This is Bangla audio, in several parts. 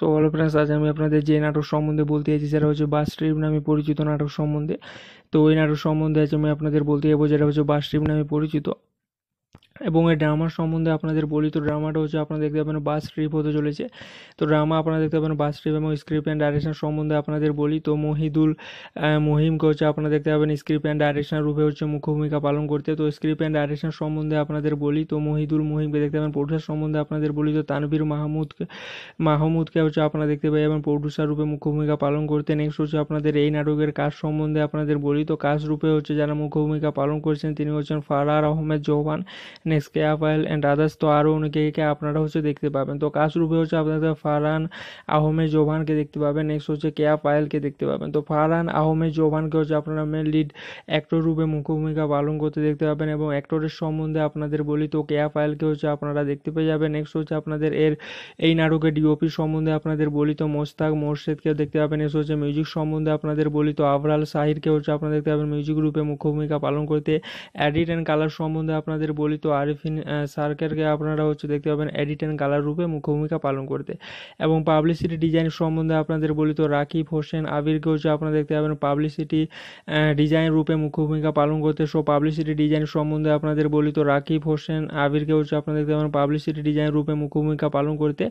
সো অল ফ্রেন্ডস আজ আমি আপনাদের যে নাটক সম্বন্ধে বলতে চাইছি সেটা হচ্ছে বাস ট্রিপ নামে পরিচিত নাটক সম্বন্ধে তো ওই নাটক সম্বন্ধে আজ আমি আপনাদের বলতে যাবো যেটা হচ্ছে বাস ট্রিপ নামে পরিচিত এবং এই ড্রামার সম্বন্ধে আপনাদের বলি তো ড্রামাটা হচ্ছে আপনারা দেখতে পাবেন বাস ট্রিপ হতে চলেছে তো ড্রামা আপনারা দেখতে পাবেন বাস ট্রিপ এবং স্ক্রিপ্ট অ্যান্ড ডাইরেকশন সম্বন্ধে আপনাদের বলি তো মহিদুল মহিমকে হচ্ছে আপনারা দেখতে পাবেন স্ক্রিপ্ট অ্যান্ড ডাইরেকশন রূপে হচ্ছে মুখ্য ভূমিকা পালন করতে তো স্ক্রিপ্ট অ্যান্ড ডাইরেকশন সম্বন্ধে আপনাদের বলি তো মহিদুল মহিমকে দেখতে পাবেন প্রডিউসার সম্বন্ধে আপনাদের বলি তো তানভীর মাহমুদকে মাহমুদকে হচ্ছে আপনারা দেখতে পাই এবং প্রডিউসার রূপে মুখ্য ভূমিকা পালন করতে নেক্সট হচ্ছে আপনাদের এই নাটকের কাজ সম্বন্ধে আপনাদের বলি তো কাজ রূপে হচ্ছে যারা মুখ্য ভূমিকা পালন করছেন তিনি হচ্ছেন ফারার আহমেদ জওয়ান next Keya file and others তো আরও অনেকে আপনারা হচ্ছে দেখতে পাবেন তো কাশরূপে হচ্ছে আপনাদের ফারহান আহমেদ জোভানকে দেখতে পাবেন নেক্সট হচ্ছে কেয়া পায়েলকে দেখতে পাবেন তো ফারহান আহমেদ জোভানকে হচ্ছে আপনারা মেন লিড অ্যাক্টর রূপে মুখ্যভূমিকা পালন করতে দেখতে পাবেন এবং অ্যাক্টরের সম্বন্ধে আপনাদের বলি তো কেয়া পায়েলকে হচ্ছে আপনারা দেখতে পেয়ে যাবেন নেক্সট হচ্ছে আপনাদের এর এই নাটকের ডিওপি সম্বন্ধে আপনাদের বলি তো মোস্তাক মোর্শেদকে দেখতে পাবেন নেক্সট হচ্ছে মিউজিক সম্বন্ধে আপনাদের বলি তো আবরাল সাহিরকে হচ্ছে আপনারা দেখতে পাবেন মিউজিক রূপে মুখ্য ভূমিকা পালন করতে অ্যাডিট অ্যান্ড কালার সম্বন্ধে আপনাদের বলি তো আরিফিন সার্কেলকে আপনারা হচ্ছে দেখতে পাবেন এডিট অ্যান্ড কালার রূপে মুখ্য ভূমিকা পালন করতে এবং পাবলিসিটি ডিজাইন সম্বন্ধে আপনাদের বলি তো রাকিব হোসেন আবিরকে হচ্ছে আপনারা দেখতে পাবেন পাবলিসিটি ডিজাইন রূপে মুখ্য ভূমিকা পালন করতে সো পাবলিসিটি ডিজাইন সম্বন্ধে আপনাদের বলি তো রাকিব হোসেন আবিরকে হচ্ছে আপনারা দেখতে পাবেন পাবলিসিটি ডিজাইন রূপে মুখ্য ভূমিকা পালন করতে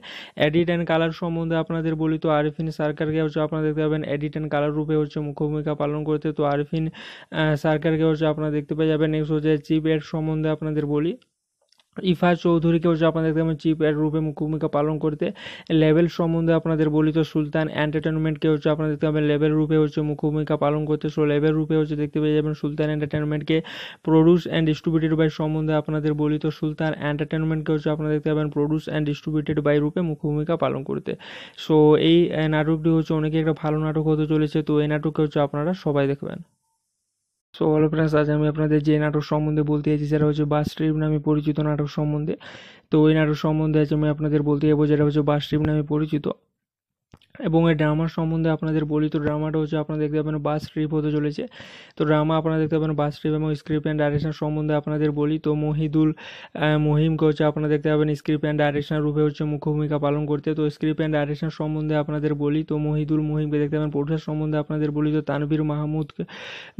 এডিট অ্যান্ড কালার সম্বন্ধে আপনাদের বলি তো আরিফিন সার্কারকে হচ্ছে আপনারা দেখতে পাবেন এডিট অ্যান্ড কালার রূপে হচ্ছে মুখ্য ভূমিকা পালন করতে তো আরিফিন সার্কারকে হচ্ছে আপনারা দেখতে পেয়ে যাবেন নেক্সট হচ্ছে চিপ এড সম্বন্ধে আপনাদের বলি ইফা চৌধুরীকেও যে আপনাদের পাবেন চিপ এর রূপে ভূমিকা পালন করতে লেভেল সম্বন্ধে আপনাদের বলি তো সুলতান এন্টারটেনমেন্টকে হচ্ছে আপনাদের দেখতে পাবেন লেভেল রূপে হচ্ছে ভূমিকা পালন করতে সো লেভেল রূপে হচ্ছে দেখতে পেয়ে যাবেন সুলতান এন্টারটেনমেন্টকে প্রডিউস অ্যান্ড ডিস্ট্রিবিউটেড বাই সম্বন্ধে আপনাদের বলি তো সুলতান এন্টারটেনমেন্টকে হচ্ছে আপনাদের দেখতে পাবেন প্রডিউস অ্যান্ড ডিস্ট্রিবিউটেড বাই রূপে ভূমিকা পালন করতে সো এই নাটকটি হচ্ছে অনেকে একটা ভালো নাটক হতে চলেছে তো এই নাটককে হচ্ছে আপনারা সবাই দেখবেন সো অল ফ্রেন্ডস আজ আমি আপনাদের যে নাটক সম্বন্ধে বলতে চাইছি সেটা হচ্ছে বাস ট্রিপ নামে পরিচিত নাটক সম্বন্ধে তো ওই নাটক সম্বন্ধে আজ আমি আপনাদের বলতে যাবো যেটা হচ্ছে বাস ট্রিপ নামে পরিচিত এবং এই ড্রামার সম্বন্ধে আপনাদের বলি তো ড্রামাটা হচ্ছে আপনারা দেখতে পাবেন বাস ট্রিপ হতে চলেছে তো ড্রামা আপনারা দেখতে পাবেন বাস ট্রিপ এবং স্ক্রিপ্ট অ্যান্ড ডাইরেকশন সম্বন্ধে আপনাদের বলি তো মহিদুল মহিমকে হচ্ছে আপনারা দেখতে পাবেন স্ক্রিপ্ট অ্যান্ড ডাইরেকশন রূপে হচ্ছে মুখ্য ভূমিকা পালন করতে তো স্ক্রিপ্ট অ্যান্ড ডাইরেকশন সম্বন্ধে আপনাদের বলি তো মহিদুল মহিমকে দেখতে পাবেন প্রডিউসার সম্বন্ধে আপনাদের বলি তো তানভীর মাহমুদকে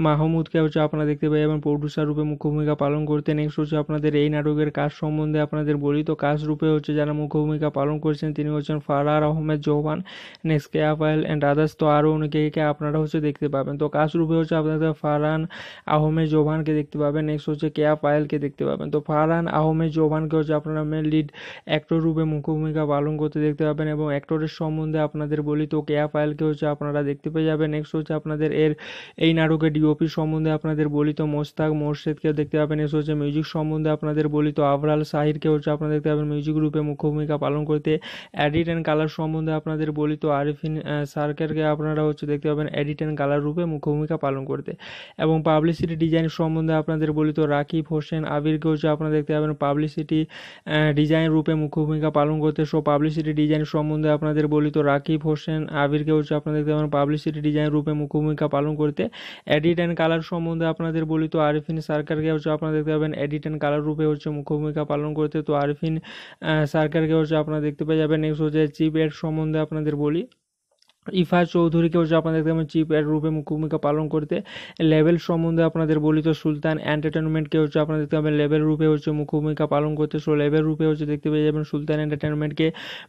মাহমুদকে হচ্ছে আপনারা দেখতে পাই এবং প্রডিউসার রূপে মুখ্য ভূমিকা পালন করতে নেক্সট হচ্ছে আপনাদের এই নাটকের কাজ সম্বন্ধে আপনাদের বলি তো কাজ রূপে হচ্ছে যারা মুখ্য ভূমিকা পালন করছেন তিনি হচ্ছেন ফারার আহমেদ জওয়ান next Keya file and others তো আরও অনেকে আপনারা হচ্ছে দেখতে পাবেন তো কাশরূপে হচ্ছে আপনাদের ফারহান আহমেদ জোভানকে দেখতে পাবেন নেক্সট হচ্ছে কেয়া পায়েলকে দেখতে পাবেন তো ফারহান আহমেদ জোভানকে হচ্ছে আপনারা মেন লিড অ্যাক্টর রূপে মুখ্যভূমিকা পালন করতে দেখতে পাবেন এবং অ্যাক্টরের সম্বন্ধে আপনাদের বলি তো কেয়া পায়েলকে হচ্ছে আপনারা দেখতে পেয়ে যাবেন নেক্সট হচ্ছে আপনাদের এর এই নাটকের ডিওপি সম্বন্ধে আপনাদের বলি তো মোস্তাক মোর্শেদকে দেখতে পাবেন নেক্সট হচ্ছে মিউজিক সম্বন্ধে আপনাদের বলি তো আবরাল সাহিরকে হচ্ছে আপনারা দেখতে পাবেন মিউজিক রূপে মুখ্য ভূমিকা পালন করতে অ্যাডিট অ্যান্ড কালার সম্বন্ধে আপনাদের বলি তো আরিফিন সার্কেলকে আপনারা হচ্ছে দেখতে পাবেন এডিট অ্যান্ড কালার রূপে মুখ্য ভূমিকা পালন করতে এবং পাবলিসিটি ডিজাইন সম্বন্ধে আপনাদের বলি তো রাকিব হোসেন আবিরকে হচ্ছে আপনারা দেখতে পাবেন পাবলিসিটি ডিজাইন রূপে মুখ্য ভূমিকা পালন করতে সো পাবলিসিটি ডিজাইন সম্বন্ধে আপনাদের বলি তো রাকিব হোসেন আবিরকে হচ্ছে আপনারা দেখতে পাবেন পাবলিসিটি ডিজাইন রূপে মুখ্য ভূমিকা পালন করতে এডিট অ্যান্ড কালার সম্বন্ধে আপনাদের বলি তো আরিফিন সার্কারকে হচ্ছে আপনারা দেখতে পাবেন এডিট অ্যান্ড কালার রূপে হচ্ছে মুখ্য ভূমিকা পালন করতে তো আরিফিন সার্কেলকে হচ্ছে আপনারা দেখতে পেয়ে যাবেন নেক্সট হচ্ছে চিপ এড সম্বন্ধে আপনাদের বলি ইফা চৌধুরীকেও যে আপনাদের যেমন চিপ অ্যাড রূপে ভূমিকা পালন করতে লেভেল সম্বন্ধে আপনাদের বলিত সুলতান এন্টারটেনমেন্টকে হচ্ছে আপনাদের দেখতে পাবেন লেভেল রূপে হচ্ছে ভূমিকা পালন করতে সো লেভেল রূপে হচ্ছে দেখতে পেয়ে যাবেন সুলতান এন্টারটেনমেন্টকে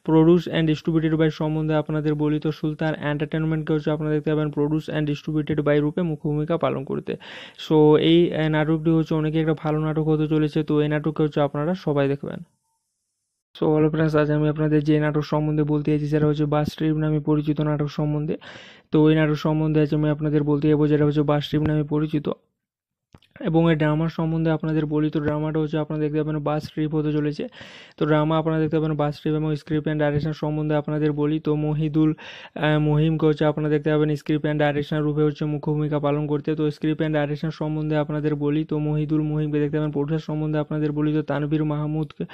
প্রডিউস অ্যান্ড ডিস্ট্রিবিউটেড বাই সম্বন্ধে আপনাদের বলিত সুলতান এন্টারটেনমেন্টকে হচ্ছে আপনাদের দেখতে পাবেন প্রডিউস অ্যান্ড ডিস্ট্রিবিউটেড বাই রূপে ভূমিকা পালন করতে সো এই নাটকটি হচ্ছে অনেকে একটা ভালো নাটক হতে চলেছে তো এই নাটককে হচ্ছে আপনারা সবাই দেখবেন সো অল ফ্রেন্ডস আজ আমি আপনাদের যে নাটক সম্বন্ধে বলতে চাইছি সেটা হচ্ছে বাস ট্রিপ নামে পরিচিত নাটক সম্বন্ধে তো ওই নাটক সম্বন্ধে আজ আমি আপনাদের বলতে যাবো যেটা হচ্ছে বাস ট্রিপ নামে পরিচিত এবং এই ড্রামার সম্বন্ধে আপনাদের বলি তো ড্রামাটা হচ্ছে আপনারা দেখতে পাবেন বাস ট্রিপ হতে চলেছে তো ড্রামা আপনারা দেখতে পাবেন বাস ট্রিপ এবং স্ক্রিপ্ট অ্যান্ড ডাইরেকশন সম্বন্ধে আপনাদের বলি তো মহিদুল মহিমকে হচ্ছে আপনারা দেখতে পাবেন স্ক্রিপ্ট অ্যান্ড ডাইরেকশন রূপে হচ্ছে মুখ্য ভূমিকা পালন করতে তো স্ক্রিপ্ট অ্যান্ড ডাইরেকশন সম্বন্ধে আপনাদের বলি তো মহিদুল মহিমকে দেখতে পাবেন প্রডিউসার সম্বন্ধে আপনাদের বলি তো তানভীর মাহমুদকে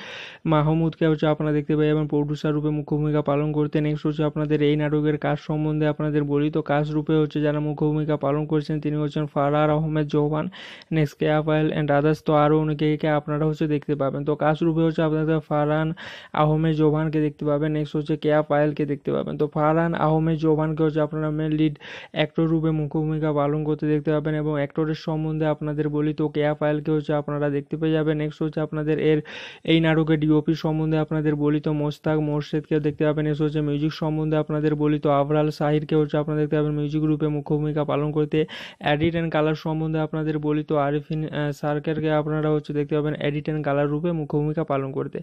মাহমুদকে হচ্ছে আপনারা দেখতে পাই এবং প্রডিউসার রূপে মুখ্য ভূমিকা পালন করতে নেক্সট হচ্ছে আপনাদের এই নাটকের কাজ সম্বন্ধে আপনাদের বলি তো কাজ রূপে হচ্ছে যারা মুখ্য ভূমিকা পালন করছেন তিনি হচ্ছেন ফারার আহমেদ জওয়ান next Keya file and others তো আরও অনেকে আপনারা হচ্ছে দেখতে পাবেন তো কাশরূপে হচ্ছে আপনাদের ফারহান আহমেদ জোভানকে দেখতে পাবেন নেক্সট হচ্ছে কেয়া পায়েলকে দেখতে পাবেন তো ফারহান আহমেদ জোভানকে হচ্ছে আপনারা মেন লিড অ্যাক্টর রূপে মুখ্যভূমিকা পালন করতে দেখতে পাবেন এবং অ্যাক্টরের সম্বন্ধে আপনাদের বলি তো কেয়া পায়েলকে হচ্ছে আপনারা দেখতে পেয়ে যাবেন নেক্সট হচ্ছে আপনাদের এর এই নাটকের ডিওপি সম্বন্ধে আপনাদের বলি তো মোস্তাক মোর্শেদকে দেখতে পাবেন নেক্সট হচ্ছে মিউজিক সম্বন্ধে আপনাদের বলি তো আবরাল সাহিরকে হচ্ছে আপনারা দেখতে পাবেন মিউজিক রূপে মুখ্য ভূমিকা পালন করতে অ্যাডিট অ্যান্ড কালার সম্বন্ধে আপনাদের বলি তো আরিফিন সার্কেলকে আপনারা হচ্ছে দেখতে পাবেন এডিট অ্যান্ড কালার রূপে মুখ্য ভূমিকা পালন করতে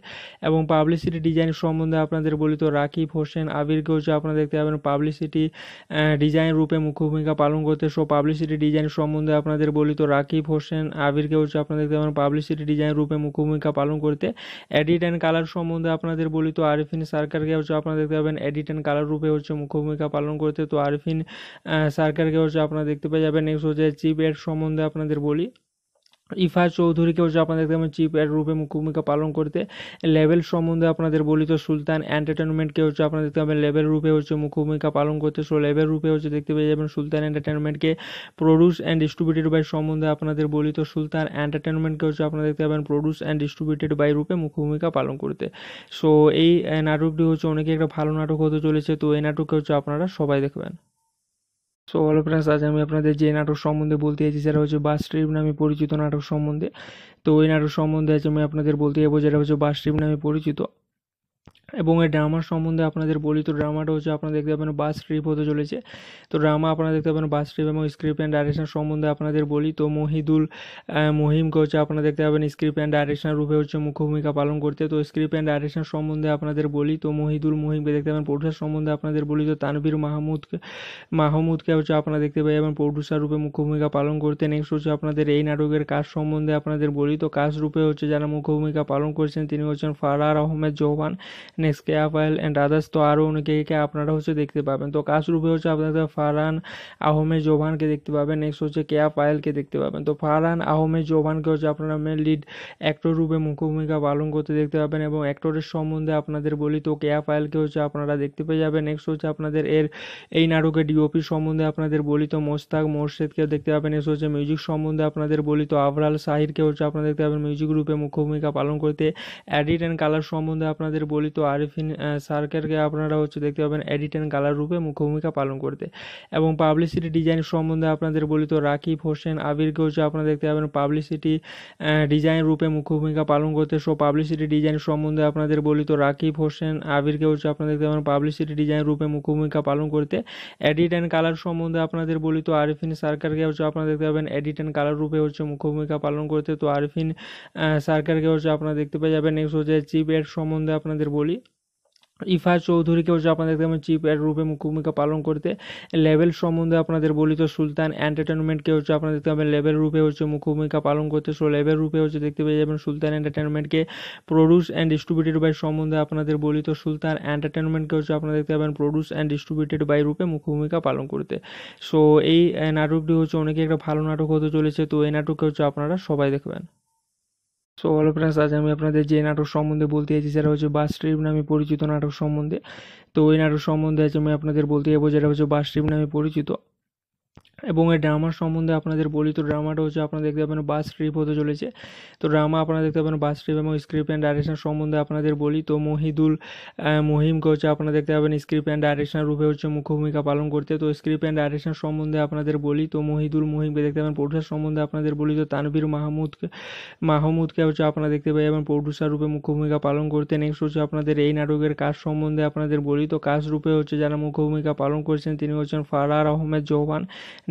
এবং পাবলিসিটি ডিজাইন সম্বন্ধে আপনাদের বলি তো রাকিব হোসেন আবিরকে হচ্ছে আপনারা দেখতে পাবেন পাবলিসিটি ডিজাইন রূপে মুখ্য ভূমিকা পালন করতে সো পাবলিসিটি ডিজাইন সম্বন্ধে আপনাদের বলি তো রাকিব হোসেন আবিরকে হচ্ছে আপনারা দেখতে পাবেন পাবলিসিটি ডিজাইন রূপে মুখ্য ভূমিকা পালন করতে এডিট অ্যান্ড কালার সম্বন্ধে আপনাদের বলি তো আরিফিন সার্কারকে হচ্ছে আপনারা দেখতে পাবেন এডিট অ্যান্ড কালার রূপে হচ্ছে মুখ্য ভূমিকা পালন করতে তো আরিফিন সার্কারকে হচ্ছে আপনারা দেখতে পেয়ে যাবেন নেক্সট হচ্ছে চিপ এড সম্বন্ধে আপনাদের বলি ইফা চৌধুরীকেও যে আপনাদের যেমন চিফ এর রূপে ভূমিকা পালন করতে লেভেল সম্বন্ধে আপনাদের বলিত সুলতান এন্টারটেনমেন্টকে হচ্ছে আপনাদের দেখতে পাবেন লেভেল রূপে হচ্ছে ভূমিকা পালন করতে সো লেভেল রূপে হচ্ছে দেখতে পেয়ে যাবেন সুলতান এন্টারটেনমেন্টকে প্রডিউস অ্যান্ড ডিস্ট্রিবিউটেড বাই সম্বন্ধে আপনাদের বলিত সুলতান এন্টারটেনমেন্টকে হচ্ছে আপনাদের দেখতে পাবেন প্রডিউস অ্যান্ড ডিস্ট্রিবিউটেড বাই রূপে ভূমিকা পালন করতে সো এই নাটকটি হচ্ছে অনেকে একটা ভালো নাটক হতে চলেছে তো এই নাটককে হচ্ছে আপনারা সবাই দেখবেন সো অল ফ্রেন্ডস আজ আমি আপনাদের যে নাটক সম্বন্ধে বলতে চাইছি সেটা হচ্ছে বাস ট্রিপ নামে পরিচিত নাটক সম্বন্ধে তো ওই নাটক সম্বন্ধে আজ আমি আপনাদের বলতে যাবো যেটা হচ্ছে বাস ট্রিপ নামে পরিচিত এবং এই ড্রামার সম্বন্ধে আপনাদের বলি তো ড্রামাটা হচ্ছে আপনারা দেখতে পাবেন বাস ট্রিপ হতে চলেছে তো ড্রামা আপনারা দেখতে পাবেন বাস ট্রিপ এবং স্ক্রিপ্ট অ্যান্ড ডাইরেকশন সম্বন্ধে আপনাদের বলি তো মহিদুল মহিমকে হচ্ছে আপনারা দেখতে পাবেন স্ক্রিপ্ট অ্যান্ড ডাইরেকশন রূপে হচ্ছে মুখ্য ভূমিকা পালন করতে তো স্ক্রিপ্ট অ্যান্ড ডাইরেকশন সম্বন্ধে আপনাদের বলি তো মহিদুল মহিমকে দেখতে পাবেন প্রডিউসার সম্বন্ধে আপনাদের বলি তো তানভীর মাহমুদকে মাহমুদকে হচ্ছে আপনারা দেখতে পাই এবং প্রডিউসার রূপে মুখ্য ভূমিকা পালন করতে নেক্সট হচ্ছে আপনাদের এই নাটকের কাজ সম্বন্ধে আপনাদের বলি তো কাজ রূপে হচ্ছে যারা মুখ্য ভূমিকা পালন করছেন তিনি হচ্ছেন ফারার আহমেদ জওয়ান next Keya file and others তো আরও অনেকে আপনারা হচ্ছে দেখতে পাবেন তো কাশরূপে হচ্ছে আপনাদের ফারহান আহমেদ জোভানকে দেখতে পাবেন নেক্সট হচ্ছে কেয়া পায়েলকে দেখতে পাবেন তো ফারহান আহমেদ জোভানকে হচ্ছে আপনারা মেন লিড অ্যাক্টর রূপে মুখ্যভূমিকা পালন করতে দেখতে পাবেন এবং অ্যাক্টরের সম্বন্ধে আপনাদের বলি তো কেয়া পায়েলকে হচ্ছে আপনারা দেখতে পেয়ে যাবেন নেক্সট হচ্ছে আপনাদের এর এই নাটকের ডিওপি সম্বন্ধে আপনাদের বলি তো মোস্তাক মোর্শেদকে দেখতে পাবেন নেক্সট হচ্ছে মিউজিক সম্বন্ধে আপনাদের বলি তো আফরাল সাহিরকে হচ্ছে আপনারা দেখতে পাবেন মিউজিক রূপে মুখ্য ভূমিকা পালন করতে অ্যাডিট অ্যান্ড কালার সম্বন্ধে আপনাদের বলি তো আরিফিন সার্কেলকে আপনারা হচ্ছে দেখতে পাবেন এডিট অ্যান্ড কালার রূপে মুখ্য ভূমিকা পালন করতে এবং পাবলিসিটি ডিজাইন সম্বন্ধে আপনাদের বলি তো রাকিব হোসেন আবিরকে হচ্ছে আপনারা দেখতে পাবেন পাবলিসিটি ডিজাইন রূপে মুখ্য ভূমিকা পালন করতে সো পাবলিসিটি ডিজাইন সম্বন্ধে আপনাদের বলি তো রাকিব হোসেন আবিরকে হচ্ছে আপনারা দেখতে পাবেন পাবলিসিটি ডিজাইন রূপে মুখ্য ভূমিকা পালন করতে এডিট অ্যান্ড কালার সম্বন্ধে আপনাদের বলি তো আরিফিন সার্কারকে হচ্ছে আপনারা দেখতে পাবেন এডিট অ্যান্ড কালার রূপে হচ্ছে মুখ্য ভূমিকা পালন করতে তো আরিফিন সার্কেলকে হচ্ছে আপনারা দেখতে পেয়ে যাবেন নেক্সট হচ্ছে চিপ এড সম্বন্ধে আপনাদের বলি ইফা চৌধুরীকেও যে আপনাদের যেমন চিপ এর রূপে ভূমিকা পালন করতে লেভেল সম্বন্ধে আপনাদের বলিত সুলতান এন্টারটেনমেন্টকে হচ্ছে আপনাদের দেখতে পাবেন লেভেল রূপে হচ্ছে ভূমিকা পালন করতে সো লেভেল রূপে হচ্ছে দেখতে পেয়ে যাবেন সুলতান এন্টারটেনমেন্টকে প্রডিউস অ্যান্ড ডিস্ট্রিবিউটেড বাই সম্বন্ধে আপনাদের বলিত সুলতান এন্টারটেনমেন্টকে হচ্ছে আপনাদের দেখতে পাবেন প্রডিউস অ্যান্ড ডিস্ট্রিবিউটেড বাই রূপে ভূমিকা পালন করতে সো এই নাটকটি হচ্ছে অনেকে একটা ভালো নাটক হতে চলেছে তো এই নাটককে হচ্ছে আপনারা সবাই দেখবেন সো হলো ফ্রেন্ডস আজ আমি আপনাদের যে নাটক সম্বন্ধে বলতে চাইছি সেটা হচ্ছে বাস ট্রিপ নামে পরিচিত নাটক সম্বন্ধে তো ওই নাটক সম্বন্ধে আজ আমি আপনাদের বলতে যাবো যেটা হচ্ছে বাস ট্রিপ নামে পরিচিত এবং এই ড্রামার সম্বন্ধে আপনাদের বলি তো ড্রামাটা হচ্ছে আপনারা দেখতে পাবেন বাস ট্রিপ হতে চলেছে তো ড্রামা আপনারা দেখতে পাবেন বাস ট্রিপ এবং স্ক্রিপ্ট অ্যান্ড ডাইরেকশন সম্বন্ধে আপনাদের বলি তো মহিদুল মহিমকে হচ্ছে আপনারা দেখতে পাবেন স্ক্রিপ্ট অ্যান্ড ডাইরেকশন রূপে হচ্ছে মুখ্য ভূমিকা পালন করতে তো স্ক্রিপ্ট অ্যান্ড ডাইরেকশন সম্বন্ধে আপনাদের বলি তো মহিদুল মহিমকে দেখতে পাবেন প্রডিউসার সম্বন্ধে আপনাদের বলি তো তানভীর মাহমুদকে মাহমুদকে হচ্ছে আপনারা দেখতে পাই এবং প্রডিউসার রূপে মুখ্য ভূমিকা পালন করতে নেক্সট হচ্ছে আপনাদের এই নাটকের কাজ সম্বন্ধে আপনাদের বলি তো কাজ রূপে হচ্ছে যারা মুখ্য ভূমিকা পালন করছেন তিনি হচ্ছেন ফারার আহমেদ জওয়ান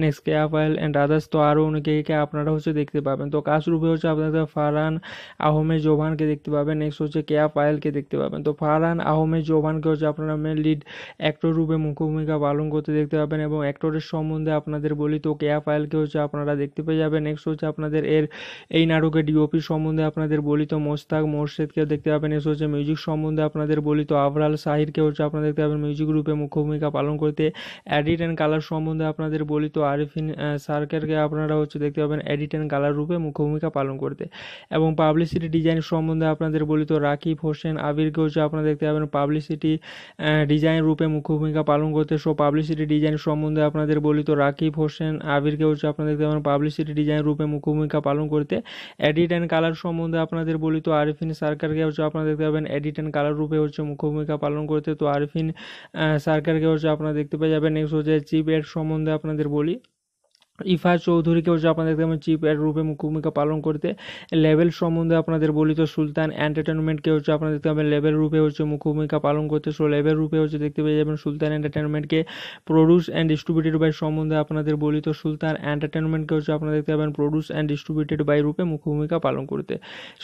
next Keya file and others তো আরও অনেকে আপনারা হচ্ছে দেখতে পাবেন তো কাশরূপে হচ্ছে আপনাদের ফারহান আহমেদ জোভানকে দেখতে পাবেন নেক্সট হচ্ছে কেয়া পায়েলকে দেখতে পাবেন তো ফারহান আহমেদ জোভানকে হচ্ছে আপনারা মেন লিড অ্যাক্টর রূপে মুখ্যভূমিকা পালন করতে দেখতে পাবেন এবং অ্যাক্টরের সম্বন্ধে আপনাদের বলি তো কেয়া পায়েলকে হচ্ছে আপনারা দেখতে পেয়ে যাবেন নেক্সট হচ্ছে আপনাদের এর এই নাটকের ডিওপি সম্বন্ধে আপনাদের বলি তো মোস্তাক মোর্শেদকে দেখতে পাবেন নেক্সট হচ্ছে মিউজিক সম্বন্ধে আপনাদের বলি তো আফরাল সাহিরকে হচ্ছে আপনারা দেখতে পাবেন মিউজিক রূপে মুখ্য ভূমিকা পালন করতে অ্যাডিট অ্যান্ড কালার সম্বন্ধে আপনাদের বলি তো আরিফিন সার্কেলকে আপনারা হচ্ছে দেখতে পাবেন এডিট অ্যান্ড কালার রূপে মুখ্য ভূমিকা পালন করতে এবং পাবলিসিটি ডিজাইন সম্বন্ধে আপনাদের বলি তো রাকিব হোসেন আবিরকে হচ্ছে আপনারা দেখতে পাবেন পাবলিসিটি ডিজাইন রূপে মুখ্য ভূমিকা পালন করতে সো পাবলিসিটি ডিজাইন সম্বন্ধে আপনাদের বলি তো রাকিব হোসেন আবিরকে হচ্ছে আপনারা দেখতে পাবেন পাবলিসিটি ডিজাইন রূপে মুখ্য ভূমিকা পালন করতে এডিট অ্যান্ড কালার সম্বন্ধে আপনাদের বলি তো আরিফিন সার্কারকে হচ্ছে আপনারা দেখতে পাবেন এডিট অ্যান্ড কালার রূপে হচ্ছে মুখ্য ভূমিকা পালন করতে তো আরিফিন সার্কেলকে হচ্ছে আপনারা দেখতে পেয়ে যাবেন নেক্সট হচ্ছে চিপ এড সম্বন্ধে আপনাদের বলি ইফা চৌধুরীকেও যে আপনাদের যেমন চিফ এর রূপে ভূমিকা পালন করতে লেভেল সম্বন্ধে আপনাদের বলিত সুলতান এন্টারটেনমেন্টকে হচ্ছে আপনারা দেখতে পাবেন লেভেল রূপে হচ্ছে ভূমিকা পালন করতে সো লেভেল রূপে হচ্ছে দেখতে পেয়ে যাবেন সুলতান এন্টারটেনমেন্টকে প্রডিউস অ্যান্ড ডিস্ট্রিবিউটেড বাই সম্বন্ধে আপনাদের বলিত সুলতান এন্টারটেনমেন্টকে হচ্ছে আপনাদের দেখতে পাবেন প্রডিউস অ্যান্ড ডিস্ট্রিবিউটেড বাই রূপে ভূমিকা পালন করতে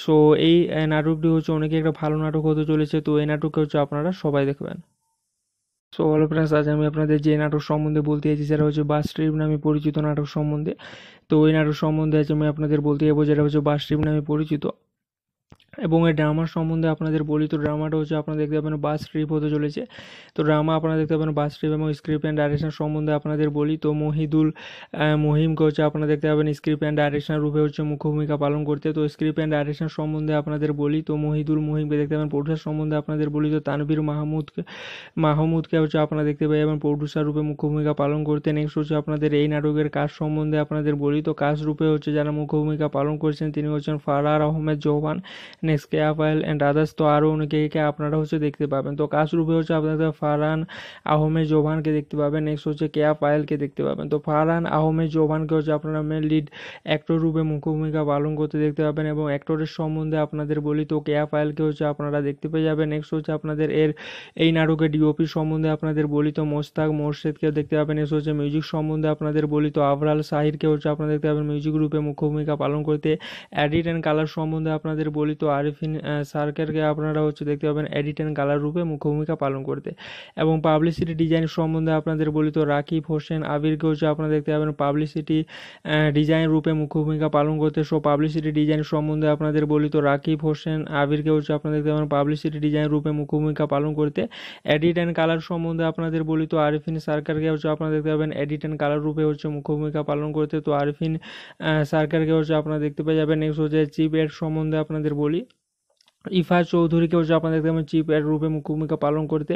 সো এই নাটকটি হচ্ছে অনেকে একটা ভালো নাটক হতে চলেছে তো এই নাটককে হচ্ছে আপনারা সবাই দেখবেন সো হলো ফ্রেন্ডস আজ আমি আপনাদের যে নাটক সম্বন্ধে বলতে চাইছি সেটা হচ্ছে বাস ট্রিপ নামে পরিচিত নাটক সম্বন্ধে তো ওই নাটক সম্বন্ধে আজ আমি আপনাদের বলতে যাবো যেটা হচ্ছে বাস ট্রিপ নামে পরিচিত এবং এই ড্রামার সম্বন্ধে আপনাদের বলি তো ড্রামাটা হচ্ছে আপনারা দেখতে পাবেন বাস ট্রিপ হতে চলেছে তো ড্রামা আপনারা দেখতে পাবেন বাস ট্রিপ এবং স্ক্রিপ্ট অ্যান্ড ডাইরেকশন সম্বন্ধে আপনাদের বলি তো মহিদুল মহিমকে হচ্ছে আপনারা দেখতে পাবেন স্ক্রিপ্ট অ্যান্ড ডাইরেকশন রূপে হচ্ছে মুখ্য ভূমিকা পালন করতে তো স্ক্রিপ্ট অ্যান্ড ডাইরেকশন সম্বন্ধে আপনাদের বলি তো মহিদুল মহিমকে দেখতে পাবেন প্রডিউসার সম্বন্ধে আপনাদের বলি তো তানভীর মাহমুদকে মাহমুদকে হচ্ছে আপনারা দেখতে পাই এবং প্রডিউসার রূপে মুখ্য ভূমিকা পালন করতে নেক্সট হচ্ছে আপনাদের এই নাটকের কাজ সম্বন্ধে আপনাদের বলি তো কাজ রূপে হচ্ছে যারা মুখ্য ভূমিকা পালন করছেন তিনি হচ্ছেন ফারার আহমেদ জওয়ান next Keya Payel and others তো আরও অনেকে আপনারা হচ্ছে দেখতে পাবেন তো কাশরূপে হচ্ছে আপনাদের ফারহান আহমেদ জোভানকে দেখতে পাবেন নেক্সট হচ্ছে কেয়া পায়েলকে দেখতে পাবেন তো ফারহান আহমেদ জোভানকে হচ্ছে আপনারা মেন লিড অ্যাক্টর রূপে মুখ্যভূমিকা পালন করতে দেখতে পাবেন এবং অ্যাক্টরের সম্বন্ধে আপনাদের বলি তো কেয়া পায়েলকে হচ্ছে আপনারা দেখতে পেয়ে যাবেন নেক্সট হচ্ছে আপনাদের এর এই নাটকের ডিওপি সম্বন্ধে আপনাদের বলি তো মোস্তাক মোর্শেদকে দেখতে পাবেন নেক্সট হচ্ছে মিউজিক সম্বন্ধে আপনাদের বলি তো আবরাল সাহিরকে হচ্ছে আপনারা দেখতে পাবেন মিউজিক রূপে মুখ্য ভূমিকা পালন করতে অ্যাডিট অ্যান্ড কালার সম্বন্ধে আপনাদের বলি তো আরিফিন সার্কেলকে আপনারা হচ্ছে দেখতে পাবেন এডিট অ্যান্ড কালার রূপে মুখ্য ভূমিকা পালন করতে এবং পাবলিসিটি ডিজাইন সম্বন্ধে আপনাদের বলি তো রাকিব হোসেন আবিরকে হচ্ছে আপনারা দেখতে পাবেন পাবলিসিটি ডিজাইন রূপে মুখ্য ভূমিকা পালন করতে সো পাবলিসিটি ডিজাইন সম্বন্ধে আপনাদের বলি তো রাকিব হোসেন আবিরকে হচ্ছে আপনারা দেখতে পাবেন পাবলিসিটি ডিজাইন রূপে মুখ্য ভূমিকা পালন করতে এডিট অ্যান্ড কালার সম্বন্ধে আপনাদের বলি তো আরিফিন সার্কারকে হচ্ছে আপনারা দেখতে পাবেন এডিট অ্যান্ড কালার রূপে হচ্ছে মুখ্য ভূমিকা পালন করতে তো আরিফিন সার্কারকে হচ্ছে আপনারা দেখতে পেয়ে যাবেন নেক্সট হচ্ছে চিপ এড সম্বন্ধে আপনাদের বলি ইফা চৌধুরীকেও যে আপনাদের যেমন চিফ এর রূপে ভূমিকা পালন করতে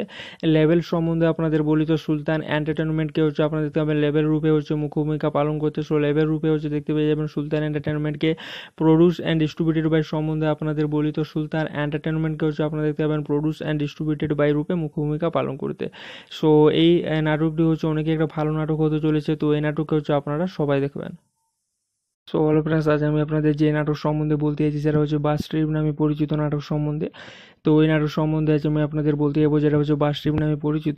লেভেল সম্বন্ধে আপনাদের বলিত সুলতান এন্টারটেনমেন্টকে হচ্ছে আপনারা দেখতে পাবেন লেভেল রূপে হচ্ছে ভূমিকা পালন করতে সো লেভেল রূপে হচ্ছে দেখতে পেয়ে যাবেন সুলতান এন্টারটেনমেন্টকে প্রডিউস অ্যান্ড ডিস্ট্রিবিউটেড বাই সম্বন্ধে আপনাদের বলিত সুলতান এন্টারটেনমেন্টকে হচ্ছে আপনাদের দেখতে পাবেন প্রডিউস অ্যান্ড ডিস্ট্রিবিউটেড বাই রূপে ভূমিকা পালন করতে সো এই নাটকটি হচ্ছে অনেকে একটা ভালো নাটক হতে চলেছে তো এই নাটককে হচ্ছে আপনারা সবাই দেখবেন সো হ্যালো ফ্রেন্ডস আজ আমি আপনাদের যে নাটক সম্বন্ধে বলতে চাইছি সেটা হচ্ছে বাস নামে পরিচিত নাটক সম্বন্ধে তো ওই নাটক সম্বন্ধে আজ আমি আপনাদের বলতে যাবো যেটা হচ্ছে বাস ট্রিপ নামে পরিচিত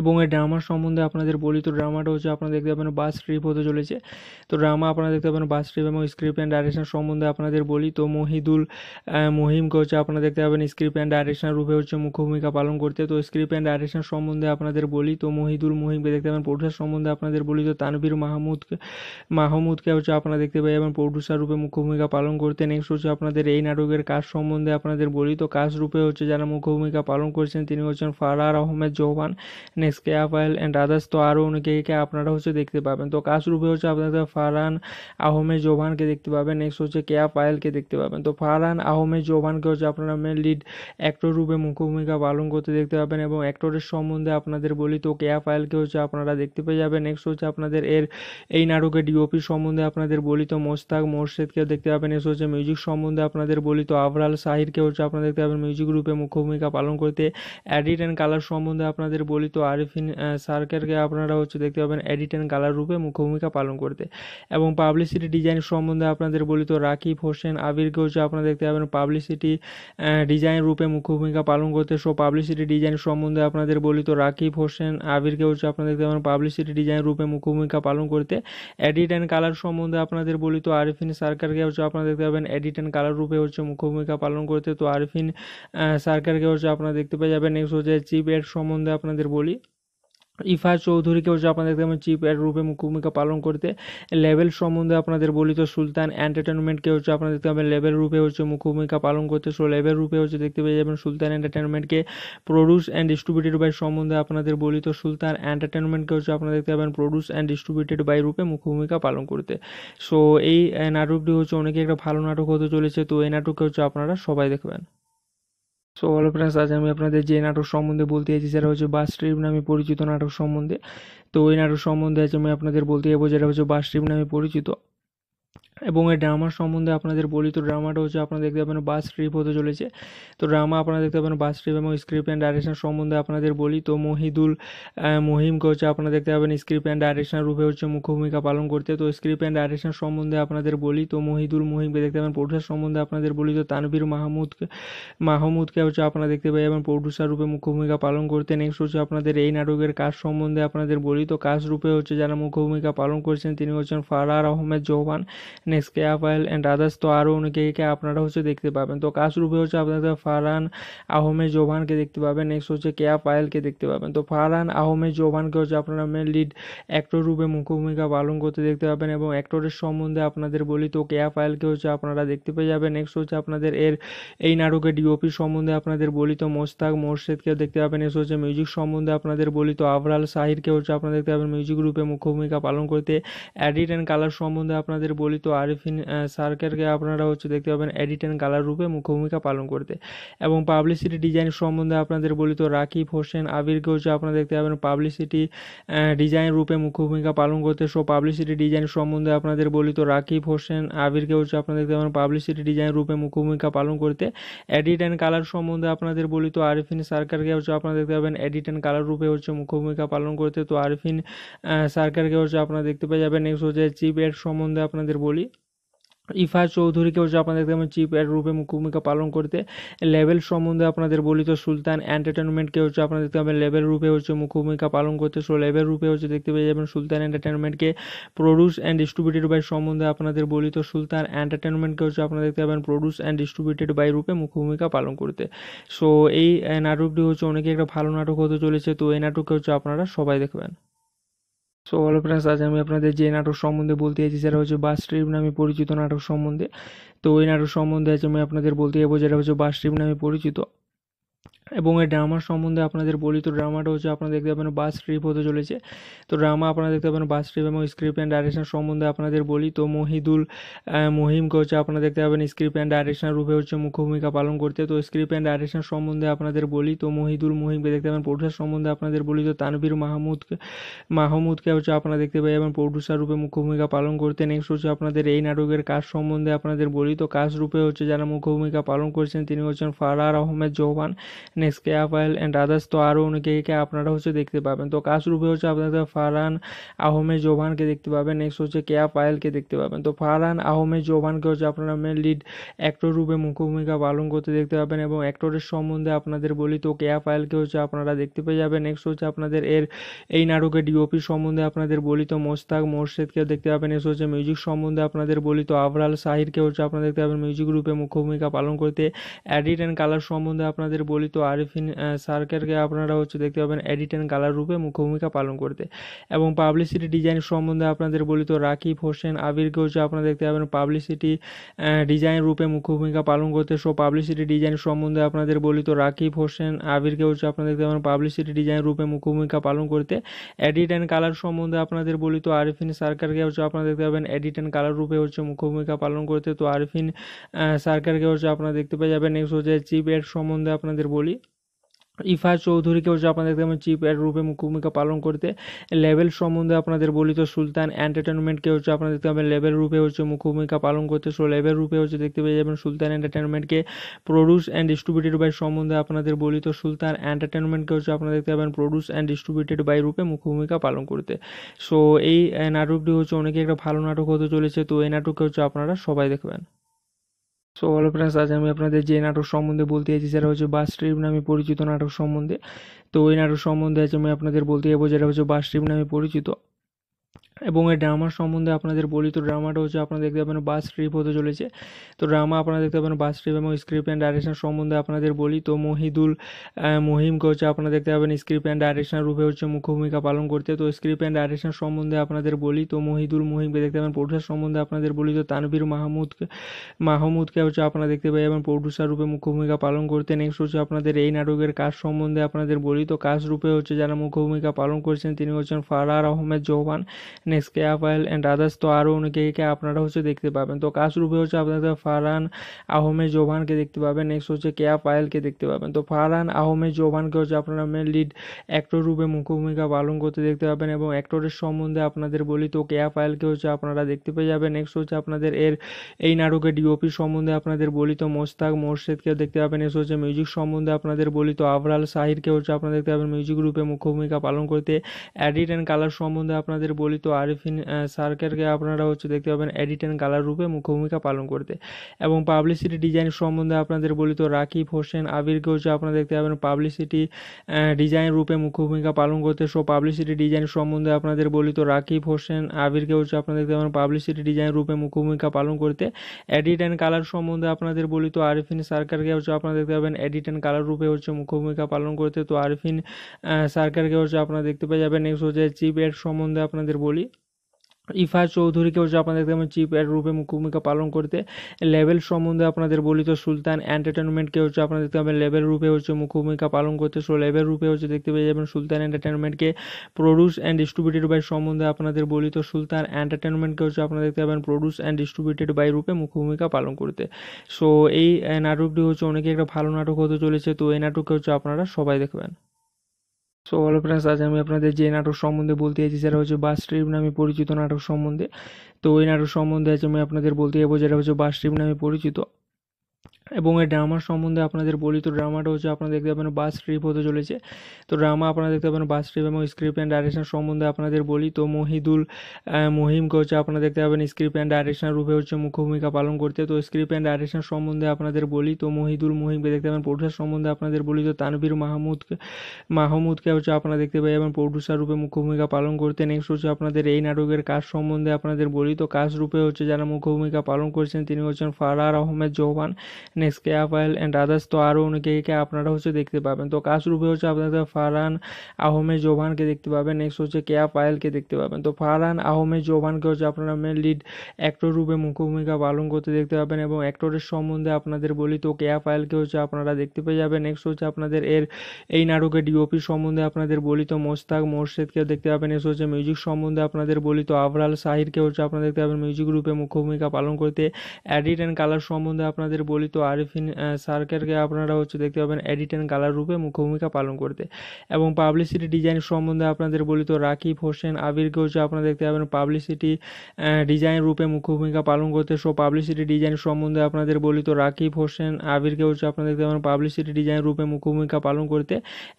এবং এই ড্রামার সম্বন্ধে আপনাদের বলি তো ড্রামাটা হচ্ছে আপনারা দেখতে পাবেন বাস ট্রিপ হতে চলেছে তো ড্রামা আপনারা দেখতে পাবেন বাস ট্রিপ এবং স্ক্রিপ্ট অ্যান্ড ডাইরেকশন সম্বন্ধে আপনাদের বলি তো মহিদুল মহিমকে হচ্ছে আপনারা দেখতে পাবেন স্ক্রিপ্ট অ্যান্ড ডাইরেকশন রূপে হচ্ছে মুখ্য ভূমিকা পালন করতে তো স্ক্রিপ্ট অ্যান্ড ডাইরেকশন সম্বন্ধে আপনাদের বলি তো মহিদুল মহিমকে দেখতে পাবেন প্রডিউসার সম্বন্ধে আপনাদের বলি তো তানভীর মাহমুদকে মাহমুদকে হচ্ছে আপনারা দেখতে পাই এবং প্রডিউসার রূপে মুখ্য ভূমিকা পালন করতে নেক্সট হচ্ছে আপনাদের এই নাটকের কাজ সম্বন্ধে আপনাদের বলি তো কাজ রূপে হচ্ছে যারা মুখ্য ভূমিকা পালন করছেন তিনি হচ্ছেন ফারার আহমেদ জওয়ান next Keya file and others তো আরও অনেকে আপনারা হচ্ছে দেখতে পাবেন তো কাশরূপে হচ্ছে আপনাদের ফারহান আহমেদ জোভানকে দেখতে পাবেন নেক্সট হচ্ছে কেয়া পায়েলকে দেখতে পাবেন তো ফারহান আহমেদ জোভানকে হচ্ছে আপনারা মেন লিড অ্যাক্টর রূপে মুখ্যভূমিকা পালন করতে দেখতে পাবেন এবং অ্যাক্টরের সম্বন্ধে আপনাদের বলি তো কেয়া পায়েলকে হচ্ছে আপনারা দেখতে পেয়ে যাবেন নেক্সট হচ্ছে আপনাদের এর এই নাটকের ডিওপি সম্বন্ধে আপনাদের বলি তো মোস্তাক মোর্শেদকে দেখতে পাবেন নেক্সট হচ্ছে মিউজিক সম্বন্ধে আপনাদের বলি তো আবরাল সাহিরকে হচ্ছে আপনারা দেখতে পাবেন মিউজিক রূপে মুখ্য ভূমিকা পালন করতে অ্যাডিট অ্যান্ড কালার সম্বন্ধে আপনাদের বলি তো আরিফিন সার্কেলকে আপনারা হচ্ছে দেখতে পাবেন এডিট অ্যান্ড কালার রূপে মুখ্যভূমিকা পালন করতে এবং পাবলিসিটি ডিজাইন সম্বন্ধে আপনাদের বলি তো রাকিব হোসেন আবিরকে হচ্ছে আপনারা দেখতে পাবেন পাবলিসিটি ডিজাইন রূপে মুখ্য ভূমিকা পালন করতে সো পাবলিসিটি ডিজাইন সম্বন্ধে আপনাদের বলি তো রাকিব হোসেন আবিরকে হচ্ছে আপনারা দেখতে পাবেন পাবলিসিটি ডিজাইন রূপে মুখ্যভূমিকা পালন করতে এডিট অ্যান্ড কালার সম্বন্ধে আপনাদের বলি তো আরিফিন সার্কারকে হচ্ছে আপনারা দেখতে পাবেন এডিট অ্যান্ড কালার রূপে হচ্ছে মুখ্যভূমিকা পালন করতে তো আরিফিন সার্কেলকে হচ্ছে আপনারা দেখতে পেয়ে যাবেন নেক্সট হচ্ছে চিপ এড সম্বন্ধে আপনাদের বলি ইফা চৌধুরীকে হচ্ছে আপনাদের যেমন চিফ এর রূপে ভূমিকা পালন করতে লেভেল সম্বন্ধে আপনাদের বলি তো সুলতান এন্টারটেনমেন্টকে হচ্ছে আপনাদের দেখতে পাবেন লেভেল রূপে হচ্ছে ভূমিকা পালন করতে সো লেভেল রূপে হচ্ছে দেখতে পেয়ে যাবেন সুলতান এন্টারটেনমেন্টকে প্রডিউস অ্যান্ড ডিস্ট্রিবিউটেড বাই সম্বন্ধে আপনাদের বলি তো সুলতান এন্টারটেনমেন্টকে হচ্ছে আপনাদের দেখতে পাবেন প্রডিউস অ্যান্ড ডিস্ট্রিবিউটেড বাই রূপে ভূমিকা পালন করতে সো এই নাটকটি হচ্ছে অনেকে একটা ভালো নাটক হতে চলেছে তো এই নাটককে হচ্ছে আপনারা সবাই দেখবেন সো হলো ফ্রেন্ডস আজ আমি আপনাদের যে নাটক সম্বন্ধে বলতে চাইছি সেটা হচ্ছে বাস ট্রিপ নামে পরিচিত নাটক সম্বন্ধে তো ওই নাটক সম্বন্ধে আজ আমি আপনাদের বলতে যাবো যেটা হচ্ছে বাস ট্রিপ নামে পরিচিত এবং এই ড্রামার সম্বন্ধে আপনাদের বলি তো ড্রামাটা হচ্ছে আপনারা দেখতে পাবেন বাস ট্রিপ হতে চলেছে তো ড্রামা আপনারা দেখতে পাবেন বাস ট্রিপ এবং স্ক্রিপ্ট অ্যান্ড ডাইরেকশন সম্বন্ধে আপনাদের বলি তো মহিদুল মহিমকে হচ্ছে আপনারা দেখতে পাবেন স্ক্রিপ্ট অ্যান্ড ডাইরেকশন রূপে হচ্ছে মুখ্য ভূমিকা পালন করতে তো স্ক্রিপ্ট অ্যান্ড ডাইরেকশন সম্বন্ধে আপনাদের বলি তো মহিদুল মহিমকে দেখতে পাবেন প্রডিউসার সম্বন্ধে আপনাদের বলি তো তানভীর মাহমুদকে মাহমুদকে হচ্ছে আপনারা দেখতে পাই এবং প্রডিউসার রূপে মুখ্য ভূমিকা পালন করতে নেক্সট হচ্ছে আপনাদের এই নাটকের কাজ সম্বন্ধে আপনাদের বলি তো কাজ রূপে হচ্ছে যারা মুখ্য ভূমিকা পালন করছেন তিনি হচ্ছেন ফারার আহমেদ জওয়ান next Keya file and others তো আরও অনেকে আপনারা হচ্ছে দেখতে পাবেন তো কাশরূপে হচ্ছে আপনাদের ফারহান আহমেদ জোভানকে দেখতে পাবেন নেক্সট হচ্ছে কেয়া পায়েলকে দেখতে পাবেন তো ফারহান আহমেদ জোভানকে হচ্ছে আপনারা মেন লিড অ্যাক্টর রূপে মুখ্যভূমিকা পালন করতে দেখতে পাবেন এবং অ্যাক্টরের সম্বন্ধে আপনাদের বলি তো কেয়া পায়েলকে হচ্ছে আপনারা দেখতে পেয়ে যাবেন নেক্সট হচ্ছে আপনাদের এর এই নাটকের ডিওপি সম্বন্ধে আপনাদের বলি তো মোস্তাক মোর্শেদকে দেখতে পাবেন নেক্সট হচ্ছে মিউজিক সম্বন্ধে আপনাদের বলি তো আবরাল সাহিরকে হচ্ছে আপনারা দেখতে পাবেন মিউজিক রূপে মুখ্য ভূমিকা পালন করতে অ্যাডিট অ্যান্ড কালার সম্বন্ধে আপনাদের বলি তো আরিফিন সার্কেলকে আপনারা হচ্ছে দেখতে পাবেন এডিট অ্যান্ড কালার রূপে মুখ্যভূমিকা পালন করতে এবং পাবলিসিটি ডিজাইন সম্বন্ধে আপনাদের বলি তো রাকিব হোসেন আবিরকে হচ্ছে আপনারা দেখতে পাবেন পাবলিসিটি ডিজাইন রূপে মুখ্য ভূমিকা পালন করতে সো পাবলিসিটি ডিজাইন সম্বন্ধে আপনাদের বলি তো রাকিব হোসেন আবিরকে হচ্ছে আপনারা দেখতে পাবেন পাবলিসিটি ডিজাইন রূপে মুখ্যভূমিকা পালন করতে এডিট অ্যান্ড কালার সম্বন্ধে আপনাদের বলি তো আরিফিন সার্কারকে হচ্ছে আপনারা দেখতে পাবেন এডিট অ্যান্ড কালার রূপে হচ্ছে মুখ্যভূমিকা পালন করতে তো আরিফিন সার্কেলকে হচ্ছে আপনারা দেখতে পেয়ে যাবেন নেক্সট হচ্ছে চিপ এড সম্বন্ধে আপনাদের বলি ইফা চৌধুরীকেও যে আপনাদের যেমন চিফ এর রূপে ভূমিকা পালন করতে লেভেল সম্বন্ধে আপনাদের বলিত সুলতান এন্টারটেনমেন্টকে হচ্ছে আপনাদের দেখতে পাবেন লেভেল রূপে হচ্ছে ভূমিকা পালন করতে সো লেভেল রূপে হচ্ছে দেখতে পেয়ে যাবেন সুলতান এন্টারটেনমেন্টকে প্রডিউস অ্যান্ড ডিস্ট্রিবিউটেড বাই সম্বন্ধে আপনাদের বলিত সুলতান এন্টারটেনমেন্টকে হচ্ছে আপনারা দেখতে পাবেন প্রডিউস অ্যান্ড ডিস্ট্রিবিউটেড বাই রূপে ভূমিকা পালন করতে সো এই নাটকটি হচ্ছে অনেকে একটা ভালো নাটক হতে চলেছে তো এই নাটককে হচ্ছে আপনারা সবাই দেখবেন সো হলো ফ্রেন্ডস আজ আমি আপনাদের যে নাটক সম্বন্ধে বলতে চাইছি সেটা হচ্ছে বাস ট্রিপ নামে পরিচিত নাটক সম্বন্ধে তো ওই নাটক সম্বন্ধে আজ আমি আপনাদের বলতে যাবো যেটা হচ্ছে বাস ট্রিপ নামে পরিচিত এবং এই ড্রামার সম্বন্ধে আপনাদের বলি তো ড্রামাটা হচ্ছে আপনারা দেখতে পাবেন বাস ট্রিপ হতে চলেছে তো ড্রামা আপনারা দেখতে পাবেন বাস ট্রিপ এবং স্ক্রিপ্ট অ্যান্ড ডাইরেকশন সম্বন্ধে আপনাদের বলি তো মহিদুল মহিমকে হচ্ছে আপনারা দেখতে পাবেন স্ক্রিপ্ট অ্যান্ড ডাইরেকশন রূপে হচ্ছে মুখ্য ভূমিকা পালন করতে তো স্ক্রিপ্ট অ্যান্ড ডাইরেকশন সম্বন্ধে আপনাদের বলি তো মহিদুল মহিমকে দেখতে পাবেন প্রডিউসার সম্বন্ধে আপনাদের বলি তো তানভীর মাহমুদকে মাহমুদকে হচ্ছে আপনারা দেখতে পাই এবং প্রডিউসার রূপে মুখ্য ভূমিকা পালন করতে নেক্সট হচ্ছে আপনাদের এই নাটকের কাজ সম্বন্ধে আপনাদের বলি তো কাজ রূপে হচ্ছে যারা মুখ্য ভূমিকা পালন করছেন তিনি হচ্ছেন ফারার আহমেদ জওয়ান নেক্সট কেয়াপাল অ্যান্ড আদার্স তো আরও অনেকে আপনারা হচ্ছে দেখতে পাবেন তো কাশরূপে হচ্ছে আপনাদের ফারহান আহমেদ জোভানকে দেখতে পাবেন নেক্সট হচ্ছে কেয়া পায়েলকে দেখতে পাবেন তো ফারহান আহমেদ জোভানকে হচ্ছে আপনারা মেন লিড অ্যাক্টর রূপে মুখ্যভূমিকা পালন করতে দেখতে পাবেন এবং অ্যাক্টরের সম্বন্ধে আপনাদের বলি তো কেয়া পায়েলকে হচ্ছে আপনারা দেখতে পেয়ে যাবেন নেক্সট হচ্ছে আপনাদের এর এই নাটকের ডিওপি সম্বন্ধে আপনাদের বলি তো মোস্তাক মোর্শেদকে দেখতে পাবেন নেক্সট হচ্ছে মিউজিক সম্বন্ধে আপনাদের বলি তো আবরাল সাহিরকে হচ্ছে আপনারা দেখতে পাবেন মিউজিক রূপে মুখ্য ভূমিকা পালন করতে অ্যাডিট অ্যান্ড কালার সম্বন্ধে আপনাদের বলি তো আরিফিন সার্কেলকে আপনারা হচ্ছে দেখতে পাবেন এডিট অ্যান্ড কালার রূপে মুখ্য ভূমিকা পালন করতে এবং পাবলিসিটি ডিজাইন সম্বন্ধে আপনাদের বলি তো রাকিব হোসেন আবিরকে হচ্ছে আপনারা দেখতে পাবেন পাবলিসিটি ডিজাইন রূপে ভূমিকা পালন করতে সো পাবলিসিটি ডিজাইন সম্বন্ধে আপনাদের বলি তো রাকিব হোসেন আবিরকে হচ্ছে আপনারা দেখতে পাবেন পাবলিসিটি ডিজাইন রূপে মুখ্যভূমিকা পালন করতে এডিট অ্যান্ড কালার সম্বন্ধে আপনাদের বলি তো আরিফিন সার্কেলকে হচ্ছে আপনারা দেখতে পাবেন এডিট অ্যান্ড কালার রূপে হচ্ছে মুখ্য ভূমিকা পালন করতে তো আরিফিন সার্কেলকে হচ্ছে আপনারা দেখতে পেয়ে যাবেন নেক্সট হচ্ছে চিপ এড সম্বন্ধে আপনাদের বলি ইফা চৌধুরীকেও যে আপনাদের যেমন চিপ এর রূপে ভূমিকা পালন করতে লেভেল সম্বন্ধে আপনাদের বলিত সুলতান এন্টারটেনমেন্টকে হচ্ছে আপনাদের দেখতে পাবেন লেভেল রূপে হচ্ছে ভূমিকা পালন করতে সো লেভেল রূপে হচ্ছে দেখতে পেয়ে যাবেন সুলতান এন্টারটেনমেন্টকে প্রডিউস অ্যান্ড ডিস্ট্রিবিউটেড বাই সম্বন্ধে আপনাদের বলিত সুলতান এন্টারটেনমেন্টকে হচ্ছে আপনাদের দেখতে পাবেন প্রডিউস অ্যান্ড ডিস্ট্রিবিউটেড বাই রূপে ভূমিকা পালন করতে সো এই নাটকটি হচ্ছে অনেকে একটা ভালো নাটক হতে চলেছে তো এই নাটককে হচ্ছে আপনারা সবাই দেখবেন সো হলো ফ্রেন্ডস আজ আমি আপনাদের যে নাটক সম্বন্ধে বলতে চাইছি সেটা হচ্ছে বাস ট্রিপ নামে পরিচিত নাটক সম্বন্ধে তো ওই নাটক সম্বন্ধে আজ আমি আপনাদের বলতে যাবো যেটা হচ্ছে বাস ট্রিপ নামে পরিচিত এবং এই ড্রামার সম্বন্ধে আপনাদের বলি তো ড্রামাটা হচ্ছে আপনারা দেখতে পাবেন বাস ট্রিপ হতে চলেছে তো ড্রামা আপনারা দেখতে পাবেন বাস ট্রিপ এবং স্ক্রিপ্ট অ্যান্ড ডাইরেকশন সম্বন্ধে আপনাদের বলি তো মহিদুল মহিমকে হচ্ছে আপনারা দেখতে পাবেন স্ক্রিপ্ট অ্যান্ড ডাইরেকশন রূপে হচ্ছে মুখ্য ভূমিকা পালন করতে তো স্ক্রিপ্ট অ্যান্ড ডাইরেকশন সম্বন্ধে আপনাদের বলি তো মহিদুল মহিমকে দেখতে পাবেন প্রডিউসার সম্বন্ধে আপনাদের বলি তো তানভীর মাহমুদকে মাহমুদকে হচ্ছে আপনারা দেখতে পাই এবং প্রডিউসার রূপে মুখ্য ভূমিকা পালন করতে নেক্সট হচ্ছে আপনাদের এই নাটকের কাজ সম্বন্ধে আপনাদের বলি তো কাজ রূপে হচ্ছে যারা মুখ্য ভূমিকা পালন করছেন তিনি হচ্ছেন ফারার আহমেদ জওয়ান next Keya Payel and others তো আরও অনেকে আপনারা হচ্ছে দেখতে পাবেন তো কাশরূপে হচ্ছে আপনাদের ফারহান আহমেদ জোভানকে দেখতে পাবেন নেক্সট হচ্ছে কেয়া পায়েলকে দেখতে পাবেন তো ফারহান আহমেদ জোভানকে হচ্ছে আপনারা মেন লিড অ্যাক্টর রূপে মুখ্যভূমিকা পালন করতে দেখতে পাবেন এবং অ্যাক্টরের সম্বন্ধে আপনাদের বলি তো কেয়া পায়েলকে হচ্ছে আপনারা দেখতে পেয়ে যাবেন নেক্সট হচ্ছে আপনাদের এর এই নাটকের ডিওপি সম্বন্ধে আপনাদের বলি তো মোস্তাক মোর্শেদকে দেখতে পাবেন নেক্সট হচ্ছে মিউজিক সম্বন্ধে আপনাদের বলি তো আবরাল সাহিরকে হচ্ছে আপনারা দেখতে পাবেন মিউজিক রূপে মুখ্য ভূমিকা পালন করতে অ্যাডিট অ্যান্ড কালার সম্বন্ধে আপনাদের বলি তো আরিফিন সার্কেলকে আপনারা হচ্ছে দেখতে পাবেন এডিট অ্যান্ড কালার রূপে মুখ্যভূমিকা পালন করতে এবং পাবলিসিটি ডিজাইন সম্বন্ধে আপনাদের বলি তো রাকিব হোসেন আবিরকে হচ্ছে আপনারা দেখতে পাবেন পাবলিসিটি ডিজাইন রূপে মুখ্য ভূমিকা পালন করতে সো পাবলিসিটি ডিজাইন সম্বন্ধে আপনাদের বলি তো রাকিব হোসেন আবিরকে হচ্ছে আপনারা দেখতে পাবেন পাবলিসিটি ডিজাইন রূপে মুখ্যভূমিকা পালন করতে এডিট অ্যান্ড কালার সম্বন্ধে আপনাদের বলি তো আরিফিন সার্কারকে হচ্ছে আপনারা দেখতে পাবেন এডিট অ্যান্ড কালার রূপে হচ্ছে মুখ্যভূমিকা পালন করতে তো আরিফিন সার্কেলকে হচ্ছে আপনারা দেখতে পেয়ে যাবেন নেক্সট হচ্ছে চিপ এড সম্বন্ধে আপনাদের বলি ইফা চৌধুরীকে হচ্ছে আপনাদের যেমন চিপ এর রূপে ভূমিকা পালন করতে লেভেল সম্বন্ধে আপনাদের বলিত সুলতান এন্টারটেনমেন্টকে হচ্ছে আপনাদের দেখতে পাবেন লেভেল রূপে হচ্ছে ভূমিকা পালন করতে সো লেভেল রূপে হচ্ছে দেখতে পেয়ে যাবেন সুলতান এন্টারটেনমেন্টকে প্রডিউস অ্যান্ড ডিস্ট্রিবিউটেড বাই সম্বন্ধে আপনাদের বলিত সুলতান এন্টারটেনমেন্টকে হচ্ছে আপনারা দেখতে পাবেন প্রডিউস অ্যান্ড ডিস্ট্রিবিউটেড বাই রূপে ভূমিকা পালন করতে সো এই নাটকটি হচ্ছে অনেকে একটা ভালো নাটক হতে চলেছে তো এই নাটককে হচ্ছে আপনারা সবাই দেখবেন সো হলো ফ্রেন্ডস আজ আমি আপনাদের যে নাটক সম্বন্ধে বলতে চাইছি সেটা হচ্ছে বাস ট্রিপ নামে পরিচিত নাটক সম্বন্ধে তো ওই নাটক সম্বন্ধে আজ আমি আপনাদের বলতে যাবো যেটা হচ্ছে বাস ট্রিপ নামে পরিচিত এবং এই ড্রামার সম্বন্ধে আপনাদের বলি তো ড্রামাটা হচ্ছে আপনারা দেখতে পাবেন বাস ট্রিপ হতে চলেছে তো ড্রামা আপনারা দেখতে পাবেন বাস ট্রিপ এবং স্ক্রিপ্ট অ্যান্ড ডাইরেকশন সম্বন্ধে আপনাদের বলি তো মহিদুল মহিমকে হচ্ছে আপনারা দেখতে পাবেন স্ক্রিপ্ট অ্যান্ড ডাইরেকশন রূপে হচ্ছে মুখ্য ভূমিকা পালন করতে তো স্ক্রিপ্ট অ্যান্ড ডাইরেকশন সম্বন্ধে আপনাদের বলি তো মহিদুল মহিমকে দেখতে পাবেন প্রডিউসার সম্বন্ধে আপনাদের বলি তো তানভীর মাহমুদকে মাহমুদকে হচ্ছে আপনারা দেখতে পাই এবং প্রডিউসার রূপে মুখ্য ভূমিকা পালন করতে নেক্সট হচ্ছে আপনাদের এই নাটকের কাজ সম্বন্ধে আপনাদের বলি তো কাজ রূপে হচ্ছে যারা মুখ্য ভূমিকা পালন করছেন তিনি হচ্ছেন ফারার আহমেদ জওয়ান next Keya Payel and others তো আরও অনেকে আপনারা হচ্ছে দেখতে পাবেন তো কাশরূপে হচ্ছে আপনাদের ফারহান আহমেদ জোভানকে দেখতে পাবেন নেক্সট হচ্ছে কেয়া পায়েলকে দেখতে পাবেন তো ফারহান আহমেদ জোভানকে হচ্ছে আপনারা মেন লিড অ্যাক্টর রূপে মুখ্যভূমিকা পালন করতে দেখতে পাবেন এবং অ্যাক্টরের সম্বন্ধে আপনাদের বলি তো কেয়া পায়েলকে হচ্ছে আপনারা দেখতে পেয়ে যাবেন নেক্সট হচ্ছে আপনাদের এর এই নাটকে ডিওপি সম্বন্ধে আপনাদের বলি তো মোস্তাক মোর্শেদকে দেখতে পাবেন নেক্সট হচ্ছে মিউজিক সম্বন্ধে আপনাদের বলি তো আবরাল সাহিরকে হচ্ছে আপনারা দেখতে পাবেন মিউজিক রূপে মুখ্য ভূমিকা পালন করতে অ্যাডিট অ্যান্ড কালার সম্বন্ধে আপনাদের বলি তো আরিফিন সার্কেলকে আপনারা হচ্ছে দেখতে পাবেন এডিট অ্যান্ড কালার রূপে মুখ্য ভূমিকা পালন করতে এবং পাবলিসিটি ডিজাইন সম্বন্ধে আপনাদের বলি তো রাকিব হোসেন আবিরকে হচ্ছে আপনারা দেখতে পাবেন পাবলিসিটি ডিজাইন রূপে মুখ্য ভূমিকা পালন করতে সো পাবলিসিটি ডিজাইন সম্বন্ধে আপনাদের বলি তো রাকিব হোসেন আবিরকে হচ্ছে আপনারা দেখতে পাবেন পাবলিসিটি ডিজাইন রূপে মুখ্য ভূমিকা পালন করতে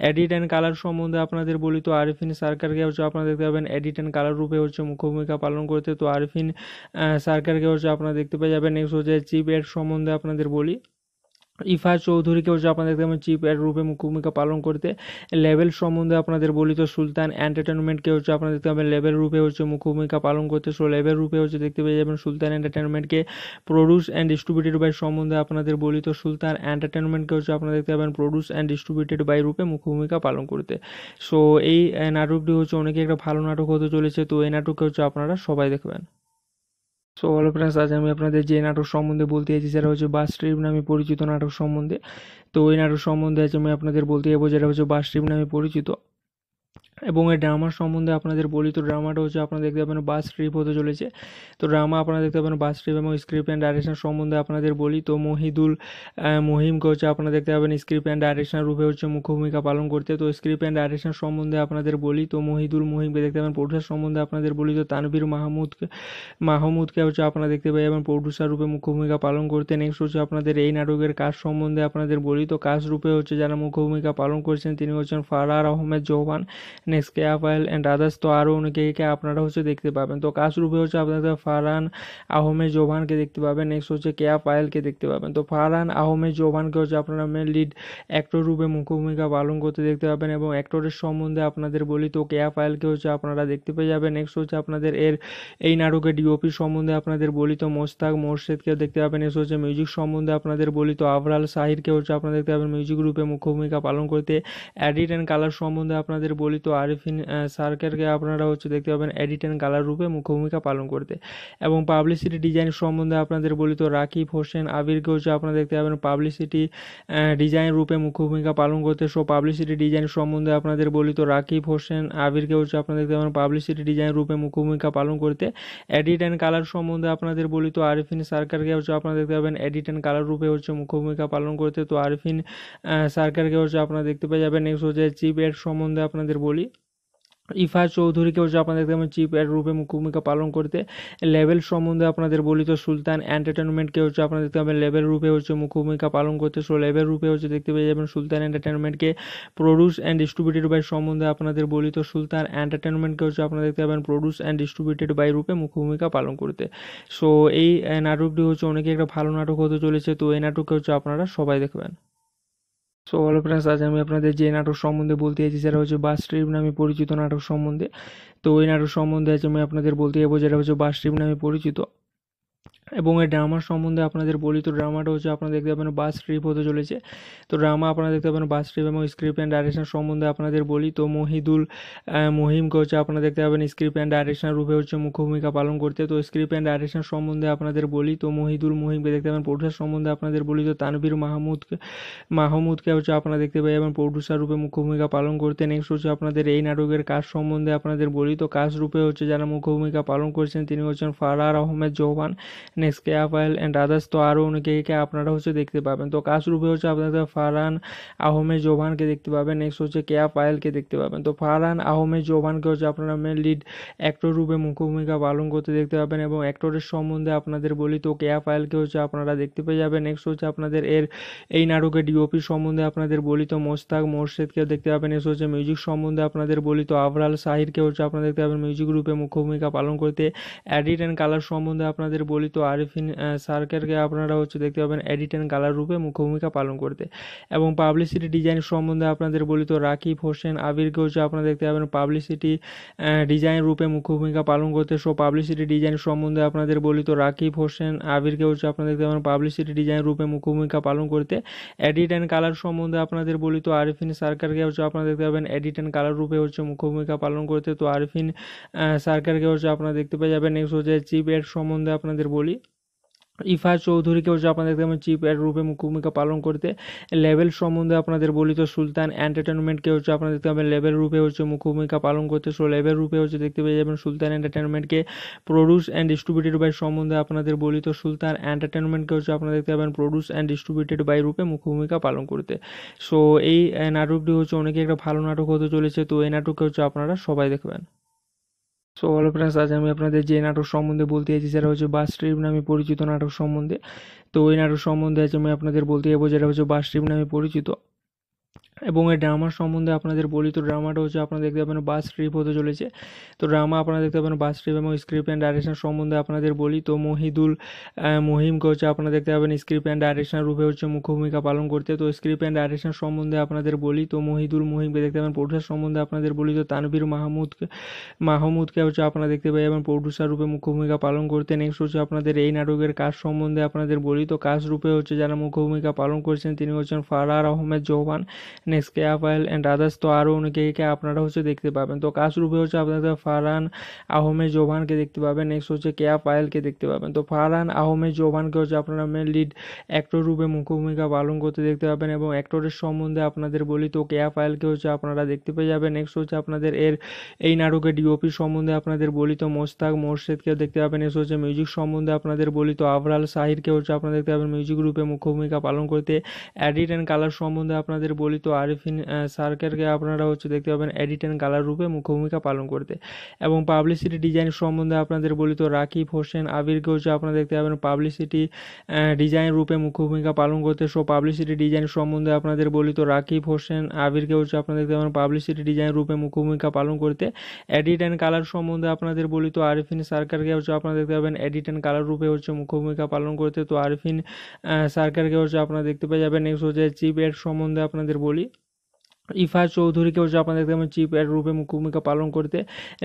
এডিট অ্যান্ড কালার সম্বন্ধে আপনাদের বলি তো আরিফিন সার্কারকে হচ্ছে আপনারা দেখতে পাবেন এডিট অ্যান্ড কালার রূপে হচ্ছে মুখ্য ভূমিকা পালন করতে তো আরিফিন সার্কেলকে হচ্ছে আপনারা দেখতে পেয়ে যাবেন নেক্সট হচ্ছে চিপ এড সম্বন্ধে আপনাদের বলি ইফা চৌধুরীকেও যে আপনাদের যেমন চিপ এর রূপে ভূমিকা পালন করতে লেভেল সম্বন্ধে আপনাদের বলিত সুলতান এন্টারটেনমেন্টকে হচ্ছে আপনাদের দেখতে পাবেন লেভেল রূপে হচ্ছে ভূমিকা পালন করতে সো লেভেল রূপে হচ্ছে দেখতে পেয়ে যাবেন সুলতান এন্টারটেনমেন্টকে প্রডিউস অ্যান্ড ডিস্ট্রিবিউটেড বাই সম্বন্ধে আপনাদের বলিত সুলতান এন্টারটেনমেন্টকে হচ্ছে আপনারা দেখতে পাবেন প্রডিউস অ্যান্ড ডিস্ট্রিবিউটেড বাই রূপে ভূমিকা পালন করতে সো এই নাটকটি হচ্ছে অনেকে একটা ভালো নাটক হতে চলেছে তো এই নাটককে হচ্ছে আপনারা সবাই দেখবেন সো হলো ফ্রেন্ডস আজ আমি আপনাদের যে নাটক সম্বন্ধে বলতে চাইছি সেটা হচ্ছে বাস ট্রিপ নামে পরিচিত নাটক সম্বন্ধে তো ওই নাটক সম্বন্ধে আজ আমি আপনাদের বলতে যাবো যেটা হচ্ছে বাস ট্রিপ নামে পরিচিত এবং এই ড্রামার সম্বন্ধে আপনাদের বলি তো ড্রামাটা হচ্ছে আপনারা দেখতে পাবেন বাস ট্রিপ হতে চলেছে তো ড্রামা আপনারা দেখতে পাবেন বাস ট্রিপ এবং স্ক্রিপ্ট অ্যান্ড ডাইরেকশন সম্বন্ধে আপনাদের বলি তো মহিদুল মহিমকে হচ্ছে আপনারা দেখতে পাবেন স্ক্রিপ্ট অ্যান্ড ডাইরেকশন রূপে হচ্ছে মুখ্য ভূমিকা পালন করতে তো স্ক্রিপ্ট অ্যান্ড ডাইরেকশন সম্বন্ধে আপনাদের বলি তো মহিদুল মহিমকে দেখতে পাবেন প্রডিউসার সম্বন্ধে আপনাদের বলি তো তানভীর মাহমুদকে মাহমুদকে হচ্ছে আপনারা দেখতে পাই এবং প্রডিউসার রূপে মুখ্য ভূমিকা পালন করতে নেক্সট হচ্ছে আপনাদের এই নাটকের কাজ সম্বন্ধে আপনাদের বলি তো কাজ রূপে হচ্ছে যারা মুখ্য ভূমিকা পালন করছেন তিনি হচ্ছেন ফারার আহমেদ জওয়ান নেক্সট কেয়াফাইল অ্যান্ড আদার্স তো আরও অনেকে আপনারা হচ্ছে দেখতে পাবেন তো কাশরূপে হচ্ছে আপনাদের ফারহান আহমেদ জোভানকে দেখতে পাবেন নেক্সট হচ্ছে কেয়া পায়েলকে দেখতে পাবেন তো ফারহান আহমেদ জোভানকে হচ্ছে আপনারা মেন লিড অ্যাক্টর রূপে মুখ্যভূমিকা পালন করতে দেখতে পাবেন এবং অ্যাক্টরের সম্বন্ধে আপনাদের বলি তো কেয়া পায়েলকে হচ্ছে আপনারা দেখতে পেয়ে যাবেন নেক্সট হচ্ছে আপনাদের এর এই নাটকের ডিওপি সম্বন্ধে আপনাদের বলি তো মোস্তাক মোর্শেদকে দেখতে পাবেন নেক্সট হচ্ছে মিউজিক সম্বন্ধে আপনাদের বলি তো আবরাল সাহিরকে হচ্ছে আপনারা দেখতে পাবেন মিউজিক রূপে মুখ্য ভূমিকা পালন করতে অ্যাডিট অ্যান্ড কালার সম্বন্ধে আপনাদের বলি তো আরিফিন সার্কেলকে আপনারা হচ্ছে দেখতে পাবেন এডিট অ্যান্ড কালার রূপে মুখ্য ভূমিকা পালন করতে এবং পাবলিসিটি ডিজাইন সম্বন্ধে আপনাদের বলি তো রাকিব হোসেন আবিরকে হচ্ছে আপনারা দেখতে পাবেন পাবলিসিটি ডিজাইন রূপে মুখ্য ভূমিকা পালন করতে সো পাবলিসিটি ডিজাইন সম্বন্ধে আপনাদের বলি তো রাকিব হোসেন আবিরকে হচ্ছে আপনারা দেখতে পাবেন পাবলিসিটি ডিজাইন রূপে মুখ্য ভূমিকা পালন করতে এডিট অ্যান্ড কালার সম্বন্ধে আপনাদের বলি তো আরিফিন সার্কারকে হচ্ছে আপনারা দেখতে পাবেন এডিট অ্যান্ড কালার রূপে হচ্ছে মুখ্য ভূমিকা পালন করতে তো আরিফিন সার্কারকে হচ্ছে আপনারা দেখতে পেয়ে যাবেন নেক্সট হচ্ছে চিপ এড সম্বন্ধে আপনাদের বলি ইফা চৌধুরীকে হচ্ছে আপনাদের যেমন চিপ এর রূপে ভূমিকা পালন করতে লেভেল সম্বন্ধে আপনাদের বলি তো সুলতান এন্টারটেনমেন্টকে হচ্ছে আপনারা দেখতে পাবেন লেভেল রূপে হচ্ছে ভূমিকা পালন করতে সো লেভেল রূপে হচ্ছে দেখতে পেয়ে যাবেন সুলতান এন্টারটেনমেন্টকে প্রডিউস অ্যান্ড ডিস্ট্রিবিউটেড বাই সম্বন্ধে আপনাদের বলি তো সুলতান এন্টারটেনমেন্টকে হচ্ছে আপনাদের দেখতে পাবেন প্রডিউস অ্যান্ড ডিস্ট্রিবিউটেড বাই রূপে ভূমিকা পালন করতে সো এই নাটকটি হচ্ছে অনেকে একটা ভালো নাটক হতে চলেছে তো এই নাটককে হচ্ছে আপনারা সবাই দেখবেন সো অল ফ্রেন্ডস আজ আমি আপনাদের যে নাটক সম্বন্ধে বলতে চাইছি সেটা হচ্ছে বাস ট্রিপ নামে পরিচিত নাটক সম্বন্ধে তো ওই নাটক সম্বন্ধে আজ আমি আপনাদের বলতে যাবো যেটা হচ্ছে বাস ট্রিপ নামে পরিচিত এবং এই ড্রামার সম্বন্ধে আপনাদের বলি তো ড্রামাটা হচ্ছে আপনারা দেখতে পাবেন বাস ট্রিপ হতে চলেছে তো ড্রামা আপনারা দেখতে পাবেন বাস ট্রিপ এবং স্ক্রিপ্ট অ্যান্ড ডাইরেকশন সম্বন্ধে আপনাদের বলি তো মহিদুল মহিমকে হচ্ছে আপনারা দেখতে পাবেন স্ক্রিপ্ট অ্যান্ড ডাইরেকশন রূপে হচ্ছে মুখ্য ভূমিকা পালন করতে তো স্ক্রিপ্ট অ্যান্ড ডাইরেকশন সম্বন্ধে আপনাদের বলি তো মহিদুল মহিমকে দেখতে পাবেন প্রডিউসার সম্বন্ধে আপনাদের বলি তো তানভীর মাহমুদকে মাহমুদকে হচ্ছে আপনারা দেখতে পাই এবং প্রডিউসার রূপে মুখ্য ভূমিকা পালন করতে নেক্সট হচ্ছে আপনাদের এই নাটকের কাজ সম্বন্ধে আপনাদের বলি তো কাজ রূপে হচ্ছে যারা মুখ্য ভূমিকা পালন করছেন তিনি হচ্ছেন ফারার আহমেদ জওয়ান নেক্সট কেয়াফাইল অ্যান্ড আদার্স তো আরও অনেকে আপনারা হচ্ছে দেখতে পাবেন তো কাশরূপে হচ্ছে আপনাদের ফারহান আহমেদ জোভানকে দেখতে পাবেন নেক্সট হচ্ছে কেয়া পায়েলকে দেখতে পাবেন তো ফারহান আহমেদ জোভানকে হচ্ছে আপনারা মেন লিড অ্যাক্টর রূপে মুখ্যভূমিকা পালন করতে দেখতে পাবেন এবং অ্যাক্টরের সম্বন্ধে আপনাদের বলি তো কেয়া পায়েলকে হচ্ছে আপনারা দেখতে পেয়ে যাবেন নেক্সট হচ্ছে আপনাদের এর এই নাটকের ডিওপি সম্বন্ধে আপনাদের বলি তো মোস্তাক মোর্শেদকে দেখতে পাবেন নেক্সট হচ্ছে মিউজিক সম্বন্ধে আপনাদের বলি তো আবরাল সাহিরকে হচ্ছে আপনারা দেখতে পাবেন মিউজিক রূপে মুখ্য ভূমিকা পালন করতে অ্যাডিট অ্যান্ড কালার সম্বন্ধে আপনাদের বলি তো আরিফিন সার্কেলকে আপনারা হচ্ছে দেখতে পাবেন এডিট অ্যান্ড কালার রূপে মুখ্যভূমিকা পালন করতে এবং পাবলিসিটি ডিজাইন সম্বন্ধে আপনাদের বলি তো রাকিব হোসেন আবিরকে হচ্ছে আপনারা দেখতে পাবেন পাবলিসিটি ডিজাইন রূপে মুখ্য ভূমিকা পালন করতে সো পাবলিসিটি ডিজাইন সম্বন্ধে আপনাদের বলি তো রাকিব হোসেন আবিরকে হচ্ছে আপনারা দেখতে পাবেন পাবলিসিটি ডিজাইন রূপে মুখ্য ভূমিকা পালন করতে এডিট অ্যান্ড কালার সম্বন্ধে আপনাদের বলি তো আরিফিন সার্কারকে হচ্ছে আপনারা দেখতে পাবেন এডিট অ্যান্ড কালার রূপে হচ্ছে মুখ্য ভূমিকা পালন করতে তো আরিফিন সার্কেলকে হচ্ছে আপনারা দেখতে পেয়ে যাবেন নেক্সট হচ্ছে চিপ এড সম্বন্ধে আপনাদের বলি ইফা চৌধুরীকে হচ্ছে আপনাদের দেখতে এর রূপে ভূমিকা পালন করতে লেভেল সম্বন্ধে আপনাদের বলি তো সুলতান এন্টারটেনমেন্টকে হচ্ছে আপনাদের দেখতে পাবেন লেভেল রূপে হচ্ছে ভূমিকা পালন করতে সো লেভেল রূপে হচ্ছে দেখতে পেয়ে যাবেন সুলতান এন্টারটেনমেন্টকে প্রডিউস অ্যান্ড ডিস্ট্রিবিউটেড বাই সম্বন্ধে আপনাদের বলি তো সুলতান এন্টারটেনমেন্টকে হচ্ছে আপনারা দেখতে পাবেন প্রডিউস অ্যান্ড ডিস্ট্রিবিউটেড বাই রূপে ভূমিকা পালন করতে সো এই নাটকটি হচ্ছে অনেকে একটা ভালো নাটক হতে চলেছে তো এই নাটককে হচ্ছে আপনারা সবাই দেখবেন সো হলো ফ্রেন্ডস আজ আমি আপনাদের যে নাটক সম্বন্ধে বলতে চাইছি সেটা হচ্ছে বাস ট্রিপ নামে পরিচিত নাটক সম্বন্ধে তো ওই নাটক সম্বন্ধে আজ আমি আপনাদের বলতে যাবো যেটা হচ্ছে বাস ট্রিপ নামে পরিচিত এবং এই ড্রামার সম্বন্ধে আপনাদের বলি তো ড্রামাটা হচ্ছে আপনারা দেখতে পাবেন বাস ট্রিপ হতে চলেছে তো ড্রামা আপনারা দেখতে পাবেন বাস ট্রিপ এবং স্ক্রিপ্ট অ্যান্ড ডাইরেকশন সম্বন্ধে আপনাদের বলি তো মহিদুল মহিমকে হচ্ছে আপনারা দেখতে পাবেন স্ক্রিপ্ট অ্যান্ড ডাইরেকশন রূপে হচ্ছে মুখ্য ভূমিকা পালন করতে তো স্ক্রিপ্ট অ্যান্ড ডাইরেকশন সম্বন্ধে আপনাদের বলি তো মহিদুল মহিমকে দেখতে পাবেন প্রডিউসার সম্বন্ধে আপনাদের বলি তো তানভীর মাহমুদকে মাহমুদকে হচ্ছে আপনারা দেখতে পাই এবং প্রডিউসার রূপে মুখ্য ভূমিকা পালন করতে নেক্সট হচ্ছে আপনাদের এই নাটকের কাজ সম্বন্ধে আপনাদের বলি তো কাজ রূপে হচ্ছে যারা মুখ্য ভূমিকা পালন করছেন তিনি হচ্ছেন ফারার আহমেদ জওয়ান next Keya Payel and others তো আরও অনেকে আপনারা হচ্ছে দেখতে পাবেন তো কাশরূপে হচ্ছে আপনাদের ফারহান আহমেদ জোভানকে দেখতে পাবেন নেক্সট হচ্ছে কেয়া পায়েলকে দেখতে পাবেন তো ফারহান আহমেদ জোভানকে হচ্ছে আপনারা মেন লিড অ্যাক্টর রূপে মুখ্যভূমিকা পালন করতে দেখতে পাবেন এবং অ্যাক্টরের সম্বন্ধে আপনাদের বলি তো কেয়া পায়েলকে হচ্ছে আপনারা দেখতে পেয়ে যাবেন নেক্সট হচ্ছে আপনাদের এর এই নাটকের ডিওপি সম্বন্ধে আপনাদের বলি তো মোস্তাক মোর্শেদকেও দেখতে পাবেন নেক্সট হচ্ছে মিউজিক সম্বন্ধে আপনাদের বলি তো আবরাল সাহিরকে হচ্ছে আপনারা দেখতে পাবেন মিউজিক রূপে মুখ্য ভূমিকা পালন করতে অ্যাডিট অ্যান্ড কালার সম্বন্ধে আপনাদের বলি তো আরিফিন সার্কেলকে আপনারা হচ্ছে দেখতে পাবেন এডিট অ্যান্ড কালার রূপে মুখ্যভূমিকা পালন করতে এবং পাবলিসিটি ডিজাইন সম্বন্ধে আপনাদের বলি তো রাকিব হোসেন আবিরকে হচ্ছে আপনারা দেখতে পাবেন পাবলিসিটি ডিজাইন রূপে মুখ্য ভূমিকা পালন করতে সো পাবলিসিটি ডিজাইন সম্বন্ধে আপনাদের বলি তো রাকিব হোসেন আবিরকে হচ্ছে আপনারা দেখতে পাবেন পাবলিসিটি ডিজাইন রূপে মুখ্য ভূমিকা পালন করতে এডিট অ্যান্ড কালার সম্বন্ধে আপনাদের বলি তো আরিফিন সার্কারকে হচ্ছে আপনারা দেখতে পাবেন এডিট অ্যান্ড কালার রূপে হচ্ছে মুখ্য ভূমিকা পালন করতে তো আরিফিন সার্কারকে হচ্ছে আপনারা দেখতে পেয়ে যাবেন নেক্সট হচ্ছে চিপ এড সম্বন্ধে আপনাদের বলি ইফা চৌধুরীকে হচ্ছে আপনাদের দেখতে এর রূপে ভূমিকা পালন করতে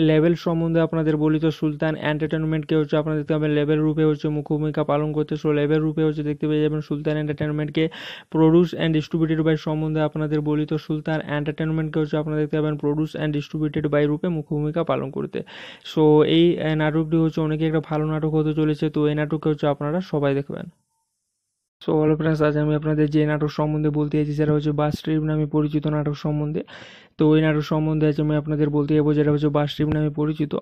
লেভেল সম্বন্ধে আপনাদের বলিত সুলতান এন্টারটেনমেন্টকে হচ্ছে আপনারা দেখতে পাবেন লেভেল রূপে হচ্ছে ভূমিকা পালন করতে সো লেভেল রূপে হচ্ছে দেখতে পেয়ে যাবেন সুলতান এন্টারটেনমেন্টকে প্রডিউস অ্যান্ড ডিস্ট্রিবিউটেড বাই সম্বন্ধে আপনাদের বলিত সুলতান এন্টারটেনমেন্টকে হচ্ছে আপনাদের দেখতে পাবেন প্রডিউস অ্যান্ড ডিস্ট্রিবিউটেড বাই রূপে ভূমিকা পালন করতে সো এই নাটকটি হচ্ছে অনেকে একটা ভালো নাটক হতে চলেছে তো এই নাটককে হচ্ছে আপনারা সবাই দেখবেন সো অল ফ্রেন্ডস আজ আমি আপনাদের যে নাটক সম্বন্ধে বলতে চাইছি সেটা হচ্ছে বাস ট্রিপ নামে পরিচিত নাটক সম্বন্ধে তো ওই নাটক সম্বন্ধে আজ আমি আপনাদের বলতে যাবো যেটা হচ্ছে বাস ট্রিপ নামে পরিচিত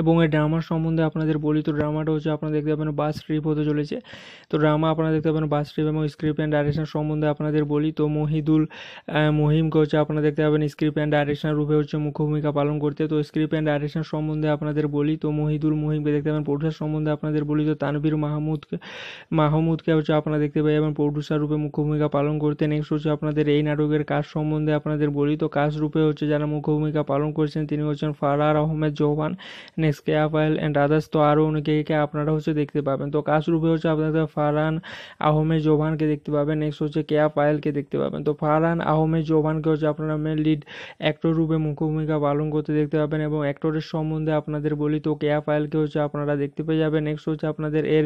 এবং এই ড্রামার সম্বন্ধে আপনাদের বলি তো ড্রামাটা হচ্ছে আপনারা দেখতে পাবেন বাস ট্রিপ হতে চলেছে তো ড্রামা আপনারা দেখতে পাবেন বাস ট্রিপ এবং স্ক্রিপ্ট অ্যান্ড ডাইরেকশন সম্বন্ধে আপনাদের বলি তো মহিদুল মহিমকে হচ্ছে আপনারা দেখতে পাবেন স্ক্রিপ্ট অ্যান্ড ডাইরেকশন রূপে হচ্ছে মুখ্য ভূমিকা পালন করতে তো স্ক্রিপ্ট অ্যান্ড ডাইরেকশন সম্বন্ধে আপনাদের বলি তো মহিদুল মহিমকে দেখতে পাবেন প্রডিউসার সম্বন্ধে আপনাদের বলি তো তানভীর মাহমুদকে মাহমুদকে হচ্ছে আপনারা দেখতে পাই এবং প্রডিউসার রূপে মুখ্য ভূমিকা পালন করতে নেক্সট হচ্ছে আপনাদের এই নাটকের কাজ সম্বন্ধে আপনাদের বলি তো কাজ রূপে হচ্ছে যারা মুখ্য ভূমিকা পালন করছেন তিনি হচ্ছেন ফারার আহমেদ জওয়ান next Keya Payel and others তো আরও অনেকে আপনারা হচ্ছে দেখতে পাবেন তো কাশরূপে হচ্ছে আপনাদের ফারহান আহমেদ জোভানকে দেখতে পাবেন নেক্সট হচ্ছে কেয়া পায়েলকে দেখতে পাবেন তো ফারহান আহমেদ জোভানকে হচ্ছে আপনারা মেন লিড অ্যাক্টর রূপে মুখ্যভূমিকা পালন করতে দেখতে পাবেন এবং অ্যাক্টরের সম্বন্ধে আপনাদের বলি তো কেয়া পায়েলকে হচ্ছে আপনারা দেখতে পেয়ে যাবেন নেক্সট হচ্ছে আপনাদের এর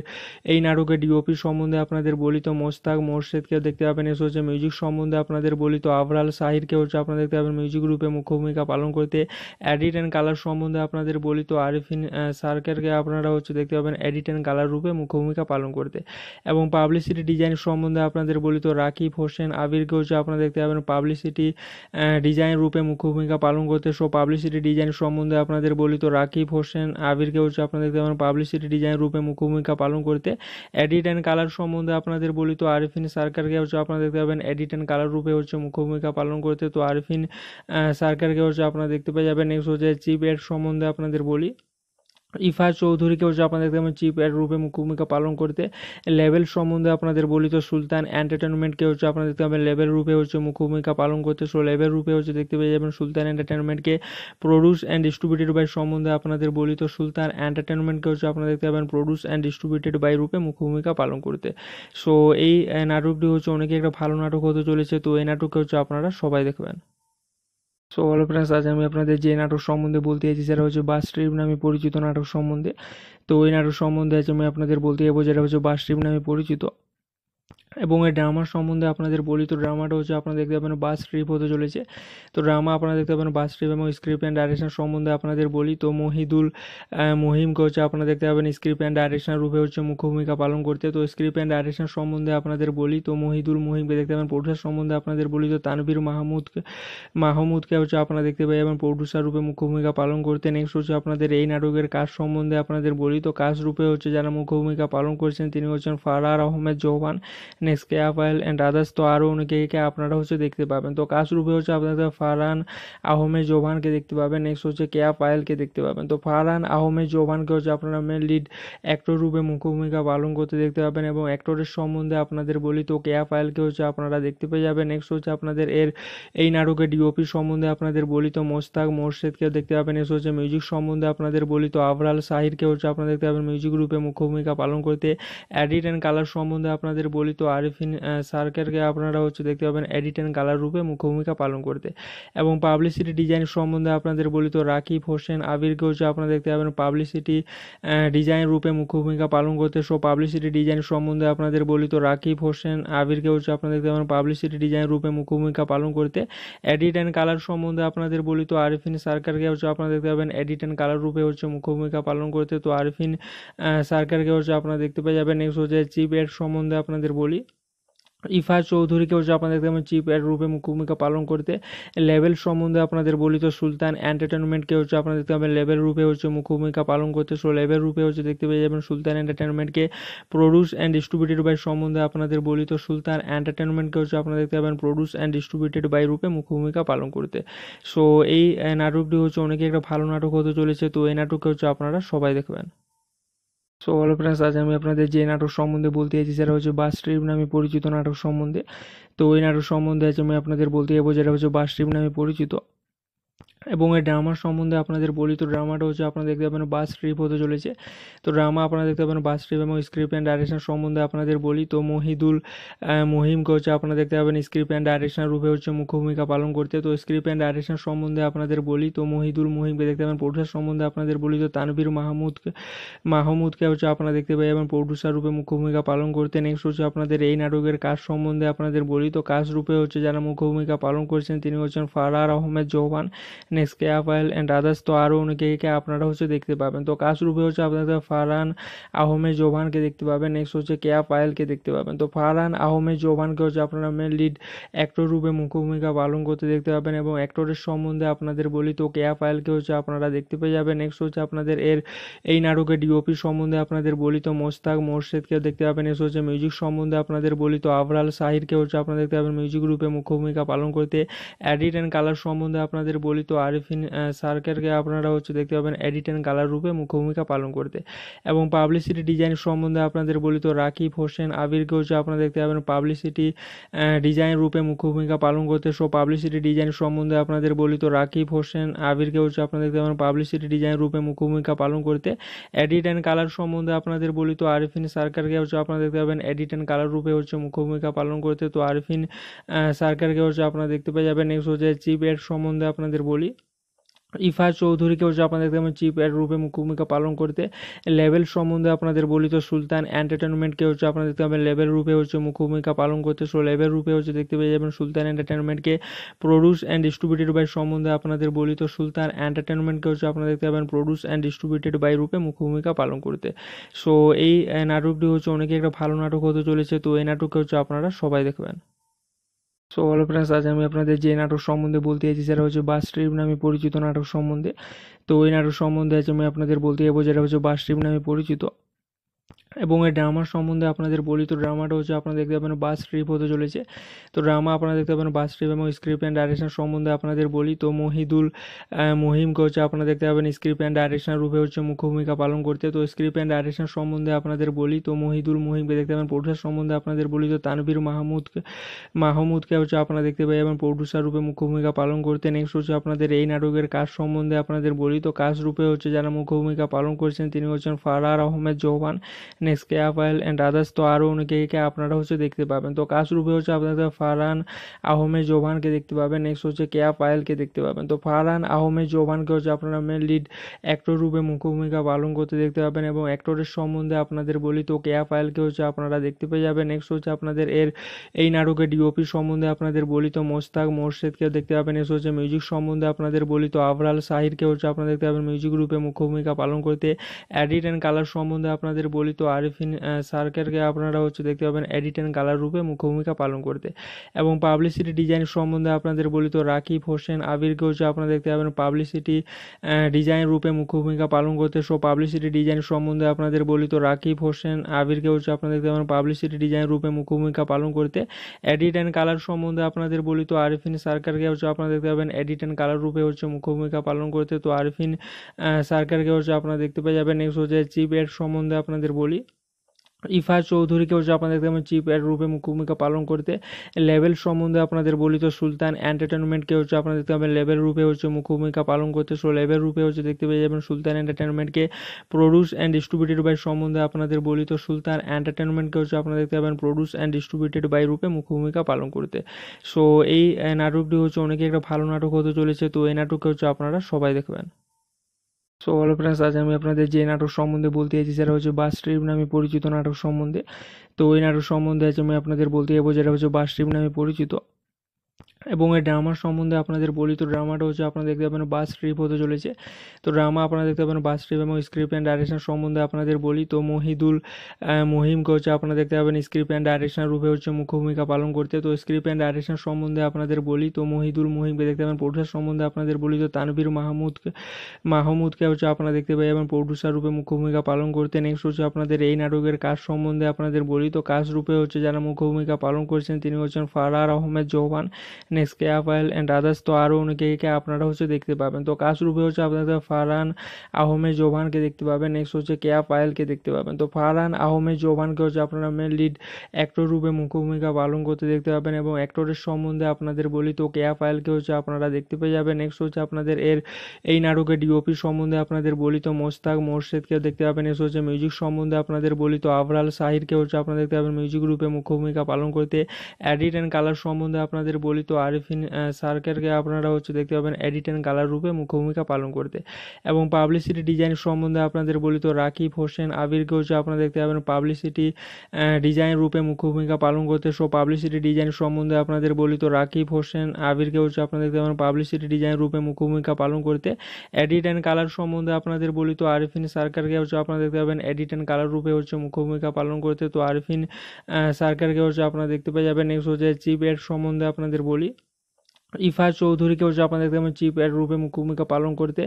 এই নাটকের ডিওপি সম্বন্ধে আপনাদের বলি তো মোস্তাক মোর্শেদকে দেখতে পাবেন নেক্সট হচ্ছে মিউজিক সম্বন্ধে আপনাদের বলি তো আবরাল সাহিরকে হচ্ছে আপনারা দেখতে পাবেন মিউজিক রূপে মুখ্য ভূমিকা পালন করতে অ্যাডিট অ্যান্ড কালার সম্বন্ধে আপনাদের বলি তো আরিফিন সার্কেলকে আপনারা হচ্ছে দেখতে পাবেন এডিট অ্যান্ড কালার রূপে মুখ্য ভূমিকা পালন করতে এবং পাবলিসিটি ডিজাইন সম্বন্ধে আপনাদের বলি তো রাকিব হোসেন আবিরকে হচ্ছে আপনারা দেখতে পাবেন পাবলিসিটি ডিজাইন রূপে ভূমিকা পালন করতে সো পাবলিসিটি ডিজাইন সম্বন্ধে আপনাদের বলি তো রাকিব হোসেন আবিরকে হচ্ছে আপনারা দেখতে পাবেন পাবলিসিটি ডিজাইন রূপে মুখ্যভূমিকা পালন করতে এডিট অ্যান্ড কালার সম্বন্ধে আপনাদের বলি তো আরিফিন সার্কেলকে হচ্ছে আপনারা দেখতে পাবেন এডিট অ্যান্ড কালার রূপে হচ্ছে মুখ্যভূমিকা পালন করতে তো আরিফিন সার্কেলকে হচ্ছে আপনারা দেখতে পেয়ে যাবেন নেক্সট হচ্ছে চিপ এড সম্বন্ধে আপনাদের বলি ইফা চৌধুরীকে হচ্ছে আপনাদের দেখতে চিফ এর রূপে ভূমিকা পালন করতে লেভেল সম্বন্ধে আপনাদের বলি তো সুলতান এন্টারটেনমেন্টকে হচ্ছে আপনারা দেখতে পাবেন লেভেল রূপে হচ্ছে ভূমিকা পালন করতে সো লেভেল রূপে হচ্ছে দেখতে পেয়ে যাবেন সুলতান এন্টারটেনমেন্টকে প্রডিউস অ্যান্ড ডিস্ট্রিবিউটেড বাই সম্বন্ধে আপনাদের বলি তো সুলতান এন্টারটেনমেন্টকে হচ্ছে আপনাদের দেখতে পাবেন প্রডিউস অ্যান্ড ডিস্ট্রিবিউটেড বাই রূপে ভূমিকা পালন করতে সো এই নাটকটি হচ্ছে অনেকে একটা ভালো নাটক হতে চলেছে তো এই নাটককে হচ্ছে আপনারা সবাই দেখবেন সো হলো ফ্রেন্ডস আজ আমি আপনাদের যে নাটক সম্বন্ধে বলতে চাইছি সেটা হচ্ছে বাস ট্রিপ নামে পরিচিত নাটক সম্বন্ধে তো ওই নাটক সম্বন্ধে আজ আমি আপনাদের বলতে যাবো যেটা হচ্ছে বাস ট্রিপ নামে পরিচিত এবং এই ড্রামার সম্বন্ধে আপনাদের বলি তো ড্রামাটা হচ্ছে আপনারা দেখতে পাবেন বাস ট্রিপ হতে চলেছে তো ড্রামা আপনারা দেখতে পাবেন বাস ট্রিপ এবং স্ক্রিপ্ট অ্যান্ড ডাইরেকশন সম্বন্ধে আপনাদের বলি তো মহিদুল মহিমকে হচ্ছে আপনারা দেখতে পাবেন স্ক্রিপ্ট অ্যান্ড ডাইরেকশন রূপে হচ্ছে মুখ্য ভূমিকা পালন করতে তো স্ক্রিপ্ট অ্যান্ড ডাইরেকশন সম্বন্ধে আপনাদের বলি তো মহিদুল মহিমকে দেখতে পাবেন প্রডিউসার সম্বন্ধে আপনাদের বলি তো তানভীর মাহমুদকে মাহমুদকে হচ্ছে আপনারা দেখতে পাই এবং প্রডিউসার রূপে মুখ্য ভূমিকা পালন করতে নেক্সট হচ্ছে আপনাদের এই নাটকের কাজ সম্বন্ধে আপনাদের বলি তো কাজ রূপে হচ্ছে যারা মুখ্য ভূমিকা পালন করছেন তিনি হচ্ছেন ফারার আহমেদ জওয়ান next Keya Payel and others তো আরও অনেকেকে আপনারা হচ্ছে দেখতে পাবেন তো কাশরূপে হচ্ছে আপনাদের ফারহান আহমেদ জোভানকে দেখতে পাবেন নেক্সট হচ্ছে কেয়া পায়েলকে দেখতে পাবেন তো ফারহান আহমেদ জোভানকে হচ্ছে আপনারা মেন লিড অ্যাক্টর রূপে মুখ্যভূমিকা পালন করতে দেখতে পাবেন এবং অ্যাক্টরের সম্বন্ধে আপনাদের বলি তো কেয়া পায়েলকে হচ্ছে আপনারা দেখতে পেয়ে যাবেন নেক্সট হচ্ছে আপনাদের এর এই নাটকের ডিওপি সম্বন্ধে আপনাদের বলি তো মোস্তাক মোর্শেদকে দেখতে পাবেন নেক্সট হচ্ছে মিউজিক সম্বন্ধে আপনাদের বলি তো আবরাল সাহিরকে হচ্ছে আপনারা দেখতে পাবেন মিউজিক রূপে মুখ্য ভূমিকা পালন করতে অ্যাডিট অ্যান্ড কালার সম্বন্ধে আপনাদের বলি তো আরিফিন সার্কেলকে আপনারা হচ্ছে দেখতে পাবেন এডিট অ্যান্ড কালার রূপে মুখ্যভূমিকা পালন করতে এবং পাবলিসিটি ডিজাইন সম্বন্ধে আপনাদের বলি তো রাকিব হোসেন আবিরকে হচ্ছে আপনারা দেখতে পাবেন পাবলিসিটি ডিজাইন রূপে মুখ্য ভূমিকা পালন করতে সো পাবলিসিটি ডিজাইন সম্বন্ধে আপনাদের বলি তো রাকিব হোসেন আবিরকে হচ্ছে আপনারা দেখতে পাবেন পাবলিসিটি ডিজাইন রূপে মুখ্য ভূমিকা পালন করতে এডিট অ্যান্ড কালার সম্বন্ধে আপনাদের বলি তো আরিফিন সার্কারকে হচ্ছে আপনারা দেখতে পাবেন এডিট অ্যান্ড কালার রূপে হচ্ছে মুখ্য ভূমিকা পালন করতে তো আরিফিন সার্কারকে হচ্ছে আপনারা দেখতে পেয়ে যাবেন নেক্সট হচ্ছে চিপ এড সম্বন্ধে আপনাদের বলি ইফা চৌধুরীকেও হচ্ছে আপনাদের যেমন চিপ এর রূপে ভূমিকা পালন করতে লেভেল সম্বন্ধে আপনাদের বলি তো সুলতান এন্টারটেনমেন্টকে হচ্ছে আপনারা দেখতে পাবেন লেভেল রূপে হচ্ছে ভূমিকা পালন করতে সো লেভেল রূপে হচ্ছে দেখতে পেয়ে যাবেন সুলতান এন্টারটেনমেন্টকে প্রডিউস অ্যান্ড ডিস্ট্রিবিউটেড বাই সম্বন্ধে আপনাদের বলি তো সুলতান এন্টারটেনমেন্টকে হচ্ছে আপনাদের দেখতে পাবেন প্রডিউস অ্যান্ড ডিস্ট্রিবিউটেড বাই রূপে ভূমিকা পালন করতে সো এই নাটকটি হচ্ছে অনেকে একটা ভালো নাটক হতে চলেছে তো এই নাটককে হচ্ছে আপনারা সবাই দেখবেন সো হ্যালো ফ্রেন্ডস আজ আমি আপনাদের যে নাটক সম্বন্ধে বলতে চাইছি সেটা হচ্ছে বাস ট্রিপ নামে পরিচিত নাটক সম্বন্ধে তো ওই নাটক সম্বন্ধে আজ আমি আপনাদের বলতে যাবো যেটা হচ্ছে বাস ট্রিপ নামে পরিচিত এবং এই ড্রামার সম্বন্ধে আপনাদের বলি তো ড্রামাটা হচ্ছে আপনারা দেখতে পাবেন বাস ট্রিপ হতে চলেছে তো ড্রামা আপনারা দেখতে পাবেন বাস ট্রিপ এবং স্ক্রিপ্ট অ্যান্ড ডাইরেকশন সম্বন্ধে আপনাদের বলি তো মহিদুল মহিমকে হচ্ছে আপনারা দেখতে পাবেন স্ক্রিপ্ট অ্যান্ড ডাইরেকশন রূপে হচ্ছে মুখ্য ভূমিকা পালন করতে তো স্ক্রিপ্ট অ্যান্ড ডাইরেকশন সম্বন্ধে আপনাদের বলি তো মহিদুল মহিমকে দেখতে পাবেন প্রডিউসার সম্বন্ধে আপনাদের বলি তো তানভীর মাহমুদকে মাহমুদকে হচ্ছে আপনারা দেখতে পাই এবং প্রডিউসার রূপে মুখ্য ভূমিকা পালন করতে নেক্সট হচ্ছে আপনাদের এই নাটকের কাজ সম্বন্ধে আপনাদের বলি তো কাজ রূপে হচ্ছে যারা মুখ্য ভূমিকা পালন করছেন তিনি হচ্ছেন ফারার Ahmed Johann next কেয়াফাইল and others তো আরও অনেকে আপনারা হচ্ছে দেখতে পাবেন তো কাশরূপে হচ্ছে আপনাদের ফারহান আহমেদ জোভানকে দেখতে পাবেন নেক্সট হচ্ছে কেয়া পায়েলকে দেখতে পাবেন তো ফারহান আহমেদ জোভানকে হচ্ছে আপনারা মেন লিড অ্যাক্টর রূপে মুখ্যভূমিকা পালন করতে দেখতে পাবেন এবং অ্যাক্টরের সম্বন্ধে আপনাদের বলি তো কেয়া পায়েলকে হচ্ছে আপনারা দেখতে পেয়ে যাবেন নেক্সট হচ্ছে আপনাদের এর এই নাটকের ডিওপি সম্বন্ধে আপনাদের বলি তো মোস্তাক মোর্শেদকে দেখতে পাবেন নেক্সট হচ্ছে মিউজিক সম্বন্ধে আপনাদের বলি তো আবরাল সাহিরকে হচ্ছে আপনারা দেখতে পাবেন মিউজিক রূপে মুখ্য ভূমিকা পালন করতে অ্যাডিট অ্যান্ড কালার সম্বন্ধে আপনাদের বলি তো আরিফিন সার্কেলকে আপনারা হচ্ছে দেখতে পাবেন এডিট অ্যান্ড কালার রূপে মুখ্য ভূমিকা পালন করতে এবং পাবলিসিটি ডিজাইন সম্বন্ধে আপনাদের বলি তো রাকিব হোসেন আবিরকে হচ্ছে আপনারা দেখতে পাবেন পাবলিসিটি ডিজাইন রূপে মুখ্য ভূমিকা পালন করতে সো পাবলিসিটি ডিজাইন সম্বন্ধে আপনাদের বলি তো রাকিব হোসেন আবিরকে হচ্ছে আপনারা দেখতে পাবেন পাবলিসিটি ডিজাইন রূপে মুখ্যভূমিকা পালন করতে এডিট অ্যান্ড কালার সম্বন্ধে আপনাদের বলি তো আরিফিন সার্কেলকে হচ্ছে আপনারা দেখতে পাবেন এডিট অ্যান্ড কালার রূপে হচ্ছে মুখ্যভূমিকা পালন করতে তো আরিফিন সার্কেলকে হচ্ছে আপনারা দেখতে পেয়ে যাবেন নেক্সট হচ্ছে চিপ এড সম্বন্ধে আপনাদের বলি ইফা চৌধুরীকেও হচ্ছে আপনাদের যেমন চিপ এর রূপে ভূমিকা পালন করতে লেভেল সম্বন্ধে আপনাদের বলি তো সুলতান এন্টারটেনমেন্টকে হচ্ছে আপনারা দেখতে পাবেন লেভেল রূপে হচ্ছে ভূমিকা পালন করতে সো লেভেল রূপে হচ্ছে দেখতে পেয়ে যাবেন সুলতান এন্টারটেনমেন্টকে প্রডিউস অ্যান্ড ডিস্ট্রিবিউটেড বাই সম্বন্ধে আপনাদের বলি তো সুলতান এন্টারটেনমেন্টকে হচ্ছে আপনাদের দেখতে পাবেন প্রডিউস অ্যান্ড ডিস্ট্রিবিউটেড বাই রূপে ভূমিকা পালন করতে সো এই নাটকটি হচ্ছে অনেকে একটা ভালো নাটক হতে চলেছে তো এই নাটককে হচ্ছে আপনারা সবাই দেখবেন সো হ্যালো ফ্রেন্ডস আজ আমি আপনাদের যে নাটক সম্বন্ধে বলতে চাইছি সেটা হচ্ছে বাস ট্রিপ নামে পরিচিত নাটক সম্বন্ধে তো ওই নাটক সম্বন্ধে আজ আমি আপনাদের বলতে যাবো যেটা হচ্ছে বাস ট্রিপ নামে পরিচিত এবং এই ড্রামার সম্বন্ধে আপনাদের বলি তো ড্রামাটা হচ্ছে আপনারা দেখতে পাবেন বাস ট্রিপ হতে চলেছে তো ড্রামা আপনারা দেখতে পাবেন বাস ট্রিপ এবং স্ক্রিপ্ট অ্যান্ড ডাইরেকশন সম্বন্ধে আপনাদের বলি তো মহিদুল মহিমকে হচ্ছে আপনারা দেখতে পাবেন স্ক্রিপ্ট অ্যান্ড ডাইরেকশন রূপে হচ্ছে মুখ্য ভূমিকা পালন করতে তো স্ক্রিপ্ট অ্যান্ড ডাইরেকশন সম্বন্ধে আপনাদের বলি তো মহিদুল মহিমকে দেখতে পাবেন প্রডিউসার সম্বন্ধে আপনাদের বলি তো তানভীর মাহমুদকে মাহমুদকে হচ্ছে আপনারা দেখতে পাই এবং প্রডিউসার রূপে মুখ্য ভূমিকা পালন করতে নেক্সট হচ্ছে আপনাদের এই নাটকের কাজ সম্বন্ধে আপনাদের বলি তো কাজ রূপে হচ্ছে যারা মুখ্য ভূমিকা পালন করছেন তিনি হচ্ছেন ফারার আহমেদ জওয়ান নেক্সট কেয়া অ্যান্ড আদার্স তো আরও অনেকেকে আপনারা হচ্ছে দেখতে পাবেন তো কাশরূপে হচ্ছে আপনাদের ফারহান আহমেদ জোভানকে দেখতে পাবেন নেক্সট হচ্ছে কেয়া পায়েলকে দেখতে পাবেন তো ফারহান আহমেদ জোভানকে হচ্ছে আপনারা মেন লিড অ্যাক্টর রূপে মুখ্যভূমিকা পালন করতে দেখতে পাবেন এবং অ্যাক্টরের সম্বন্ধে আপনাদের বলি তো কেয়া পায়েলকে হচ্ছে আপনারা দেখতে পেয়ে যাবেন নেক্সট হচ্ছে আপনাদের এর এই নাটকের ডিওপি সম্বন্ধে আপনাদের বলি তো মোস্তাক মোর্শেদকে দেখতে পাবেন নেক্সট হচ্ছে মিউজিক সম্বন্ধে আপনাদের বলি তো আবরাল সাহিরকে হচ্ছে আপনারা দেখতে পাবেন মিউজিক রূপে মুখ্য ভূমিকা পালন করতে অ্যাডিট অ্যান্ড কালার সম্বন্ধে আপনাদের বলি তো আরিফিন সার্কেলকে আপনারা হচ্ছে দেখতে পাবেন এডিট অ্যান্ড কালার রূপে মুখ্য ভূমিকা পালন করতে এবং পাবলিসিটি ডিজাইন সম্বন্ধে আপনাদের বলি তো রাকিব হোসেন আবিরকে হচ্ছে আপনারা দেখতে পাবেন পাবলিসিটি ডিজাইন রূপে মুখ্য ভূমিকা পালন করতে সো পাবলিসিটি ডিজাইন সম্বন্ধে আপনাদের বলি তো রাকিব হোসেন আবিরকে হচ্ছে আপনারা দেখতে পাবেন পাবলিসিটি ডিজাইন রূপে মুখ্য ভূমিকা পালন করতে এডিট অ্যান্ড কালার সম্বন্ধে আপনাদের বলি তো আরিফিন সার্কারকে হচ্ছে আপনারা দেখতে পাবেন এডিট অ্যান্ড কালার রূপে হচ্ছে মুখ্য ভূমিকা পালন করতে তো আরিফিন সার্কারকে হচ্ছে আপনারা দেখতে পেয়ে যাবেন নেক্সট হচ্ছে চিপ এড সম্বন্ধে আপনাদের বলি ইফা চৌধুরীকেও হচ্ছে আপনাদের যেমন চিপ এর রূপে ভূমিকা পালন করতে লেভেল সম্বন্ধে আপনাদের বলি তো সুলতান এন্টারটেনমেন্টকে হচ্ছে আপনারা দেখতে পাবেন লেভেল রূপে হচ্ছে ভূমিকা পালন করতে সো লেভেল রূপে হচ্ছে দেখতে পেয়ে যাবেন সুলতান এন্টারটেনমেন্টকে প্রডিউস অ্যান্ড ডিস্ট্রিবিউটেড বাই সম্বন্ধে আপনাদের বলি তো সুলতান এন্টারটেনমেন্টকে হচ্ছে আপনাদের দেখতে পাবেন প্রডিউস অ্যান্ড ডিস্ট্রিবিউটেড বাই রূপে ভূমিকা পালন করতে সো এই নাটকটি হচ্ছে অনেকে একটা ভালো নাটক হতে চলেছে তো এই নাটককে হচ্ছে আপনারা সবাই দেখবেন সো হ্যালো ফ্রেন্ডস আজ আমি আপনাদের যে নাটক সম্বন্ধে বলতে চাইছি সেটা হচ্ছে বাস ট্রিপ নামে পরিচিত নাটক সম্বন্ধে তো ওই নাটক সম্বন্ধে আজ আমি আপনাদের বলতে যাবো যেটা হচ্ছে বাস ট্রিপ নামে পরিচিত এবং এই ড্রামার সম্বন্ধে আপনাদের বলি তো ড্রামাটা হচ্ছে আপনারা দেখতে পাবেন বাস ট্রিপ হতে চলেছে তো ড্রামা আপনারা দেখতে পাবেন বাস ট্রিপ এবং স্ক্রিপ্ট অ্যান্ড ডাইরেকশন সম্বন্ধে আপনাদের বলি তো মহিদুল মহিমকে হচ্ছে আপনারা দেখতে পাবেন স্ক্রিপ্ট অ্যান্ড ডাইরেকশন রূপে হচ্ছে মুখ্য ভূমিকা পালন করতে তো স্ক্রিপ্ট অ্যান্ড ডাইরেকশন সম্বন্ধে আপনাদের বলি তো মহিদুল মহিমকে দেখতে পাবেন প্রডিউসার সম্বন্ধে আপনাদের বলি তো তানভীর মাহমুদকে মাহমুদকে হচ্ছে আপনারা দেখতে পাই এবং প্রডিউসার রূপে মুখ্য ভূমিকা পালন করতে নেক্সট হচ্ছে আপনাদের এই নাটকের কাজ সম্বন্ধে আপনাদের বলি তো কাজ রূপে হচ্ছে যারা মুখ্য ভূমিকা পালন করছেন তিনি হচ্ছেন ফারার আহমেদ জওয়ান নেক্সট কেয়া অ্যান্ড আদার্স তো আরও অনেকেকে আপনারা হচ্ছে দেখতে পাবেন তো কাশরূপে হচ্ছে আপনাদের ফারহান আহমেদ জোভানকে দেখতে পাবেন নেক্সট হচ্ছে কেয়া পায়েলকে দেখতে পাবেন তো ফারহান আহমেদ জোভানকে হচ্ছে আপনারা মেন লিড অ্যাক্টর রূপে মুখ্যভূমিকা পালন করতে দেখতে পাবেন এবং অ্যাক্টরের সম্বন্ধে আপনাদের বলি তো কেয়া পায়েলকে হচ্ছে আপনারা দেখতে পেয়ে যাবেন নেক্সট হচ্ছে আপনাদের এর এই নাটকের ডিওপি সম্বন্ধে আপনাদের বলি তো মোস্তাক মোর্শেদকে দেখতে পাবেন নেক্সট হচ্ছে মিউজিক সম্বন্ধে আপনাদের বলি তো আবরাল সাহিরকে হচ্ছে আপনারা দেখতে পাবেন মিউজিক রূপে মুখ্য ভূমিকা পালন করতে অ্যাডিট অ্যান্ড কালার সম্বন্ধে আপনাদের বলি তো আরিফিন সার্কেলকে আপনারা হচ্ছে দেখতে পাবেন এডিট অ্যান্ড কালার রূপে মুখ্য ভূমিকা পালন করতে এবং পাবলিসিটি ডিজাইন সম্বন্ধে আপনাদের বলি তো রাকিব হোসেন আবিরকে হচ্ছে আপনারা দেখতে পাবেন পাবলিসিটি ডিজাইন রূপে মুখ্য ভূমিকা পালন করতে সো পাবলিসিটি ডিজাইন সম্বন্ধে আপনাদের বলি তো রাকিব হোসেন আবিরকে হচ্ছে আপনারা দেখতে পাবেন পাবলিসিটি ডিজাইন রূপে মুখ্য ভূমিকা পালন করতে এডিট অ্যান্ড কালার সম্বন্ধে আপনাদের বলি তো আরিফিন সার্কারকে হচ্ছে আপনারা দেখতে পাবেন এডিট অ্যান্ড কালার রূপে হচ্ছে মুখ্য ভূমিকা পালন করতে তো আরিফিন সার্কারকে হচ্ছে আপনারা দেখতে পেয়ে যাবেন নেক্সট হচ্ছে চিপ এড সম্বন্ধে আপনাদের বলি ইফাজ চৌধুরীকেও হচ্ছে আপনাদের যেমন চিপ এর রূপে ভূমিকা পালন করতে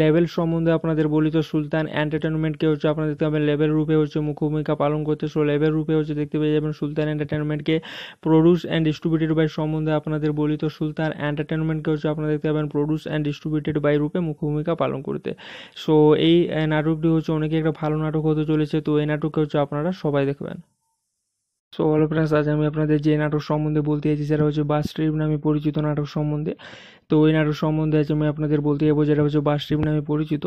লেভেল সম্বন্ধে আপনাদের বলি তো সুলতান এন্টারটেনমেন্টকে হচ্ছে আপনারা দেখতে পাবেন লেভেল রূপে হচ্ছে ভূমিকা পালন করতে সো লেভেল রূপে হচ্ছে দেখতে পেয়ে যাবেন সুলতান এন্টারটেনমেন্টকে প্রডিউস অ্যান্ড ডিস্ট্রিবিউটেড বাই সম্বন্ধে আপনাদের বলি তো সুলতান এন্টারটেনমেন্টকে হচ্ছে আপনাদের দেখতে পাবেন প্রডিউস অ্যান্ড ডিস্ট্রিবিউটেড বাই রূপে ভূমিকা পালন করতে সো এই নাটকটি হচ্ছে অনেকে একটা ভালো নাটক হতে চলেছে তো এই নাটককে হচ্ছে আপনারা সবাই দেখবেন সো হলো ফ্রেন্ডস আজ আমি আপনাদের যে নাটক সম্বন্ধে বলতে চাইছি সেটা হচ্ছে বাস ট্রিপ নামে পরিচিত নাটক সম্বন্ধে তো ওই নাটক সম্বন্ধে আজ আমি আপনাদের বলতে যাবো যেটা হচ্ছে বাস ট্রিপ নামে পরিচিত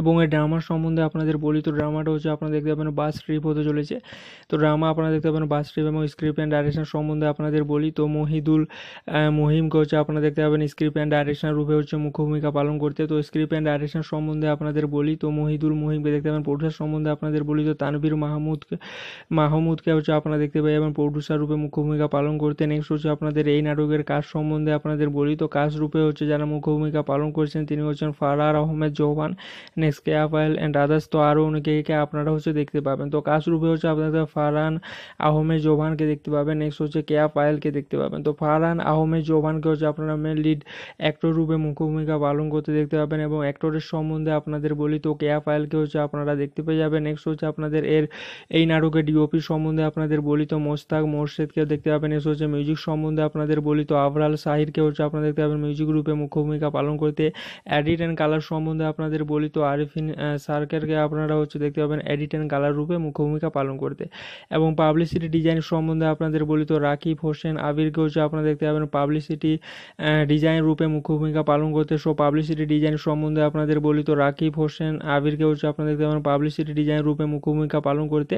এবং এই ড্রামার সম্বন্ধে আপনাদের বলি তো ড্রামাটা হচ্ছে আপনারা দেখতে পাবেন বাস ট্রিপ হতে চলেছে তো ড্রামা আপনারা দেখতে পাবেন বাস ট্রিপ এবং স্ক্রিপ্ট অ্যান্ড ডাইরেকশন সম্বন্ধে আপনাদের বলি তো মহিদুল মহিমকে হচ্ছে আপনারা দেখতে পাবেন স্ক্রিপ্ট অ্যান্ড ডাইরেকশন রূপে হচ্ছে মুখ্য ভূমিকা পালন করতে তো স্ক্রিপ্ট অ্যান্ড ডাইরেকশন সম্বন্ধে আপনাদের বলি তো মহিদুল মহিমকে দেখতে পাবেন প্রডিউসার সম্বন্ধে আপনাদের বলি তো তানভীর মাহমুদকে মাহমুদকে হচ্ছে আপনারা দেখতে পাই এবং প্রডিউসার রূপে মুখ্য ভূমিকা পালন করতে নেক্সট হচ্ছে আপনাদের এই নাটকের কাজ সম্বন্ধে আপনাদের বলি তো কাজ রূপে হচ্ছে যারা মুখ্য ভূমিকা পালন করছেন তিনি হচ্ছেন ফারার Ahmed Johann next কেয়াফাইল and others তো আরও অনেকে আপনারা হচ্ছে দেখতে পাবেন তো কাশরূপে হচ্ছে আপনাদের ফারহান আহমেদ জোভানকে দেখতে পাবেন নেক্সট হচ্ছে কেয়া পায়েলকে দেখতে পাবেন তো ফারহান আহমেদ জোভানকে হচ্ছে আপনারা মেন লিড অ্যাক্টর রূপে মুখ্যভূমিকা পালন করতে দেখতে পাবেন এবং অ্যাক্টরের সম্বন্ধে আপনাদের বলি তো কেয়া পায়েলকে হচ্ছে আপনারা দেখতে পেয়ে যাবেন নেক্সট হচ্ছে আপনাদের এর এই নাটকের ডিওপি সম্বন্ধে আপনাদের বলি তো মোস্তাক মোর্শেদকে দেখতে পাবেন নেক্সট হচ্ছে মিউজিক সম্বন্ধে আপনাদের বলি তো আবরাল সাহিরকে হচ্ছে আপনারা দেখতে পাবেন মিউজিক রূপে মুখ্য ভূমিকা পালন করতে অ্যাডিট অ্যান্ড কালার সম্বন্ধে আপনাদের বলি তো আরিফিন সার্কেলকে আপনারা হচ্ছে দেখতে পাবেন এডিট অ্যান্ড কালার রূপে মুখ্য ভূমিকা পালন করতে এবং পাবলিসিটি ডিজাইন সম্বন্ধে আপনাদের বলি তো রাকিব হোসেন আবিরকে হচ্ছে আপনারা দেখতে পাবেন পাবলিসিটি ডিজাইন রূপে মুখ্য ভূমিকা পালন করতে সো পাবলিসিটি ডিজাইন সম্বন্ধে আপনাদের বলি তো রাকিব হোসেন আবিরকে হচ্ছে আপনারা দেখতে পাবেন পাবলিসিটি ডিজাইন রূপে মুখ্য ভূমিকা পালন করতে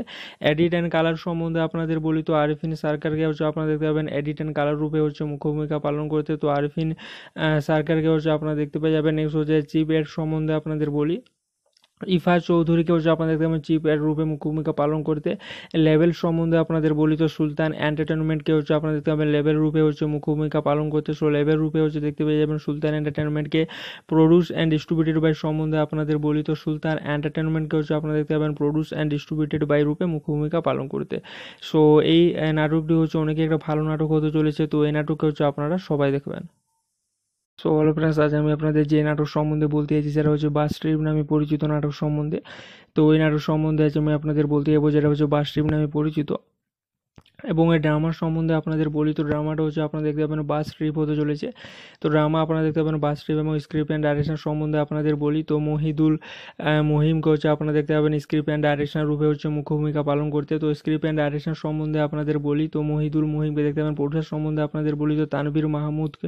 এডিট অ্যান্ড কালার সম্বন্ধে আপনাদের বলি তো আরিফিন সার্কারকে হচ্ছে আপনারা দেখতে পাবেন এডিট অ্যান্ড কালার রূপে হচ্ছে মুখ্য ভূমিকা পালন করতে তো আরিফিন সার্কারকে হচ্ছে আপনারা দেখতে পেয়ে যাবেন নেক্সট হচ্ছে চিপ এড সম্বন্ধে আপনাদের বলি ইফাজ চৌধুরীকে হচ্ছে আপনাদের পাবেন চিফ এর রূপে ভূমিকা পালন করতে লেভেল সম্বন্ধে আপনাদের বলি তো সুলতান এন্টারটেনমেন্টকে হচ্ছে আপনারা দেখতে পাবেন লেভেল রূপে হচ্ছে ভূমিকা পালন করতে সো লেভেল রূপে হচ্ছে দেখতে পেয়ে যাবেন সুলতান এন্টারটেনমেন্টকে প্রডিউস অ্যান্ড ডিস্ট্রিবিউটেড বাই সম্বন্ধে আপনাদের বলি তো সুলতান এন্টারটেনমেন্টকে হচ্ছে আপনাদের দেখতে পাবেন প্রডিউস অ্যান্ড ডিস্ট্রিবিউটেড বাই রূপে ভূমিকা পালন করতে সো এই নাটকটি হচ্ছে অনেকে একটা ভালো নাটক হতে চলেছে তো এই নাটককে হচ্ছে আপনারা সবাই দেখবেন সো হ্যালো ফ্রেন্ডস আজ আমি আপনাদের যে নাটক সম্বন্ধে বলতে চাইছি সেটা হচ্ছে বাস ট্রিপ নামে পরিচিত নাটক সম্বন্ধে তো ওই নাটক সম্বন্ধে আজ আমি আপনাদের বলতে যাবো যেটা হচ্ছে বাস ট্রিপ নামে পরিচিত এবং এই ড্রামার সম্বন্ধে আপনাদের বলি তো ড্রামাটা হচ্ছে আপনারা দেখতে পাবেন বাস ট্রিপ হতে চলেছে তো ড্রামা আপনারা দেখতে পাবেন বাস ট্রিপ এবং স্ক্রিপ্ট অ্যান্ড ডাইরেকশন সম্বন্ধে আপনাদের বলি তো মহিদুল মহিমকে হচ্ছে আপনারা দেখতে পাবেন স্ক্রিপ্ট অ্যান্ড ডাইরেকশন রূপে হচ্ছে মুখ্য ভূমিকা পালন করতে তো স্ক্রিপ্ট অ্যান্ড ডাইরেকশন সম্বন্ধে আপনাদের বলি তো মহিদুল মহিমকে দেখতে পাবেন প্রডিউসার সম্বন্ধে আপনাদের বলি তো তানভীর মাহমুদকে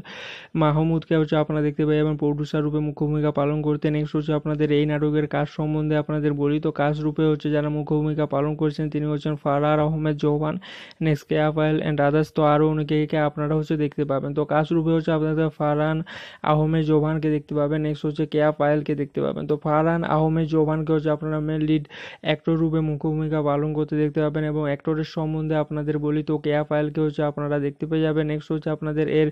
মাহমুদকে হচ্ছে আপনারা দেখতে পাই এবং প্রডিউসার রূপে মুখ্য ভূমিকা পালন করতে নেক্সট হচ্ছে আপনাদের এই নাটকের কাজ সম্বন্ধে আপনাদের বলি তো কাজ রূপে হচ্ছে যারা মুখ্য ভূমিকা পালন করছেন তিনি হচ্ছেন ফারার Ahmed Johann next Keya and others তো আরও অনেকেকে আপনারা হচ্ছে দেখতে পাবেন তো কাশরূপে হচ্ছে আপনাদের ফারহান আহমেদ জোভানকে দেখতে পাবেন নেক্সট হচ্ছে কেয়া পায়েলকে দেখতে পাবেন তো ফারহান আহমেদ জোভানকে হচ্ছে আপনারা মেন লিড অ্যাক্টর রূপে মুখ্যভূমিকা পালন করতে দেখতে পাবেন এবং অ্যাক্টরের সম্বন্ধে আপনাদের বলি তো কেয়া পায়েলকে হচ্ছে আপনারা দেখতে পেয়ে যাবেন নেক্সট হচ্ছে আপনাদের এর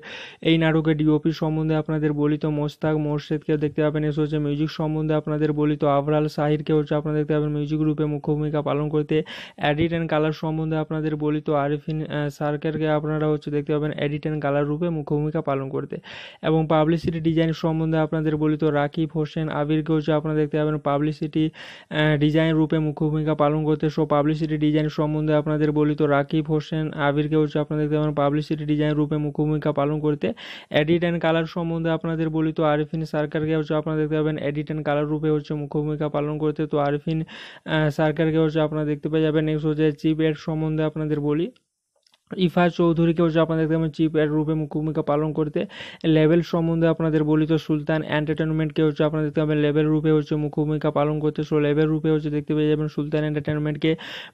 এই নাটকের ডিওপি সম্বন্ধে আপনাদের বলি তো মোস্তাক মোর্শেদকে দেখতে পাবেন নেক্সট হচ্ছে মিউজিক সম্বন্ধে আপনাদের বলি তো আবরাল সাহিরকে হচ্ছে আপনারা দেখতে পাবেন মিউজিক রূপে মুখ্য ভূমিকা পালন করতে অ্যাডিট অ্যান্ড কালার সম্বন্ধে আপনাদের বলি তো আরিফিন সার্কেলকে আপনারা হচ্ছে দেখতে পাবেন এডিট অ্যান্ড কালার রূপে মুখ্যভূমিকা পালন করতে এবং পাবলিসিটি ডিজাইন সম্বন্ধে আপনাদের বলি তো রাকিব হোসেন আবিরকে হচ্ছে আপনারা দেখতে পাবেন পাবলিসিটি ডিজাইন রূপে মুখ্য ভূমিকা পালন করতে সো পাবলিসিটি ডিজাইন সম্বন্ধে আপনাদের বলি তো রাকিব হোসেন আবিরকে হচ্ছে আপনারা দেখতে পাবেন পাবলিসিটি ডিজাইন রূপে মুখ্য ভূমিকা পালন করতে এডিট অ্যান্ড কালার সম্বন্ধে আপনাদের বলি তো আরিফিন সার্কারকে হচ্ছে আপনারা দেখতে পাবেন এডিট অ্যান্ড কালার রূপে হচ্ছে মুখ্য ভূমিকা পালন করতে তো আরিফিন সার্কারকে হচ্ছে আপনারা দেখতে পেয়ে যাবেন নেক্সট হচ্ছে চিপ এড সম্বন্ধে আপনাদের বলি ইফাজ চৌধুরীকে হচ্ছে আপনাদের পাবেন চিপ এর রূপে ভূমিকা পালন করতে লেভেল সম্বন্ধে আপনাদের বলি তো সুলতান এন্টারটেনমেন্টকে হচ্ছে আপনারা দেখতে পাবেন লেভেল রূপে হচ্ছে ভূমিকা পালন করতে সো লেভেল রূপে হচ্ছে দেখতে পেয়ে যাবেন সুলতান এন্টারটেনমেন্টকে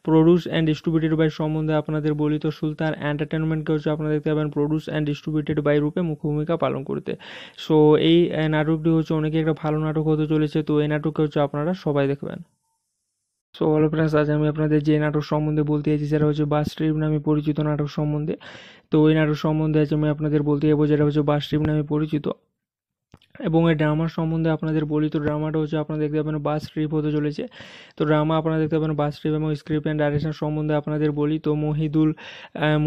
প্রডিউস অ্যান্ড ডিস্ট্রিবিউটেড বাই সম্বন্ধে আপনাদের বলি তো সুলতান এন্টারটেনমেন্টকে হচ্ছে আপনাদের দেখতে পাবেন প্রডিউস অ্যান্ড ডিস্ট্রিবিউটেড বাই রূপে ভূমিকা পালন করতে সো এই নাটকটি হচ্ছে অনেকে একটা ভালো নাটক হতে চলেছে তো এই নাটককে হচ্ছে আপনারা সবাই দেখবেন সো হ্যালো ফ্রেন্ডস আজ আমি আপনাদের যে নাটক সম্বন্ধে বলতে চাইছি সেটা হচ্ছে বাস ট্রিপ নামে পরিচিত নাটক সম্বন্ধে তো ওই নাটক সম্বন্ধে আজ আমি আপনাদের বলতে যাবো যেটা হচ্ছে বাস ট্রিপ নামে পরিচিত এবং এই ড্রামার সম্বন্ধে আপনাদের বলি তো ড্রামাটা হচ্ছে আপনারা দেখতে পাবেন বাস ট্রিপ হতে চলেছে তো ড্রামা আপনারা দেখতে পাবেন বাস ট্রিপ এবং স্ক্রিপ্ট অ্যান্ড ডাইরেকশন সম্বন্ধে আপনাদের বলি তো মহিদুল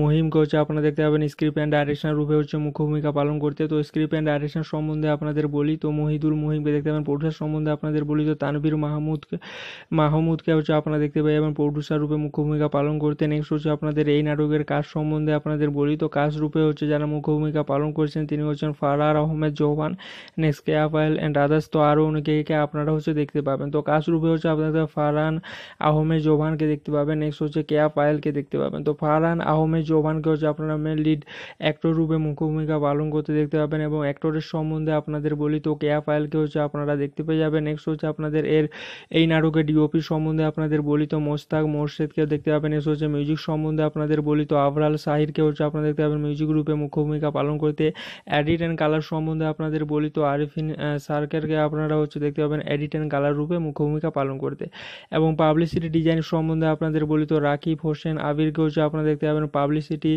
মহিমকে হচ্ছে আপনারা দেখতে পাবেন স্ক্রিপ্ট অ্যান্ড ডাইরেকশন রূপে হচ্ছে মুখ্য ভূমিকা পালন করতে তো স্ক্রিপ্ট অ্যান্ড ডাইরেকশন সম্বন্ধে আপনাদের বলি তো মহিদুল মহিমকে দেখতে পাবেন প্রডিউসার সম্বন্ধে আপনাদের বলি তো তানভীর মাহমুদকে মাহমুদকে হচ্ছে আপনারা দেখতে পাই এবং প্রডিউসার রূপে মুখ্য ভূমিকা পালন করতে নেক্সট হচ্ছে আপনাদের এই নাটকের কাজ সম্বন্ধে আপনাদের বলি তো কাজ রূপে হচ্ছে যারা মুখ্য ভূমিকা পালন করছেন তিনি হচ্ছেন ফারার আহমেদ জোহান নেক্সকেয়া ফাইল অ্যান্ড আদার্স তো আরও অনেকে আপনারা হচ্ছে দেখতে পাবেন তো কাশরূপে হচ্ছে আপনাদের ফারহান আহমেদ জোভানকে দেখতে পাবেন নেক্সট হচ্ছে কেয়া পায়েলকে দেখতে পাবেন তো ফারহান আহমেদ জোভানকে হচ্ছে আপনারা মেন লিড অ্যাক্টর রূপে মুখ্যভূমিকা পালন করতে দেখতে পাবেন এবং অ্যাক্টরের সম্বন্ধে আপনাদের বলি তো কেয়া পায়েলকে হচ্ছে আপনারা দেখতে পেয়ে যাবেন নেক্সট হচ্ছে আপনাদের এর এই নাটকের ডিওপি সম্বন্ধে আপনাদের বলি তো মোস্তাক মোর্শেদকে দেখতে পাবেন নেক্সট হচ্ছে মিউজিক সম্বন্ধে আপনাদের বলি তো আবরাল সাহিরকে হচ্ছে আপনারা দেখতে পাবেন মিউজিক রূপে মুখ্য ভূমিকা পালন করতে অ্যাডিট অ্যান্ড কালার সম্বন্ধে আপনাদের বলি তো আরিফিন সার্কেরকে আপনারা হচ্ছে দেখতে পাবেন এডিট অ্যান্ড কালার রূপে মুখ্যভূমিকা পালন করতে এবং পাবলিসিটি ডিজাইন সম্বন্ধে আপনাদের বলি তো রাকিব হোসেন আবিরকে হচ্ছে আপনারা দেখতে পাবেন পাবলিসিটি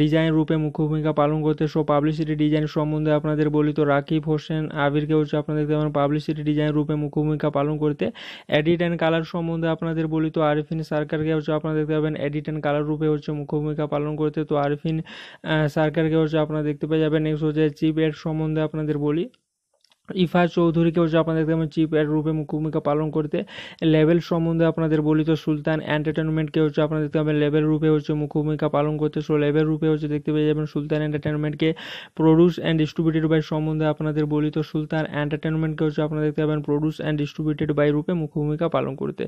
ডিজাইন রূপে মুখ্য ভূমিকা পালন করতে সো পাবলিসিটি ডিজাইন সম্বন্ধে আপনাদের বলি তো রাকিব হোসেন আবিরকে হচ্ছে আপনারা দেখতে পাবেন পাবলিসিটি ডিজাইন রূপে মুখ্য ভূমিকা পালন করতে এডিট অ্যান্ড কালার সম্বন্ধে আপনাদের বলি তো আরিফিন সার্কারকে হচ্ছে আপনারা দেখতে পাবেন এডিট অ্যান্ড কালার রূপে হচ্ছে মুখ্য ভূমিকা পালন করতে তো আরিফিন সার্কারকে হচ্ছে আপনারা দেখতে পেয়ে যাবেন নেক্সট হচ্ছে চিপ এড সম্বন্ধে আপনাদের বলি ইফাজ চৌধুরীকে হচ্ছে আপনাদের পাবেন চিপ এর রূপে ভূমিকা পালন করতে লেভেল সম্বন্ধে আপনাদের বলিত সুলতান এন্টারটেনমেন্টকে হচ্ছে আপনারা দেখতে পাবেন লেভেল রূপে হচ্ছে ভূমিকা পালন করতে সো লেভেল রূপে হচ্ছে দেখতে পেয়ে যাবেন সুলতান এন্টারটেনমেন্টকে প্রডিউস অ্যান্ড ডিস্ট্রিবিউটেড বাই সম্বন্ধে আপনাদের বলিত সুলতান এন্টারটেনমেন্টকে হচ্ছে আপনাদের দেখতে পাবেন প্রডিউস অ্যান্ড ডিস্ট্রিবিউটেড বাই রূপে ভূমিকা পালন করতে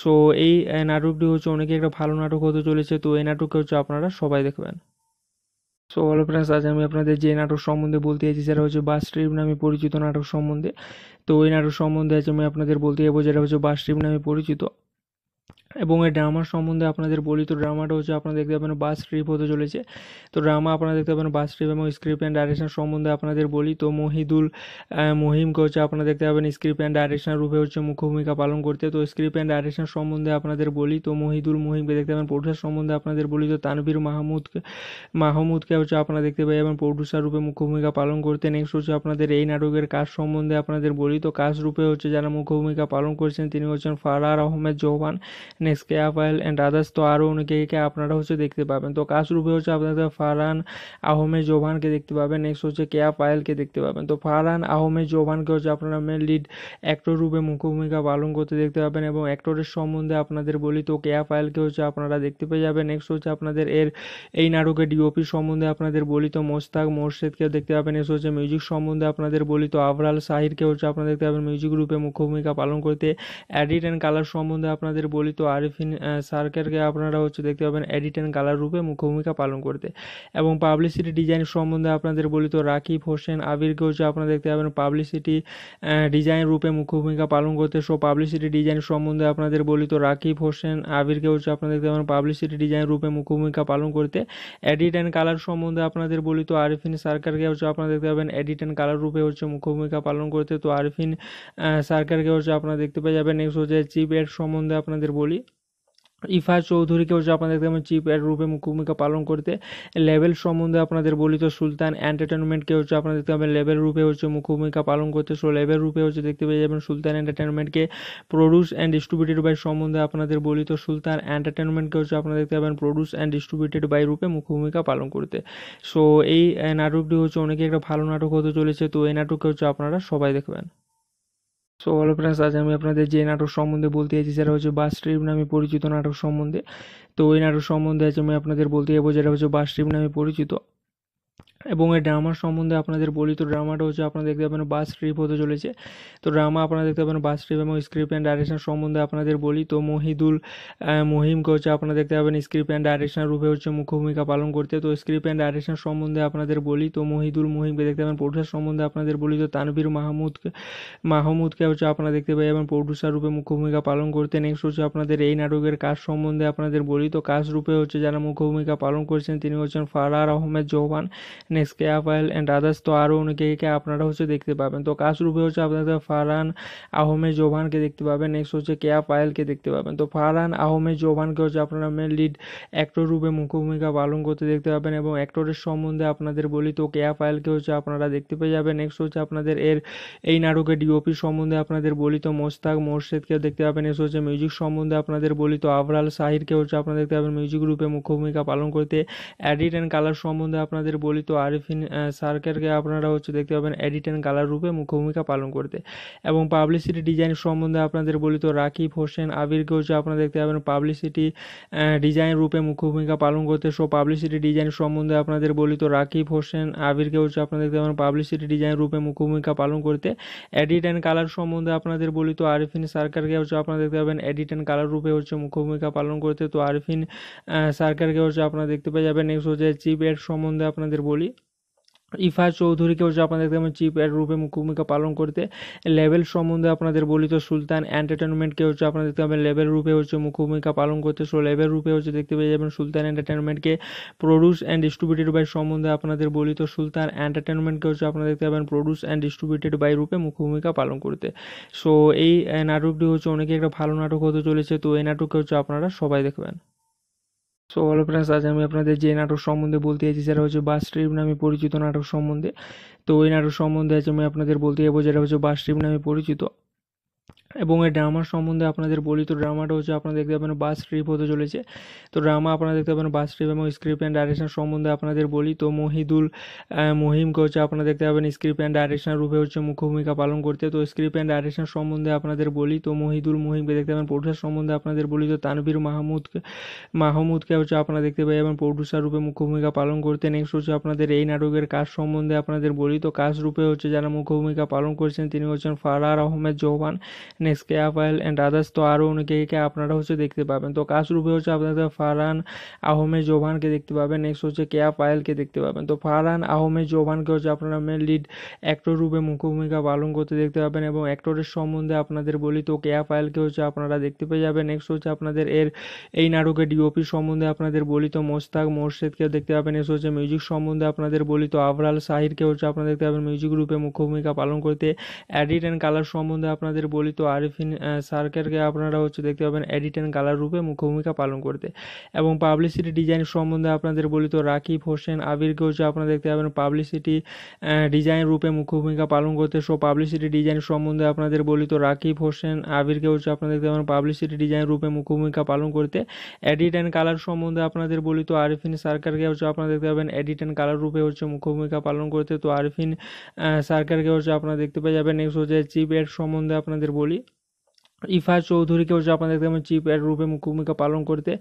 সো এই নাটকটি হচ্ছে অনেকে একটা ভালো নাটক হতে চলেছে তো এই নাটককে হচ্ছে আপনারা সবাই দেখবেন সো হ্যালো ফ্রেন্ডস আজ আমি আপনাদের যে নাটক সম্বন্ধে বলতে চাইছি সেটা হচ্ছে বাস ট্রিপ নামে পরিচিত নাটক সম্বন্ধে তো ওই নাটক সম্বন্ধে আজ আমি আপনাদের বলতে যাবো যেটা হচ্ছে বাস ট্রিপ নামে পরিচিত এবং এই ড্রামার সম্বন্ধে আপনাদের বলি তো ড্রামাটা হচ্ছে আপনারা দেখতে পাবেন বাস ট্রিপ হতে চলেছে তো ড্রামা আপনারা দেখতে পাবেন বাস ট্রিপ এবং স্ক্রিপ্ট অ্যান্ড ডাইরেকশন সম্বন্ধে আপনাদের বলি তো মহিদুল মহিমকে হচ্ছে আপনারা দেখতে পাবেন স্ক্রিপ্ট অ্যান্ড ডাইরেকশন রূপে হচ্ছে মুখ্য ভূমিকা পালন করতে তো স্ক্রিপ্ট অ্যান্ড ডাইরেকশন সম্বন্ধে আপনাদের বলি তো মহিদুল মহিমকে দেখতে পাবেন প্রডিউসার সম্বন্ধে আপনাদের বলি তো তানভীর মাহমুদকে মাহমুদকে হচ্ছে আপনারা দেখতে পাই এবং প্রডিউসার রূপে মুখ্য ভূমিকা পালন করতে নেক্সট হচ্ছে আপনাদের এই নাটকের কাজ সম্বন্ধে আপনাদের বলি তো কাজ রূপে হচ্ছে যারা মুখ্য ভূমিকা পালন করেছেন তিনি হচ্ছেন ফারার আহমেদ জোহান নেক্সকেয়া ফাইল অ্যান্ড আদার্স তো আরও অনেকে আপনারা হচ্ছে দেখতে পাবেন তো কাশরূপে হচ্ছে আপনাদের ফারহান আহমেদ জোভানকে দেখতে পাবেন নেক্সট হচ্ছে কেয়া পায়েলকে দেখতে পাবেন তো ফারহান আহমেদ জোভানকে হচ্ছে আপনারা মেন লিড অ্যাক্টর রূপে মুখ্যভূমিকা পালন করতে দেখতে পাবেন এবং অ্যাক্টরের সম্বন্ধে আপনাদের বলি তো কেয়া পায়েলকে হচ্ছে আপনারা দেখতে পেয়ে যাবেন নেক্সট হচ্ছে আপনাদের এর এই নাটকের ডিওপি সম্বন্ধে আপনাদের বলি তো মোস্তাক মোর্শেদকে দেখতে পাবেন নেক্সট হচ্ছে মিউজিক সম্বন্ধে আপনাদের বলি তো আবরাল সাহিরকে হচ্ছে আপনারা দেখতে পাবেন মিউজিক রূপে মুখ্য ভূমিকা পালন করতে অ্যাডিট অ্যান্ড কালার সম্বন্ধে আপনাদের বলি তো আরিফিন সার্কেলকে আপনারা হচ্ছে দেখতে পাবেন এডিট অ্যান্ড কালার রূপে মুখ্যভূমিকা পালন করতে এবং পাবলিসিটি ডিজাইন সম্বন্ধে আপনাদের বলি তো রাকিব হোসেন আবিরকে হচ্ছে আপনারা দেখতে পাবেন পাবলিসিটি ডিজাইন রূপে মুখ্য ভূমিকা পালন করতে সো পাবলিসিটি ডিজাইন সম্বন্ধে আপনাদের বলি তো রাকিব হোসেন আবিরকে হচ্ছে আপনারা দেখতে পাবেন পাবলিসিটি ডিজাইন রূপে মুখ্য ভূমিকা পালন করতে এডিট অ্যান্ড কালার সম্বন্ধে আপনাদের বলি তো আরিফিন সার্কারকে হচ্ছে আপনারা দেখতে পাবেন এডিট অ্যান্ড কালার রূপে হচ্ছে মুখ্য ভূমিকা পালন করতে তো আরিফিন সার্কারকে হচ্ছে আপনারা দেখতে পেয়ে যাবেন নেক্সট হচ্ছে চিপ এড সম্বন্ধে আপনাদের বলি ইফাজ চৌধুরীকেও যে আপনাদের পাবেন চিপ এর রূপে ভূমিকা পালন করতে লেভেল সম্বন্ধে আপনাদের বলি তো সুলতান এন্টারটেনমেন্টকে হচ্ছে আপনারা দেখতে পাবেন লেভেল রূপে হচ্ছে ভূমিকা পালন করতে সো লেভেল রূপে হচ্ছে দেখতে পেয়ে যাবেন সুলতান এন্টারটেনমেন্টকে প্রডিউস অ্যান্ড ডিস্ট্রিবিউটেড বাই সম্বন্ধে আপনাদের বলি তো সুলতান এন্টারটেনমেন্টকে হচ্ছে আপনাদের দেখতে পাবেন প্রডিউস অ্যান্ড ডিস্ট্রিবিউটেড বাই রূপে ভূমিকা পালন করতে সো এই নাটকটি হচ্ছে অনেকে একটা ভালো নাটক হতে চলেছে তো এই নাটককে হচ্ছে আপনারা সবাই দেখবেন সো হ্যালো ফ্রেন্ডস আজ আমি আপনাদের যে নাটক সম্বন্ধে বলতে চাইছি সেটা হচ্ছে বাস ট্রিপ নামে পরিচিত নাটক সম্বন্ধে তো ওই নাটক সম্বন্ধে আজ আমি আপনাদের বলতে যাবো যেটা হচ্ছে বাস ট্রিপ নামে পরিচিত এবং এই ড্রামার সম্বন্ধে আপনাদের বলি তো ড্রামাটা হচ্ছে আপনারা দেখতে পাবেন বাস ট্রিপ হতে চলেছে তো ড্রামা আপনারা দেখতে পাবেন বাস ট্রিপ এবং স্ক্রিপ্ট অ্যান্ড ডাইরেকশন সম্বন্ধে আপনাদের বলি তো মহিদুল মহিমকে হচ্ছে আপনারা দেখতে পাবেন স্ক্রিপ্ট অ্যান্ড ডাইরেকশন রূপে হচ্ছে মুখ্য ভূমিকা পালন করতে তো স্ক্রিপ্ট অ্যান্ড ডাইরেকশন সম্বন্ধে আপনাদের বলি তো মহিদুল মহিমকে দেখতে পাবেন প্রডিউসার সম্বন্ধে আপনাদের বলি তো তানভীর মাহমুদকে মাহমুদকে হচ্ছে আপনারা দেখতে পাই এবং প্রডিউসার রূপে মুখ্য ভূমিকা পালন করতে নেক্সট হচ্ছে আপনাদের এই নাটকের কাজ সম্বন্ধে আপনাদের বলি তো কাজ রূপে হচ্ছে যারা মুখ্য ভূমিকা পালন করছেন তিনি হচ্ছেন ফারার আহমেদ জোহান নেসকেয়া ফাইল অ্যান্ড আদার্স তো আরও অনেকেকে আপনারা হচ্ছে দেখতে পাবেন তো কাশরূপে হচ্ছে আপনাদের ফারহান আহমেদ জোভানকে দেখতে পাবেন নেক্সট হচ্ছে কেয়া পায়েলকে দেখতে পাবেন তো ফারহান আহমেদ জোভানকে হচ্ছে আপনারা মেন লিড অ্যাক্টর রূপে মুখ্যভূমিকা পালন করতে দেখতে পাবেন এবং অ্যাক্টরের সম্বন্ধে আপনাদের বলি তো কেয়া পায়েলকে হচ্ছে আপনারা দেখতে পেয়ে যাবেন নেক্সট হচ্ছে আপনাদের এর এই নাটকের ডিওপি সম্বন্ধে আপনাদের বলি তো মোস্তাক মোর্শেদকে দেখতে পাবেন নেক্সট হচ্ছে মিউজিক সম্বন্ধে আপনাদের বলি তো আবরাল সাহিরকে হচ্ছে আপনারা দেখতে পাবেন মিউজিক রূপে মুখ্য ভূমিকা পালন করতে অ্যাডিট অ্যান্ড কালার সম্বন্ধে আপনাদের বলি তো আরিফিন সার্কেলকে আপনারা হচ্ছে দেখতে পাবেন এডিট অ্যান্ড কালার রূপে মুখ্যভূমিকা পালন করতে এবং পাবলিসিটি ডিজাইন সম্বন্ধে আপনাদের বলি তো রাকিব হোসেন আবিরকে হচ্ছে আপনারা দেখতে পাবেন পাবলিসিটি ডিজাইন রূপে মুখ্য ভূমিকা পালন করতে সো পাবলিসিটি ডিজাইন সম্বন্ধে আপনাদের বলি তো রাকিব হোসেন আবিরকে হচ্ছে আপনারা দেখতে পাবেন পাবলিসিটি ডিজাইন রূপে মুখ্য ভূমিকা পালন করতে এডিট অ্যান্ড কালার সম্বন্ধে আপনাদের বলি তো আরিফিন সার্কারকে হচ্ছে আপনারা দেখতে পাবেন এডিট অ্যান্ড কালার রূপে হচ্ছে মুখ্য ভূমিকা পালন করতে তো আরিফিন সার্কারকে হচ্ছে আপনারা দেখতে পেয়ে যাবেন নেক্সট হচ্ছে চিপ এড সম্বন্ধে আপনাদের বলি ইফা চৌধুরীকেও হচ্ছে আপনাদের পাবেন চিপ এর রূপে ভূমিকা পালন করতে লেভেল সম্বন্ধে আপনাদের বলি তো সুলতান এন্টারটেনমেন্টকে হচ্ছে আপনাদের দেখতে পাবেন লেভেল রূপে হচ্ছে ভূমিকা পালন করতে সো লেভেল রূপে হচ্ছে দেখতে পেয়ে যাবেন সুলতান এন্টারটেনমেন্টকে প্রডিউস অ্যান্ড ডিস্ট্রিবিউটেড বাই সম্বন্ধে আপনাদের বলি তো সুলতান এন্টারটেনমেন্টকে হচ্ছে আপনাদের দেখতে পাবেন প্রডিউস অ্যান্ড ডিস্ট্রিবিউটেড বাই রূপে ভূমিকা পালন করতে সো এই নাটকটি হচ্ছে অনেকে একটা ভালো নাটক হতে চলেছে তো এই নাটককে হচ্ছে আপনারা সবাই দেখবেন সো হলো ফ্রেন্ডস আজ আমি আপনাদের যে নাটক সম্বন্ধে বলতে চাইছি সেটা হচ্ছে বাস ট্রিপ নামে পরিচিত নাটক সম্বন্ধে তো ওই নাটক সম্বন্ধে আজ আমি আপনাদের বলতে যাবো যেটা হচ্ছে বাস ট্রিপ নামে পরিচিত এবং এই ড্রামার সম্বন্ধে আপনাদের বলি তো ড্রামাটা হচ্ছে আপনারা দেখতে পাবেন বাস ট্রিপ হতে চলেছে তো ড্রামা আপনারা দেখতে পাবেন বাস ট্রিপ এবং স্ক্রিপ্ট অ্যান্ড ডাইরেকশন সম্বন্ধে আপনাদের বলি তো মহিদুল মহিমকে হচ্ছে আপনারা দেখতে পাবেন স্ক্রিপ্ট অ্যান্ড ডাইরেকশন রূপে হচ্ছে মুখ্য ভূমিকা পালন করতে তো স্ক্রিপ্ট অ্যান্ড ডাইরেকশন সম্বন্ধে আপনাদের বলি তো মহিদুল মহিমকে দেখতে পাবেন প্রডিউসার সম্বন্ধে আপনাদের বলি তো তানভীর মাহমুদকে মাহমুদকে হচ্ছে আপনারা দেখতে পাই এবং প্রডিউসার রূপে মুখ্য ভূমিকা পালন করতে নেক্সট হচ্ছে আপনাদের এই নাটকের কাজ সম্বন্ধে আপনাদের বলি তো কাজ রূপে হচ্ছে যারা মুখ্য ভূমিকা পালন করছেন তিনি হচ্ছেন ফারার আহমেদ জোহান নেসকেয়া ফাইল অ্যান্ড আদার্স তো আরও অনেকেকে আপনারা হচ্ছে দেখতে পাবেন তো কাশরূপে হচ্ছে আপনাদের ফারহান আহমেদ জোভানকে দেখতে পাবেন নেক্সট হচ্ছে কেয়া পায়েলকে দেখতে পাবেন তো ফারহান আহমেদ জোভানকে হচ্ছে আপনারা মেন লিড অ্যাক্টর রূপে মুখ্যভূমিকা পালন করতে দেখতে পাবেন এবং অ্যাক্টরের সম্বন্ধে আপনাদের বলি তো কেয়া পায়েলকে হচ্ছে আপনারা দেখতে পেয়ে যাবেন নেক্সট হচ্ছে আপনাদের এর এই নাটকের ডিওপি সম্বন্ধে আপনাদের বলি তো মোস্তাক মোর্শেদকে দেখতে পাবেন নেক্সট হচ্ছে মিউজিক সম্বন্ধে আপনাদের বলি তো আবরাল সাহিরকে হচ্ছে আপনারা দেখতে পাবেন মিউজিক রূপে মুখ্য ভূমিকা পালন করতে অ্যাডিট অ্যান্ড কালার সম্বন্ধে আপনাদের বলি তো আরিফিন সার্কেলকে আপনারা হচ্ছে দেখতে পাবেন এডিট অ্যান্ড কালার রূপে মুখ্যভূমিকা পালন করতে এবং পাবলিসিটি ডিজাইন সম্বন্ধে আপনাদের বলি তো রাকিব হোসেন আবিরকে হচ্ছে আপনারা দেখতে পাবেন পাবলিসিটি ডিজাইন রূপে মুখ্য ভূমিকা পালন করতে সো পাবলিসিটি ডিজাইন সম্বন্ধে আপনাদের বলি তো রাকিব হোসেন আবিরকে হচ্ছে আপনারা দেখতে পাবেন পাবলিসিটি ডিজাইন রূপে মুখ্য ভূমিকা পালন করতে এডিট অ্যান্ড কালার সম্বন্ধে আপনাদের বলি তো আরিফিন সার্কারকে হচ্ছে আপনারা দেখতে পাবেন এডিট অ্যান্ড কালার রূপে হচ্ছে মুখ্য ভূমিকা পালন করতে তো আরিফিন সার্কারকে হচ্ছে আপনারা দেখতে পেয়ে যাবেন নেক্সট হচ্ছে চিপ এড সম্বন্ধে আপনাদের বলি ইফা চৌধুরীকে হচ্ছে আপনাদের পাবেন চিপ এর রূপে ভূমিকা পালন করতে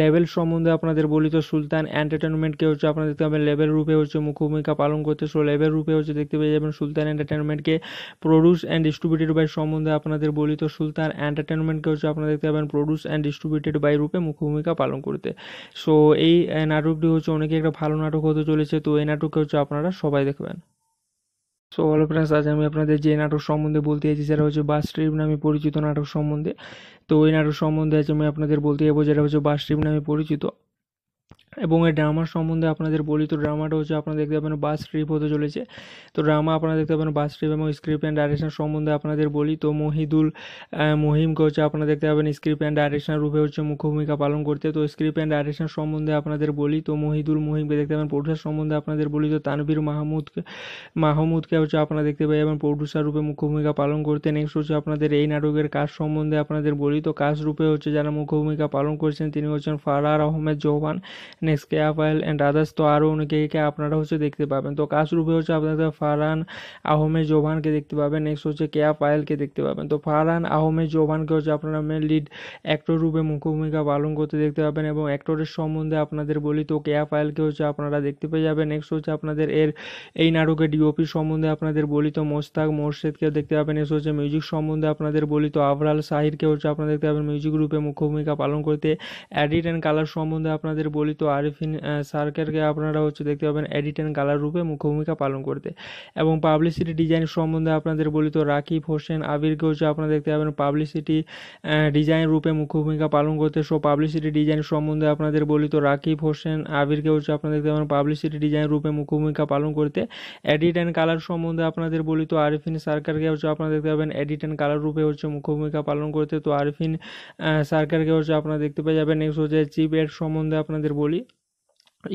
লেভেল সম্বন্ধে আপনাদের বলি তো সুলতান এন্টারটেনমেন্টকে হচ্ছে আপনারা দেখতে পাবেন লেভেল রূপে হচ্ছে ভূমিকা পালন করতে সো লেভেল রূপে হচ্ছে দেখতে পেয়ে যাবেন সুলতান এন্টারটেনমেন্টকে প্রডিউস অ্যান্ড ডিস্ট্রিবিউটেড বাই সম্বন্ধে আপনাদের বলি তো সুলতান এন্টারটেনমেন্টকে হচ্ছে আপনাদের দেখতে পাবেন প্রডিউস অ্যান্ড ডিস্ট্রিবিউটেড বাই রূপে ভূমিকা পালন করতে সো এই নাটকটি হচ্ছে অনেকে একটা ভালো নাটক হতে চলেছে তো এই নাটককে হচ্ছে আপনারা সবাই দেখবেন সো হলো ফ্রেন্ডস আজ আমি আপনাদের যে নাটক সম্বন্ধে বলতে চাইছি সেটা হচ্ছে বাস ট্রিপ নামে পরিচিত নাটক সম্বন্ধে তো ওই নাটক সম্বন্ধে আজ আমি আপনাদের বলতে যাবো যেটা হচ্ছে বাস ট্রিপ নামে পরিচিত এবং এই ড্রামার সম্বন্ধে আপনাদের বলি তো ড্রামাটা হচ্ছে আপনারা দেখতে পাবেন বাস ট্রিপ হতে চলেছে তো ড্রামা আপনারা দেখতে পাবেন বাস ট্রিপ এবং স্ক্রিপ্ট অ্যান্ড ডাইরেকশন সম্বন্ধে আপনাদের বলি তো মহিদুল মহিমকে হচ্ছে আপনারা দেখতে পাবেন স্ক্রিপ্ট অ্যান্ড ডাইরেকশন রূপে হচ্ছে মুখ্য ভূমিকা পালন করতে তো স্ক্রিপ্ট অ্যান্ড ডাইরেকশন সম্বন্ধে আপনাদের বলি তো মহিদুল মহিমকে দেখতে পাবেন প্রডিউসার সম্বন্ধে আপনাদের বলি তো তানভীর মাহমুদকে মাহমুদকে হচ্ছে আপনারা দেখতে পাই এবং প্রডিউসার রূপে মুখ্য ভূমিকা পালন করতে নেক্সট হচ্ছে আপনাদের এই নাটকের কাজ সম্বন্ধে আপনাদের বলি তো কাজ রূপে হচ্ছে যারা মুখ্য ভূমিকা পালন করছেন তিনি হচ্ছেন ফারার আহমেদ চৌহান নেসকেয়া ফাইল অ্যান্ড আদার্স তো আরও অনেকেকে আপনারা হচ্ছে দেখতে পাবেন তো কাশরূপে হচ্ছে আপনাদের ফারহান আহমেদ জোভানকে দেখতে পাবেন নেক্সট হচ্ছে কেয়া পায়েলকে দেখতে পাবেন তো ফারহান আহমেদ জোভানকে হচ্ছে আপনারা মেন লিড অ্যাক্টর রূপে মুখ্যভূমিকা পালন করতে দেখতে পাবেন এবং অ্যাক্টরের সম্বন্ধে আপনাদের বলি তো কেয়া পায়েলকে হচ্ছে আপনারা দেখতে পেয়ে যাবেন নেক্সট হচ্ছে আপনাদের এর এই নাটকের ডিওপি সম্বন্ধে আপনাদের বলি তো মোস্তাক মোর্শেদকে দেখতে পাবেন নেক্সট হচ্ছে মিউজিক সম্বন্ধে আপনাদের বলি তো আবরাল সাহিরকে হচ্ছে আপনারা দেখতে পাবেন মিউজিক রূপে মুখ্য ভূমিকা পালন করতে অ্যাডিট অ্যান্ড কালার সম্বন্ধে আপনাদের বলি তো আরিফিন সার্কেলকে আপনারা হচ্ছে দেখতে পাবেন এডিট অ্যান্ড কালার রূপে মুখ্য ভূমিকা পালন করতে এবং পাবলিসিটি ডিজাইন সম্বন্ধে আপনাদের বলি তো রাকিব হোসেন আবিরকে হচ্ছে আপনারা দেখতে পাবেন পাবলিসিটি ডিজাইন রূপে মুখ্য ভূমিকা পালন করতে সো পাবলিসিটি ডিজাইন সম্বন্ধে আপনাদের বলি তো রাকিব হোসেন আবিরকে হচ্ছে আপনারা দেখতে পাবেন পাবলিসিটি ডিজাইন রূপে মুখ্য ভূমিকা পালন করতে এডিট অ্যান্ড কালার সম্বন্ধে আপনাদের বলি তো আরিফিন সার্কেলকে হচ্ছে আপনারা দেখতে পাবেন এডিট অ্যান্ড কালার রূপে হচ্ছে মুখ্য ভূমিকা পালন করতে তো আরিফিন সার্কেলকে হচ্ছে আপনারা দেখতে পেয়ে যাবেন নেক্সট হচ্ছে চিপ এড সম্বন্ধে আপনাদের বলি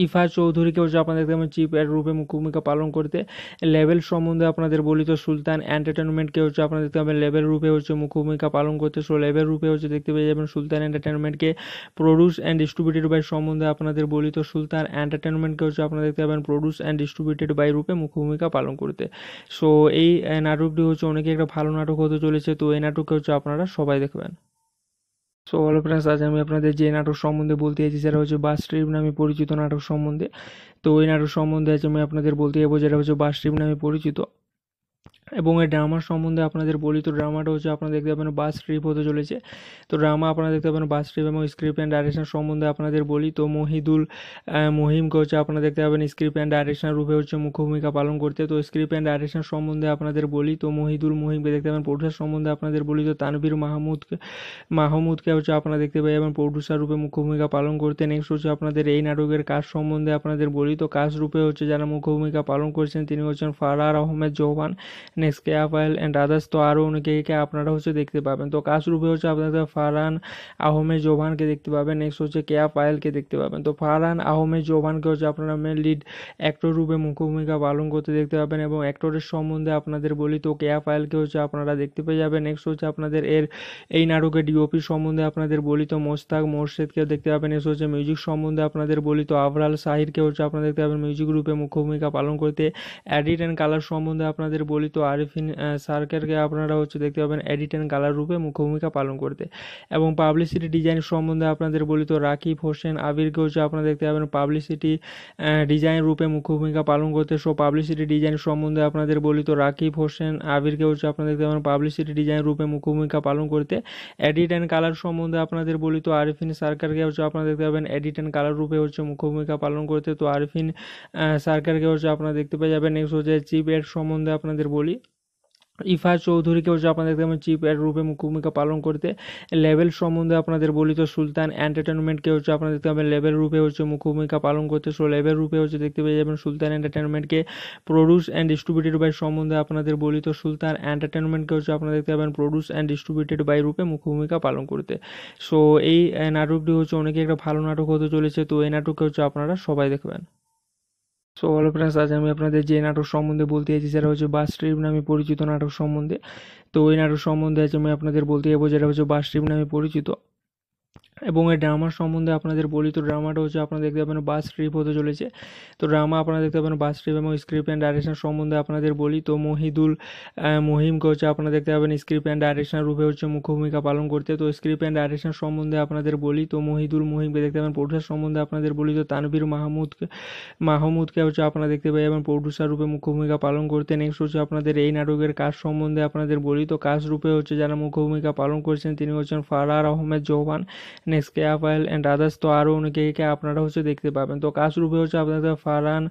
ইফা চৌধুরীকে হচ্ছে আপনাদের যেমন চিপ এর রূপে ভূমিকা পালন করতে লেভেল সম্বন্ধে আপনাদের বলি তো সুলতান এন্টারটেনমেন্টকে হচ্ছে আপনারা দেখতে পাবেন লেভেল রূপে হচ্ছে ভূমিকা পালন করতে সো লেভেল রূপে হচ্ছে দেখতে পেয়ে যাবেন সুলতান এন্টারটেনমেন্টকে প্রডিউস অ্যান্ড ডিস্ট্রিবিউটেড বাই সম্বন্ধে আপনাদের বলি তো সুলতান এন্টারটেনমেন্টকে হচ্ছে আপনাদের দেখতে পাবেন প্রডিউস অ্যান্ড ডিস্ট্রিবিউটেড বাই রূপে ভূমিকা পালন করতে সো এই নাটকটি হচ্ছে অনেকে একটা ভালো নাটক হতে চলেছে তো এই নাটককে হচ্ছে আপনারা সবাই দেখবেন সো হলো ফ্রেন্ডস আজ আমি আপনাদের যে নাটক সম্বন্ধে বলতে চাইছি সেটা হচ্ছে বাস ট্রিপ নামে পরিচিত নাটক সম্বন্ধে তো ওই নাটক সম্বন্ধে আজ আমি আপনাদের বলতে যাবো যেটা হচ্ছে বাস ট্রিপ নামে পরিচিত এবং এই ড্রামার সম্বন্ধে আপনাদের বলি তো ড্রামাটা হচ্ছে আপনারা দেখতে পাবেন বাস ট্রিপ হতে চলেছে তো ড্রামা আপনারা দেখতে পাবেন বাস ট্রিপ এবং স্ক্রিপ্ট অ্যান্ড ডাইরেকশন সম্বন্ধে আপনাদের বলি তো মহিদুল মহিমকে হচ্ছে আপনারা দেখতে পাবেন স্ক্রিপ্ট অ্যান্ড ডাইরেকশন রূপে হচ্ছে মুখ্য ভূমিকা পালন করতে তো স্ক্রিপ্ট অ্যান্ড ডাইরেকশন সম্বন্ধে আপনাদের বলি তো মহিদুল মহিমকে দেখতে পাবেন প্রডিউসার সম্বন্ধে আপনাদের বলি তো তানভীর মাহমুদকে মাহমুদকে হচ্ছে আপনারা দেখতে পাই এবং প্রডিউসার রূপে মুখ্য ভূমিকা পালন করতে নেক্সট হচ্ছে আপনাদের এই নাটকের কাজ সম্বন্ধে আপনাদের বলি তো কাজ রূপে হচ্ছে যারা মুখ্য ভূমিকা পালন করছেন তিনি হচ্ছেন ফারার আহমেদ জওয়ান নেসকেয়া ফাইল অ্যান্ড আদার্স তো আরও অনেকে আপনারা হচ্ছে দেখতে পাবেন তো কাশরূপে হচ্ছে আপনাদের ফারহান আহমেদ জোভানকে দেখতে পাবেন নেক্সট হচ্ছে কেয়া পায়েলকে দেখতে পাবেন তো ফারহান আহমেদ জোভানকে হচ্ছে আপনারা মেন লিড অ্যাক্টর রূপে মুখ্যভূমিকা পালন করতে দেখতে পাবেন এবং অ্যাক্টরের সম্বন্ধে আপনাদের বলি তো কেয়া পায়েলকে হচ্ছে আপনারা দেখতে পেয়ে যাবেন নেক্সট হচ্ছে আপনাদের এর এই নাটকের ডিওপি সম্বন্ধে আপনাদের বলি তো মোস্তাক মোর্শেদকে দেখতে পাবেন নেক্সট হচ্ছে মিউজিক সম্বন্ধে আপনাদের বলি তো আবরাল সাহিরকে হচ্ছে আপনারা দেখতে পাবেন মিউজিক রূপে মুখ্য ভূমিকা পালন করতে অ্যাডিট অ্যান্ড কালার সম্বন্ধে আপনাদের বলি তো আরিফিন সার্কেরকে আপনারা হচ্ছে দেখতে পাবেন এডিট অ্যান্ড কালার রূপে মুখ্য ভূমিকা পালন করতে এবং পাবলিসিটি ডিজাইন সম্বন্ধে আপনাদের বলি তো রাকিব হোসেন আবিরকে হচ্ছে আপনারা দেখতে পাবেন পাবলিসিটি ডিজাইন রূপে মুখ্য ভূমিকা পালন করতে সো পাবলিসিটি ডিজাইন সম্বন্ধে আপনাদের বলি তো রাকিব হোসেন আবিরকে হচ্ছে আপনারা দেখতে পাবেন পাবলিসিটি ডিজাইন রূপে মুখ্য ভূমিকা পালন করতে এডিট অ্যান্ড কালার সম্বন্ধে আপনাদের বলি তো আরিফিন সার্কারকে হচ্ছে আপনারা দেখতে পাবেন এডিট অ্যান্ড কালার রূপে হচ্ছে মুখ্য ভূমিকা পালন করতে তো আরিফিন সার্কারকে হচ্ছে আপনারা দেখতে পেয়ে যাবেন নেক্সট হচ্ছে চিপ এড সম্বন্ধে আপনাদের বলি ইফা চৌধুরীকে হচ্ছে আপনাদের যেমন চিপ এর রূপে ভূমিকা পালন করতে লেভেল সম্বন্ধে আপনাদের বলি তো সুলতান এন্টারটেনমেন্টকে হচ্ছে আপনারা দেখতে পাবেন লেভেল রূপে হচ্ছে ভূমিকা পালন করতে সো লেভেল রূপে হচ্ছে দেখতে পেয়ে যাবেন সুলতান এন্টারটেনমেন্টকে প্রডিউস অ্যান্ড ডিস্ট্রিবিউটেড বাই সম্বন্ধে আপনাদের বলি তো সুলতান এন্টারটেনমেন্টকে হচ্ছে আপনাদের দেখতে পাবেন প্রডিউস অ্যান্ড ডিস্ট্রিবিউটেড বাই রূপে ভূমিকা পালন করতে সো এই নাটকটি হচ্ছে অনেকে একটা ভালো নাটক হতে চলেছে তো এই নাটককে হচ্ছে আপনারা সবাই দেখবেন সো হলো ফ্রেন্ডস আজ আমি আপনাদের যে নাটক সম্বন্ধে বলতে চাইছি সেটা হচ্ছে বাস ট্রিপ নামে পরিচিত নাটক সম্বন্ধে তো ওই নাটক সম্বন্ধে আজ আমি আপনাদের বলতে যাবো যেটা হচ্ছে বাস ট্রিপ নামে পরিচিত এবং এই ড্রামার সম্বন্ধে আপনাদের বলি তো ড্রামাটা হচ্ছে আপনারা দেখতে পাবেন বাস ট্রিপ হতে চলেছে তো ড্রামা আপনারা দেখতে পাবেন বাস ট্রিপ এবং স্ক্রিপ্ট অ্যান্ড ডাইরেকশন সম্বন্ধে আপনাদের বলি তো মহিদুল মহিমকে হচ্ছে আপনারা দেখতে পাবেন স্ক্রিপ্ট অ্যান্ড ডাইরেকশন রূপে হচ্ছে মুখ্য ভূমিকা পালন করতে তো স্ক্রিপ্ট অ্যান্ড ডাইরেকশন সম্বন্ধে আপনাদের বলি তো মহিদুল মহিমকে দেখতে পাবেন প্রডিউসার সম্বন্ধে আপনাদের বলি তো তানভীর মাহমুদকে মাহমুদকে হচ্ছে আপনারা দেখতে পাই এবং প্রডিউসার রূপে মুখ্য ভূমিকা পালন করতে নেক্সট হচ্ছে আপনাদের এই নাটকের কাজ সম্বন্ধে আপনাদের বলি তো কাজ রূপে হচ্ছে যারা মুখ্য ভূমিকা পালন করছেন তিনি হচ্ছেন ফারার আহমেদ জওয়ান নেক্সট ফাইল অ্যান্ড আদার্স তো আরও অনেকেকে আপনারা হচ্ছে দেখতে পাবেন তো কাশরূপে হচ্ছে আপনাদের ফারহান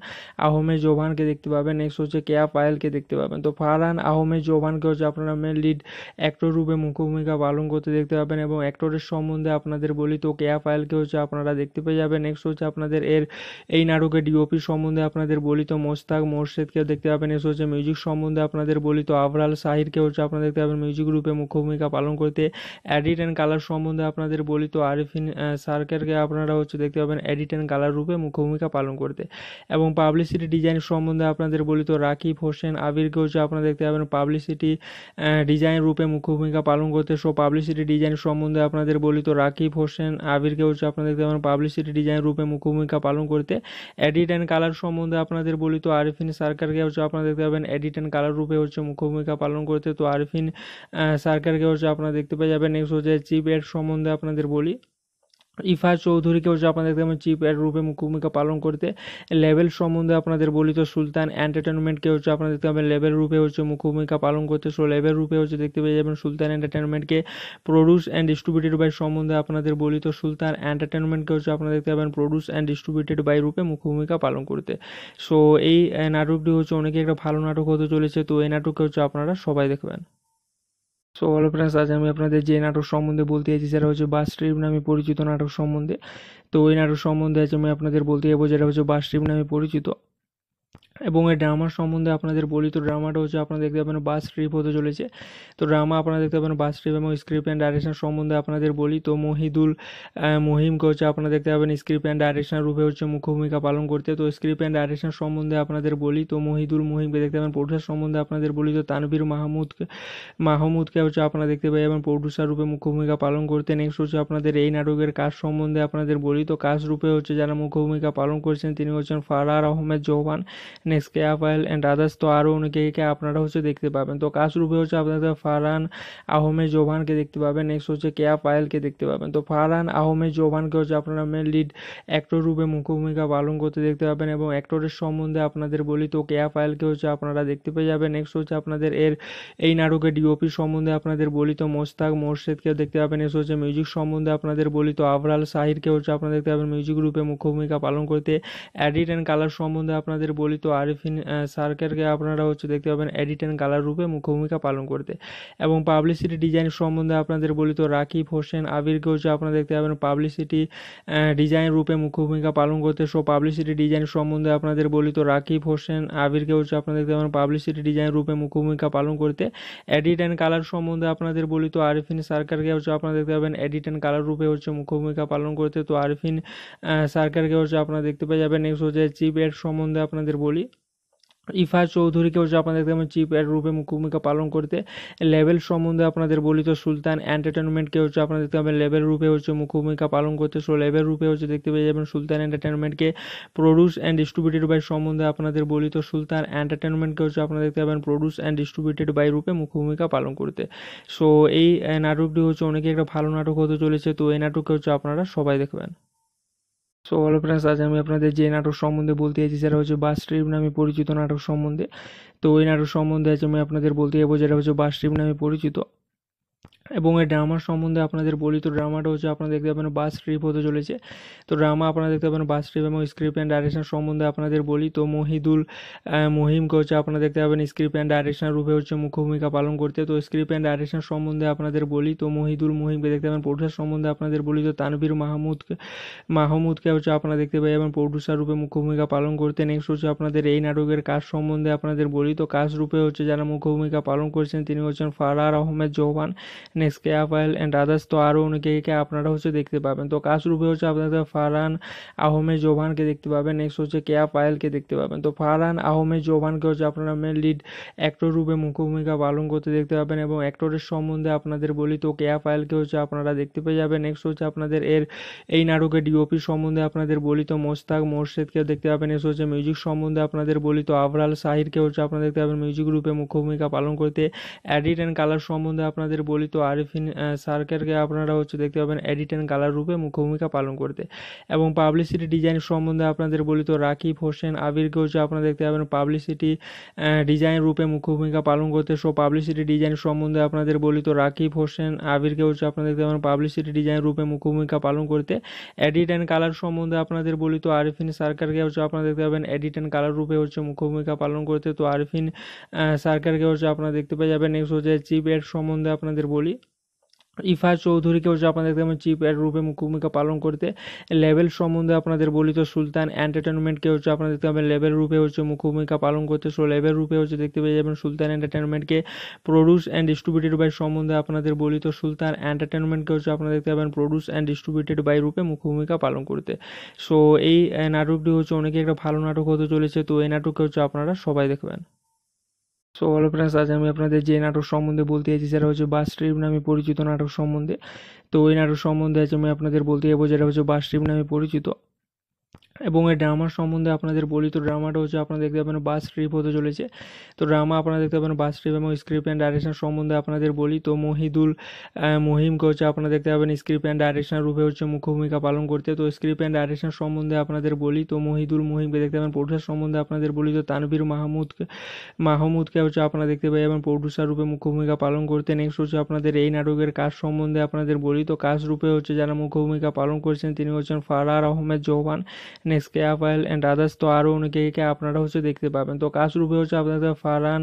আহমেদ জোভানকে দেখতে পাবেন নেক্সট হচ্ছে কেয়া পায়েলকে দেখতে পাবেন তো ফারহান আহমেদ জোভানকে হচ্ছে আপনারা মেন লিড অ্যাক্টর রূপে মুখ্যভূমিকা পালন করতে দেখতে পাবেন এবং অ্যাক্টরের সম্বন্ধে আপনাদের বলি তো কেয়া পায়েলকে হচ্ছে আপনারা দেখতে পেয়ে যাবেন নেক্সট হচ্ছে আপনাদের এর এই নাটকের ডিওপি সম্বন্ধে আপনাদের বলি তো মোস্তাক মোর্শেদকে দেখতে পাবেন নেক্সট হচ্ছে মিউজিক সম্বন্ধে আপনাদের বলি তো আবরাল সাহিরকে হচ্ছে আপনারা দেখতে পাবেন মিউজিক রূপে মুখ্য ভূমিকা পালন করতে অ্যাডিট অ্যান্ড কালার সম্বন্ধে আপনাদের বলি তো আরিফিন সার্কেরকে আপনারা হচ্ছে দেখতে পাবেন এডিট অ্যান্ড কালার রূপে মুখ্য ভূমিকা পালন করতে এবং পাবলিসিটি ডিজাইন সম্বন্ধে আপনাদের বলি তো রাকিব হোসেন আবিরকে হচ্ছে আপনারা দেখতে পাবেন পাবলিসিটি ডিজাইন রূপে মুখ্য ভূমিকা পালন করতে সো পাবলিসিটি ডিজাইন সম্বন্ধে আপনাদের বলি তো রাকিব হোসেন আবিরকে হচ্ছে আপনারা দেখতে পাবেন পাবলিসিটি ডিজাইন রূপে মুখ্য ভূমিকা পালন করতে এডিট অ্যান্ড কালার সম্বন্ধে আপনাদের বলি তো আরিফিন সার্কারকে হচ্ছে আপনারা দেখতে পাবেন এডিট অ্যান্ড কালার রূপে হচ্ছে মুখ্য ভূমিকা পালন করতে তো আরিফিন সার্কারকে হচ্ছে আপনারা দেখতে পেয়ে যাবেন নেক্সট হচ্ছে চিপ এড সম্বন্ধে আপনাদের বলি ইফা চৌধুরীকে হচ্ছে আপনাদের দেখবেন চিফ এর রূপে ভূমিকা পালন করতে লেভেল সম্বন্ধে আপনাদের বলি তো সুলতান এন্টারটেনমেন্টকে হচ্ছে আপনারা দেখতে পাবেন লেভেল রূপে হচ্ছে ভূমিকা পালন করতে সো লেভেল রূপে হচ্ছে দেখতে পেয়ে যাবেন সুলতান এন্টারটেনমেন্টকে প্রডিউস অ্যান্ড ডিস্ট্রিবিউটেড বাই সম্বন্ধে আপনাদের বলি তো সুলতান এন্টারটেনমেন্টকে হচ্ছে আপনাদের দেখতে পাবেন প্রডিউস অ্যান্ড ডিস্ট্রিবিউটেড বাই রূপে ভূমিকা পালন করতে সো এই নাটকটি হচ্ছে অনেকে একটা ভালো নাটক হতে চলেছে তো এই নাটককে হচ্ছে আপনারা সবাই দেখবেন সো হলো ফ্রেন্ডস আজ আমি আপনাদের যে নাটক সম্বন্ধে বলতে চাইছি সেটা হচ্ছে বাস ট্রিপ নামে পরিচিত নাটক সম্বন্ধে তো ওই নাটক সম্বন্ধে আজ আমি আপনাদের বলতে যাবো যেটা হচ্ছে বাস ট্রিপ নামে পরিচিত এবং এই ড্রামার সম্বন্ধে আপনাদের বলি তো ড্রামাটা হচ্ছে আপনারা দেখতে পাবেন বাস ট্রিপ হতে চলেছে তো ড্রামা আপনারা দেখতে পাবেন বাস ট্রিপ এবং স্ক্রিপ্ট অ্যান্ড ডাইরেকশন সম্বন্ধে আপনাদের বলি তো মহিদুল মহিমকে হচ্ছে আপনারা দেখতে পাবেন স্ক্রিপ্ট অ্যান্ড ডাইরেকশন রূপে হচ্ছে মুখ্য ভূমিকা পালন করতে তো স্ক্রিপ্ট অ্যান্ড ডাইরেকশন সম্বন্ধে আপনাদের বলি তো মহিদুল মহিমকে দেখতে পাবেন প্রডিউসার সম্বন্ধে আপনাদের বলি তো তানভীর মাহমুদকে মাহমুদকে হচ্ছে আপনারা দেখতে পাই এবং প্রডিউসার রূপে মুখ্য ভূমিকা পালন করতে নেক্সট হচ্ছে আপনাদের এই নাটকের কাজ সম্বন্ধে আপনাদের বলি তো কাজ রূপে হচ্ছে যারা মুখ্য ভূমিকা পালন করছেন তিনি হচ্ছেন ফারার আহমেদ জওয়ান নেসকেয়া ফাইল অ্যান্ড আদার্স তো আরও অনেকেকে আপনারা হচ্ছে দেখতে পাবেন তো কাশরূপে হচ্ছে আপনাদের ফারহান আহমেদ জোভানকে দেখতে পাবেন নেক্সট হচ্ছে কেয়া পায়েলকে দেখতে পাবেন তো ফারহান আহমেদ জোভানকে হচ্ছে আপনারা মেন লিড অ্যাক্টর রূপে মুখ্যভূমিকা পালন করতে দেখতে পাবেন এবং অ্যাক্টরের সম্বন্ধে আপনাদের বলি তো কেয়া পায়েলকে হচ্ছে আপনারা দেখতে পেয়ে যাবেন নেক্সট হচ্ছে আপনাদের এর এই নাটকের ডিওপি সম্বন্ধে আপনাদের বলি তো মোস্তাক মোর্শেদকে দেখতে পাবেন নেক্সট হচ্ছে মিউজিক সম্বন্ধে আপনাদের বলি তো আবরাল সাহিরকে হচ্ছে আপনারা দেখতে পাবেন মিউজিক রূপে মুখ্য ভূমিকা পালন করতে অ্যাডিট অ্যান্ড কালার সম্বন্ধে আপনাদের বলি তো আরিফিন সার্কেরকে আপনারা হচ্ছে দেখতে পাবেন এডিট অ্যান্ড কালার রূপে মুখ্য ভূমিকা পালন করতে এবং পাবলিসিটি ডিজাইন সম্বন্ধে আপনাদের বলি তো রাকিব হোসেন আবিরকে হচ্ছে আপনারা দেখতে পাবেন পাবলিসিটি ডিজাইন রূপে মুখ্য ভূমিকা পালন করতে সো পাবলিসিটি ডিজাইন সম্বন্ধে আপনাদের বলি তো রাকিব হোসেন আবিরকে হচ্ছে আপনারা দেখতে পাবেন পাবলিসিটি ডিজাইন রূপে মুখ্য ভূমিকা পালন করতে এডিট অ্যান্ড কালার সম্বন্ধে আপনাদের বলি তো আরিফিন সার্কারকে হচ্ছে আপনারা দেখতে পাবেন এডিট অ্যান্ড কালার রূপে হচ্ছে মুখ্য ভূমিকা পালন করতে তো আরিফিন সার্কারকে হচ্ছে আপনারা দেখতে পেয়ে যাবেন নেক্সট হচ্ছে চিপ এড সম্বন্ধে আপনাদের বলি ইফা চৌধুরীকে হচ্ছে আপনাদের যেমন চিপ এর রূপে ভূমিকা পালন করতে লেভেল সম্বন্ধে আপনাদের বলি তো সুলতান এন্টারটেনমেন্টকে হচ্ছে আপনারা দেখতে পাবেন লেভেল রূপে হচ্ছে ভূমিকা পালন করতে সো লেভেল রূপে হচ্ছে দেখতে পেয়ে যাবেন সুলতান এন্টারটেনমেন্টকে প্রডিউস অ্যান্ড ডিস্ট্রিবিউটেড বাই সম্বন্ধে আপনাদের বলি তো সুলতান এন্টারটেনমেন্টকে হচ্ছে আপনাদের দেখতে পাবেন প্রডিউস অ্যান্ড ডিস্ট্রিবিউটেড বাই রূপে ভূমিকা পালন করতে সো এই নাটকটি হচ্ছে অনেকে একটা ভালো নাটক হতে চলেছে তো এই নাটককে হচ্ছে আপনারা সবাই দেখবেন সো হলো ফ্রেন্ডস আজ আমি আপনাদের যে নাটক সম্বন্ধে বলতে চাইছি সেটা হচ্ছে বাস ট্রিপ নামে পরিচিত নাটক সম্বন্ধে তো ওই নাটক সম্বন্ধে আজ আমি আপনাদের বলতে যাবো যেটা হচ্ছে বাস ট্রিপ নামে পরিচিত এবং এই ড্রামার সম্বন্ধে আপনাদের বলি তো ড্রামাটা হচ্ছে আপনারা দেখতে পাবেন বাস ট্রিপ হতে চলেছে তো ড্রামা আপনারা দেখতে পাবেন বাস ট্রিপ এবং স্ক্রিপ্ট অ্যান্ড ডাইরেকশন সম্বন্ধে আপনাদের বলি তো মহিদুল মহিমকে হচ্ছে আপনারা দেখতে পাবেন স্ক্রিপ্ট অ্যান্ড ডাইরেকশন রূপে হচ্ছে মুখ্য ভূমিকা পালন করতে তো স্ক্রিপ্ট অ্যান্ড ডাইরেকশন সম্বন্ধে আপনাদের বলি তো মহিদুল মহিমকে দেখতে পাবেন প্রডিউসার সম্বন্ধে আপনাদের বলি তো তানভীর মাহমুদকে মাহমুদকে হচ্ছে আপনারা দেখতে পাই এবং প্রডিউসার রূপে মুখ্য ভূমিকা পালন করতে নেক্সট হচ্ছে আপনাদের এই নাটকের কাজ সম্বন্ধে আপনাদের বলি তো কাজ রূপে হচ্ছে যারা মুখ্য ভূমিকা পালন করছেন তিনি হচ্ছেন ফারার আহমেদ জওয়ান নেসকেয়া ফাইল অ্যান্ড আদার্স তো আরও কে আপনারা হচ্ছে দেখতে পাবেন তো কাশরূপে হচ্ছে আপনাদের ফারহান আহমেদ জোভানকে দেখতে পাবেন নেক্সট হচ্ছে কেয়া পায়েলকে দেখতে পাবেন তো ফারহান আহমেদ জোভানকে হচ্ছে আপনারা মেন লিড অ্যাক্টর রূপে মুখ্যভূমিকা পালন করতে দেখতে পাবেন এবং অ্যাক্টরের সম্বন্ধে আপনাদের বলি তো কেয়া পায়েলকে হচ্ছে আপনারা দেখতে পেয়ে যাবেন নেক্সট হচ্ছে আপনাদের এর এই নাটকের ডিওপি সম্বন্ধে আপনাদের বলি তো মোস্তাক মোর্শেদকে দেখতে পাবেন নেক্সট হচ্ছে মিউজিক সম্বন্ধে আপনাদের বলি তো আবরাল সাহিরকে হচ্ছে আপনারা দেখতে পাবেন মিউজিক রূপে মুখ্য ভূমিকা পালন করতে অ্যাডিট অ্যান্ড কালার সম্বন্ধে আপনাদের বলি তো আরিফিন সার্কেরকে আপনারা হচ্ছে দেখতে পাবেন এডিট অ্যান্ড কালার রূপে মুখ্য ভূমিকা পালন করতে এবং পাবলিসিটি ডিজাইন সম্বন্ধে আপনাদের বলি তো রাকিব হোসেন আবিরকে হচ্ছে আপনারা দেখতে পাবেন পাবলিসিটি ডিজাইন রূপে মুখ্য ভূমিকা পালন করতে সো পাবলিসিটি ডিজাইন সম্বন্ধে আপনাদের বলি তো রাকিব হোসেন আবিরকে হচ্ছে আপনারা দেখতে পাবেন পাবলিসিটি ডিজাইন রূপে মুখ্য ভূমিকা পালন করতে এডিট অ্যান্ড কালার সম্বন্ধে আপনাদের বলি তো আরিফিন সার্কারকে হচ্ছে আপনারা দেখতে পাবেন এডিট অ্যান্ড কালার রূপে হচ্ছে মুখ্য ভূমিকা পালন করতে তো আরিফিন সার্কারকে হচ্ছে আপনারা দেখতে পেয়ে যাবেন নেক্সট হচ্ছে চিপ এড সম্বন্ধে আপনাদের বলি ইফা চৌধুরীকে হচ্ছে আপনাদের যেমন চিপ এর রূপে ভূমিকা পালন করতে লেভেল সম্বন্ধে আপনাদের বলি তো সুলতান এন্টারটেনমেন্টকে হচ্ছে আপনারা দেখতে পাবেন লেভেল রূপে হচ্ছে ভূমিকা পালন করতে সো লেভেল রূপে হচ্ছে দেখতে পেয়ে যাবেন সুলতান এন্টারটেনমেন্টকে প্রডিউস অ্যান্ড ডিস্ট্রিবিউটেড বাই সম্বন্ধে আপনাদের বলি তো সুলতান এন্টারটেনমেন্টকে হচ্ছে আপনাদের দেখতে পাবেন প্রডিউস অ্যান্ড ডিস্ট্রিবিউটেড বাই রূপে ভূমিকা পালন করতে সো এই নাটকটি হচ্ছে অনেকে একটা ভালো নাটক হতে চলেছে তো এই নাটককে হচ্ছে আপনারা সবাই দেখবেন সো হলো ফ্রেন্ডস আজ আমি আপনাদের যে নাটক সম্বন্ধে বলতে চাইছি সেটা হচ্ছে বাস ট্রিপ নামে পরিচিত নাটক সম্বন্ধে তো ওই নাটক সম্বন্ধে আজ আমি আপনাদের বলতে যাবো যেটা হচ্ছে বাস ট্রিপ নামে পরিচিত এবং এই ড্রামার সম্বন্ধে আপনাদের বলি তো ড্রামাটা হচ্ছে আপনারা দেখতে পাবেন বাস ট্রিপ হতে চলেছে তো ড্রামা আপনারা দেখতে পাবেন বাস ট্রিপ এবং স্ক্রিপ্ট অ্যান্ড ডাইরেকশন সম্বন্ধে আপনাদের বলি তো মহিদুল মহিমকে হচ্ছে আপনারা দেখতে পাবেন স্ক্রিপ্ট অ্যান্ড ডাইরেকশন রূপে হচ্ছে মুখ্য ভূমিকা পালন করতে তো স্ক্রিপ্ট অ্যান্ড ডাইরেকশন সম্বন্ধে আপনাদের বলি তো মহিদুল মহিমকে দেখতে পাবেন প্রডিউসার সম্বন্ধে আপনাদের বলি তো তানভীর মাহমুদকে মাহমুদকে হচ্ছে আপনারা দেখতে পাই এবং প্রডিউসার রূপে মুখ্য ভূমিকা পালন করতে নেক্সট হচ্ছে আপনাদের এই নাটকের কাজ সম্বন্ধে আপনাদের বলি তো কাজ রূপে হচ্ছে যারা মুখ্য ভূমিকা পালন করেছেন তিনি হচ্ছেন ফারার আহমেদ জওয়ান নেসকেয়া ফাইল অ্যান্ড আদার্স তো আরও কে আপনারা হচ্ছে দেখতে পাবেন তো কাশরূপে হচ্ছে আপনাদের ফারহান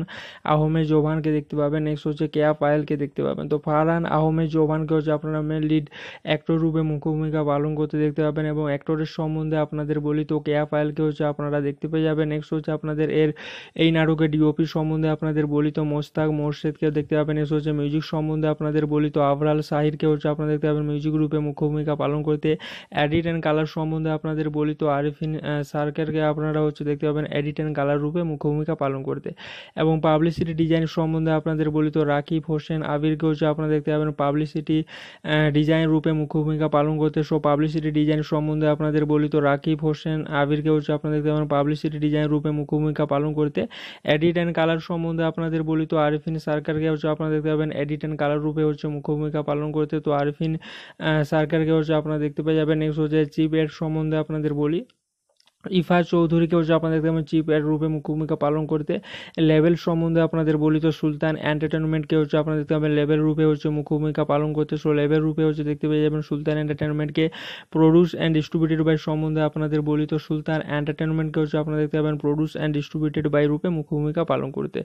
আহমেদ জোভানকে দেখতে পাবেন নেক্সট হচ্ছে কেয়া পায়েলকে দেখতে পাবেন তো ফারহান আহমেদ জোভানকে হচ্ছে আপনারা মেন লিড অ্যাক্টর রূপে মুখ্যভূমিকা পালন করতে দেখতে পাবেন এবং অ্যাক্টরের সম্বন্ধে আপনাদের বলি তো কেয়া পায়েলকে হচ্ছে আপনারা দেখতে পেয়ে যাবেন নেক্সট হচ্ছে আপনাদের এর এই নাটকের ডিওপি সম্বন্ধে আপনাদের বলি তো মোস্তাক মোর্শেদকে দেখতে পাবেন নেক্সট হচ্ছে মিউজিক সম্বন্ধে আপনাদের বলি তো আবরাল সাহিরকে হচ্ছে আপনারা দেখতে পাবেন মিউজিক রূপে মুখ্য ভূমিকা পালন করতে অ্যাডিট অ্যান্ড কালার সম্বন্ধে আপনাদের বলি তো আরিফিন সার্কেরকে আপনারা হচ্ছে দেখতে পাবেন এডিট অ্যান্ড কালার রূপে মুখ্য ভূমিকা পালন করতে এবং পাবলিসিটি ডিজাইন সম্বন্ধে আপনাদের বলি তো রাকিব হোসেন আবিরকে হচ্ছে আপনারা দেখতে পাবেন পাবলিসিটি ডিজাইন রূপে মুখ্য ভূমিকা পালন করতে সো পাবলিসিটি ডিজাইন সম্বন্ধে আপনাদের বলি তো রাকিব হোসেন আবিরকে হচ্ছে আপনারা দেখতে পাবেন পাবলিসিটি ডিজাইন রূপে মুখ্য ভূমিকা পালন করতে এডিট অ্যান্ড কালার সম্বন্ধে আপনাদের বলি তো আরিফিন সার্কারকে হচ্ছে আপনারা দেখতে পাবেন এডিট অ্যান্ড কালার রূপে হচ্ছে মুখ্য ভূমিকা পালন করতে তো আরিফিন সার্কারকে হচ্ছে আপনারা দেখতে পেয়ে যাবেন নেক্সট হচ্ছে চিপ এড সম্বন্ধে আপনাদের বলি ইফা চৌধুরীকে হচ্ছে আপনাদের যেমন চিপ এর রূপে ভূমিকা পালন করতে লেভেল সম্বন্ধে আপনাদের বলি তো সুলতান এন্টারটেনমেন্টকে হচ্ছে আপনারা দেখতে পাবেন লেভেল রূপে হচ্ছে ভূমিকা পালন করতে সো লেভেল রূপে হচ্ছে দেখতে পেয়ে যাবেন সুলতান এন্টারটেনমেন্টকে প্রডিউস অ্যান্ড ডিস্ট্রিবিউটেড বাই সম্বন্ধে আপনাদের বলি তো সুলতান এন্টারটেনমেন্টকে হচ্ছে আপনাদের দেখতে পাবেন প্রডিউস অ্যান্ড ডিস্ট্রিবিউটেড বাই রূপে ভূমিকা পালন করতে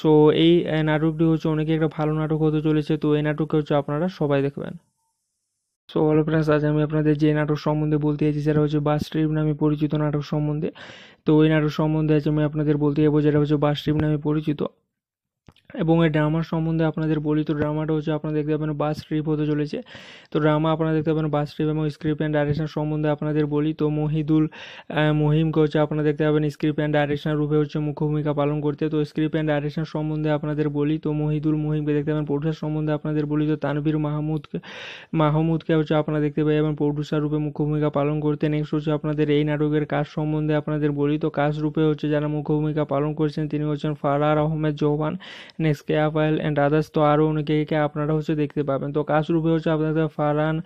সো এই নাটকটি হচ্ছে অনেকে একটা ভালো নাটক হতে চলেছে তো এই নাটককে হচ্ছে আপনারা সবাই দেখবেন সো হলো ফ্রেন্ডস আজ আমি আপনাদের যে নাটক সম্বন্ধে বলতে চাইছি সেটা হচ্ছে বাস ট্রিপ নামে পরিচিত নাটক সম্বন্ধে তো ওই নাটক সম্বন্ধে আজ আমি আপনাদের বলতে যাবো যেটা হচ্ছে বাস ট্রিপ নামে পরিচিত এবং এই ড্রামার সম্বন্ধে আপনাদের বলি তো ড্রামাটা হচ্ছে আপনারা দেখতে পাবেন বাস ট্রিপ হতে চলেছে তো ড্রামা আপনারা দেখতে পাবেন বাস ট্রিপ এবং স্ক্রিপ্ট অ্যান্ড ডাইরেকশন সম্বন্ধে আপনাদের বলি তো মহিদুল মহিমকে হচ্ছে আপনারা দেখতে পাবেন স্ক্রিপ্ট অ্যান্ড ডাইরেকশন রূপে হচ্ছে মুখ্য ভূমিকা পালন করতে তো স্ক্রিপ্ট অ্যান্ড ডাইরেকশন সম্বন্ধে আপনাদের বলি তো মহিদুল মহিমকে দেখতে পাবেন প্রডিউসার সম্বন্ধে আপনাদের বলি তো তানভীর মাহমুদকে মাহমুদকে হচ্ছে আপনারা দেখতে পাই এবং প্রডিউসার রূপে মুখ্য ভূমিকা পালন করতে নেক্সট হচ্ছে আপনাদের এই নাটকের কাজ সম্বন্ধে আপনাদের বলি তো কাজ রূপে হচ্ছে যারা মুখ্য ভূমিকা পালন করেছেন তিনি হচ্ছেন ফারার আহমেদ জওয়ান নেসকেয়া ফাইল অ্যান্ড আদার্স তো আরও কে আপনারা হচ্ছে দেখতে পাবেন তো কাশরূপে হচ্ছে আপনাদের ফারহান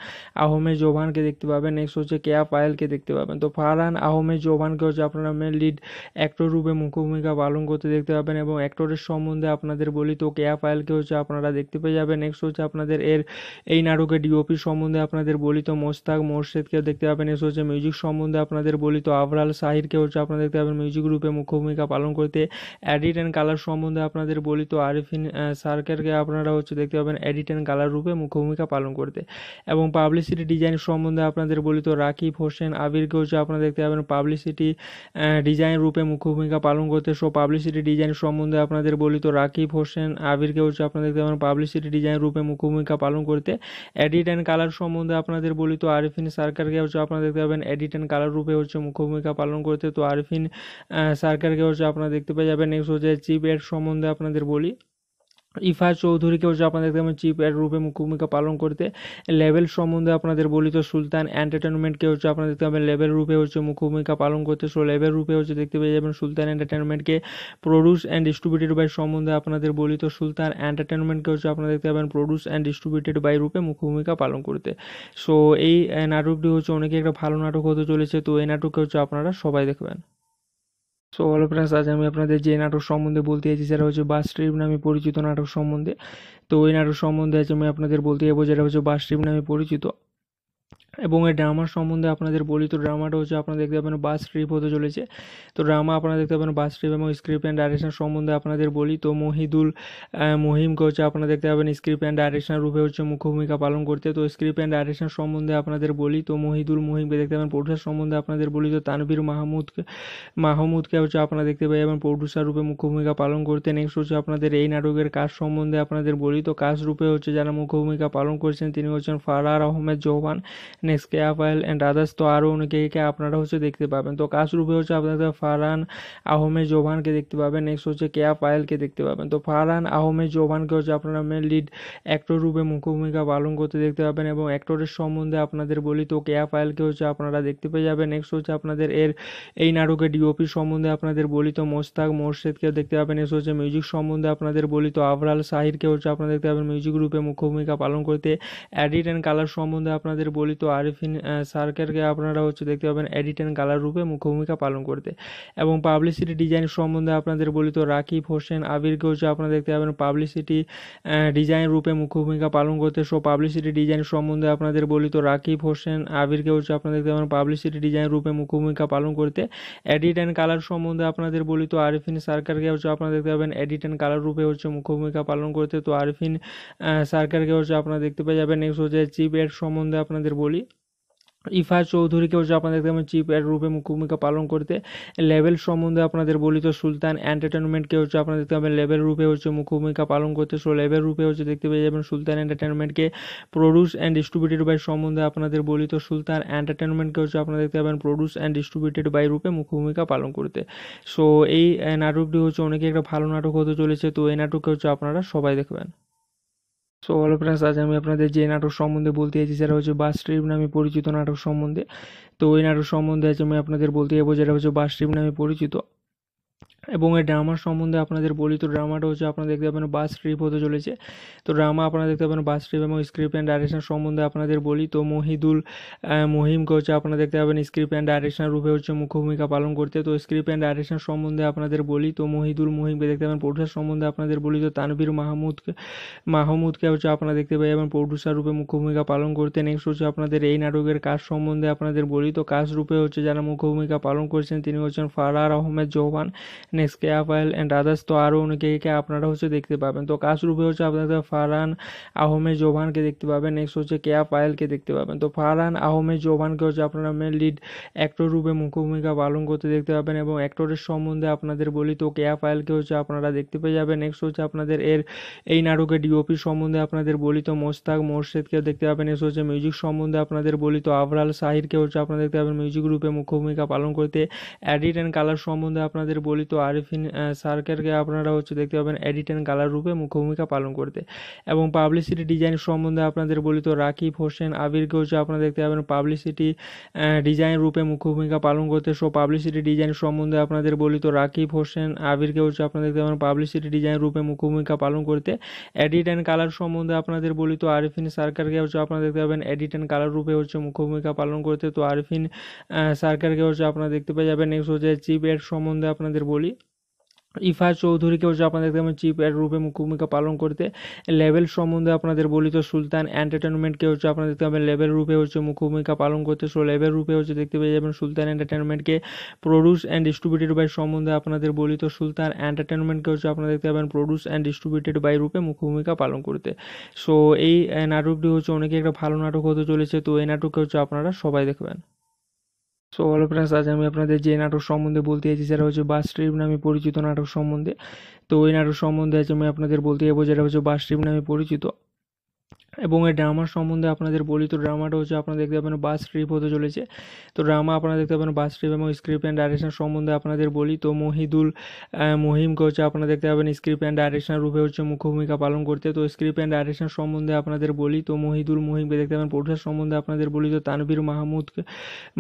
আহমেদ জোভানকে দেখতে পাবেন নেক্সট হচ্ছে কেয়া পায়েলকে দেখতে পাবেন তো ফারহান আহমেদ জোভানকে হচ্ছে আপনারা মেন লিড অ্যাক্টর রূপে মুখ্যভূমিকা পালন করতে দেখতে পাবেন এবং অ্যাক্টরের সম্বন্ধে আপনাদের বলি তো কেয়া পায়েলকে হচ্ছে আপনারা দেখতে পেয়ে যাবেন নেক্সট হচ্ছে আপনাদের এর এই নাটকের ডিওপি সম্বন্ধে আপনাদের বলি তো মোস্তাক মোর্শেদকে দেখতে পাবেন নেক্সট হচ্ছে মিউজিক সম্বন্ধে আপনাদের বলি তো আবরাল সাহিরকে হচ্ছে আপনারা দেখতে পাবেন মিউজিক রূপে মুখ্য ভূমিকা পালন করতে অ্যাডিট অ্যান্ড কালার সম্বন্ধে আপনাদের বলি তো আরিফিন সার্কেরকে আপনারা হচ্ছে দেখতে পাবেন এডিট অ্যান্ড কালার রূপে মুখ্য ভূমিকা পালন করতে এবং পাবলিসিটি ডিজাইন সম্বন্ধে আপনাদের বলি তো রাকিব হোসেন আবিরকে হচ্ছে আপনারা দেখতে পাবেন পাবলিসিটি ডিজাইন রূপে মুখ্য ভূমিকা পালন করতে সো পাবলিসিটি ডিজাইন সম্বন্ধে আপনাদের বলি তো রাকিব হোসেন আবিরকে হচ্ছে আপনারা দেখতে পাবেন পাবলিসিটি ডিজাইন রূপে মুখ্য ভূমিকা পালন করতে এডিট অ্যান্ড কালার সম্বন্ধে আপনাদের বলি তো আরিফিন সার্কারকে হচ্ছে আপনারা দেখতে পাবেন এডিট অ্যান্ড কালার রূপে হচ্ছে মুখ্য ভূমিকা পালন করতে তো আরিফিন সার্কারকে হচ্ছে আপনারা দেখতে পেয়ে যাবেন নেক্সট হচ্ছে চিপ এড সম্বন্ধে আপনাদের বলি ইফা চৌধুরীকে হচ্ছে আপনাদের পাবেন চিফ এর রূপে ভূমিকা পালন করতে লেভেল সম্বন্ধে আপনাদের বলি তো সুলতান এন্টারটেনমেন্টকে হচ্ছে আপনাদের দেখতে পাবেন লেভেল রূপে হচ্ছে ভূমিকা পালন করতে সো লেভেল রূপে হচ্ছে দেখতে পেয়ে যাবেন সুলতান এন্টারটেনমেন্টকে প্রডিউস অ্যান্ড ডিস্ট্রিবিউটেড বাই সম্বন্ধে আপনাদের বলি তো সুলতান এন্টারটেনমেন্টকে হচ্ছে আপনাদের দেখতে পাবেন প্রডিউস অ্যান্ড ডিস্ট্রিবিউটেড বাই রূপে ভূমিকা পালন করতে সো এই নাটকটি হচ্ছে অনেকে একটা ভালো নাটক হতে চলেছে তো এই নাটককে হচ্ছে আপনারা সবাই দেখবেন সো হলো ফ্রেন্ডস আজ আমি আপনাদের যে নাটক সম্বন্ধে বলতে চাইছি সেটা হচ্ছে বাস ট্রিপ নামে পরিচিত নাটক সম্বন্ধে তো ওই নাটক সম্বন্ধে আজ আমি আপনাদের বলতে যাবো যেটা হচ্ছে বাস ট্রিপ নামে পরিচিত এবং এই ড্রামার সম্বন্ধে আপনাদের বলি তো ড্রামাটা হচ্ছে আপনারা দেখতে পাবেন বাস ট্রিপ হতে চলেছে তো ড্রামা আপনারা দেখতে পাবেন বাস ট্রিপ এবং স্ক্রিপ্ট অ্যান্ড ডাইরেকশন সম্বন্ধে আপনাদের বলি তো মহিদুল মহিমকে হচ্ছে আপনারা দেখতে পাবেন স্ক্রিপ্ট অ্যান্ড ডাইরেকশন রূপে হচ্ছে মুখ্য ভূমিকা পালন করতে তো স্ক্রিপ্ট অ্যান্ড ডাইরেকশন সম্বন্ধে আপনাদের বলি তো মহিদুল মহিমকে দেখতে পাবেন প্রডিউসার সম্বন্ধে আপনাদের বলি তো তানভীর মাহমুদকে মাহমুদকে হচ্ছে আপনারা দেখতে পাই এবং প্রডিউসার রূপে মুখ্য ভূমিকা পালন করতে নেক্সট হচ্ছে আপনাদের এই নাটকের কাজ সম্বন্ধে আপনাদের বলি তো কাজ রূপে হচ্ছে যারা মুখ্য ভূমিকা পালন করেছেন তিনি হচ্ছেন ফারার আহমেদ জওয়ান নেসকেয়া ফাইল অ্যান্ড আদার্স তো আরও কে আপনারা হচ্ছে দেখতে পাবেন তো কাশরূপে হচ্ছে আপনাদের ফারহান আহমেদ জোভানকে দেখতে পাবেন নেক্সট হচ্ছে কেয়া পায়েলকে দেখতে পাবেন তো ফারহান আহমেদ জোভানকে হচ্ছে আপনারা মেন লিড অ্যাক্টর রূপে মুখ্যভূমিকা পালন করতে দেখতে পাবেন এবং অ্যাক্টরের সম্বন্ধে আপনাদের বলি তো কেয়া পায়েলকে হচ্ছে আপনারা দেখতে পেয়ে যাবেন নেক্সট হচ্ছে আপনাদের এর এই নাটকের ডিওপি সম্বন্ধে আপনাদের বলি তো মোস্তাক মোর্শেদকে দেখতে পাবেন নেক্সট হচ্ছে মিউজিক সম্বন্ধে আপনাদের বলি তো আবরাল সাহিরকে হচ্ছে আপনারা দেখতে পাবেন মিউজিক রূপে মুখ্য ভূমিকা পালন করতে অ্যাডিট অ্যান্ড কালার সম্বন্ধে আপনাদের বলি তো আরিফিন সার্কেরকে আপনারা হচ্ছে দেখতে পাবেন এডিট অ্যান্ড কালার রূপে মুখ্য ভূমিকা পালন করতে এবং পাবলিসিটি ডিজাইন সম্বন্ধে আপনাদের বলি তো রাকিব হোসেন আবিরকে হচ্ছে আপনারা দেখতে পাবেন পাবলিসিটি ডিজাইন রূপে মুখ্য ভূমিকা পালন করতে সো পাবলিসিটি ডিজাইন সম্বন্ধে আপনাদের বলি তো রাকিব হোসেন আবিরকে হচ্ছে আপনারা দেখতে পাবেন পাবলিসিটি ডিজাইন রূপে মুখ্য ভূমিকা পালন করতে এডিট অ্যান্ড কালার সম্বন্ধে আপনাদের বলি তো আরিফিন সার্কারকে হচ্ছে আপনারা দেখতে পাবেন এডিট অ্যান্ড কালার রূপে হচ্ছে মুখ্য ভূমিকা পালন করতে তো আরিফিন সার্কারকে হচ্ছে আপনারা দেখতে পেয়ে যাবেন নেক্সট হচ্ছে চিপ এড সম্বন্ধে আপনাদের বলি ইফা চৌধুরীকে হচ্ছে আপনাদের পাবেন চিফ এর রূপে ভূমিকা পালন করতে লেভেল সম্বন্ধে আপনাদের বলি তো সুলতান এন্টারটেনমেন্টকে হচ্ছে আপনাদের দেখতে পাবেন লেভেল রূপে হচ্ছে ভূমিকা পালন করতে সো লেভেল রূপে হচ্ছে দেখতে পেয়ে যাবেন সুলতান এন্টারটেনমেন্টকে প্রডিউস অ্যান্ড ডিস্ট্রিবিউটেড বাই সম্বন্ধে আপনাদের বলি তো সুলতান এন্টারটেনমেন্টকে হচ্ছে আপনাদের দেখতে পাবেন প্রডিউস অ্যান্ড ডিস্ট্রিবিউটেড বাই রূপে ভূমিকা পালন করতে সো এই নাটকটি হচ্ছে অনেকে একটা ভালো নাটক হতে চলেছে তো এই নাটককে হচ্ছে আপনারা সবাই দেখবেন সো অল ফ্রেন্ডস আজ আমি আপনাদের যে নাটক সম্বন্ধে বলতে চাইছি সেটা হচ্ছে বাস ট্রিপ নামে পরিচিত নাটক সম্বন্ধে তো ওই নাটক সম্বন্ধে আজ আমি আপনাদের বলতে যাবো যেটা হচ্ছে বাস ট্রিপ নামে পরিচিত এবং এই ড্রামার সম্বন্ধে আপনাদের বলি তো ড্রামাটা হচ্ছে আপনারা দেখতে পাবেন বাস ট্রিপ হতে চলেছে তো ড্রামা আপনারা দেখতে পাবেন বাস ট্রিপ এবং স্ক্রিপ্ট অ্যান্ড ডাইরেকশন সম্বন্ধে আপনাদের বলি তো মহিদুল মহিমকে হচ্ছে আপনারা দেখতে পাবেন স্ক্রিপ্ট অ্যান্ড ডাইরেকশন রূপে হচ্ছে মুখ্য ভূমিকা পালন করতে তো স্ক্রিপ্ট অ্যান্ড ডাইরেকশন সম্বন্ধে আপনাদের বলি তো মহিদুল মহিমকে দেখতে পাবেন প্রডিউসার সম্বন্ধে আপনাদের বলি তো তানভীর মাহমুদকে মাহমুদকে হচ্ছে আপনারা দেখতে পাই এবং প্রডিউসার রূপে মুখ্য ভূমিকা পালন করতে নেক্সট হচ্ছে আপনাদের এই নাটকের কাজ সম্বন্ধে আপনাদের বলি তো কাজ রূপে হচ্ছে যারা মুখ্য ভূমিকা পালন করছেন তিনি হচ্ছেন ফারার আহমেদ জওয়ান নেক্সট কেয়াফাইল অ্যান্ড আদার্স তো আরও অনেকেকে আপনারা হচ্ছে দেখতে পাবেন তো কাশরূপে হচ্ছে আপনাদের ফারহান আহমেদ জোভানকে দেখতে পাবেন নেক্সট হচ্ছে কেয়া পায়েলকে দেখতে পাবেন তো ফারহান আহমেদ জোভানকে হচ্ছে আপনারা মেন লিড অ্যাক্টর রূপে মুখ্যভূমিকা পালন করতে দেখতে পাবেন এবং অ্যাক্টরের সম্বন্ধে আপনাদের বলি তো কেয়া পায়েলকে হচ্ছে আপনারা দেখতে পেয়ে যাবেন নেক্সট হচ্ছে আপনাদের এর এই নাটকের ডিওপি সম্বন্ধে আপনাদের বলি তো মোস্তাক মোর্শেদকে দেখতে পাবেন নেক্সট হচ্ছে মিউজিক সম্বন্ধে আপনাদের বলি তো আবরাল সাহিরকে হচ্ছে আপনারা দেখতে পাবেন মিউজিক রূপে মুখ্য ভূমিকা পালন করতে অ্যাডিট অ্যান্ড কালার সম্বন্ধে আপনাদের বলি তো আরিফিন সার্কেলকে আপনারা হচ্ছে দেখতে পাবেন এডিট অ্যান্ড কালার রূপে মুখ্য ভূমিকা পালন করতে এবং পাবলিসিটি ডিজাইন সম্বন্ধে আপনাদের বলি তো রাকিব হোসেন আবিরকে হচ্ছে আপনারা দেখতে পাবেন পাবলিসিটি ডিজাইন রূপে মুখ্য ভূমিকা পালন করতে সো পাবলিসিটি ডিজাইন সম্বন্ধে আপনাদের বলি তো রাকিব হোসেন আবিরকে হচ্ছে আপনারা দেখতে পাবেন পাবলিসিটি ডিজাইন রূপে মুখ্য ভূমিকা পালন করতে এডিট অ্যান্ড কালার সম্বন্ধে আপনাদের বলি তো আরিফিন সার্কেলকে হচ্ছে আপনারা দেখতে পাবেন এডিট অ্যান্ড কালার রূপে হচ্ছে মুখ্য ভূমিকা পালন করতে তো আরিফিন সার্কেলকে হচ্ছে আপনারা দেখতে পেয়ে যাবেন নেক্সট হচ্ছে চিপ এড সম্বন্ধে আপনাদের বলি ইফা চৌধুরীকে হচ্ছে আপনাদের পাবেন চিফ এর রূপে ভূমিকা পালন করতে লেভেল সম্বন্ধে আপনাদের বলি তো সুলতান এন্টারটেনমেন্টকে হচ্ছে আপনাদের দেখতে পাবেন লেভেল রূপে হচ্ছে ভূমিকা পালন করতে সো লেভেল রূপে হচ্ছে দেখতে পেয়ে যাবেন সুলতান এন্টারটেনমেন্টকে প্রডিউস অ্যান্ড ডিস্ট্রিবিউটেড বাই সম্বন্ধে আপনাদের বলি তো সুলতান এন্টারটেনমেন্টকে হচ্ছে আপনাদের দেখতে পাবেন প্রডিউস অ্যান্ড ডিস্ট্রিবিউটেড বাই রূপে ভূমিকা পালন করতে সো এই নাটকটি হচ্ছে অনেকে একটা ভালো নাটক হতে চলেছে তো এই নাটককে হচ্ছে আপনারা সবাই দেখবেন সো হ্যালো ফ্রেন্ডস আজ আমি আপনাদের যে নাটক সম্বন্ধে বলতে চাইছি সেটা হচ্ছে বাস ট্রিপ নামে পরিচিত নাটক সম্বন্ধে তো ওই নাটক সম্বন্ধে আজ আমি আপনাদের বলতে যাবো যেটা হচ্ছে বাস ট্রিপ নামে পরিচিত এবং এই ড্রামার সম্বন্ধে আপনাদের বলি তো ড্রামাটা হচ্ছে আপনারা দেখতে পাবেন বাস ট্রিপ হতে চলেছে তো ড্রামা আপনারা দেখতে পাবেন বাস ট্রিপ এবং স্ক্রিপ্ট অ্যান্ড ডাইরেকশন সম্বন্ধে আপনাদের বলি তো মহিদুল মহিমকে হচ্ছে আপনারা দেখতে পাবেন স্ক্রিপ্ট অ্যান্ড ডাইরেকশন রূপে হচ্ছে মুখ্য ভূমিকা পালন করতে তো স্ক্রিপ্ট অ্যান্ড ডাইরেকশন সম্বন্ধে আপনাদের বলি তো মহিদুল মহিমকে দেখতে পাবেন প্রডিউসার সম্বন্ধে আপনাদের বলি তো তানভীর মাহমুদকে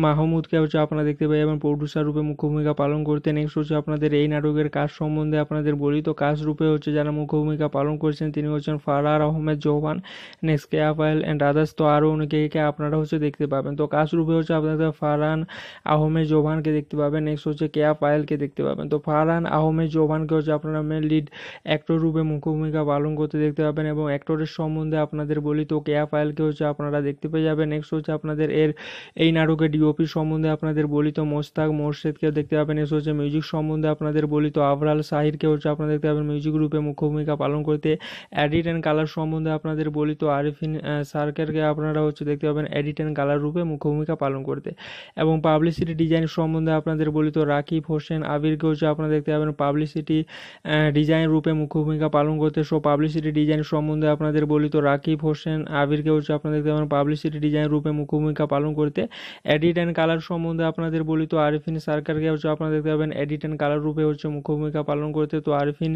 মাহমুদকে হচ্ছে আপনারা দেখতে পাই এবং প্রডিউসার রূপে মুখ্য ভূমিকা পালন করতে নেক্সট হচ্ছে আপনাদের এই নাটকের কাজ সম্বন্ধে আপনাদের বলি তো কাজ রূপে হচ্ছে যারা মুখ্য ভূমিকা পালন করছেন তিনি হচ্ছেন ফারার আহমেদ জওয়ান নেক্সট কেয়াফাইল অ্যান্ড আদার্স তো আরও অনেকেকে আপনারা হচ্ছে দেখতে পাবেন তো কাশরূপে হচ্ছে আপনাদের ফারহান আহমেদ জোভানকে দেখতে পাবেন নেক্সট হচ্ছে কেয়া পায়েলকে দেখতে পাবেন তো ফারহান আহমেদ জোভানকে হচ্ছে আপনারা মেন লিড অ্যাক্টর রূপে মুখ্য ভূমিকা পালন করতে দেখতে পাবেন এবং অ্যাক্টরের সম্বন্ধে আপনাদের বলি তো কেয়া পায়েলকে হচ্ছে আপনারা দেখতে পেয়ে যাবেন নেক্সট হচ্ছে আপনাদের এর এই নাটকের ডিওপি সম্বন্ধে আপনাদের বলি তো মোস্তাক মোর্শেদকে দেখতে পাবেন নেক্সট হচ্ছে মিউজিক সম্বন্ধে আপনাদের বলি তো আবরাল সাহিরকে হচ্ছে আপনারা দেখতে পাবেন মিউজিক রূপে মুখ্য ভূমিকা পালন করতে অ্যাডিট অ্যান্ড কালার সম্বন্ধে আপনাদের বলি তো আরিফিন সার্কেরকে আপনারা হচ্ছে দেখতে পাবেন এডিট অ্যান্ড কালার রূপে মুখ্য ভূমিকা পালন করতে এবং পাবলিসিটি ডিজাইন সম্বন্ধে আপনাদের বলি তো রাকিব হোসেন আবিরকে হচ্ছে আপনারা দেখতে পাবেন পাবলিসিটি ডিজাইন রূপে মুখ্য ভূমিকা পালন করতে সো পাবলিসিটি ডিজাইন সম্বন্ধে আপনাদের বলি তো রাকিব হোসেন আবিরকে হচ্ছে আপনারা দেখতে পাবেন পাবলিসিটি ডিজাইন রূপে মুখ্য ভূমিকা পালন করতে এডিট অ্যান্ড কালার সম্বন্ধে আপনাদের বলি তো আরিফিন সার্কারকে হচ্ছে আপনারা দেখতে পাবেন এডিট অ্যান্ড কালার রূপে হচ্ছে মুখ্য ভূমিকা পালন করতে তো আরিফিন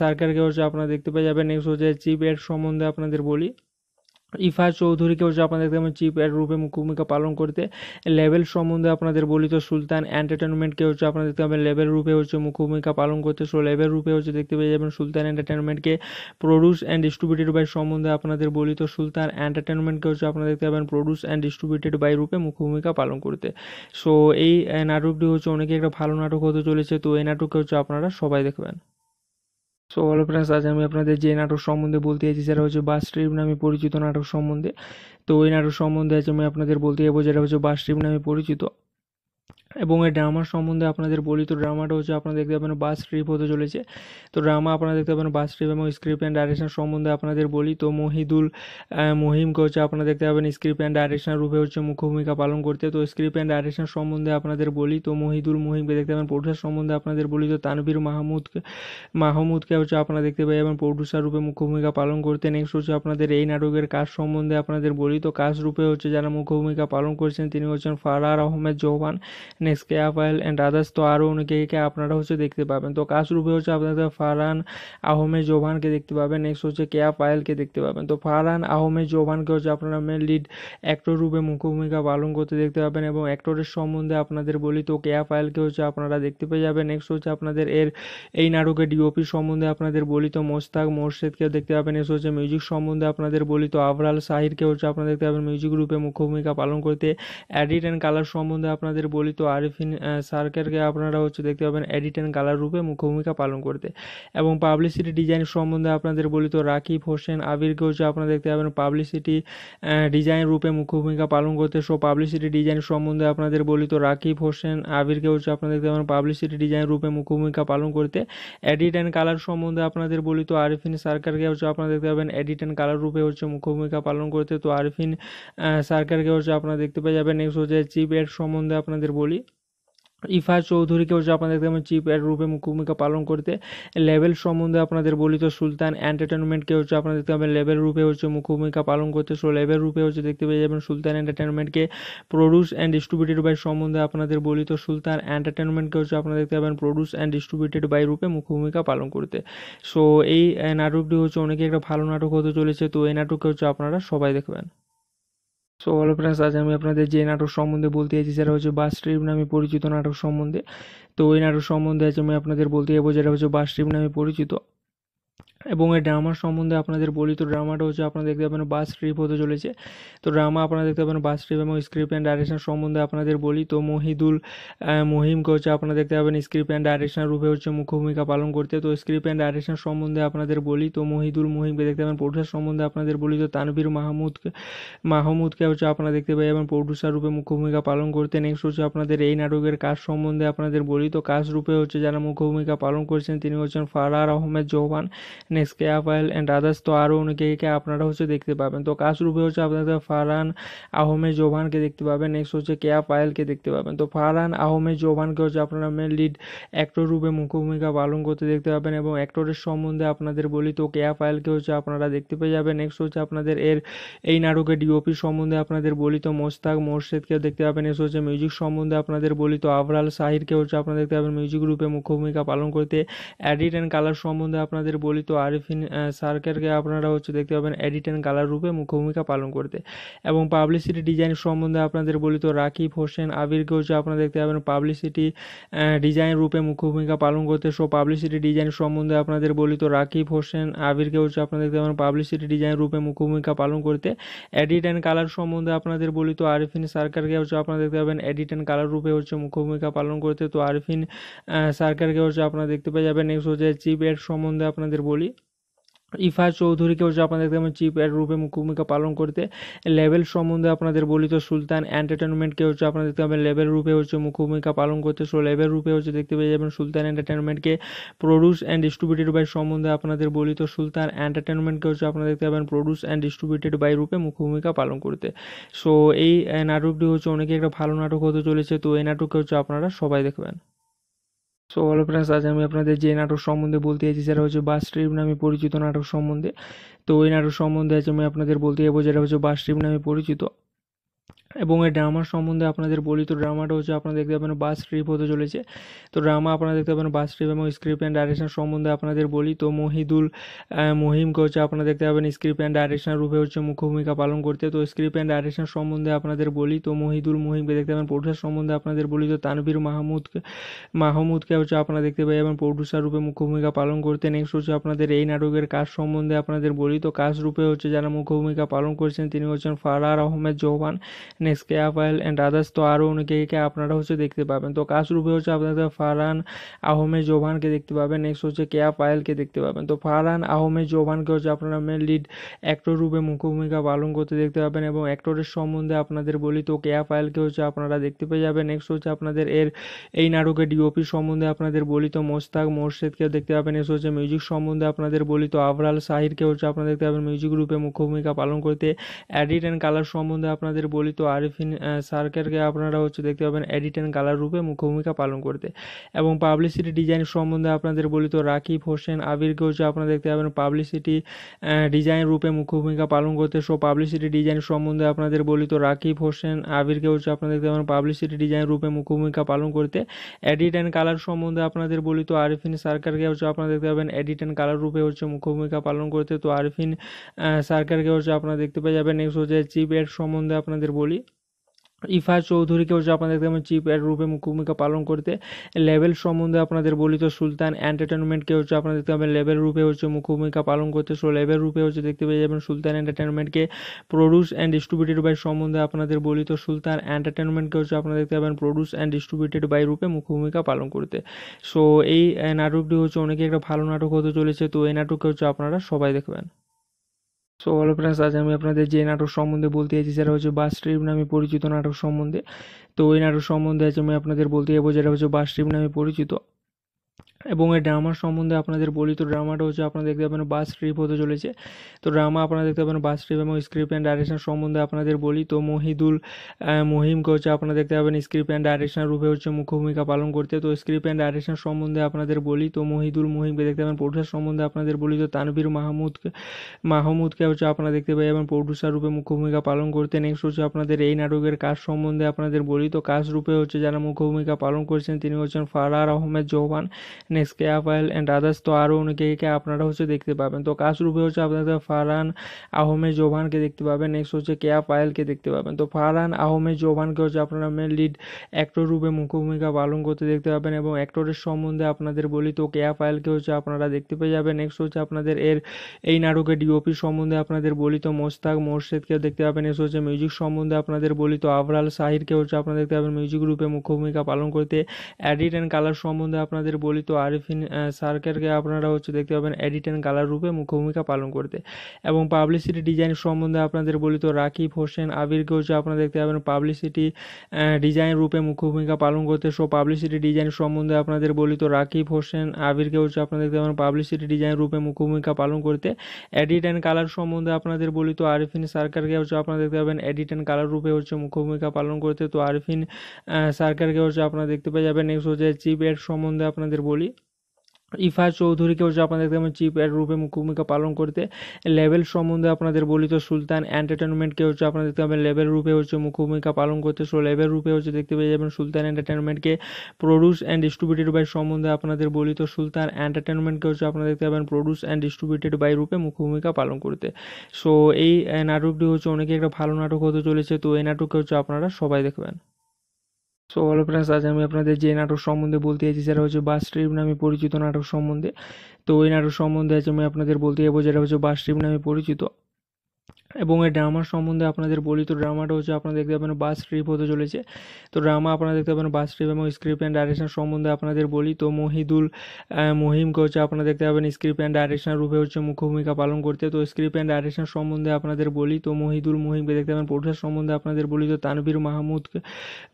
সার্কারকে হচ্ছে আপনারা দেখতে পেয়ে যাবেন নেক্সট হচ্ছে চিপ এড সম্বন্ধে আপনাদের বলি ইফা চৌধুরীকে হচ্ছে আপনাদের যেমন চিফ এর রূপে ভূমিকা পালন করতে লেভেল সম্বন্ধে আপনাদের বলি তো সুলতান এন্টারটেনমেন্টকে হচ্ছে আপনাদের দেখতে পাবেন লেভেল রূপে হচ্ছে ভূমিকা পালন করতে সো লেভেল রূপে হচ্ছে দেখতে পেয়ে যাবেন সুলতান এন্টারটেনমেন্টকে প্রডিউস অ্যান্ড ডিস্ট্রিবিউটেড বাই সম্বন্ধে আপনাদের বলি তো সুলতান এন্টারটেনমেন্টকে হচ্ছে আপনাদের দেখতে পাবেন প্রডিউস অ্যান্ড ডিস্ট্রিবিউটেড বাই রূপে ভূমিকা পালন করতে সো এই নাটকটি হচ্ছে অনেকে একটা ভালো নাটক হতে চলেছে তো এই নাটককে হচ্ছে আপনারা সবাই দেখবেন সো হ্যালো ফ্রেন্ডস আজ আমি আপনাদের যে নাটক সম্বন্ধে বলতে চাইছি সেটা হচ্ছে বাস ট্রিপ নামে পরিচিত নাটক সম্বন্ধে তো ওই নাটক সম্বন্ধে আজ আমি আপনাদের বলতে যাবো যেটা হচ্ছে বাস ট্রিপ নামে পরিচিত এবং এই ড্রামার সম্বন্ধে আপনাদের বলি তো ড্রামাটা হচ্ছে আপনারা দেখতে পাবেন বাস ট্রিপ হতে চলেছে তো ড্রামা আপনারা দেখতে পাবেন বাস ট্রিপ এবং স্ক্রিপ্ট অ্যান্ড ডাইরেকশন সম্বন্ধে আপনাদের বলি তো মহিদুল মহিমকে হচ্ছে আপনারা দেখতে পাবেন স্ক্রিপ্ট অ্যান্ড ডাইরেকশন রূপে হচ্ছে মুখ্য ভূমিকা পালন করতে তো স্ক্রিপ্ট অ্যান্ড ডাইরেকশন সম্বন্ধে আপনাদের বলি তো মহিদুল মহিমকে দেখতে পাবেন প্রডিউসার সম্বন্ধে আপনাদের বলি তো তানভীর মাহমুদকে মাহমুদকে হচ্ছে আপনারা দেখতে পাই এবং প্রডিউসার রূপে মুখ্য ভূমিকা পালন করতে নেক্সট হচ্ছে আপনাদের এই নাটকের কাজ সম্বন্ধে আপনাদের বলি তো কাজ রূপে হচ্ছে যারা মুখ্য ভূমিকা পালন করছেন তিনি হচ্ছেন ফারার আহমেদ জওয়ান নেক্সট কেয়াফাইল অ্যান্ড আদার্স তো আরও অনেকেকে আপনারা হচ্ছে দেখতে পাবেন তো কাশরূপে হচ্ছে আপনাদের ফারহান আহমেদ জোভানকে দেখতে পাবেন নেক্সট হচ্ছে কেয়া পায়েলকে দেখতে পাবেন তো ফারহান আহমেদ জোভানকে হচ্ছে আপনারা মেন লিড অ্যাক্টর রূপে মুখ্য ভূমিকা পালন করতে দেখতে পাবেন এবং অ্যাক্টরের সম্বন্ধে আপনাদের বলি তো কেয়া পায়েলকে হচ্ছে আপনারা দেখতে পেয়ে যাবেন নেক্সট হচ্ছে আপনাদের এর এই নাটকের ডিওপি সম্বন্ধে আপনাদের বলি তো মোস্তাক মোর্শেদকে দেখতে পাবেন নেক্সট হচ্ছে মিউজিক সম্বন্ধে আপনাদের বলি তো আবরাল সাহিরকে হচ্ছে আপনারা দেখতে পাবেন মিউজিক রূপে মুখ্য ভূমিকা পালন করতে অ্যাডিট অ্যান্ড কালার সম্বন্ধে আপনাদের বলি তো আরিফিন সার্কারকে আপনারা হচ্ছে দেখতে পাবেন এডিট অ্যান্ড কালার রূপে মুখ্য ভূমিকা পালন করতে এবং পাবলিসিটি ডিজাইন সম্বন্ধে আপনাদের বলি তো রাকিব হোসেন আবিরকে হচ্ছে আপনারা দেখতে পাবেন পাবলিসিটি ডিজাইন রূপে মুখ্য ভূমিকা পালন করতে সো পাবলিসিটি ডিজাইন সম্বন্ধে আপনাদের বলি তো রাকিব হোসেন আবিরকে হচ্ছে আপনারা দেখতে পাবেন পাবলিসিটি ডিজাইন রূপে মুখ্য ভূমিকা পালন করতে এডিট অ্যান্ড কালার সম্বন্ধে আপনাদের বলি তো আরিফিন সার্কারকে হচ্ছে আপনারা দেখতে পাবেন এডিট অ্যান্ড কালার রূপে হচ্ছে মুখ্য ভূমিকা পালন করতে তো আরিফিন সার্কারকে হচ্ছে আপনারা দেখতে পেয়ে যাবেন নেক্সট হচ্ছে চিপ এড সম্বন্ধে আপনাদের বলি ইফা চৌধুরীকে হচ্ছে আপনাদের যেমন চিফ এর রূপে ভূমিকা পালন করতে লেভেল সম্বন্ধে আপনাদের বলি তো সুলতান এন্টারটেনমেন্টকে হচ্ছে আপনারা দেখতে পাবেন লেভেল রূপে হচ্ছে ভূমিকা পালন করতে সো লেভেল রূপে হচ্ছে দেখতে পেয়ে যাবেন সুলতান এন্টারটেনমেন্টকে প্রডিউস অ্যান্ড ডিস্ট্রিবিউটেড বাই সম্বন্ধে আপনাদের বলি তো সুলতান এন্টারটেনমেন্টকে হচ্ছে আপনাদের দেখতে পাবেন প্রডিউস অ্যান্ড ডিস্ট্রিবিউটেড বাই রূপে ভূমিকা পালন করতে সো এই নাটকটি হচ্ছে অনেকে একটা ভালো নাটক হতে চলেছে তো এই নাটককে হচ্ছে আপনারা সবাই দেখবেন সো হলো ফ্রেন্ডস আজ আমি আপনাদের যে নাটক সম্বন্ধে বলতে চাইছি সেটা হচ্ছে বাস ট্রিপ নামে পরিচিত নাটক সম্বন্ধে তো ওই নাটক সম্বন্ধে আজ আমি আপনাদের বলতে যাবো যেটা হচ্ছে বাস ট্রিপ নামে পরিচিত এবং এই ড্রামার সম্বন্ধে আপনাদের বলি তো ড্রামাটা হচ্ছে আপনারা দেখতে পাবেন বাস ট্রিপ হতে চলেছে তো ড্রামা আপনারা দেখতে পাবেন বাস ট্রিপ এবং স্ক্রিপ্ট অ্যান্ড ডাইরেকশন সম্বন্ধে আপনাদের বলি তো মহিদুল মহিমকে হচ্ছে আপনারা দেখতে পাবেন স্ক্রিপ্ট অ্যান্ড ডাইরেকশন রূপে হচ্ছে মুখ্য ভূমিকা পালন করতে তো স্ক্রিপ্ট অ্যান্ড ডাইরেকশন সম্বন্ধে আপনাদের বলি তো মহিদুল মহিমকে দেখতে পাবেন প্রডিউসার সম্বন্ধে আপনাদের বলি তো তানভীর মাহমুদকে মাহমুদকে হচ্ছে আপনারা দেখতে পাই এবং প্রডিউসার রূপে মুখ্য ভূমিকা পালন করতে নেক্সট হচ্ছে আপনাদের এই নাটকের কাজ সম্বন্ধে আপনাদের বলি তো কাজ রূপে হচ্ছে যারা মুখ্য ভূমিকা পালন করছেন তিনি হচ্ছেন ফারার আহমেদ জওয়ান নেক্সট কেয়া অ্যান্ড আদার্স তো আরও কে আপনারা হচ্ছে দেখতে পাবেন তো কাশরূপে হচ্ছে আপনাদের ফারহান আহমেদ জোভানকে দেখতে পাবেন নেক্সট হচ্ছে কেয়া পায়েলকে দেখতে পাবেন তো ফারহান আহমেদ জোভানকে হচ্ছে আপনারা মেন লিড অ্যাক্টর রূপে মুখ্য ভূমিকা পালন করতে দেখতে পাবেন এবং অ্যাক্টরের সম্বন্ধে আপনাদের বলি তো কেয়া পায়েলকে হচ্ছে আপনারা দেখতে পেয়ে যাবেন নেক্সট হচ্ছে আপনাদের এর এই নাটকের ডিওপি সম্বন্ধে আপনাদের বলি তো মোস্তাক মোর্শেদকে দেখতে পাবেন নেক্সট হচ্ছে মিউজিক সম্বন্ধে আপনাদের বলি তো আবরাল সাহিরকে হচ্ছে আপনারা দেখতে পাবেন মিউজিক রূপে মুখ্য ভূমিকা পালন করতে অ্যাডিট অ্যান্ড কালার সম্বন্ধে আপনাদের বলি তো আরিফিন সার্কারকে আপনারা হচ্ছে দেখতে পাবেন এডিট অ্যান্ড কালার রূপে মুখ্য ভূমিকা পালন করতে এবং পাবলিসিটি ডিজাইন সম্বন্ধে আপনাদের বলি তো রাকিব হোসেন আবিরকে হচ্ছে আপনারা দেখতে পাবেন পাবলিসিটি ডিজাইন রূপে মুখ্য ভূমিকা পালন করতে সো পাবলিসিটি ডিজাইন সম্বন্ধে আপনাদের বলি তো রাকিব হোসেন আবিরকে হচ্ছে আপনারা দেখতে পাবেন পাবলিসিটি ডিজাইন রূপে মুখ্য ভূমিকা পালন করতে এডিট অ্যান্ড কালার সম্বন্ধে আপনাদের বলি তো আরিফিন সার্কারকে হচ্ছে আপনারা দেখতে পাবেন এডিট অ্যান্ড কালার রূপে হচ্ছে মুখ্য ভূমিকা পালন করতে তো আরিফিন সার্কারকে হচ্ছে আপনারা দেখতে পেয়ে যাবেন নেক্সট হচ্ছে চিপ এড সম্বন্ধে আপনাদের বলি ইফা চৌধুরীকে হচ্ছে আপনাদের দেখতে পাবেন চিফ এর রূপে ভূমিকা পালন করতে লেভেল সম্বন্ধে আপনাদের বলি তো সুলতান এন্টারটেনমেন্টকে হচ্ছে আপনাদের দেখতে পাবেন লেভেল রূপে হচ্ছে ভূমিকা পালন করতে সো লেভেল রূপে হচ্ছে দেখতে পেয়ে যাবেন সুলতান এন্টারটেনমেন্টকে প্রডিউস অ্যান্ড ডিস্ট্রিবিউটেড বাই সম্বন্ধে আপনাদের বলি তো সুলতান এন্টারটেনমেন্টকে হচ্ছে আপনাদের দেখতে পাবেন প্রডিউস অ্যান্ড ডিস্ট্রিবিউটেড বাই রূপে ভূমিকা পালন করতে সো এই নাটকটি হচ্ছে অনেকে একটা ভালো নাটক হতে চলেছে তো এই নাটককে হচ্ছে আপনারা সবাই দেখবেন সো হলো ফ্রেন্ডস আজ আমি আপনাদের যে নাটক সম্বন্ধে বলতে চাইছি সেটা হচ্ছে বাস ট্রিপ নামে পরিচিত নাটক সম্বন্ধে তো ওই নাটক সম্বন্ধে আজ আমি আপনাদের বলতে যাবো যেটা হচ্ছে বাস ট্রিপ নামে পরিচিত এবং এই ড্রামার সম্বন্ধে আপনাদের বলি তো ড্রামাটা হচ্ছে আপনারা দেখতে পাবেন বাস ট্রিপ হতে চলেছে তো ড্রামা আপনারা দেখতে পাবেন বাস ট্রিপ এবং স্ক্রিপ্ট অ্যান্ড ডাইরেকশন সম্বন্ধে আপনাদের বলি তো মহিদুল মহিমকে হচ্ছে আপনারা দেখতে পাবেন স্ক্রিপ্ট অ্যান্ড ডাইরেকশন রূপে হচ্ছে মুখ্য ভূমিকা পালন করতে তো স্ক্রিপ্ট অ্যান্ড ডাইরেকশন সম্বন্ধে আপনাদের বলি তো মহিদুল মহিমকে দেখতে পাবেন প্রডিউসার সম্বন্ধে আপনাদের বলি তো তানভীর মাহমুদকে মাহমুদকে হচ্ছে আপনারা দেখতে পাই এবং প্রডিউসার রূপে মুখ্য ভূমিকা পালন করতে নেক্সট হচ্ছে আপনাদের এই নাটকের কাজ সম্বন্ধে আপনাদের বলি তো কাজ রূপে হচ্ছে যারা মুখ্য ভূমিকা পালন করছেন তিনি হচ্ছেন ফারার আহমেদ জওয়ান নেক্সট কেয়া অ্যান্ড আদার্স তো আরও কে আপনারা হচ্ছে দেখতে পাবেন তো কাশরূপে হচ্ছে আপনাদের ফারহান আহমেদ জোভানকে দেখতে পাবেন নেক্সট হচ্ছে কেয়া পায়েলকে দেখতে পাবেন তো ফারহান আহমেদ জোভানকে হচ্ছে আপনারা মেন লিড অ্যাক্টর রূপে মুখ্য ভূমিকা পালন করতে দেখতে পাবেন এবং অ্যাক্টরের সম্বন্ধে আপনাদের বলি তো কেয়া পায়েলকে হচ্ছে আপনারা দেখতে পেয়ে যাবেন নেক্সট হচ্ছে আপনাদের এর এই নাটকের ডিওপি সম্বন্ধে আপনাদের বলি তো মোস্তাক মোর্শেদকে দেখতে পাবেন নেক্সট হচ্ছে মিউজিক সম্বন্ধে আপনাদের বলি তো আবরাল সাহিরকে হচ্ছে আপনারা দেখতে পাবেন মিউজিক রূপে মুখ্য ভূমিকা পালন করতে অ্যাডিট অ্যান্ড কালার সম্বন্ধে আপনাদের বলি তো আরিফিন সার্কেরকে আপনারা হচ্ছে দেখতে পাবেন এডিট অ্যান্ড কালার রূপে মুখ্য ভূমিকা পালন করতে এবং পাবলিসিটি ডিজাইন সম্বন্ধে আপনাদের বলি তো রাকিব হোসেন আবিরকে হচ্ছে আপনারা দেখতে পাবেন পাবলিসিটি ডিজাইন রূপে মুখ্য ভূমিকা পালন করতে সো পাবলিসিটি ডিজাইন সম্বন্ধে আপনাদের বলি তো রাকিব হোসেন আবিরকে হচ্ছে আপনারা দেখতে পাবেন পাবলিসিটি ডিজাইন রূপে মুখ্য ভূমিকা পালন করতে এডিট অ্যান্ড কালার সম্বন্ধে আপনাদের বলি তো আরিফিন সার্কারকে হচ্ছে আপনারা দেখতে পাবেন এডিট অ্যান্ড কালার রূপে হচ্ছে মুখ্য ভূমিকা পালন করতে তো আরিফিন সার্কারকে হচ্ছে আপনারা দেখতে পেয়ে যাবেন নেক্সট হচ্ছে চিপ এড সম্বন্ধে আপনাদের বলি ইফা চৌধুরীকে হচ্ছে আপনাদের যেমন চিফ এর রূপে ভূমিকা পালন করতে লেভেল সম্বন্ধে আপনাদের বলি তো সুলতান এন্টারটেনমেন্টকে হচ্ছে আপনারা দেখতে পাবেন লেভেল রূপে হচ্ছে ভূমিকা পালন করতে সো লেভেল রূপে হচ্ছে দেখতে পেয়ে যাবেন সুলতান এন্টারটেনমেন্টকে প্রডিউস অ্যান্ড ডিস্ট্রিবিউটেড বাই সম্বন্ধে আপনাদের বলি তো সুলতান এন্টারটেনমেন্টকে হচ্ছে আপনারা দেখতে পাবেন প্রডিউস অ্যান্ড ডিস্ট্রিবিউটেড বাই রূপে ভূমিকা পালন করতে সো এই নাটকটি হচ্ছে অনেকে একটা ভালো নাটক হতে চলেছে তো এই নাটককে হচ্ছে আপনারা সবাই দেখবেন সো হলো ফ্রেন্ডস আজ আমি আপনাদের যে নাটক সম্বন্ধে বলতে চাইছি সেটা হচ্ছে বাস ট্রিপ নামে পরিচিত নাটক সম্বন্ধে তো ওই নাটক সম্বন্ধে আজ আমি আপনাদের বলতে যাবো যেটা হচ্ছে বাস ট্রিপ নামে পরিচিত এবং এই ড্রামার সম্বন্ধে আপনাদের বলি তো ড্রামাটা হচ্ছে আপনারা দেখতে পাবেন বাস ট্রিপ হতে চলেছে তো ড্রামা আপনারা দেখতে পাবেন বাস ট্রিপ এবং স্ক্রিপ্ট অ্যান্ড ডাইরেকশন সম্বন্ধে আপনাদের বলি তো মহিদুল মহিমকে হচ্ছে আপনারা দেখতে পাবেন স্ক্রিপ্ট অ্যান্ড ডাইরেকশন রূপে হচ্ছে মুখ্য ভূমিকা পালন করতে তো স্ক্রিপ্ট অ্যান্ড ডাইরেকশন সম্বন্ধে আপনাদের বলি তো মহিদুল মহিমকে দেখতে পাবেন প্রডিউসার সম্বন্ধে আপনাদের বলি তো তানভীর মাহমুদকে মাহমুদকে হচ্ছে আপনারা দেখতে পাই এবং প্রডিউসার রূপে মুখ্য ভূমিকা পালন করতে নেক্সট হচ্ছে আপনাদের এই নাটকের কাজ সম্বন্ধে আপনাদের বলি তো কাজ রূপে হচ্ছে যারা মুখ্য ভূমিকা পালন করছেন তিনি হচ্ছেন ফারার আহমেদ জওয়ান নেক্সট কেয়াফাইল অ্যান্ড আদার্স তো আরও অনেকেকে আপনারা হচ্ছে দেখতে পাবেন তো কাশরূপে হচ্ছে আপনাদের ফারহান আহমেদ জোভানকে দেখতে পাবেন নেক্সট হচ্ছে কেয়া পায়েলকে দেখতে পাবেন তো ফারহান আহমেদ জোভানকে হচ্ছে আপনারা মেন লিড অ্যাক্টর রূপে মুখ্য ভূমিকা পালন করতে দেখতে পাবেন এবং অ্যাক্টরের সম্বন্ধে আপনাদের বলি তো কেয়া পায়েলকে হচ্ছে আপনারা দেখতে পেয়ে যাবেন নেক্সট হচ্ছে আপনাদের এর এই নাটকের ডিওপি সম্বন্ধে আপনাদের বলি তো মোস্তাক মোর্শেদকে দেখতে পাবেন নেক্সট হচ্ছে মিউজিক সম্বন্ধে আপনাদের বলি তো আবরাল সাহিরকে হচ্ছে আপনারা দেখতে পাবেন মিউজিক রূপে মুখ্য ভূমিকা পালন করতে অ্যাডিট অ্যান্ড কালার সম্বন্ধে আপনাদের বলি তো আরিফিন সার্কেরকে আপনারা হচ্ছে দেখতে পাবেন এডিট অ্যান্ড কালার রূপে মুখ্য ভূমিকা পালন করতে এবং পাবলিসিটি ডিজাইন সম্বন্ধে আপনাদের বলি তো রাকিব হোসেন আবিরকে হচ্ছে আপনারা দেখতে পাবেন পাবলিসিটি ডিজাইন রূপে মুখ্য ভূমিকা পালন করতে সো পাবলিসিটি ডিজাইন সম্বন্ধে আপনাদের বলি তো রাকিব হোসেন আবিরকে হচ্ছে আপনারা দেখতে পাবেন পাবলিসিটি ডিজাইন রূপে মুখ্য ভূমিকা পালন করতে এডিট অ্যান্ড কালার সম্বন্ধে আপনাদের বলি তো আরিফিন সার্কারকে হচ্ছে আপনারা দেখতে পাবেন এডিট অ্যান্ড কালার রূপে হচ্ছে মুখ্য ভূমিকা পালন করতে তো আরিফিন সার্কারকে হচ্ছে আপনারা দেখতে পেয়ে যাবেন নেক্সট হচ্ছে চিপ এড সম্বন্ধে আপনাদের বলি ইফা চৌধুরীকে হচ্ছে আপনাদের যেমন চিফ এর রূপে ভূমিকা পালন করতে লেভেল সম্বন্ধে আপনাদের বলি তো সুলতান এন্টারটেনমেন্টকে হচ্ছে আপনারা দেখতে পাবেন লেভেল রূপে হচ্ছে ভূমিকা পালন করতে সো লেভেল রূপে হচ্ছে দেখতে পেয়ে যাবেন সুলতান এন্টারটেনমেন্টকে প্রডিউস অ্যান্ড ডিস্ট্রিবিউটেড বাই সম্বন্ধে আপনাদের বলি তো সুলতান এন্টারটেনমেন্টকে হচ্ছে আপনারা দেখতে পাবেন প্রডিউস অ্যান্ড ডিস্ট্রিবিউটেড বাই রূপে ভূমিকা পালন করতে সো এই নাটকটি হচ্ছে অনেকে একটা ভালো নাটক হতে চলেছে তো এই নাটককে হচ্ছে আপনারা সবাই দেখবেন সো অল ফ্রেন্ডস আজ আমি আপনাদের যে নাটক সম্বন্ধে বলতে চাইছি সেটা হচ্ছে বাস ট্রিপ নামে পরিচিত নাটক সম্বন্ধে তো ওই নাটক সম্বন্ধে আজ আমি আপনাদের বলতে যাবো যেটা হচ্ছে বাস ট্রিপ নামে পরিচিত এবং এই ড্রামার সম্বন্ধে আপনাদের বলি তো ড্রামাটা হচ্ছে আপনারা দেখতে পাবেন বাস ট্রিপ হতে চলেছে তো ড্রামা আপনারা দেখতে পাবেন বাস ট্রিপ এবং স্ক্রিপ্ট অ্যান্ড ডাইরেকশন সম্বন্ধে আপনাদের বলি তো মহিদুল মহিমকে হচ্ছে আপনারা দেখতে পাবেন স্ক্রিপ্ট অ্যান্ড ডাইরেকশন রূপে হচ্ছে মুখ্য ভূমিকা পালন করতে তো স্ক্রিপ্ট অ্যান্ড ডাইরেকশন সম্বন্ধে আপনাদের বলি তো মহিদুল মহিমকে দেখতে পাবেন প্রডিউসার সম্বন্ধে আপনাদের বলি তো তানভীর মাহমুদকে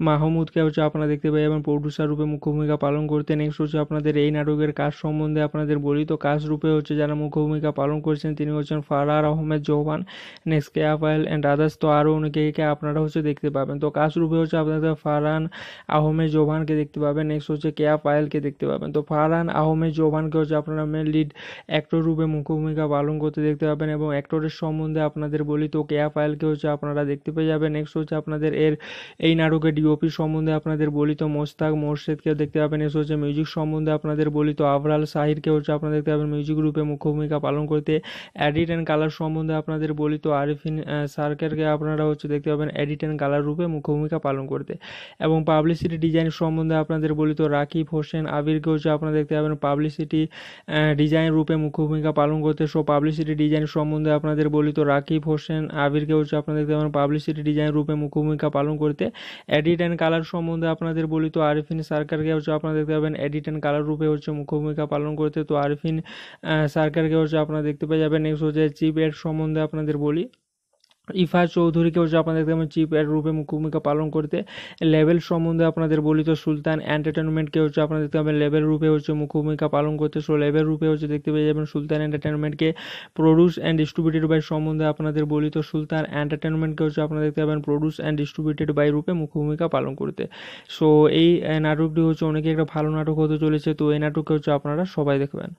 মাহমুদকে হচ্ছে আপনারা দেখতে পাই এবং প্রডিউসার রূপে মুখ্য ভূমিকা পালন করতে নেক্সট হচ্ছে আপনাদের এই নাটকের কাজ সম্বন্ধে আপনাদের বলি তো কাজ রূপে হচ্ছে যারা মুখ্য ভূমিকা পালন করছেন তিনি হচ্ছেন ফারার আহমেদ জওয়ান next Keya file and others তো আরও অনেকেকে আপনারা হচ্ছে দেখতে পাবেন তো কাশরূপে হচ্ছে আপনাদের ফারহান আহমেদ জোভানকে দেখতে পাবেন নেক্সট হচ্ছে কেয়া পায়েলকে দেখতে পাবেন তো ফারহান আহমেদ জোভানকে হচ্ছে আপনারা মেন লিড অ্যাক্টর রূপে মুখ্য ভূমিকা পালন করতে দেখতে পাবেন এবং অ্যাক্টরের সম্বন্ধে আপনাদের বলি তো কেয়া পায়েলকে হচ্ছে আপনারা দেখতে পেয়ে যাবেন নেক্সট হচ্ছে আপনাদের এর এই নাটকের ডিওপি সম্বন্ধে আপনাদের বলি তো মোস্তাক মোর্শেদকে দেখতে পাবেন নেক্সট হচ্ছে মিউজিক সম্বন্ধে আপনাদের বলি তো আবরাল সাহিরকে হচ্ছে আপনারা দেখতে পাবেন মিউজিক রূপে মুখ্য ভূমিকা পালন করতে অ্যাডিট অ্যান্ড কালার সম্বন্ধে আপনাদের বলি তো আরিফিন সার্কেরকে আপনারা হচ্ছে দেখতে পাবেন এডিট অ্যান্ড কালার রূপে মুখ্য ভূমিকা পালন করতে এবং পাবলিসিটি ডিজাইন সম্বন্ধে আপনাদের বলি তো রাকিব হোসেন আবিরকে হচ্ছে আপনারা দেখতে পাবেন পাবলিসিটি ডিজাইন রূপে মুখ্য ভূমিকা পালন করতে সো পাবলিসিটি ডিজাইন সম্বন্ধে আপনাদের বলি তো রাকিব হোসেন আবিরকে হচ্ছে আপনারা দেখতে পাবেন পাবলিসিটি ডিজাইন রূপে মুখ্য ভূমিকা পালন করতে এডিট অ্যান্ড কালার সম্বন্ধে আপনাদের বলি তো আরিফিন সার্কারকে হচ্ছে আপনারা দেখতে পাবেন এডিট অ্যান্ড কালার রূপে হচ্ছে মুখ্য ভূমিকা পালন করতে তো আরিফিন সার্কারকে হচ্ছে আপনারা দেখতে পেয়ে যাবেন নেক্সট হচ্ছে চিপ এড সম্বন্ধে আপনাদের বলি ইফা চৌধুরীকে হচ্ছে আপনাদের যেমন চিফ এর রূপে ভূমিকা পালন করতে লেভেল সম্বন্ধে আপনাদের বলি তো সুলতান এন্টারটেনমেন্টকে হচ্ছে আপনারা দেখতে পাবেন লেভেল রূপে হচ্ছে ভূমিকা পালন করতে সো লেভেল রূপে হচ্ছে দেখতে পেয়ে যাবেন সুলতান এন্টারটেনমেন্টকে প্রডিউস অ্যান্ড ডিস্ট্রিবিউটেড বাই সম্বন্ধে আপনাদের বলি তো সুলতান এন্টারটেনমেন্টকে হচ্ছে আপনারা দেখতে পাবেন প্রডিউস অ্যান্ড ডিস্ট্রিবিউটেড বাই রূপে ভূমিকা পালন করতে সো এই নাটকটি হচ্ছে অনেকে একটা ভালো নাটক হতে চলেছে তো এই নাটককে হচ্ছে আপনারা সবাই দেখবেন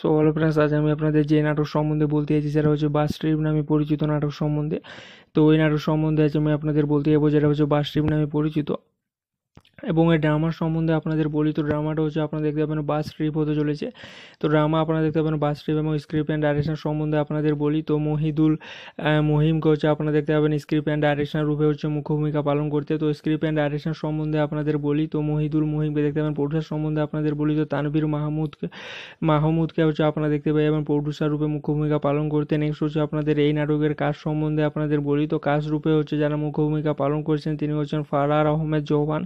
সো অল ফ্রেন্ডস আজ আমি আপনাদের যে নাটক সম্বন্ধে বলতে চাইছি সেটা হচ্ছে বাস ট্রিপ নামে পরিচিত নাটক সম্বন্ধে তো ওই নাটক সম্বন্ধে আজ আমি আপনাদের বলতে যাবো যেটা হচ্ছে বাস ট্রিপ নামে পরিচিত এবং এই ড্রামার সম্বন্ধে আপনাদের বলি তো ড্রামাটা হচ্ছে আপনারা দেখতে পাবেন বাস ট্রিপ হতে চলেছে তো ড্রামা আপনারা দেখতে পাবেন বাস ট্রিপ এবং স্ক্রিপ্ট অ্যান্ড ডাইরেকশন সম্বন্ধে আপনাদের বলি তো মহিদুল মহিমকে হচ্ছে আপনারা দেখতে পাবেন স্ক্রিপ্ট অ্যান্ড ডাইরেকশন রূপে হচ্ছে মুখ্য ভূমিকা পালন করতে তো স্ক্রিপ্ট অ্যান্ড ডাইরেকশন সম্বন্ধে আপনাদের বলি তো মহিদুল মহিমকে দেখতে পাবেন প্রডিউসার সম্বন্ধে আপনাদের বলি তো তানবীর মাহমুদকে মাহমুদকে হচ্ছে আপনারা দেখতে পাই এবং প্রডিউসার রূপে মুখ্য ভূমিকা পালন করতে নেক্সট হচ্ছে আপনাদের এই নাটকের কাজ সম্বন্ধে আপনাদের বলি তো কাজ রূপে হচ্ছে যারা মুখ্য ভূমিকা পালন করছেন তিনি হচ্ছেন ফারার আহমেদ জওয়ান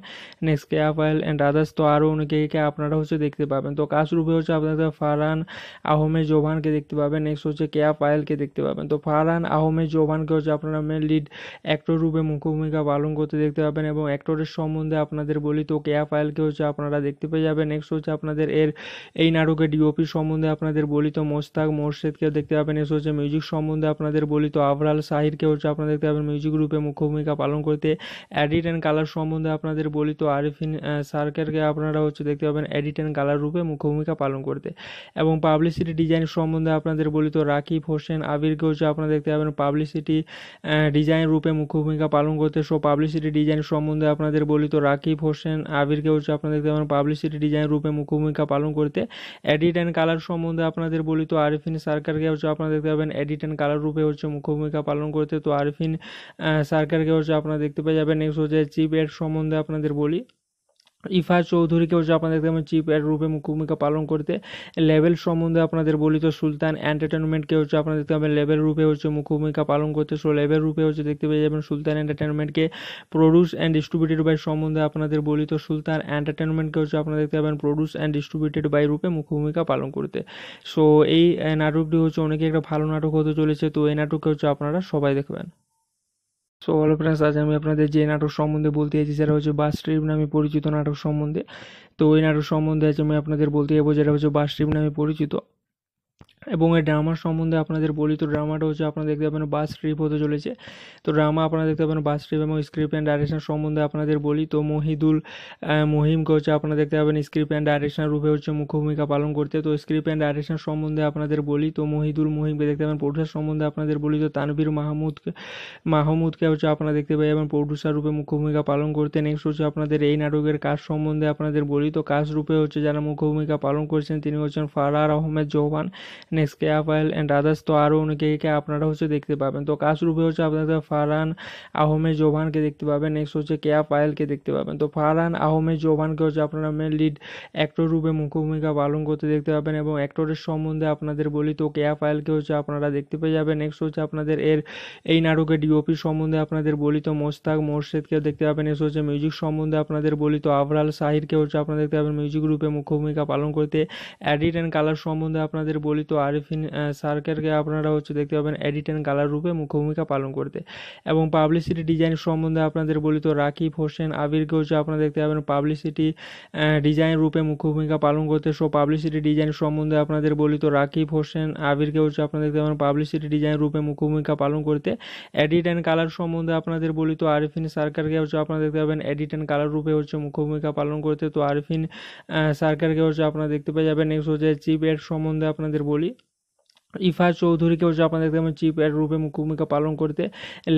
নেক্সট কেয়া অ্যান্ড আদার্স তো আরও অনেকেকে আপনারা হচ্ছে দেখতে পাবেন তো কাশরূপে হচ্ছে আপনাদের ফারহান আহমেদ জোভানকে দেখতে পাবেন নেক্সট হচ্ছে কেয়া পায়েলকে দেখতে পাবেন তো ফারহান আহমেদ জোভানকে হচ্ছে আপনারা মেন লিড অ্যাক্টর রূপে মুখ্য ভূমিকা পালন করতে দেখতে পাবেন এবং অ্যাক্টরের সম্বন্ধে আপনাদের বলি তো কেয়া পায়েলকে হচ্ছে আপনারা দেখতে পেয়ে যাবেন নেক্সট হচ্ছে আপনাদের এর এই নাটকের ডিওপি সম্বন্ধে আপনাদের বলি তো মোস্তাক মোর্শেদকে দেখতে পাবেন নেক্সট হচ্ছে মিউজিক সম্বন্ধে আপনাদের বলি তো আবরাল সাহিরকে হচ্ছে আপনারা দেখতে পাবেন মিউজিক রূপে মুখ্য ভূমিকা পালন করতে অ্যাডিট অ্যান্ড কালার সম্বন্ধে আপনাদের বলি তো আরিফিন সার্কেরকে আপনারা হচ্ছে দেখতে পাবেন এডিট অ্যান্ড কালার রূপে মুখ্য ভূমিকা পালন করতে এবং পাবলিসিটি ডিজাইন সম্বন্ধে আপনাদের বলি তো রাকিব হোসেন আবিরকে হচ্ছে আপনারা দেখতে পাবেন পাবলিসিটি ডিজাইন রূপে মুখ্য ভূমিকা পালন করতে সো পাবলিসিটি ডিজাইন সম্বন্ধে আপনাদের বলি তো রাকিব হোসেন আবিরকে হচ্ছে আপনারা দেখতে পাবেন পাবলিসিটি ডিজাইন রূপে মুখ্য ভূমিকা পালন করতে এডিট অ্যান্ড কালার সম্বন্ধে আপনাদের বলি তো আরিফিন সার্কারকে হচ্ছে আপনারা দেখতে পাবেন এডিট অ্যান্ড কালার রূপে হচ্ছে মুখ্য ভূমিকা পালন করতে তো আরিফিন সার্কারকে হচ্ছে আপনারা দেখতে পেয়ে যাবেন নেক্সট হচ্ছে চিপ এড সম্বন্ধে আপনাদের বলি ইফা চৌধুরীকে হচ্ছে আপনাদের যেমন চিপ এর রূপে ভূমিকা পালন করতে লেভেল সম্বন্ধে আপনাদের বলি তো সুলতান এন্টারটেনমেন্টকে হচ্ছে আপনার দেখতে পাবেন লেভেল রূপে হচ্ছে ভূমিকা পালন করতে সো লেভেল রূপে হচ্ছে দেখতে পেয়ে যাবেন সুলতান এন্টারটেনমেন্টকে প্রডিউস অ্যান্ড ডিস্ট্রিবিউটেড বাই সম্বন্ধে আপনাদের বলি তো সুলতান এন্টারটেনমেন্টকে হচ্ছে আপনারা দেখতে পাবেন প্রডিউস অ্যান্ড ডিস্ট্রিবিউটেড বাই রূপে ভূমিকা পালন করতে সো এই নাটকটি হচ্ছে অনেকে একটা ভালো নাটক হতে চলেছে তো এই নাটককে হচ্ছে আপনারা সবাই দেখবেন সো হ্যালো ফ্রেন্ডস আজ আমি আপনাদের যে নাটক সম্বন্ধে বলতে চাইছি সেটা হচ্ছে বাস ট্রিপ নামে পরিচিত নাটক সম্বন্ধে তো ওই নাটক সম্বন্ধে আজ আমি আপনাদের বলতে যাবো যেটা হচ্ছে বাস ট্রিপ নামে পরিচিত এবং এই ড্রামার সম্বন্ধে আপনাদের বলি তো ড্রামাটা হচ্ছে আপনারা দেখতে পাবেন বাস ট্রিপ হতে চলেছে তো ড্রামা আপনারা দেখতে পাবেন বাস ট্রিপ এবং স্ক্রিপ্ট অ্যান্ড ডাইরেকশন সম্বন্ধে আপনাদের বলি তো মহিদুল মহিমকে হচ্ছে আপনারা দেখতে পাবেন স্ক্রিপ্ট অ্যান্ড ডাইরেকশন রূপে হচ্ছে মুখ্য ভূমিকা পালন করতে তো স্ক্রিপ্ট অ্যান্ড ডাইরেকশন সম্বন্ধে আপনাদের বলি তো মহিদুল মহিমকে দেখতে পাবেন প্রডিউসার সম্বন্ধে আপনাদের বলি তো তানবীর মাহমুদকে মাহমুদকে হচ্ছে আপনারা দেখতে পাই এবং প্রডিউসার রূপে মুখ্য ভূমিকা পালন করতে নেক্সট হচ্ছে আপনাদের এই নাটকের কাজ সম্বন্ধে আপনাদের বলি তো কাজ রূপে হচ্ছে যারা মুখ্য ভূমিকা পালন করছেন তিনি হচ্ছেন ফারার আহমেদ জওয়ান নেক্সট কেয়া অ্যান্ড আদার্স তো আরও কে আপনারা হচ্ছে দেখতে পাবেন তো কাশরূপে হচ্ছে আপনাদের ফারহান আহমেদ জোভানকে দেখতে পাবেন নেক্সট হচ্ছে কেয়া পায়েলকে দেখতে পাবেন তো ফারহান আহমেদ জোভানকে হচ্ছে আপনারা মেন লিড অ্যাক্টর রূপে মুখ্য ভূমিকা পালন করতে দেখতে পাবেন এবং অ্যাক্টরের সম্বন্ধে আপনাদের বলি তো কেয়া পায়েলকে হচ্ছে আপনারা দেখতে পেয়ে যাবেন নেক্সট হচ্ছে আপনাদের এর এই নাটকের ডিওপি সম্বন্ধে আপনাদের বলি তো মোস্তাক মোর্শেদকে দেখতে পাবেন নেক্সট হচ্ছে মিউজিক সম্বন্ধে আপনাদের বলি তো আবরাল সাহিরকে হচ্ছে আপনারা দেখতে পাবেন মিউজিক রূপে মুখ্য ভূমিকা পালন করতে অ্যাডিট অ্যান্ড কালার সম্বন্ধে আপনাদের বলি তো আরিফিন সার্কেরকে আপনারা হচ্ছে দেখতে পাবেন এডিট অ্যান্ড কালার রূপে মুখ্য ভূমিকা পালন করতে এবং পাবলিসিটি ডিজাইন সম্বন্ধে আপনাদের বলি তো রাকিব হোসেন আবিরকে হচ্ছে আপনারা দেখতে পাবেন পাবলিসিটি ডিজাইন রূপে মুখ্য ভূমিকা পালন করতে সো পাবলিসিটি ডিজাইন সম্বন্ধে আপনাদের বলি তো রাকিব হোসেন আবিরকে হচ্ছে আপনারা দেখতে পাবেন পাবলিসিটি ডিজাইন রূপে মুখ্য ভূমিকা পালন করতে এডিট অ্যান্ড কালার সম্বন্ধে আপনাদের বলি তো আরিফিন সার্কারকে হচ্ছে আপনারা দেখতে পাবেন এডিট অ্যান্ড কালার রূপে হচ্ছে মুখ্য ভূমিকা পালন করতে তো আরিফিন সার্কারকে হচ্ছে আপনারা দেখতে পেয়ে যাবেন নেক্সট হচ্ছে চিপ এড সম্বন্ধে আপনাদের বলি ইফা চৌধুরীকে হচ্ছে আপনাদের যেমন চিপ এর রূপে ভূমিকা পালন করতে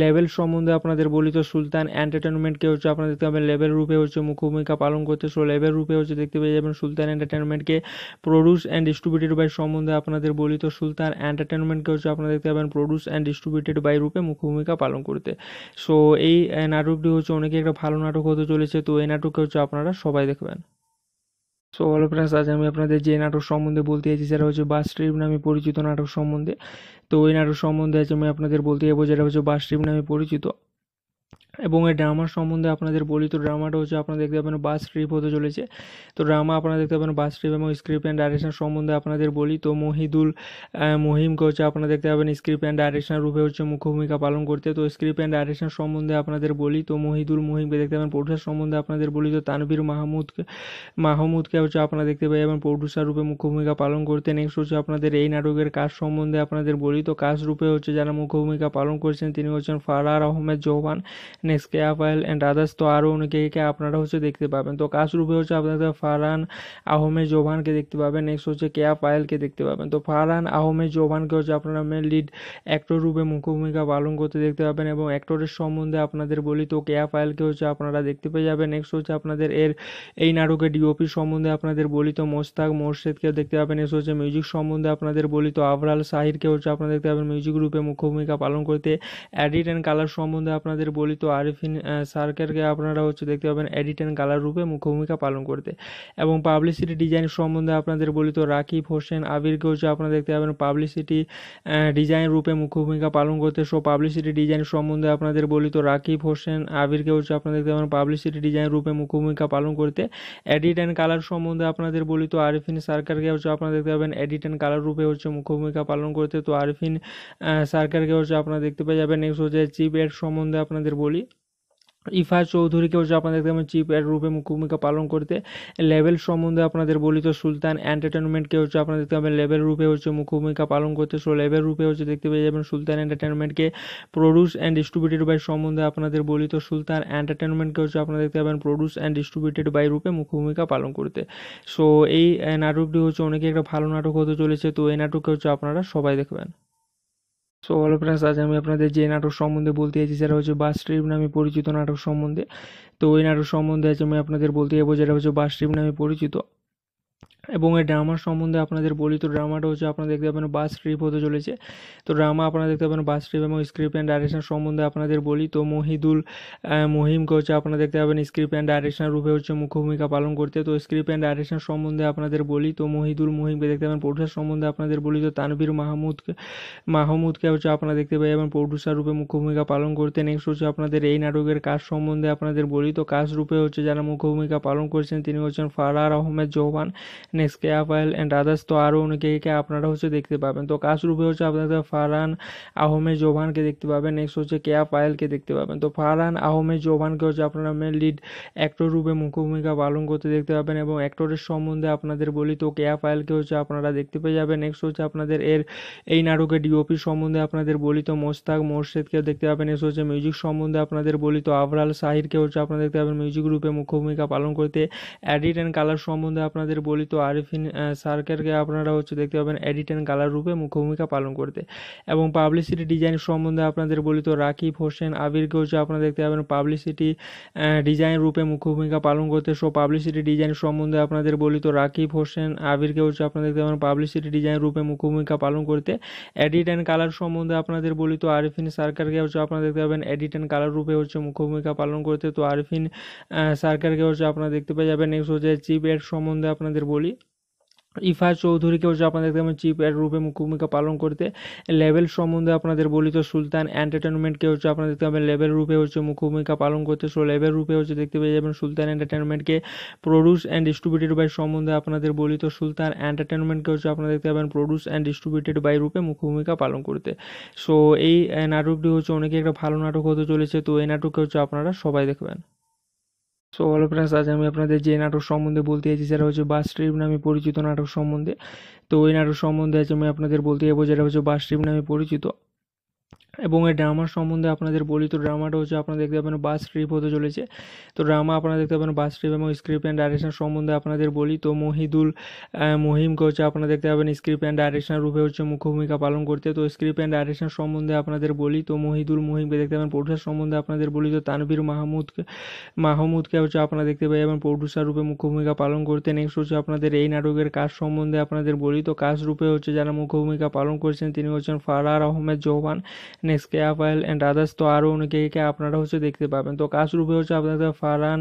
লেভেল সম্বন্ধে আপনাদের বলি তো সুলতান এন্টারটেনমেন্টকে হচ্ছে আপনারা দেখতে পাবেন লেভেল রূপে হচ্ছে ভূমিকা পালন করতে সো লেভেল রূপে হচ্ছে দেখতে পেয়ে যাবেন সুলতান এন্টারটেনমেন্টকে প্রডিউস অ্যান্ড ডিস্ট্রিবিউটেড বাই সম্বন্ধে আপনাদের বলি তো সুলতান এন্টারটেনমেন্টকে হচ্ছে আপনারা দেখতে পাবেন প্রডিউস অ্যান্ড ডিস্ট্রিবিউটেড বাই রূপে ভূমিকা পালন করতে সো এই নাটকটি হচ্ছে অনেকে একটা ভালো নাটক হতে চলেছে তো এই নাটককে হচ্ছে আপনারা সবাই দেখবেন সো হ্যালো ফ্রেন্ডস আজ আমি আপনাদের যে নাটক সম্বন্ধে বলতে চাইছি সেটা হচ্ছে বাস ট্রিপ নামে পরিচিত নাটক সম্বন্ধে তো ওই নাটক সম্বন্ধে আজ আমি আপনাদের বলতে যাবো যেটা হচ্ছে বাস ট্রিপ নামে পরিচিত এবং এই ড্রামার সম্বন্ধে আপনাদের বলি তো ড্রামাটা হচ্ছে আপনারা দেখতে পাবেন বাস ট্রিপ হতে চলেছে তো ড্রামা আপনারা দেখতে পাবেন বাস ট্রিপ এবং স্ক্রিপ্ট অ্যান্ড ডাইরেকশন সম্বন্ধে আপনাদের বলি তো মহিদুল মহিমকে হচ্ছে আপনারা দেখতে পাবেন স্ক্রিপ্ট অ্যান্ড ডাইরেকশন রূপে হচ্ছে মুখ্য ভূমিকা পালন করতে তো স্ক্রিপ্ট অ্যান্ড ডাইরেকশন সম্বন্ধে আপনাদের বলি তো মহিদুল মহিমকে দেখতে পাবেন প্রডিউসার সম্বন্ধে আপনাদের বলি তো তানবীর মাহমুদকে মাহমুদকে হচ্ছে আপনারা দেখতে পাবেন প্রডিউসার রূপে মুখ্য ভূমিকা পালন করতে নেক্সট হচ্ছে আপনাদের এই নাটকের কাজ সম্বন্ধে আপনাদের বলি তো কাজ রূপে হচ্ছে যারা মুখ্য ভূমিকা পালন করছেন তিনি হচ্ছেন ফারার Ahmed Johann next Keya and others তো আরও কে আপনারা হচ্ছে দেখতে পাবেন তো কাশরূপে হচ্ছে আপনাদের ফারহান আহমেদ জোভানকে দেখতে পাবেন নেক্সট হচ্ছে কেয়া পায়েলকে দেখতে পাবেন তো ফারহান আহমেদ জোভানকে হচ্ছে আপনারা মেন লিড অ্যাক্টর রূপে মুখ্য ভূমিকা পালন করতে দেখতে পাবেন এবং অ্যাক্টরের সম্বন্ধে আপনাদের বলি তো কেয়া পায়েলকে হচ্ছে আপনারা দেখতে পেয়ে যাবেন নেক্সট হচ্ছে আপনাদের এর এই নাটকের ডিওপি সম্বন্ধে আপনাদের বলি তো মোস্তাক মোর্শেদকে দেখতে পাবেন নেক্সট হচ্ছে মিউজিক সম্বন্ধে আপনাদের বলি তো আবরাল সাহিরকে হচ্ছে আপনারা দেখতে পাবেন মিউজিক রূপে মুখ্য ভূমিকা পালন করতে অ্যাডিট অ্যান্ড কালার সম্বন্ধে আপনাদের বলি তো আরিফিন সার্কেরকে আপনারা হচ্ছে দেখতে পাবেন এডিট অ্যান্ড কালার রূপে মুখ্য ভূমিকা পালন করতে এবং পাবলিসিটি ডিজাইন সম্বন্ধে আপনাদের বলি তো রাকিব হোসেন আবিরকে হচ্ছে আপনারা দেখতে পাবেন পাবলিসিটি ডিজাইন রূপে মুখ্য ভূমিকা পালন করতে সো পাবলিসিটি ডিজাইন সম্বন্ধে আপনাদের বলি তো রাকিব হোসেন আবিরকে হচ্ছে আপনারা দেখতে পাবেন পাবলিসিটি ডিজাইন রূপে মুখ্য ভূমিকা পালন করতে এডিট অ্যান্ড কালার সম্বন্ধে আপনাদের বলি তো আরিফিন সার্কারকে হচ্ছে আপনারা দেখতে পাবেন এডিট অ্যান্ড কালার রূপে হচ্ছে মুখ্য ভূমিকা পালন করতে তো আরিফিন সার্কারকে হচ্ছে আপনারা দেখতে পেয়ে যাবেন নেক্সট হচ্ছে চিপ এড সম্বন্ধে আপনাদের বলি ইফা চৌধুরীকেও যে আপনাদের যেমন চিপ এর রূপে ভূমিকা পালন করতে লেভেল সম্বন্ধে আপনাদের বলি তো সুলতান এন্টারটেনমেন্টকে হচ্ছে আপনাদের দেখতে পাবেন লেভেল রূপে হচ্ছে ভূমিকা পালন করতে সো লেভেল রূপে হচ্ছে দেখতে পেয়ে যাবেন সুলতান এন্টারটেনমেন্টকে প্রডিউস অ্যান্ড ডিস্ট্রিবিউটেড বাই সম্বন্ধে আপনাদের বলি তো সুলতান এন্টারটেনমেন্টকে হচ্ছে আপনারা দেখতে পাবেন প্রডিউস অ্যান্ড ডিস্ট্রিবিউটেড বাই রূপে ভূমিকা পালন করতে সো এই নাটকটি হচ্ছে অনেকে একটা ভালো নাটক হতে চলেছে তো এই নাটককে হচ্ছে আপনারা সবাই দেখবেন সো হলো ফ্রেন্ডস আজ আমি আপনাদের যে নাটক সম্বন্ধে বলতে চাইছি সেটা হচ্ছে বাস ট্রিপ নামে পরিচিত নাটক সম্বন্ধে তো ওই নাটক সম্বন্ধে আজ আমি আপনাদের বলতে যাবো যেটা হচ্ছে বাস ট্রিপ নামে পরিচিত এবং এই ড্রামার সম্বন্ধে আপনাদের বলি তো ড্রামাটা হচ্ছে আপনারা দেখতে পাবেন বাস ট্রিপ হতে চলেছে তো ড্রামা আপনারা দেখতে পাবেন বাস ট্রিপ এবং স্ক্রিপ্ট অ্যান্ড ডাইরেকশন সম্বন্ধে আপনাদের বলি তো মহিদুল মহিমকে হচ্ছে আপনারা দেখতে পাবেন স্ক্রিপ্ট অ্যান্ড ডাইরেকশন রূপে হচ্ছে মুখ্য ভূমিকা পালন করতে তো স্ক্রিপ্ট অ্যান্ড ডাইরেকশন সম্বন্ধে আপনাদের বলি তো মহিদুল মহিমকে দেখতে পাবেন প্রডিউসার সম্বন্ধে আপনাদের বলি তো তানভীর মাহমুদকে মাহমুদকে হচ্ছে আপনারা দেখতে পাবেন প্রডিউসার রূপে মুখ্য ভূমিকা পালন করতে নেক্সট হচ্ছে আপনাদের এই নাটকের কাজ সম্বন্ধে আপনাদের বলি তো কাজ রূপে হচ্ছে যারা মুখ্য ভূমিকা পালন করছেন তিনি হচ্ছেন ফারার Ahmed Johann next Keya and others তো আরও কে আপনারা হচ্ছে দেখতে পাবেন তো কাশরূপে হচ্ছে আপনাদের ফারহান আহমেদ জোভানকে দেখতে পাবেন নেক্সট হচ্ছে কেয়া পায়েলকে দেখতে পাবেন তো ফারহান আহমেদ জোভানকে হচ্ছে আপনারা মেন লিড অ্যাক্টর রূপে মুখ্যভূমিকা পালন করতে দেখতে পাবেন এবং অ্যাক্টরের সম্বন্ধে আপনাদের বলি তো কেয়া পায়েলকে হচ্ছে আপনারা দেখতে পেয়ে যাবেন নেক্সট হচ্ছে আপনাদের এর এই নাটকের ডিওপি সম্বন্ধে আপনাদের বলি তো মোস্তাক মোর্শেদকে দেখতে পাবেন নেক্সট হচ্ছে মিউজিক সম্বন্ধে আপনাদের বলি তো আবরাল সাহিরকে হচ্ছে আপনারা দেখতে পাবেন মিউজিক রূপে মুখ্য ভূমিকা পালন করতে অ্যাডিট অ্যান্ড কালার সম্বন্ধে আপনাদের বলি তো আরিফিন সার্কেলকে আপনারা হচ্ছে দেখতে পাবেন এডিট অ্যান্ড কালার রূপে মুখ্য ভূমিকা পালন করতে এবং পাবলিসিটি ডিজাইন সম্বন্ধে আপনাদের বলি তো রাকিব হোসেন আবিরকে হচ্ছে আপনারা দেখতে পাবেন পাবলিসিটি ডিজাইন রূপে মুখ্য ভূমিকা পালন করতে সো পাবলিসিটি ডিজাইন সম্বন্ধে আপনাদের বলি তো রাকিব হোসেন আবিরকে হচ্ছে আপনারা দেখতে পাবেন পাবলিসিটি ডিজাইন রূপে মুখ্য ভূমিকা পালন করতে এডিট অ্যান্ড কালার সম্বন্ধে আপনাদের বলি তো আরিফিন সার্কারকে হচ্ছে আপনারা দেখতে পাবেন এডিট অ্যান্ড কালার রূপে হচ্ছে মুখ্য ভূমিকা পালন করতে তো আরিফিন সার্কারকে হচ্ছে আপনারা দেখতে পেয়ে যাবেন নেক্সট হচ্ছে চিপ এড সম্বন্ধে আপনাদের বলি ইফা চৌধুরীকেও যে আপনাদের যেমন চিফ এর রূপে ভূমিকা পালন করতে লেভেল সম্বন্ধে আপনাদের বলি তো সুলতান এন্টারটেনমেন্টকে হচ্ছে আপনাদের দেখতে পাবেন লেভেল রূপে হচ্ছে ভূমিকা পালন করতে সো লেভেল রূপে হচ্ছে দেখতে পেয়ে যাবেন সুলতান এন্টারটেনমেন্টকে প্রডিউস অ্যান্ড ডিস্ট্রিবিউটেড বাই সম্বন্ধে আপনাদের বলি তো সুলতান এন্টারটেনমেন্টকে হচ্ছে আপনারা দেখতে পাবেন প্রডিউস অ্যান্ড ডিস্ট্রিবিউটেড বাই রূপে ভূমিকা পালন করতে সো এই নাটকটি হচ্ছে অনেকে একটা ভালো নাটক হতে চলেছে তো এই নাটককে হচ্ছে আপনারা সবাই দেখবেন সো হলো ফ্রেন্ডস আজ আমি আপনাদের যে নাটক সম্বন্ধে বলতে চাইছি সেটা হচ্ছে বাস ট্রিপ নামে পরিচিত নাটক সম্বন্ধে তো ওই নাটক সম্বন্ধে আজ আমি আপনাদের বলতে যাবো যেটা হচ্ছে বাস ট্রিপ নামে পরিচিত এবং এই ড্রামার সম্বন্ধে আপনাদের বলি তো ড্রামাটা হচ্ছে আপনারা দেখতে পাবেন বাস ট্রিপ হতে চলেছে তো ড্রামা আপনারা দেখতে পাবেন বাস ট্রিপ এবং স্ক্রিপ্ট অ্যান্ড ডাইরেকশন সম্বন্ধে আপনাদের বলি তো মহিদুল মহিমকে হচ্ছে আপনারা দেখতে পাবেন স্ক্রিপ্ট অ্যান্ড ডাইরেকশন রূপে হচ্ছে মুখ্য ভূমিকা পালন করতে তো স্ক্রিপ্ট অ্যান্ড ডাইরেকশন সম্বন্ধে আপনাদের বলি তো মহিদুল মহিমকে দেখতে পাবেন প্রডিউসার সম্বন্ধে আপনাদের বলি তো তানভীর মাহমুদকে মাহমুদকে হচ্ছে আপনারা দেখতে পাই এবং প্রডিউসার রূপে মুখ্য ভূমিকা পালন করতে নেক্সট হচ্ছে আপনাদের এই নাটকের কাজ সম্বন্ধে আপনাদের বলি তো কাজ রূপে হচ্ছে যারা মুখ্য ভূমিকা পালন করছেন তিনি হচ্ছেন ফারার Ahmed Johann next Keya and others তো আরও অনেকেকে আপনারা হচ্ছে দেখতে পাবেন তো কাশরূপে হচ্ছে আপনাদের ফারহান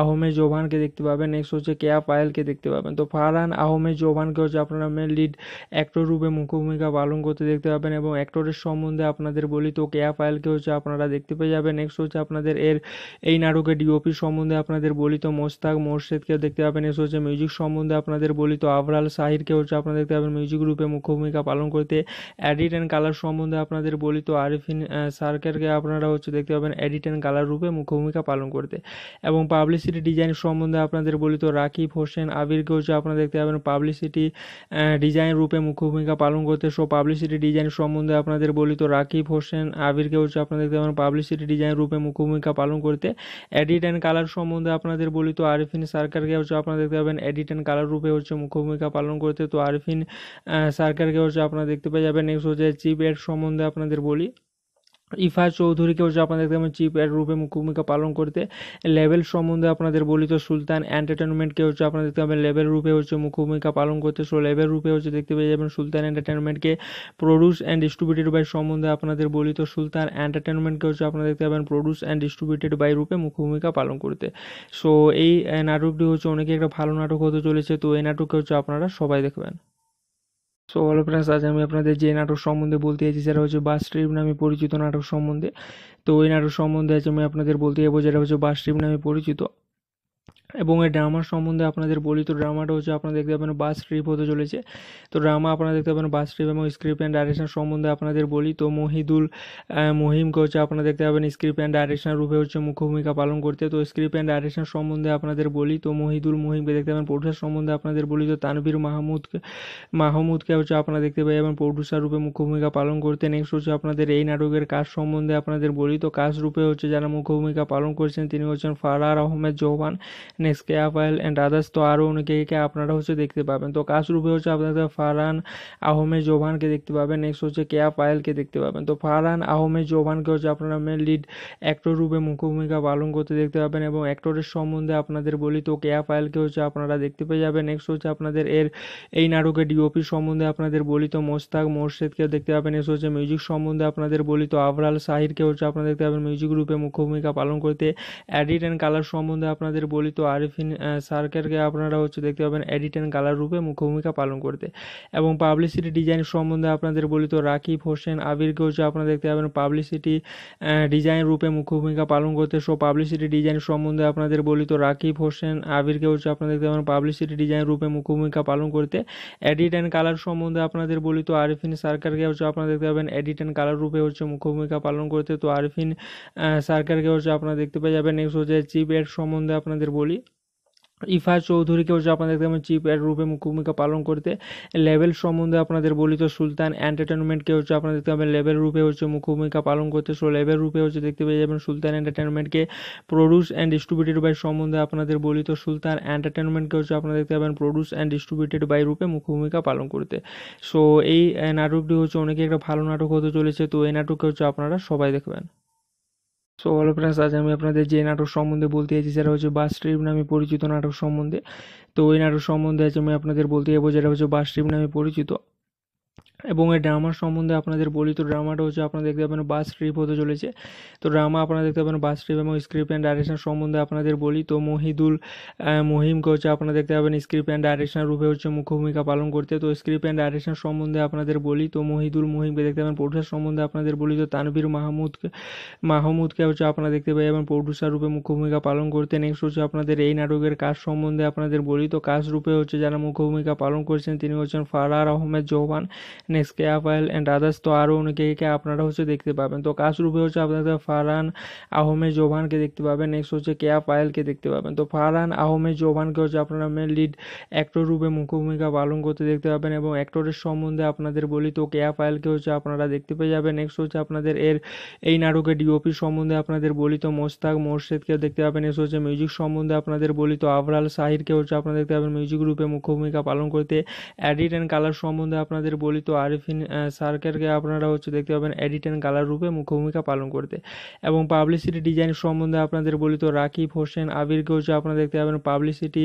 আহমেদ জোভানকে দেখতে পাবেন নেক্সট হচ্ছে কেয়া পায়েলকে দেখতে পাবেন তো ফারহান আহমেদ জোভানকে হচ্ছে আপনারা মেন লিড অ্যাক্টর রূপে মুখ্যভূমিকা পালন করতে দেখতে পাবেন এবং অ্যাক্টরের সম্বন্ধে আপনাদের বলি তো কেয়া পায়েলকে হচ্ছে আপনারা দেখতে পেয়ে যাবেন নেক্সট হচ্ছে আপনাদের এর এই নাটকের ডিওপির সম্বন্ধে আপনাদের বলি তো মোস্তাক মোর্শেদকে দেখতে পাবেন নেক্সট হচ্ছে মিউজিক সম্বন্ধে আপনাদের বলি তো আবরাল সাহিরকে হচ্ছে আপনারা দেখতে পাবেন মিউজিক রূপে মুখ্য ভূমিকা পালন করতে অ্যাডিট অ্যান্ড কালার সম্বন্ধে আপনাদের বলি তো আরিফিন সার্কেলকে আপনারা হচ্ছে দেখতে পাবেন এডিট অ্যান্ড কালার রূপে মুখ্য ভূমিকা পালন করতে এবং পাবলিসিটি ডিজাইন সম্বন্ধে আপনাদের বলি তো রাকিব হোসেন আবিরকে হচ্ছে আপনারা দেখতে পাবেন পাবলিসিটি ডিজাইন রূপে মুখ্য ভূমিকা পালন করতে সো পাবলিসিটি ডিজাইন সম্বন্ধে আপনাদের বলি তো রাকিব হোসেন আবিরকে হচ্ছে আপনারা দেখতে পাবেন পাবলিসিটি ডিজাইন রূপে মুখ্য ভূমিকা পালন করতে এডিট অ্যান্ড কালার সম্বন্ধে আপনাদের বলি তো আরিফিন সার্কারকে হচ্ছে আপনারা দেখতে পাবেন এডিট অ্যান্ড কালার রূপে হচ্ছে মুখ্য ভূমিকা পালন করতে তো আরিফিন সার্কারকে হচ্ছে আপনারা দেখতে পেয়ে যাবেন নেক্সট হচ্ছে চিপ এড সম্বন্ধে আপনাদের বলি ইফা চৌধুরীকেও যে আপনাদের যেমন চিপ এর রূপে ভূমিকা পালন করতে লেভেল সম্বন্ধে আপনাদের বলিত সুলতান এন্টারটেনমেন্টকে হচ্ছে আপনারা দেখতে পাবেন লেভেল রূপে হচ্ছে ভূমিকা পালন করতে সো লেভেল রূপে হচ্ছে দেখতে পেয়ে যাবেন সুলতান এন্টারটেনমেন্টকে প্রডিউস অ্যান্ড ডিস্ট্রিবিউটেড বাই সম্বন্ধে আপনাদের বলিত সুলতান এন্টারটেনমেন্টকে হচ্ছে আপনারা দেখতে পাবেন প্রডিউস অ্যান্ড ডিস্ট্রিবিউটেড বাই রূপে ভূমিকা পালন করতে সো এই নাটকটি হচ্ছে অনেকে একটা ভালো নাটক হতে চলেছে তো এই নাটককে হচ্ছে আপনারা সবাই দেখবেন সো অল ফ্রেন্ডস আজ আমি আপনাদের যে নাটক সম্বন্ধে বলতে চাইছি সেটা হচ্ছে বাস ট্রিপ নামে পরিচিত নাটক সম্বন্ধে তো ওই নাটক সম্বন্ধে আজ আমি আপনাদের বলতে যাবো যেটা হচ্ছে বাস ট্রিপ নামে পরিচিত এবং এই ড্রামার সম্বন্ধে আপনাদের বলি তো ড্রামাটা হচ্ছে আপনারা দেখতে পাবেন বাস ট্রিপ হতে চলেছে তো ড্রামা আপনারা দেখতে পাবেন বাস ট্রিপ এবং স্ক্রিপ্ট অ্যান্ড ডাইরেকশন সম্বন্ধে আপনাদের বলি তো মহিদুল মহিমকে হচ্ছে আপনারা দেখতে পাবেন স্ক্রিপ্ট অ্যান্ড ডাইরেকশন রূপে হচ্ছে মুখ্য ভূমিকা পালন করতে তো স্ক্রিপ্ট অ্যান্ড ডাইরেকশন সম্বন্ধে আপনাদের বলি তো মহিদুল মহিমকে দেখতে পাবেন প্রডিউসার সম্বন্ধে আপনাদের বলি তো তানভীর মাহমুদকে মাহমুদকে হচ্ছে আপনারা দেখতে পাই এবং প্রডিউসার রূপে মুখ্য ভূমিকা পালন করতে নেক্সট হচ্ছে আপনাদের এই নাটকের কাজ সম্বন্ধে আপনাদের বলি তো কাজ রূপে হচ্ছে যারা মুখ্য ভূমিকা পালন করছেন তিনি হচ্ছেন ফারার আহমেদ জওয়ান নেক্সট কেয়া অ্যান্ড আদার্স তো আরও অনেকে আপনারা হচ্ছে দেখতে পাবেন তো কাশরূপে হচ্ছে আপনাদের ফারহান আহমেদ জোভানকে দেখতে পাবেন নেক্সট হচ্ছে কেয়া পায়েলকে দেখতে পাবেন তো ফারহান আহমেদ জোভানকে হচ্ছে আপনারা মেন লিড অ্যাক্টর রূপে মুখ্যভূমিকা পালন করতে দেখতে পাবেন এবং অ্যাক্টরের সম্বন্ধে আপনাদের বলি তো কেয়া পায়েলকে হচ্ছে আপনারা দেখতে পেয়ে যাবেন নেক্সট হচ্ছে আপনাদের এর এই নাটকের ডিওপির সম্বন্ধে আপনাদের বলি তো মোস্তাক মোর্শেদকে দেখতে পাবেন নেক্সট হচ্ছে মিউজিক সম্বন্ধে আপনাদের বলি তো আবরাল সাহিরকে হচ্ছে আপনারা দেখতে পাবেন মিউজিক রূপে মুখ্য ভূমিকা পালন করতে অ্যাডিট অ্যান্ড কালার সম্বন্ধে আপনাদের বলি তো আরিফিন সার্কেরকে আপনারা হচ্ছে দেখতে পাবেন এডিট অ্যান্ড কালার রূপে মুখ্য ভূমিকা পালন করতে এবং পাবলিসিটি ডিজাইন সম্বন্ধে আপনাদের বলি তো রাকিব হোসেন আবিরকে হচ্ছে আপনারা দেখতে পাবেন পাবলিসিটি ডিজাইন রূপে মুখ্য ভূমিকা পালন করতে সো পাবলিসিটি ডিজাইন সম্বন্ধে আপনাদের বলি তো রাকিব হোসেন আবিরকে হচ্ছে আপনারা দেখতে পাবেন পাবলিসিটি ডিজাইন রূপে মুখ্য ভূমিকা পালন করতে এডিট অ্যান্ড কালার সম্বন্ধে আপনাদের বলি তো আরিফিন সার্কারকে হচ্ছে আপনারা দেখতে পাবেন এডিট অ্যান্ড কালার রূপে হচ্ছে মুখ্য ভূমিকা পালন করতে তো আরিফিন সার্কারকে হচ্ছে আপনারা দেখতে পেয়ে যাবেন নেক্সট হচ্ছে চিপ এড সম্বন্ধে আপনাদের বলি ইফা চৌধুরীকেও যে আপনাদের যেমন চিফ এর রূপে ভূমিকা পালন করতে লেভেল সম্বন্ধে আপনাদের বলিত সুলতান এন্টারটেনমেন্টকে হচ্ছে আপনারা দেখতে পাবেন লেভেল রূপে হচ্ছে ভূমিকা পালন করতে সো লেভেল রূপে হচ্ছে দেখতে পেয়ে যাবেন সুলতান এন্টারটেনমেন্টকে প্রডিউস অ্যান্ড ডিস্ট্রিবিউটেড বাই সম্বন্ধে আপনাদের বলিত সুলতান এন্টারটেনমেন্টকে হচ্ছে আপনারা দেখতে পাবেন প্রডিউস অ্যান্ড ডিস্ট্রিবিউটেড বাই রূপে ভূমিকা পালন করতে সো এই নাটকটি হচ্ছে অনেকে একটা ভালো নাটক হতে চলেছে তো এই নাটককে হচ্ছে আপনারা সবাই দেখবেন সো অল ফ্রেন্ডস আজ আমি আপনাদের যে নাটক সম্বন্ধে বলতে চাইছি সেটা হচ্ছে বাস ট্রিপ নামে পরিচিত নাটক সম্বন্ধে তো ওই নাটক সম্বন্ধে আজ আমি আপনাদের বলতে যাবো যেটা হচ্ছে বাস ট্রিপ নামে পরিচিত এবং এই ড্রামার সম্বন্ধে আপনাদের বলি তো ড্রামাটা হচ্ছে আপনারা দেখতে পাবেন বাস ট্রিপ হতে চলেছে তো ড্রামা আপনারা দেখতে পাবেন বাস ট্রিপ এবং স্ক্রিপ্ট অ্যান্ড ডাইরেকশন সম্বন্ধে আপনাদের বলি তো মহিদুল মহিমকে হচ্ছে আপনারা দেখতে পাবেন স্ক্রিপ্ট অ্যান্ড ডাইরেকশন রূপে হচ্ছে মুখ্য ভূমিকা পালন করতে তো স্ক্রিপ্ট অ্যান্ড ডাইরেকশন সম্বন্ধে আপনাদের বলি তো মহিদুল মহিমকে দেখতে পাবেন প্রডিউসার সম্বন্ধে আপনাদের বলি তো তানবির মাহমুদকে মাহমুদকে হচ্ছে আপনারা দেখতে পাই এবং প্রডিউসার রূপে মুখ্য ভূমিকা পালন করতে নেক্সট হচ্ছে আপনাদের এই নাটকের কাজ সম্বন্ধে আপনাদের বলি তো কাজ রূপে হচ্ছে যারা মুখ্য ভূমিকা পালন করছেন তিনি হচ্ছেন ফারার আহমেদ জওয়ান নেক্সট কেয়া অ্যান্ড আদার্স তো আরও অনেকে আপনারা হচ্ছে দেখতে পাবেন তো কাশরূপে হচ্ছে আপনাদের ফারহান আহমেদ জোভানকে দেখতে পাবেন নেক্সট হচ্ছে কেয়া পায়েলকে দেখতে পাবেন তো ফারহান আহমেদ জোভানকে হচ্ছে আপনারা মেন লিড অ্যাক্টর রূপে মুখ্যভূমিকা পালন করতে দেখতে পাবেন এবং অ্যাক্টরের সম্বন্ধে আপনাদের বলি তো কেয়া পায়েলকে হচ্ছে আপনারা দেখতে পেয়ে যাবেন নেক্সট হচ্ছে আপনাদের এর এই নাটকের ডিওপি সম্বন্ধে আপনাদের বলি তো মোস্তাক মোর্শেদকে দেখতে পাবেন নেক্সট হচ্ছে মিউজিক সম্বন্ধে আপনাদের বলি তো আফরাল সাহিরকে হচ্ছে আপনারা দেখতে পাবেন মিউজিক রূপে মুখ্য ভূমিকা পালন করতে অ্যাডিট অ্যান্ড কালার সম্বন্ধে আপনাদের বলি তো আরিফিন সার্কেলকে আপনারা হচ্ছে দেখতে পাবেন এডিট অ্যান্ড কালার রূপে মুখ্য ভূমিকা পালন করতে এবং পাবলিসিটি ডিজাইন সম্বন্ধে আপনাদের বলি তো রাকিব হোসেন আবিরকে হচ্ছে আপনারা দেখতে পাবেন পাবলিসিটি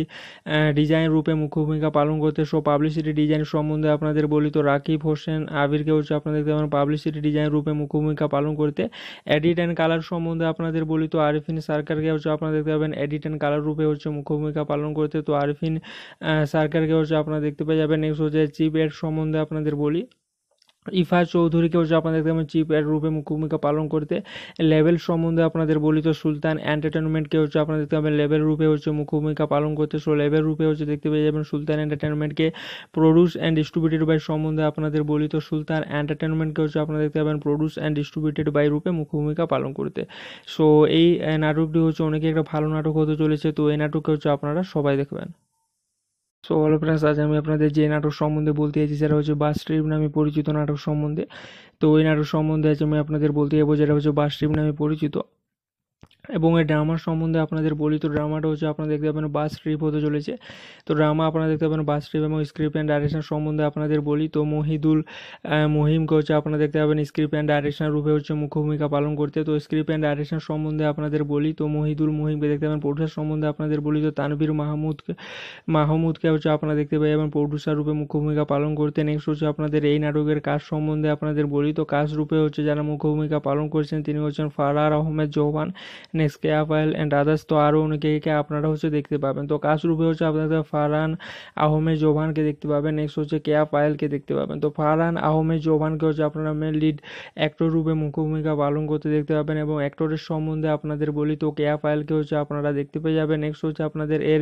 ডিজাইন রূপে মুখ্য ভূমিকা পালন করতে সো পাবলিসিটি ডিজাইন সম্বন্ধে আপনাদের বলি তো রাকিব হোসেন আবিরকে হচ্ছে আপনারা দেখতে পাবেন পাবলিসিটি ডিজাইন রূপে মুখ্য ভূমিকা পালন করতে এডিট অ্যান্ড কালার সম্বন্ধে আপনাদের বলি তো আরিফিন সার্কারকে হচ্ছে আপনারা দেখতে পাবেন এডিট অ্যান্ড কালার রূপে হচ্ছে মুখ্য ভূমিকা পালন করতে তো আরিফিন সার্কারকে হচ্ছে আপনারা দেখতে পেয়ে যাবেন নেক্সট হচ্ছে চিপ এড সম্বন্ধে আপনাদের বলি ইফা চৌধুরীকেও যে আপনাদের যেমন চিফ এর রূপে ভূমিকা পালন করতে লেভেল সম্বন্ধে আপনাদের বলিত সুলতান এন্টারটেনমেন্টকে হচ্ছে আপনারা দেখতে পাবেন লেভেল রূপে হচ্ছে ভূমিকা পালন করতে সো লেভেল রূপে হচ্ছে দেখতে পেয়ে যাবেন সুলতান এন্টারটেনমেন্টকে প্রডিউস অ্যান্ড ডিস্ট্রিবিউটেড বাই সম্বন্ধে আপনাদের বলিত সুলতান এন্টারটেনমেন্টকে হচ্ছে আপনারা দেখতে পাবেন প্রডিউস অ্যান্ড ডিস্ট্রিবিউটেড বাই রূপে ভূমিকা পালন করতে সো এই নাটকটি হচ্ছে অনেকে একটা ভালো নাটক হতে চলেছে তো এই নাটককে হচ্ছে আপনারা সবাই দেখবেন সো হলো ফ্রেন্ডস আজ আমি আপনাদের যে নাটক সম্বন্ধে বলতে চাইছি সেটা হচ্ছে বাস ট্রিপ নামে পরিচিত নাটক সম্বন্ধে তো ওই নাটক সম্বন্ধে আজ আমি আপনাদের বলতে যাবো যেটা হচ্ছে বাস ট্রিপ নামে পরিচিত এবং এই ড্রামার সম্বন্ধে আপনাদের বলি তো ড্রামাটা হচ্ছে আপনারা দেখতে পাবেন বাস ট্রিপ হতে চলেছে তো ড্রামা আপনারা দেখতে পাবেন বাস ট্রিপ এবং স্ক্রিপ্ট অ্যান্ড ডাইরেকশন সম্বন্ধে আপনাদের বলি তো মহিদুল মহিমকে হচ্ছে আপনারা দেখতে পাবেন স্ক্রিপ্ট অ্যান্ড ডাইরেকশন রূপে হচ্ছে মুখ্য ভূমিকা পালন করতে তো স্ক্রিপ্ট অ্যান্ড ডাইরেকশন সম্বন্ধে আপনাদের বলি তো মহিদুল মহিমকে দেখতে পাবেন প্রডিউসার সম্বন্ধে আপনাদের বলি তো তানবির মাহমুদকে মাহমুদকে হচ্ছে আপনারা দেখতে পাই এবং প্রডিউসার রূপে মুখ্য ভূমিকা পালন করতে নেক্সট হচ্ছে আপনাদের এই নাটকের কাজ সম্বন্ধে আপনাদের বলি তো কাজ রূপে হচ্ছে যারা মুখ্য ভূমিকা পালন করছেন তিনি হচ্ছেন ফারার আহমেদ জওয়ান next Keya file and others তো আরও অনেকে আপনারা হচ্ছে দেখতে পাবেন তো কাশরূপে হচ্ছে আপনাদের ফারহান আহমেদ জোভানকে দেখতে পাবেন নেক্সট হচ্ছে কেয়া পায়েলকে দেখতে পাবেন তো ফারহান আহমেদ জোভানকে হচ্ছে আপনারা মেন লিড অ্যাক্টর রূপে মুখ্যভূমিকা পালন করতে দেখতে পাবেন এবং অ্যাক্টরের সম্বন্ধে আপনাদের বলি তো কেয়া পায়েলকে হচ্ছে আপনারা দেখতে পেয়ে যাবেন নেক্সট হচ্ছে আপনাদের এর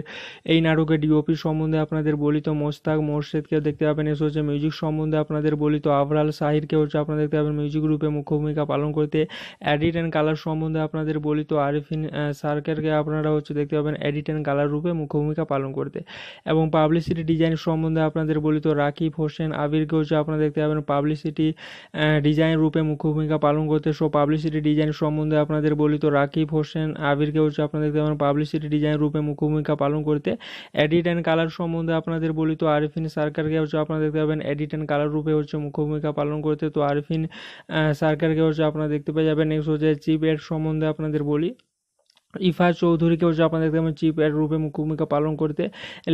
এই নাটকের ডিওপি সম্বন্ধে আপনাদের বলি তো মোস্তাক মোর্শেদকে দেখতে পাবেন নেক্সট হচ্ছে মিউজিক সম্বন্ধে আপনাদের বলি তো আবরাল সাহিরকে হচ্ছে আপনারা দেখতে পাবেন মিউজিক রূপে মুখ্য ভূমিকা পালন করতে অ্যাডিট অ্যান্ড কালার সম্বন্ধে আপনাদের বলি তো আরিফিন সার্কেলকে আপনারা হচ্ছে দেখতে পাবেন এডিট অ্যান্ড কালার রূপে মুখ্য ভূমিকা পালন করতে এবং পাবলিসিটি ডিজাইন সম্বন্ধে আপনাদের বলি তো রাকিব হোসেন আবিরকে হচ্ছে আপনারা দেখতে পাবেন পাবলিসিটি ডিজাইন রূপে মুখ্য ভূমিকা পালন করতে সো পাবলিসিটি ডিজাইন সম্বন্ধে আপনাদের বলি তো রাকিব হোসেন আবিরকে হচ্ছে আপনারা দেখতে পাবেন পাবলিসিটি ডিজাইন রূপে মুখ্য ভূমিকা পালন করতে এডিট অ্যান্ড কালার সম্বন্ধে আপনাদের বলি তো আরিফিন সার্কারকে হচ্ছে আপনারা দেখতে পাবেন এডিট অ্যান্ড কালার রূপে হচ্ছে মুখ্য ভূমিকা পালন করতে তো আরিফিন সার্কারকে হচ্ছে আপনারা দেখতে পেয়ে যাবেন নেক্সট হচ্ছে চিপ এড সম্বন্ধে আপনাদের বলি ইফা চৌধুরীকেও যে আপনাদের যেমন চিফ এর রূপে ভূমিকা পালন করতে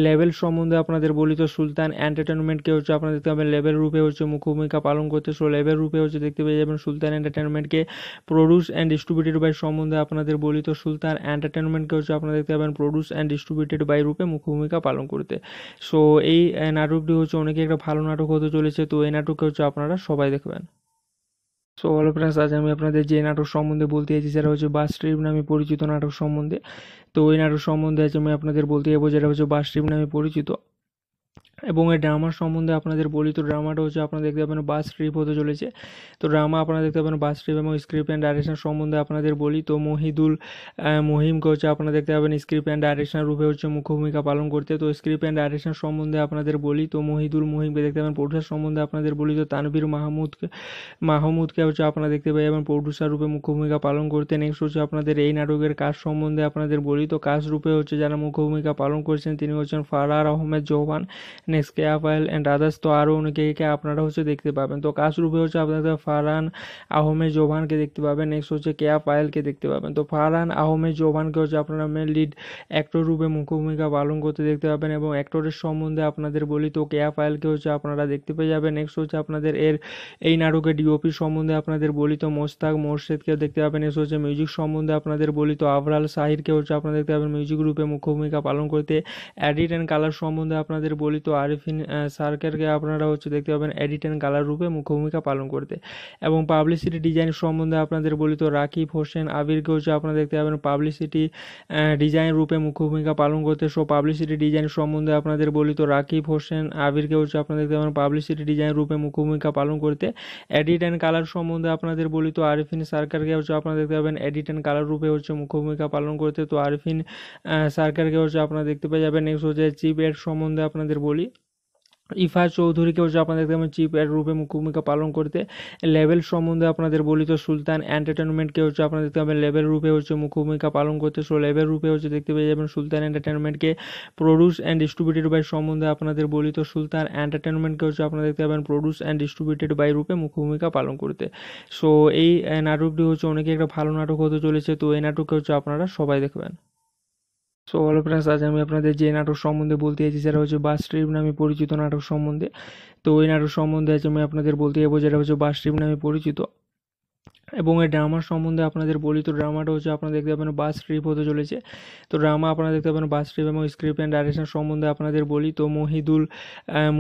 লেভেল সম্বন্ধে আপনাদের বলিত সুলতান এন্টারটেনমেন্টকে হচ্ছে আপনারা দেখতে পাবেন লেভেল রূপে হচ্ছে ভূমিকা পালন করতে সো লেভেল রূপে হচ্ছে দেখতে পেয়ে যাবেন সুলতান এন্টারটেনমেন্টকে প্রডিউস অ্যান্ড ডিস্ট্রিবিউটেড বাই সম্বন্ধে আপনাদের বলিত সুলতান এন্টারটেনমেন্টকে হচ্ছে আপনারা দেখতে পাবেন প্রডিউস অ্যান্ড ডিস্ট্রিবিউটেড বাই রূপে ভূমিকা পালন করতে সো এই নাটকটি হচ্ছে অনেকে একটা ভালো নাটক হতে চলেছে তো এই নাটককে হচ্ছে আপনারা সবাই দেখবেন সো হলো ফ্রেন্ডস আজ আমি আপনাদের যে নাটক সম্বন্ধে বলতে চাইছি সেটা হচ্ছে বাস ট্রিপ নামে পরিচিত নাটক সম্বন্ধে তো ওই নাটক সম্বন্ধে আজ আমি আপনাদের বলতে যাবো যেটা হচ্ছে বাস ট্রিপ নামে পরিচিত এবং এই ড্রামার সম্বন্ধে আপনাদের বলি তো ড্রামাটা হচ্ছে আপনারা দেখতে পাবেন বাস ট্রিপ হতে চলেছে তো ড্রামা আপনারা দেখতে পাবেন বাস ট্রিপ এবং স্ক্রিপ্ট অ্যান্ড ডাইরেকশন সম্বন্ধে আপনাদের বলি তো মহিদুল মহিমকে হচ্ছে আপনারা দেখতে পাবেন স্ক্রিপ্ট অ্যান্ড ডাইরেকশন রূপে হচ্ছে মুখ্য ভূমিকা পালন করতে তো স্ক্রিপ্ট অ্যান্ড ডাইরেকশন সম্বন্ধে আপনাদের বলি তো মহিদুল মহিমকে দেখতে পাবেন প্রডিউসার সম্বন্ধে আপনাদের বলি তো তানবির মাহমুদকে মাহমুদকে হচ্ছে আপনারা দেখতে পাই এবং প্রডিউসার রূপে মুখ্য ভূমিকা পালন করতে নেক্সট হচ্ছে আপনাদের এই নাটকের কাজ সম্বন্ধে আপনাদের বলি তো কাজ রূপে হচ্ছে যারা মুখ্য ভূমিকা পালন করছেন তিনি হচ্ছেন ফারার আহমেদ জওয়ান নেক্সট কেয়া অ্যান্ড আদার্স তো আরও অনেকেকে আপনারা হচ্ছে দেখতে পাবেন তো কাশরূপে হচ্ছে আপনাদের ফারহান আহমেদ জোভানকে দেখতে পাবেন নেক্সট হচ্ছে কেয়া পায়েলকে দেখতে পাবেন তো ফারহান আহমেদ জোভানকে হচ্ছে আপনারা মেন লিড অ্যাক্টর রূপে মুখ্যভূমিকা পালন করতে দেখতে পাবেন এবং অ্যাক্টরের সম্বন্ধে আপনাদের বলি তো কেয়া পায়েলকে হচ্ছে আপনারা দেখতে পেয়ে যাবেন নেক্সট হচ্ছে আপনাদের এর এই নাটকের ডিওপি সম্বন্ধে আপনাদের বলি তো মোস্তাক মোর্শেদকে দেখতে পাবেন নেক্সট হচ্ছে মিউজিক সম্বন্ধে আপনাদের বলি তো আবরাল সাহিরকে হচ্ছে আপনারা দেখতে পাবেন মিউজিক রূপে মুখ্য ভূমিকা পালন করতে অ্যাডিট অ্যান্ড কালার সম্বন্ধে আপনাদের বলি তো আরিফিন সার্কেলকে আপনারা হচ্ছে দেখতে পাবেন এডিট অ্যান্ড কালার রূপে মুখ্য ভূমিকা পালন করতে এবং পাবলিসিটি ডিজাইন সম্বন্ধে আপনাদের বলি তো রাকিব হোসেন আবিরকে হচ্ছে আপনারা দেখতে পাবেন পাবলিসিটি ডিজাইন রূপে মুখ্য ভূমিকা পালন করতে সো পাবলিসিটি ডিজাইন সম্বন্ধে আপনাদের বলি তো রাকিব হোসেন আবিরকে হচ্ছে আপনারা দেখতে পাবেন পাবলিসিটি ডিজাইন রূপে মুখ্য ভূমিকা পালন করতে এডিট অ্যান্ড কালার সম্বন্ধে আপনাদের বলি তো আরিফিন সার্কারকে হচ্ছে আপনারা দেখতে পাবেন এডিট অ্যান্ড কালার রূপে হচ্ছে মুখ্য ভূমিকা পালন করতে তো আরিফিন সার্কারকে হচ্ছে আপনারা দেখতে পেয়ে যাবেন নেক্সট হচ্ছে চিপ এড সম্বন্ধে আপনাদের বলি ইফা চৌধুরীকেও যে আপনাদের দেখতে পাবেন চিফ এর রূপে ভূমিকা পালন করতে লেভেল সম্বন্ধে আপনাদের বলিত সুলতান এন্টারটেনমেন্টকে হচ্ছে আপনাদের দেখতে পাবেন লেভেল রূপে হচ্ছে ভূমিকা পালন করতে সো লেভেল রূপে হচ্ছে দেখতে পেয়ে যাবেন সুলতান এন্টারটেনমেন্টকে প্রডিউস অ্যান্ড ডিস্ট্রিবিউটেড বাই সম্বন্ধে আপনাদের বলিত সুলতান এন্টারটেনমেন্টকে হচ্ছে আপনারা দেখতে পাবেন প্রডিউস অ্যান্ড ডিস্ট্রিবিউটেড বাই রূপে ভূমিকা পালন করতে সো এই নাটকটি হচ্ছে অনেকে একটা ভালো নাটক হতে চলেছে তো এই নাটককে হচ্ছে আপনারা সবাই দেখবেন সো হলো ফ্রেন্ডস আজ আমি আপনাদের যে নাটক সম্বন্ধে বলতে চাইছি সেটা হচ্ছে বাস ট্রিপ নামে পরিচিত নাটক সম্বন্ধে তো ওই নাটক সম্বন্ধে আজ আমি আপনাদের বলতে যাবো যেটা হচ্ছে বাস ট্রিপ নামে পরিচিত এবং এই ড্রামার সম্বন্ধে আপনাদের বলি তো ড্রামাটা হচ্ছে আপনারা দেখতে পাবেন বাস ট্রিপ হতে চলেছে তো ড্রামা আপনারা দেখতে পাবেন বাস ট্রিপ এবং স্ক্রিপ্ট অ্যান্ড ডাইরেকশন সম্বন্ধে আপনাদের বলি তো মহিদুল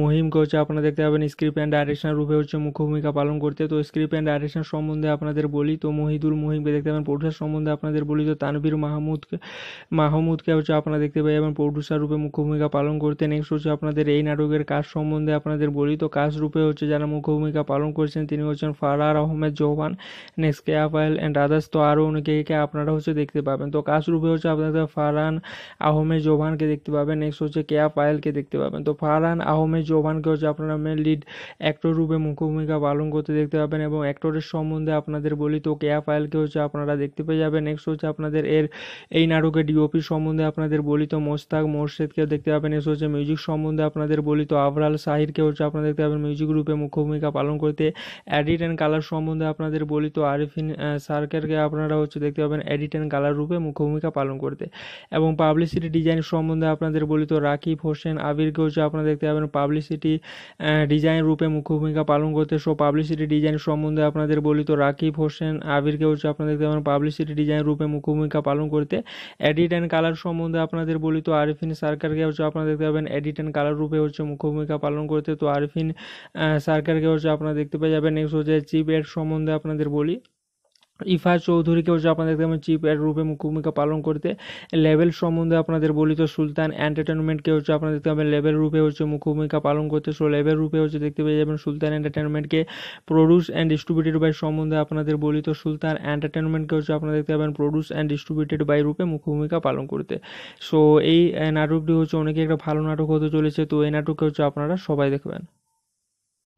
মহিমকে হচ্ছে আপনারা দেখতে পাবেন স্ক্রিপ্ট অ্যান্ড ডাইরেকশন রূপে হচ্ছে মুখ্য ভূমিকা পালন করতে তো স্ক্রিপ্ট অ্যান্ড ডাইরেকশন সম্বন্ধে আপনাদের বলি তো মহিদুল মহিমকে দেখতে পাবেন প্রডিউসার সম্বন্ধে আপনাদের বলি তো তানবির মাহমুদকে মাহমুদকে হচ্ছে আপনারা দেখতে পাই এবং প্রডিউসার রূপে মুখ্য ভূমিকা পালন করতে নেক্সট হচ্ছে আপনাদের এই নাটকের কাজ সম্বন্ধে আপনাদের বলি তো কাজ রূপে হচ্ছে যারা মুখ্য ভূমিকা পালন করছেন তিনি হচ্ছেন ফারার আহমেদ জওয়ান নেক্সট কেয়া অ্যান্ড আদার্স তো আরও অনেকেকে আপনারা হচ্ছে দেখতে পাবেন তো কাশরূপে হচ্ছে আপনাদের ফারহান আহমেদ জোভানকে দেখতে পাবেন নেক্সট হচ্ছে কেয়া পায়েলকে দেখতে পাবেন তো ফারহান আহমেদ জোভানকে হচ্ছে আপনারা মেন লিড অ্যাক্টর রূপে মুখ্যভূমিকা পালন করতে দেখতে পাবেন এবং অ্যাক্টরের সম্বন্ধে আপনাদের বলি তো কেয়া পায়েলকে হচ্ছে আপনারা দেখতে পেয়ে যাবেন নেক্সট হচ্ছে আপনাদের এর এই নাটকের ডিওপি সম্বন্ধে আপনাদের বলি তো মোস্তাক মোর্শেদকে দেখতে পাবেন নেক্সট হচ্ছে মিউজিক সম্বন্ধে আপনাদের বলি তো আবরাল সাহিরকে হচ্ছে আপনারা দেখতে পাবেন মিউজিক রূপে মুখ্য ভূমিকা পালন করতে অ্যাডিট অ্যান্ড কালার সম্বন্ধে আপনাদের বলি তো আরিফিন সার্কেরকে আপনারা হচ্ছে দেখতে পাবেন এডিট অ্যান্ড কালার রূপে মুখ্য ভূমিকা পালন করতে এবং পাবলিসিটি ডিজাইন সম্বন্ধে আপনাদের বলি তো রাকিব হোসেন আবিরকে হচ্ছে আপনারা দেখতে পাবেন পাবলিসিটি ডিজাইন রূপে মুখ্য ভূমিকা পালন করতে সো পাবলিসিটি ডিজাইন সম্বন্ধে আপনাদের বলি তো রাকিব হোসেন আবিরকে হচ্ছে আপনারা দেখতে পাবেন পাবলিসিটি ডিজাইন রূপে মুখ্য ভূমিকা পালন করতে এডিট অ্যান্ড কালার সম্বন্ধে আপনাদের বলি তো আরিফিন সার্কারকে হচ্ছে আপনারা দেখতে পাবেন এডিট অ্যান্ড কালার রূপে হচ্ছে মুখ্য ভূমিকা পালন করতে তো আরিফিন সার্কারকে হচ্ছে আপনারা দেখতে পেয়ে যাবেন নেক্সট হচ্ছে চিপ এড সম্বন্ধে আপনাদের বলি ইফা চৌধুরীকেও যে আপনাদের দেখতে পাবেন চিফ এর রূপে ভূমিকা পালন করতে লেভেল সম্বন্ধে আপনাদের বলিত সুলতান এন্টারটেনমেন্টকে হচ্ছে আপনাদের দেখতে পাবেন লেভেল রূপে হচ্ছে ভূমিকা পালন করতে সো লেভেল রূপে হচ্ছে দেখতে পেয়ে যাবেন সুলতান এন্টারটেনমেন্টকে প্রডিউস অ্যান্ড ডিস্ট্রিবিউটেড বাই সম্বন্ধে আপনাদের বলিত সুলতান এন্টারটেনমেন্টকে হচ্ছে আপনারা দেখতে পাবেন প্রডিউস অ্যান্ড ডিস্ট্রিবিউটেড বাই রূপে ভূমিকা পালন করতে সো এই নাটকটি হচ্ছে অনেকে একটা ভালো নাটক হতে চলেছে তো এই নাটককে হচ্ছে আপনারা সবাই দেখবেন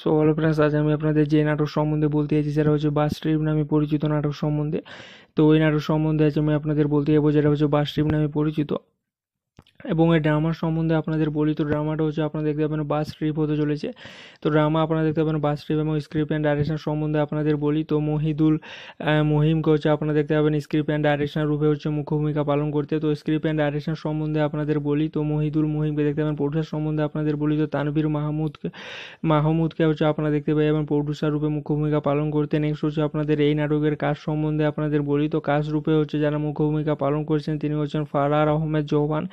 সো হলো ফ্রেন্ডস আজ আমি আপনাদের যে নাটক সম্বন্ধে বলতে চাইছি সেটা হচ্ছে বাস ট্রিপ নামে পরিচিত নাটক সম্বন্ধে তো ওই নাটক সম্বন্ধে আজ আমি আপনাদের বলতে যাবো যেটা হচ্ছে বাস ট্রিপ নামে পরিচিত এবং এই ড্রামার সম্বন্ধে আপনাদের বলি তো ড্রামাটা হচ্ছে আপনারা দেখতে পাবেন বাস ট্রিপ হতে চলেছে তো ড্রামা আপনারা দেখতে পাবেন বাস ট্রিপ এবং স্ক্রিপ্ট অ্যান্ড ডাইরেকশন সম্বন্ধে আপনাদের বলি তো মহিদুল মহিমকে হচ্ছে আপনারা দেখতে পাবেন স্ক্রিপ্ট অ্যান্ড ডাইরেকশন রূপে হচ্ছে মুখ্য ভূমিকা পালন করতে তো স্ক্রিপ্ট অ্যান্ড ডাইরেকশন সম্বন্ধে আপনাদের বলি তো মহিদুল মহিমকে দেখতে পাবেন প্রডিউসার সম্বন্ধে আপনাদের বলি তো তানবির মাহমুদকে মাহমুদকে হচ্ছে আপনারা দেখতে পাই এবং প্রডিউসার রূপে মুখ্য ভূমিকা পালন করতে নেক্সট হচ্ছে আপনাদের এই নাটকের কাজ সম্বন্ধে আপনাদের বলি তো কাজ রূপে হচ্ছে যারা মুখ্য ভূমিকা পালন করছেন তিনি হচ্ছেন ফারার আহমেদ জওয়ান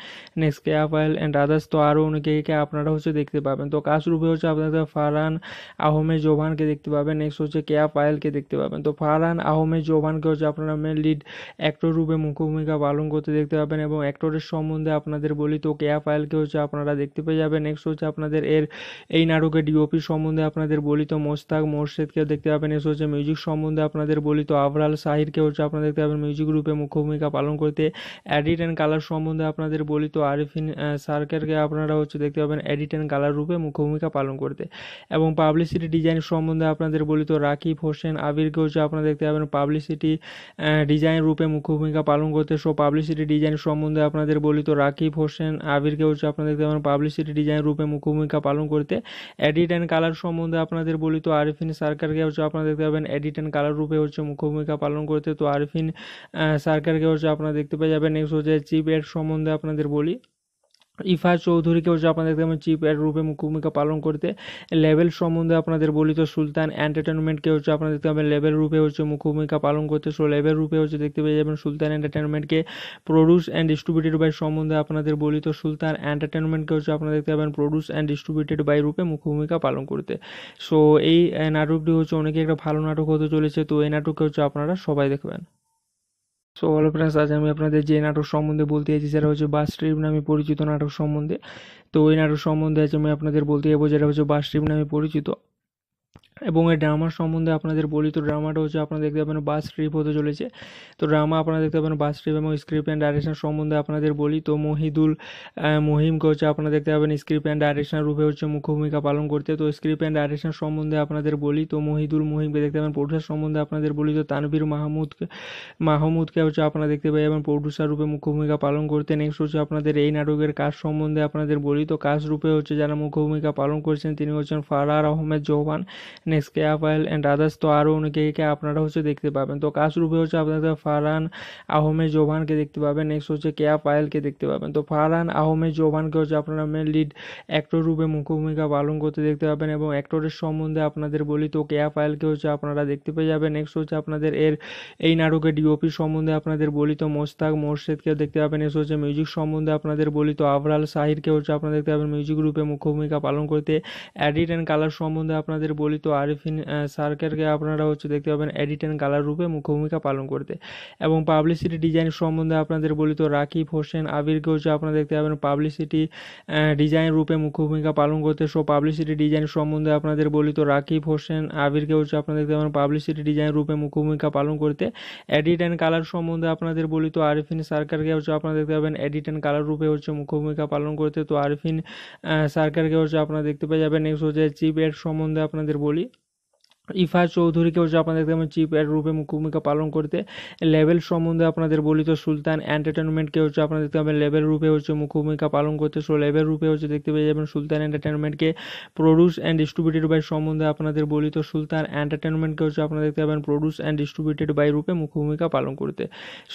নেক্সট কেয়া অ্যান্ড আদার্স তো আরও অনেকেকে আপনারা হচ্ছে দেখতে পাবেন তো কাশরূপে হচ্ছে আপনাদের ফারহান আহমেদ জোভানকে দেখতে পাবেন নেক্সট হচ্ছে কেয়া পায়েলকে দেখতে পাবেন তো ফারহান আহমেদ জোভানকে হচ্ছে আপনারা মেন লিড অ্যাক্টর রূপে মুখ্যভূমিকা পালন করতে দেখতে পাবেন এবং অ্যাক্টরের সম্বন্ধে আপনাদের বলি তো কেয়া পায়েলকে হচ্ছে আপনারা দেখতে পেয়ে যাবেন নেক্সট হচ্ছে আপনাদের এর এই নাটকের ডিওপি সম্বন্ধে আপনাদের বলি তো মোস্তাক মোর্শেদকে দেখতে পাবেন নেক্সট হচ্ছে মিউজিক সম্বন্ধে আপনাদের বলি তো আবরাল সাহিরকে হচ্ছে আপনারা দেখতে পাবেন মিউজিক রূপে মুখ্য ভূমিকা পালন করতে অ্যাডিট অ্যান্ড কালার সম্বন্ধে আপনাদের বলি তো আরিফিন সার্কেলকে আপনারা হচ্ছে দেখতে পাবেন এডিট অ্যান্ড কালার রূপে মুখ্য ভূমিকা পালন করতে এবং পাবলিসিটি ডিজাইন সম্বন্ধে আপনাদের বলি তো রাকিব হোসেন আবিরকে হচ্ছে আপনারা দেখতে পাবেন পাবলিসিটি ডিজাইন রূপে মুখ্য ভূমিকা পালন করতে সো পাবলিসিটি ডিজাইন সম্বন্ধে আপনাদের বলি তো রাকিব হোসেন আবিরকে হচ্ছে আপনারা দেখতে পাবেন পাবলিসিটি ডিজাইন রূপে মুখ্য ভূমিকা পালন করতে এডিট অ্যান্ড কালার সম্বন্ধে আপনাদের বলি তো আরিফিন সার্কারকে হচ্ছে আপনারা দেখতে পাবেন এডিট অ্যান্ড কালার রূপে হচ্ছে মুখ্য ভূমিকা পালন করতে তো আরিফিন সার্কারকে হচ্ছে আপনারা দেখতে পেয়ে যাবেন নেক্সট হচ্ছে চিপ এড সম্বন্ধে আপনাদের বলি ইফা চৌধুরীকেও যে আপনাদের দেখতে পাবেন চিফ এর রূপে ভূমিকা পালন করতে লেভেল সম্বন্ধে আপনাদের বলিত সুলতান এন্টারটেনমেন্টকে হচ্ছে আপনাদের দেখতে পাবেন লেভেল রূপে হচ্ছে ভূমিকা পালন করতে সো লেভেল রূপে হচ্ছে দেখতে পেয়ে যাবেন সুলতান এন্টারটেনমেন্টকে প্রডিউস অ্যান্ড ডিস্ট্রিবিউটেড বাই সম্বন্ধে আপনাদের বলিত সুলতান এন্টারটেনমেন্টকে হচ্ছে আপনারা দেখতে পাবেন প্রডিউস অ্যান্ড ডিস্ট্রিবিউটেড বাই রূপে ভূমিকা পালন করতে সো এই নাটকটি হচ্ছে অনেকে একটা ভালো নাটক হতে চলেছে তো এই নাটককে হচ্ছে আপনারা সবাই দেখবেন সো হ্যালো ফ্রেন্ডস আজ আমি আপনাদের যে নাটক সম্বন্ধে বলতে চাইছি সেটা হচ্ছে বাস ট্রিপ নামে পরিচিত নাটক সম্বন্ধে তো ওই নাটক সম্বন্ধে আজ আমি আপনাদের বলতে যাবো যেটা হচ্ছে বাস ট্রিপ নামে পরিচিত এবং এই ড্রামার সম্বন্ধে আপনাদের বলি তো ড্রামাটা হচ্ছে আপনারা দেখতে পাবেন বাস ট্রিপ হতে চলেছে তো ড্রামা আপনারা দেখতে পাবেন বাস ট্রিপ এবং স্ক্রিপ্ট অ্যান্ড ডাইরেকশন সম্বন্ধে আপনাদের বলি তো মহিদুল মহিমকে হচ্ছে আপনারা দেখতে পাবেন স্ক্রিপ্ট অ্যান্ড ডাইরেকশন রূপে হচ্ছে মুখ্য ভূমিকা পালন করতে তো স্ক্রিপ্ট অ্যান্ড ডাইরেকশন সম্বন্ধে আপনাদের বলি তো মহিদুল মহিমকে দেখতে পাবেন প্রডিউসার সম্বন্ধে আপনাদের বলি তো তানভীর মাহমুদকে মাহমুদকে হচ্ছে আপনারা দেখতে পাই এবং প্রডিউসার রূপে মুখ্য ভূমিকা পালন করতে নেক্সট হচ্ছে আপনাদের এই নাটকের কাজ সম্বন্ধে আপনাদের বলি তো কাজ রূপে হচ্ছে যারা মুখ্য ভূমিকা পালন করছেন তিনি হচ্ছেন ফারার আহমেদ জওয়ান নেসকেয়া ফাইল অ্যান্ড আদার্স তো আরও কে আপনারা হচ্ছে দেখতে পাবেন তো কাশরূপে হচ্ছে আপনাদের ফারহান আহমেদ জোভানকে দেখতে পাবেন নেক্সট হচ্ছে কেয়া পায়েলকে দেখতে পাবেন তো ফারহান আহমেদ জোভানকে হচ্ছে আপনারা মেন লিড অ্যাক্টর রূপে মুখ্যভূমিকা পালন করতে দেখতে পাবেন এবং অ্যাক্টরের সম্বন্ধে আপনাদের বলি তো কেয়া পায়েলকে হচ্ছে আপনারা দেখতে পেয়ে যাবেন নেক্সট হচ্ছে আপনাদের এর এই নাটকের ডিওপি সম্বন্ধে আপনাদের বলি তো মোস্তাক মোর্শেদকে দেখতে পাবেন নেক্সট হচ্ছে মিউজিক সম্বন্ধে আপনাদের বলি তো আবরাল সাহিরকে হচ্ছে আপনারা দেখতে পাবেন মিউজিক রূপে মুখ্য ভূমিকা পালন করতে অ্যাডিট অ্যান্ড কালার সম্বন্ধে আপনাদের বলি তো আরিফিন সার্কেলকে আপনারা হচ্ছে দেখতে পাবেন এডিট অ্যান্ড কালার রূপে মুখ্য ভূমিকা পালন করতে এবং পাবলিসিটি ডিজাইন সম্বন্ধে আপনাদের বলি তো রাকিব হোসেন আবিরকে হচ্ছে আপনারা দেখতে পাবেন পাবলিসিটি ডিজাইন রূপে মুখ্য ভূমিকা পালন করতে সো পাবলিসিটি ডিজাইন সম্বন্ধে আপনাদের বলি তো রাকিব হোসেন আবিরকে হচ্ছে আপনারা দেখতে পাবেন পাবলিসিটি ডিজাইন রূপে মুখ্য ভূমিকা পালন করতে এডিট অ্যান্ড কালার সম্বন্ধে আপনাদের বলি তো আরিফিন সার্কারকে হচ্ছে আপনারা দেখতে পাবেন এডিট অ্যান্ড কালার রূপে হচ্ছে মুখ্য ভূমিকা পালন করতে তো আরিফিন সার্কারকে হচ্ছে আপনারা দেখতে পেয়ে যাবেন নেক্সট হচ্ছে চিপ এড সম্বন্ধে আপনাদের বলি ইফা চৌধুরীকেও যে আপনাদের পাবেন চিফ এর রূপে ভূমিকা পালন করতে লেভেল সম্বন্ধে আপনাদের বলি তো সুলতান এন্টারটেনমেন্টকে হচ্ছে আপনাদের পাবেন লেভেল রূপে হচ্ছে ভূমিকা পালন করতে সো লেভেল রূপে হচ্ছে দেখতে পেয়ে যাবেন সুলতান এন্টারটেনমেন্টকে প্রডিউস অ্যান্ড ডিস্ট্রিবিউটেড বাই সম্বন্ধে আপনাদের বলি তো সুলতান এন্টারটেনমেন্টকে হচ্ছে আপনারা দেখতে পাবেন প্রডিউস অ্যান্ড ডিস্ট্রিবিউটেড বাই রূপে ভূমিকা পালন করতে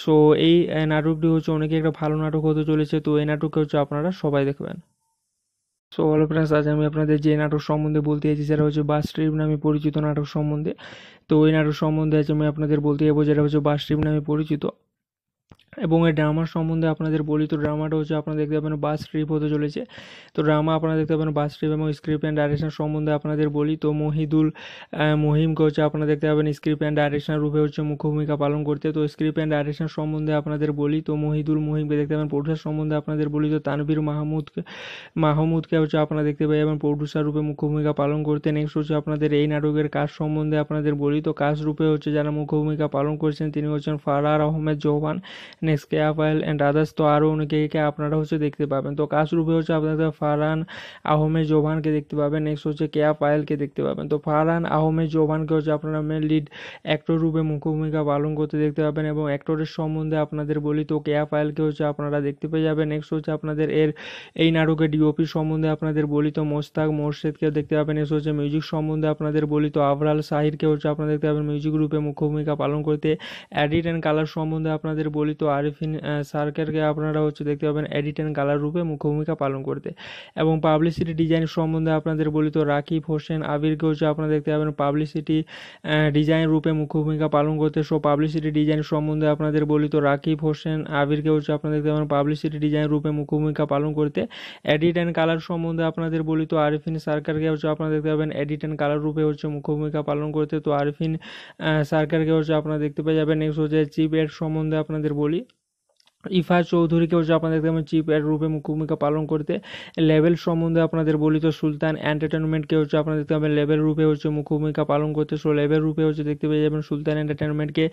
সো এই নাটকটি হচ্ছে অনেকে একটা ভালো নাটক হতে চলেছে তো এই নাটককে হচ্ছে আপনারা সবাই দেখবেন সো হলো ফ্রেন্ডস আজ আমি আপনাদের যে নাটক সম্বন্ধে বলতে চাইছি সেটা হচ্ছে বাস ট্রিপ নামে পরিচিত নাটক সম্বন্ধে তো ওই নাটক সম্বন্ধে আজ আমি আপনাদের বলতে যাবো যেটা হচ্ছে বাস ট্রিপ নামে পরিচিত এবং এই ড্রামার সম্বন্ধে আপনাদের বলি তো ড্রামাটা হচ্ছে আপনারা দেখতে পাবেন বাস ট্রিপ হতে চলেছে তো ড্রামা আপনারা দেখতে পাবেন বাস ট্রিপ এবং স্ক্রিপ্ট অ্যান্ড ডাইরেকশন সম্বন্ধে আপনাদের বলি তো মহিদুল মহিমকে হচ্ছে আপনারা দেখতে পাবেন স্ক্রিপ্ট অ্যান্ড ডাইরেকশন রূপে হচ্ছে মুখ্য ভূমিকা পালন করতে তো স্ক্রিপ্ট অ্যান্ড ডাইরেকশন সম্বন্ধে আপনাদের বলি তো মহিদুল মহিমকে দেখতে পাবেন প্রডিউসার সম্বন্ধে আপনাদের বলি তো তানভীর মাহমুদকে মাহমুদকে হচ্ছে আপনারা দেখতে পাই এবং প্রডিউসার রূপে মুখ্য ভূমিকা পালন করতে নেক্সট হচ্ছে আপনাদের এই নাটকের কাজ সম্বন্ধে আপনাদের বলি তো কাজ রূপে হচ্ছে যারা মুখ্য ভূমিকা পালন করছেন তিনি হচ্ছেন ফারার আহমেদ জওয়ান নেক্সট কেয়া অ্যান্ড আদার্স তো আরও কে আপনারা হচ্ছে দেখতে পাবেন তো কাশরূপে হচ্ছে আপনাদের ফারহান আহমেদ জোভানকে দেখতে পাবেন নেক্সট হচ্ছে কেয়া পায়েলকে দেখতে পাবেন তো ফারহান আহমেদ জোভানকে হচ্ছে আপনারা মেন লিড অ্যাক্টর রূপে মুখ্যভূমিকা পালন করতে দেখতে পাবেন এবং অ্যাক্টরের সম্বন্ধে আপনাদের বলি তো কেয়া পায়েলকে হচ্ছে আপনারা দেখতে পেয়ে যাবেন নেক্সট হচ্ছে আপনাদের এর এই নাটকের ডিওপি সম্বন্ধে আপনাদের বলি তো মোস্তাক মোর্শেদকে দেখতে পাবেন নেক্সট হচ্ছে মিউজিক সম্বন্ধে আপনাদের বলি তো আবরাল সাহিরকে হচ্ছে আপনারা দেখতে পাবেন মিউজিক রূপে মুখ্য ভূমিকা পালন করতে অ্যাডিট অ্যান্ড কালার সম্বন্ধে আপনাদের বলি তো আরিফিন সার্কেলকে আপনারা হচ্ছে দেখতে পাবেন এডিট অ্যান্ড কালার রূপে মুখ্য ভূমিকা পালন করতে এবং পাবলিসিটি ডিজাইন সম্বন্ধে আপনাদের বলি তো রাকিব হোসেন আবিরকে হচ্ছে আপনারা দেখতে পাবেন পাবলিসিটি ডিজাইন রূপে মুখ্য ভূমিকা পালন করতে সো পাবলিসিটি ডিজাইন সম্বন্ধে আপনাদের বলি তো রাকিব হোসেন আবিরকে হচ্ছে আপনারা দেখতে পাবেন পাবলিসিটি ডিজাইন রূপে মুখ্য ভূমিকা পালন করতে এডিট অ্যান্ড কালার সম্বন্ধে আপনাদের বলি তো আরিফিন সার্কেলকে হচ্ছে আপনারা দেখতে পাবেন এডিট অ্যান্ড কালার রূপে হচ্ছে মুখ্য ভূমিকা পালন করতে তো আরিফিন সার্কারকে হচ্ছে আপনারা দেখতে পেয়ে যাবেন নেক্সট হচ্ছে চিপ এড সম্বন্ধে আপনাদের বলি ইফা চৌধুরীকেও যে আপনাদের দেখতে চিপ এর রূপে ভূমিকা পালন করতে লেভেল সম্বন্ধে আপনাদের বলিত সুলতান এন্টারটেনমেন্টকে হচ্ছে আপনাদের দেখতে পাবেন লেভেল রূপে হচ্ছে ভূমিকা পালন করতে সো লেভেল রূপে হচ্ছে দেখতে পেয়ে যাবেন সুলতান এন্টারটেনমেন্টকে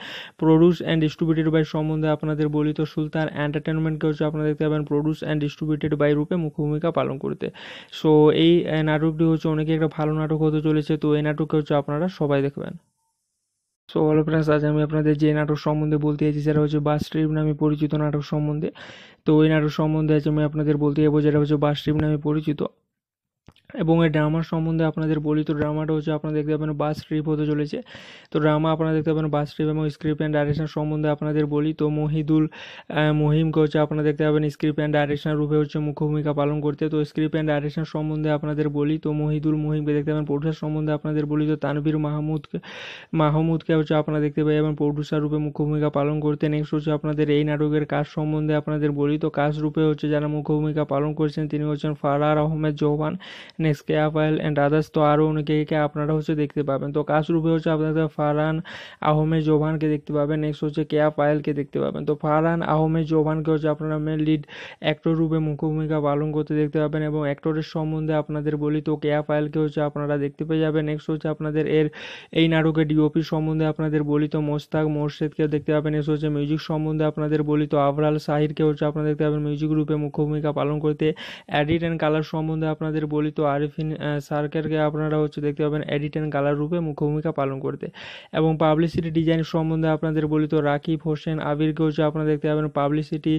প্রডিউস অ্যান্ড ডিস্ট্রিবিউটেড বাই সম্বন্ধে আপনাদের বলিত সুলতান এন্টারটেনমেন্টকে হচ্ছে আপনারা দেখতে পাবেন প্রডিউস অ্যান্ড ডিস্ট্রিবিউটেড বাই রূপে ভূমিকা পালন করতে সো এই নাটকটি হচ্ছে অনেকে একটা ভালো নাটক হতে চলেছে তো এই নাটককে হচ্ছে আপনারা সবাই দেখবেন সো হলো ফ্রেন্ডস আজ আমি আপনাদের যে নাটক সম্বন্ধে বলতে চাইছি সেটা হচ্ছে বাস ট্রিপ নামে পরিচিত নাটক সম্বন্ধে তো ওই নাটক সম্বন্ধে আজ আমি আপনাদের বলতে যাবো যেটা হচ্ছে বাস ট্রিপ নামে পরিচিত এবং এই ড্রামার সম্বন্ধে আপনাদের বলি তো ড্রামাটা হচ্ছে আপনারা দেখতে পাবেন বাস ট্রিপ হতে চলেছে তো ড্রামা আপনারা দেখতে পাবেন বাস ট্রিপ এবং স্ক্রিপ্ট অ্যান্ড ডাইরেকশন সম্বন্ধে আপনাদের বলি তো মহিদুল মহিমকে হচ্ছে আপনারা দেখতে পাবেন স্ক্রিপ্ট অ্যান্ড ডাইরেকশন রূপে হচ্ছে মুখ্য ভূমিকা পালন করতে তো স্ক্রিপ্ট অ্যান্ড ডাইরেকশন সম্বন্ধে আপনাদের বলি তো মহিদুল মহিমকে দেখতে পাবেন প্রডিউসার সম্বন্ধে আপনাদের বলি তো তানভীর মাহমুদকে মাহমুদকে হচ্ছে আপনারা দেখতে পাই এবং প্রডিউসার রূপে মুখ্য ভূমিকা পালন করতে নেক্সট হচ্ছে আপনাদের এই নাটকের কাজ সম্বন্ধে আপনাদের বলি তো কাজ রূপে হচ্ছে যারা মুখ্য ভূমিকা পালন করছেন তিনি হচ্ছেন ফারার আহমেদ জওয়ান নেক্সট কেয়া অ্যান্ড আদার্স তো আরও কে আপনারা হচ্ছে দেখতে পাবেন তো কাশরূপে হচ্ছে আপনাদের ফারহান আহমেদ জোভানকে দেখতে পাবেন নেক্সট হচ্ছে কেয়া পায়েলকে দেখতে পাবেন তো ফারহান আহমেদ জোভানকে হচ্ছে আপনারা মেন লিড অ্যাক্টর রূপে মুখ্যভূমিকা পালন করতে দেখতে পাবেন এবং অ্যাক্টরের সম্বন্ধে আপনাদের বলি তো কেয়া পায়েলকে হচ্ছে আপনারা দেখতে পেয়ে যাবেন নেক্সট হচ্ছে আপনাদের এর এই নাটকের ডিওপি সম্বন্ধে আপনাদের বলি তো মোস্তাক মোর্শেদকে দেখতে পাবেন নেক্সট হচ্ছে মিউজিক সম্বন্ধে আপনাদের বলি তো আফরাল সাহিরকে হচ্ছে আপনারা দেখতে পাবেন মিউজিক রূপে মুখ্য ভূমিকা পালন করতে অ্যাডিট অ্যান্ড কালার সম্বন্ধে আপনাদের বলি তো আরিফিন সার্কেলকে আপনারা হচ্ছে দেখতে পাবেন এডিট অ্যান্ড কালার রূপে মুখ্য ভূমিকা পালন করতে এবং পাবলিসিটি ডিজাইন সম্বন্ধে আপনাদের বলি তো রাকিব হোসেন আবিরকে হচ্ছে আপনারা দেখতে পাবেন পাবলিসিটি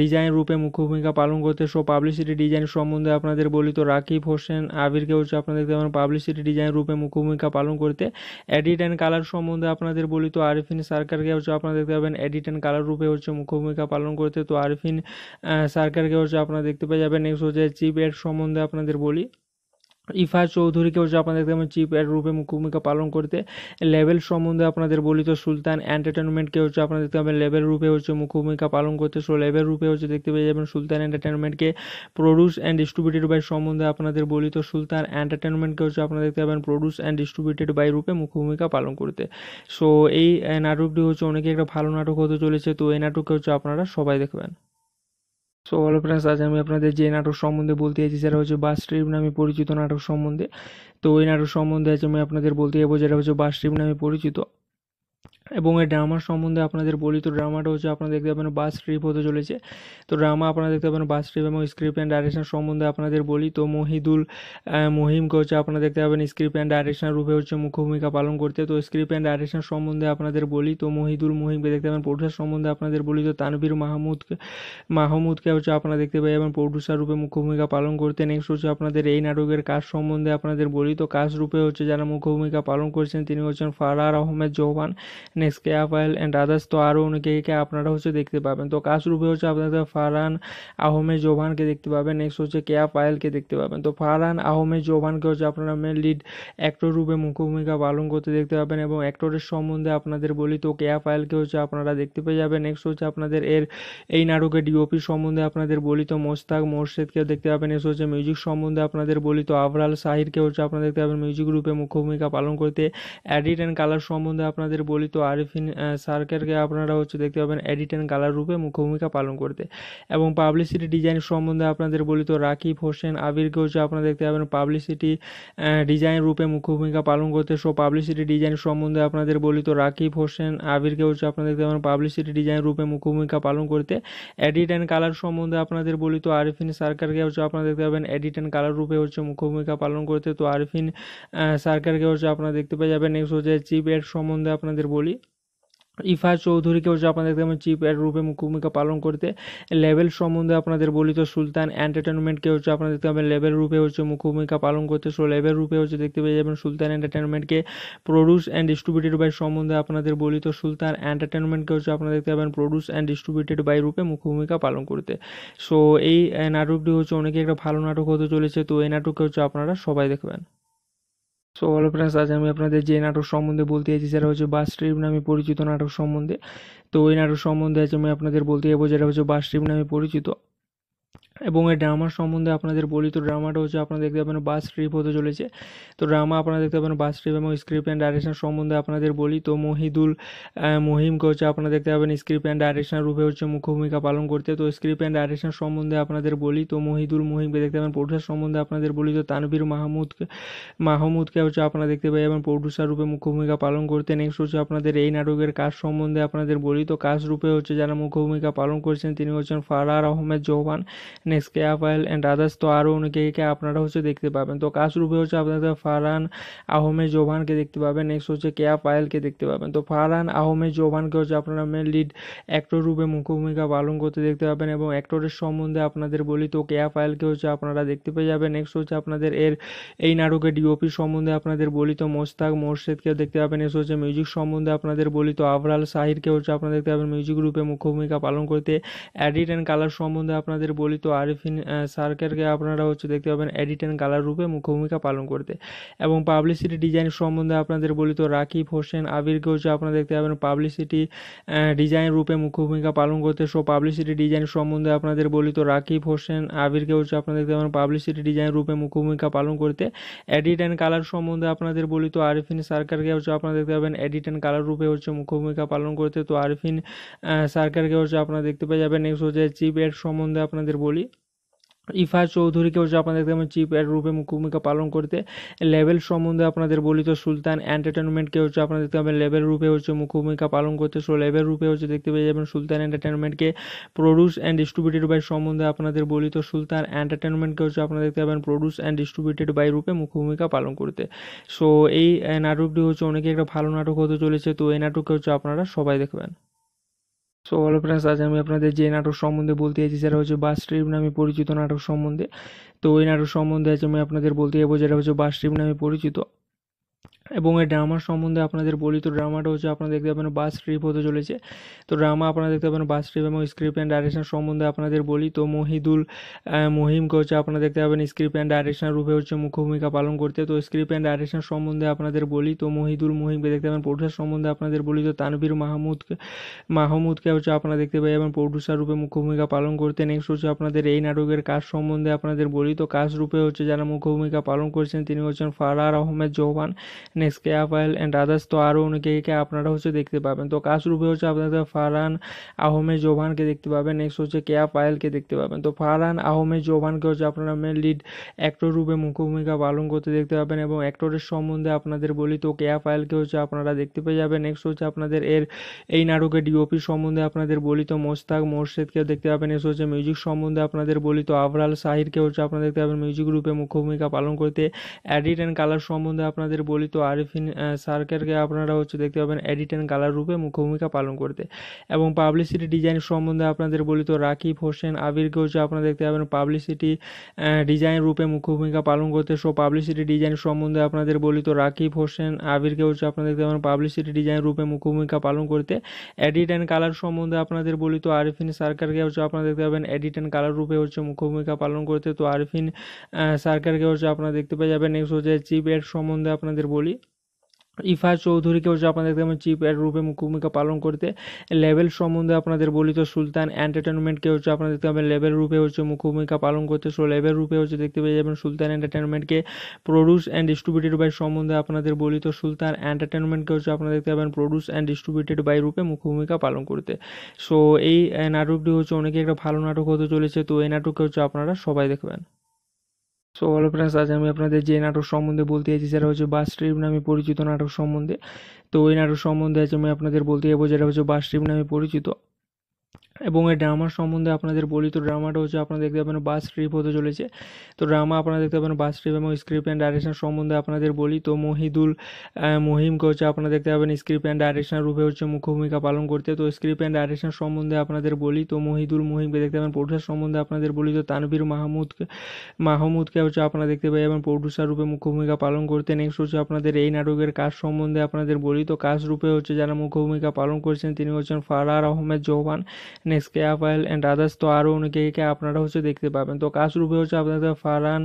ডিজাইন রূপে মুখ্য ভূমিকা পালন করতে সো পাবলিসিটি ডিজাইন সম্বন্ধে আপনাদের বলি তো রাকিব হোসেন আবিরকে হচ্ছে আপনারা দেখতে পাবেন পাবলিসিটি ডিজাইন রূপে মুখ্য ভূমিকা পালন করতে এডিট অ্যান্ড কালার সম্বন্ধে আপনাদের বলি তো আরিফিন সার্কেলকে হচ্ছে আপনারা দেখতে পাবেন এডিট অ্যান্ড কালার রূপে হচ্ছে মুখ্য ভূমিকা পালন করতে তো আরিফিন সার্কারকে হচ্ছে আপনারা দেখতে পেয়ে যাবেন নেক্সট হচ্ছে চিপ এড সম্বন্ধে আপনাদের বলি ইফা চৌধুরীকেও যে আপনাদের দেখতে চিপ এর রূপে ভূমিকা পালন করতে লেভেল সম্বন্ধে আপনাদের বলিত সুলতান এন্টারটেনমেন্টকে হচ্ছে আপনাদের দেখতে পাবেন লেভেল রূপে হচ্ছে ভূমিকা পালন করতে সো লেভেল রূপে হচ্ছে দেখতে পেয়ে যাবেন সুলতান এন্টারটেনমেন্টকে প্রডিউস অ্যান্ড ডিস্ট্রিবিউটেড বাই সম্বন্ধে আপনাদের বলিত সুলতান এন্টারটেনমেন্টকে হচ্ছে আপনারা দেখতে পাবেন প্রডিউস অ্যান্ড ডিস্ট্রিবিউটেড বাই রূপে ভূমিকা পালন করতে সো এই নাটকটি হচ্ছে অনেকে একটা ভালো নাটক হতে চলেছে তো এই নাটককে হচ্ছে আপনারা সবাই দেখবেন সো হলো ফ্রেন্ডস আজ আমি আপনাদের যে নাটক সম্বন্ধে বলতে চাইছি সেটা হচ্ছে বাস ট্রিপ নামে পরিচিত নাটক সম্বন্ধে তো ওই নাটক সম্বন্ধে আজ আমি আপনাদের বলতে যাবো যেটা হচ্ছে বাস ট্রিপ নামে পরিচিত এবং এই ড্রামার সম্বন্ধে আপনাদের বলি তো ড্রামাটা হচ্ছে আপনারা দেখতে পাবেন বাস ট্রিপ হতে চলেছে তো ড্রামা আপনারা দেখতে পাবেন বাস ট্রিপ এবং স্ক্রিপ্ট অ্যান্ড ডাইরেকশন সম্বন্ধে আপনাদের বলি তো মহিদুল মহিমকে হচ্ছে আপনারা দেখতে পাবেন স্ক্রিপ্ট অ্যান্ড ডাইরেকশন রূপে হচ্ছে মুখ্য ভূমিকা পালন করতে তো স্ক্রিপ্ট অ্যান্ড ডাইরেকশন সম্বন্ধে আপনাদের বলি তো মহিদুল মহিমকে দেখতে পাবেন প্রডিউসার সম্বন্ধে আপনাদের বলি তো তানবির মাহমুদকে মাহমুদকে হচ্ছে আপনারা দেখতে পাই এবং প্রডিউসার রূপে মুখ্য ভূমিকা পালন করতে নেক্সট হচ্ছে আপনাদের এই নাটকের কাজ সম্বন্ধে আপনাদের বলি তো কাজ রূপে হচ্ছে যারা মুখ্য ভূমিকা পালন করছেন তিনি হচ্ছেন ফারার আহমেদ জওয়ান নেক্সট কেয়া অ্যান্ড আদার্স তো আরও কে আপনারা হচ্ছে দেখতে পাবেন তো কাশরূপে হচ্ছে আপনাদের ফারহান আহমেদ জোভানকে দেখতে পাবেন নেক্সট হচ্ছে কেয়া পায়েলকে দেখতে পাবেন তো ফারহান আহমেদ জোভানকে হচ্ছে আপনারা মেন লিড অ্যাক্টর রূপে মুখ্যভূমিকা পালন করতে দেখতে পাবেন এবং অ্যাক্টরের সম্বন্ধে আপনাদের বলি তো কেয়া পায়েলকে হচ্ছে আপনারা দেখতে পেয়ে যাবেন নেক্সট হচ্ছে আপনাদের এর এই নাটকের ডিওপি সম্বন্ধে আপনাদের বলি তো মোস্তাক মোর্শেদকে দেখতে পাবেন নেক্সট হচ্ছে মিউজিক সম্বন্ধে আপনাদের বলি তো আফরাল সাহিরকে হচ্ছে আপনারা দেখতে পাবেন মিউজিক রূপে মুখ্য ভূমিকা পালন করতে অ্যাডিট অ্যান্ড কালার সম্বন্ধে আপনাদের বলি তো আরিফিন সার্কেলকে আপনারা হচ্ছে দেখতে পাবেন এডিট অ্যান্ড গালার রূপে মুখ্য ভূমিকা পালন করতে এবং পাবলিসিটি ডিজাইন সম্বন্ধে আপনাদের বলি তো রাকিব হোসেন আবিরকে হচ্ছে আপনারা দেখতে পাবেন পাবলিসিটি ডিজাইন রূপে মুখ্য ভূমিকা পালন করতে সো পাবলিসিটি ডিজাইন সম্বন্ধে আপনাদের বলি তো রাকিব হোসেন আবিরকে হচ্ছে আপনারা দেখতে পাবেন পাবলিসিটি ডিজাইন রূপে মুখ্য ভূমিকা পালন করতে এডিট অ্যান্ড কালার সম্বন্ধে আপনাদের বলি তো আরিফিন সার্কেলকে হচ্ছে আপনারা দেখতে পাবেন এডিট অ্যান্ড কালার রূপে হচ্ছে মুখ্য ভূমিকা পালন করতে তো আরিফিন সার্কারকে হচ্ছে আপনারা দেখতে পেয়ে যাবেন নেক্সট হচ্ছে চিপ এর সম্বন্ধে আপনাদের বলি ইফা চৌধুরীকেও যে আপনাদের পাবেন চিপ এর রূপে ভূমিকা পালন করতে লেভেল সম্বন্ধে আপনাদের বলিত সুলতান এন্টারটেনমেন্টকে হচ্ছে আপনাদের দেখতে পাবেন লেভেল রূপে হচ্ছে ভূমিকা পালন করতে সো লেভেল রূপে হচ্ছে দেখতে পেয়ে যাবেন সুলতান এন্টারটেনমেন্টকে প্রডিউস অ্যান্ড ডিস্ট্রিবিউটেড বাই সম্বন্ধে আপনাদের বলিত সুলতান এন্টারটেনমেন্টকে হচ্ছে আপনারা দেখতে পাবেন প্রডিউস অ্যান্ড ডিস্ট্রিবিউটেড বাই রূপে ভূমিকা পালন করতে সো এই নাটকটি হচ্ছে অনেকে একটা ভালো নাটক হতে চলেছে তো এই নাটককে হচ্ছে আপনারা সবাই দেখবেন সো হ্যালো ফ্রেন্ডস আজ আমি আপনাদের যে নাটক সম্বন্ধে বলতে চাইছি সেটা হচ্ছে বাস ট্রিপ নামে পরিচিত নাটক সম্বন্ধে তো ওই নাটক সম্বন্ধে আজ আমি আপনাদের বলতে যাবো যেটা হচ্ছে বাস ট্রিপ নামে পরিচিত এবং এই ড্রামার সম্বন্ধে আপনাদের বলি তো ড্রামাটা হচ্ছে আপনারা দেখতে পাবেন বাস ট্রিপ হতে চলেছে তো ড্রামা আপনারা দেখতে পাবেন বাস ট্রিপ এবং স্ক্রিপ্ট অ্যান্ড ডাইরেকশন সম্বন্ধে আপনাদের বলি তো মহিদুল মহিমকে হচ্ছে আপনারা দেখতে পাবেন স্ক্রিপ্ট অ্যান্ড ডাইরেকশন রূপে হচ্ছে মুখ্য ভূমিকা পালন করতে তো স্ক্রিপ্ট অ্যান্ড ডাইরেকশন সম্বন্ধে আপনাদের বলি তো মহিদুল মহিমকে দেখতে পাবেন প্রডিউসার সম্বন্ধে আপনাদের বলি তো তানবির মাহমুদকে মাহমুদকে হচ্ছে আপনারা দেখতে পাই এবং প্রডিউসার রূপে মুখ্য ভূমিকা পালন করতে নেক্সট হচ্ছে আপনাদের এই নাটকের কাজ সম্বন্ধে আপনাদের বলি তো কাজ রূপে হচ্ছে যারা মুখ্য ভূমিকা পালন করছেন তিনি হচ্ছেন ফারার Ahmed Chauhan next Keya and others তো আরও কে আপনারা হচ্ছে দেখতে পাবেন তো কাশরূপে হচ্ছে আপনাদের ফারহান আহমেদ জোভানকে দেখতে পাবেন নেক্সট হচ্ছে কেয়া ফায়েলকে দেখতে পাবেন তো ফারহান আহমেদ জোভানকে হচ্ছে আপনারা মেন লিড অ্যাক্টর রূপে মুখ্যভূমিকা পালন করতে দেখতে পাবেন এবং অ্যাক্টরের সম্বন্ধে আপনাদের বলি তো কেয়া পায়েলকে হচ্ছে আপনারা দেখতে পেয়ে যাবেন নেক্সট হচ্ছে আপনাদের এর এই নাটকের ডিওপি সম্বন্ধে আপনাদের বলি তো মোস্তাক মোর্শেদকে দেখতে পাবেন নেক্সট হচ্ছে মিউজিক সম্বন্ধে আপনাদের বলি তো আফরাল সাহিরকে হচ্ছে আপনারা দেখতে পাবেন মিউজিক রূপে মুখ্য ভূমিকা পালন করতে অ্যাডিট অ্যান্ড কালার সম্বন্ধে আপনাদের বলি তো আরিফিন সার্কেলকে আপনারা হচ্ছে দেখতে পাবেন এডিট অ্যান্ড কালার রূপে মুখ্য ভূমিকা পালন করতে এবং পাবলিসিটি ডিজাইন সম্বন্ধে আপনাদের বলি তো রাকিব হোসেন আবিরকে হচ্ছে আপনারা দেখতে পাবেন পাবলিসিটি ডিজাইন রূপে মুখ্য ভূমিকা পালন করতে সো পাবলিসিটি ডিজাইন সম্বন্ধে আপনাদের বলি তো রাকিব হোসেন আবিরকে হচ্ছে আপনারা দেখতে পাবেন পাবলিসিটি ডিজাইন রূপে মুখ্য ভূমিকা পালন করতে এডিট অ্যান্ড কালার সম্বন্ধে আপনাদের বলি তো আরিফিন সার্কারকে হচ্ছে আপনারা দেখতে পাবেন এডিট অ্যান্ড কালার রূপে হচ্ছে মুখ্য ভূমিকা পালন করতে তো আরিফিন সার্কারকে হচ্ছে আপনারা দেখতে পেয়ে যাবেন নেক্সট হচ্ছে চিপ এড সম্বন্ধে আপনাদের বলি ইফা চৌধুরীকেও যে আপনাদের পাবেন চিপ এর রূপে ভূমিকা পালন করতে লেভেল সম্বন্ধে আপনাদের বলি তো সুলতান এন্টারটেনমেন্টকে হচ্ছে আপনাদের দেখতে পাবেন লেভেল রূপে হচ্ছে ভূমিকা পালন করতে সো লেভেল রূপে হচ্ছে দেখতে পেয়ে যাবেন সুলতান এন্টারটেনমেন্টকে প্রডিউস অ্যান্ড ডিস্ট্রিবিউটেড বাই সম্বন্ধে আপনাদের বলি তো সুলতান এন্টারটেনমেন্টকে হচ্ছে আপনাদের দেখতে পাবেন প্রডিউস অ্যান্ড ডিস্ট্রিবিউটেড বাই রূপে ভূমিকা পালন করতে সো এই নাটকটি হচ্ছে অনেকে একটা ভালো নাটক হতে চলেছে তো এই নাটককে হচ্ছে আপনারা সবাই দেখবেন সো হ্যালো ফ্রেন্ডস আজ আমি আপনাদের যে নাটক সম্বন্ধে বলতে চাইছি সেটা হচ্ছে বাস ট্রিপ নামে পরিচিত নাটক সম্বন্ধে তো ওই নাটক সম্বন্ধে আজ আমি আপনাদের বলতে যাবো যেটা হচ্ছে বাস ট্রিপ নামে পরিচিত এবং এই ড্রামার সম্বন্ধে আপনাদের বলি তো ড্রামাটা হচ্ছে আপনারা দেখতে পাবেন বাস ট্রিপ হতে চলেছে তো ড্রামা আপনারা দেখতে পাবেন বাস ট্রিপ এবং স্ক্রিপ্ট অ্যান্ড ডাইরেকশন সম্বন্ধে আপনাদের বলি তো মহিদুল মহিমকে হচ্ছে আপনারা দেখতে পাবেন স্ক্রিপ্ট অ্যান্ড ডাইরেকশন রূপে হচ্ছে মুখ্য ভূমিকা পালন করতে তো স্ক্রিপ্ট অ্যান্ড ডাইরেকশন সম্বন্ধে আপনাদের বলি তো মহিদুল মহিমকে দেখতে পাবেন প্রডিউসার সম্বন্ধে আপনাদের বলি তো তানবির মাহমুদকে মাহমুদকে হচ্ছে আপনারা দেখতে পাই এবং প্রডিউসার রূপে মুখ্য ভূমিকা পালন করতে নেক্সট হচ্ছে আপনাদের এই নাটকের কাজ সম্বন্ধে আপনাদের বলি তো কাজ রূপে হচ্ছে যারা মুখ্য ভূমিকা পালন করছেন তিনি হচ্ছেন ফারার Ahmed Chauhan next Keya file and others তো আরও কে আপনারা হচ্ছে দেখতে পাবেন তো কাশরূপে হচ্ছে আপনাদের ফারহান আহমেদ জোভানকে দেখতে পাবেন নেক্সট হচ্ছে কেয়া পায়েলকে দেখতে পাবেন তো ফারহান আহমেদ জোভানকে হচ্ছে আপনারা মেন লিড অ্যাক্টর রূপে মুখ্যভূমিকা পালন করতে দেখতে পাবেন এবং অ্যাক্টরের সম্বন্ধে আপনাদের বলি তো কেয়া পায়েলকে হচ্ছে আপনারা দেখতে পেয়ে যাবেন নেক্সট হচ্ছে আপনাদের এর এই নাটকের ডিওপি সম্বন্ধে আপনাদের বলি তো মোস্তাক মোর্শেদকে দেখতে পাবেন নেক্সট হচ্ছে মিউজিক সম্বন্ধে আপনাদের বলি তো আবরাল সাহিরকে হচ্ছে আপনারা দেখতে পাবেন মিউজিক রূপে মুখ্য ভূমিকা পালন করতে অ্যাডিট অ্যান্ড কালার সম্বন্ধে আপনাদের বলি তো আরিফিন সার্কেলকে আপনারা হচ্ছে দেখতে পাবেন এডিট অ্যান্ড কালার রূপে মুখ্য ভূমিকা পালন করতে এবং পাবলিসিটি ডিজাইন সম্বন্ধে আপনাদের বলি তো রাকিব হোসেন আবিরকে হচ্ছে আপনারা দেখতে পাবেন পাবলিসিটি ডিজাইন রূপে মুখ্য ভূমিকা পালন করতে সো পাবলিসিটি ডিজাইন সম্বন্ধে আপনাদের বলি তো রাকিব হোসেন আবিরকে হচ্ছে আপনারা দেখতে পাবেন পাবলিসিটি ডিজাইন রূপে মুখ্য ভূমিকা পালন করতে এডিট অ্যান্ড কালার সম্বন্ধে আপনাদের বলি তো আরিফিন সার্কারকে হচ্ছে আপনারা দেখতে পাবেন এডিট অ্যান্ড কালার রূপে হচ্ছে মুখ্য ভূমিকা পালন করতে তো আরিফিন সার্কারকে হচ্ছে আপনারা দেখতে পেয়ে যাবেন নেক্সট হচ্ছে চিপ এড সম্বন্ধে আপনাদের বলি ইফা চৌধুরীকেও যে আপনাদের পাবেন চিপ এর রূপে ভূমিকা পালন করতে লেভেল সম্বন্ধে আপনাদের বলিত সুলতান এন্টারটেনমেন্টকে হচ্ছে আপনাদের দেখতে পাবেন লেভেল রূপে হচ্ছে ভূমিকা পালন করতে সো লেভেল রূপে হচ্ছে দেখতে পেয়ে যাবেন সুলতান এন্টারটেনমেন্টকে প্রডিউস অ্যান্ড ডিস্ট্রিবিউটেড বাই সম্বন্ধে আপনাদের বলিত সুলতান এন্টারটেনমেন্টকে হচ্ছে আপনারা দেখতে পাবেন প্রডিউস অ্যান্ড ডিস্ট্রিবিউটেড বাই রূপে ভূমিকা পালন করতে সো এই নাটকটি হচ্ছে অনেকে একটা ভালো নাটক হতে চলেছে তো এই নাটককে হচ্ছে আপনারা সবাই দেখবেন সো হ্যালো ফ্রেন্ডস আজ আমি আপনাদের যে নাটক সম্বন্ধে বলতে চাইছি সেটা হচ্ছে বাস ট্রিপ নামে পরিচিত নাটক সম্বন্ধে তো ওই নাটক সম্বন্ধে আজ আমি আপনাদের বলতে যাবো যেটা হচ্ছে বাস ট্রিপ নামে পরিচিত এবং এই ড্রামার সম্বন্ধে আপনাদের বলি তো ড্রামাটা হচ্ছে আপনারা দেখতে পাবেন বাস ট্রিপ হতে চলেছে তো ড্রামা আপনারা দেখতে পাবেন বাস ট্রিপ এবং স্ক্রিপ্ট অ্যান্ড ডাইরেকশন সম্বন্ধে আপনাদের বলি তো মহিদুল মহিমকে হচ্ছে আপনারা দেখতে পাবেন স্ক্রিপ্ট অ্যান্ড ডাইরেকশন রূপে হচ্ছে মুখ্য ভূমিকা পালন করতে তো স্ক্রিপ্ট অ্যান্ড ডাইরেকশন সম্বন্ধে আপনাদের বলি তো মহিদুল মহিমকে দেখতে পাবেন প্রডিউসার সম্বন্ধে আপনাদের বলি তো তানবির মাহমুদকে মাহমুদকে হচ্ছে আপনারা দেখতে পাই এবং প্রডিউসার রূপে মুখ্য ভূমিকা পালন করতে নেক্সট হচ্ছে আপনাদের এই নাটকের কাজ সম্বন্ধে আপনাদের বলি তো কাজ রূপে হচ্ছে যারা মুখ্য ভূমিকা পালন করছেন তিনি হচ্ছেন ফারার Ahmed Chauhan next Keya file and others তো আরও কে আপনারা হচ্ছে দেখতে পাবেন তো কাশরূপে হচ্ছে আপনাদের ফারহান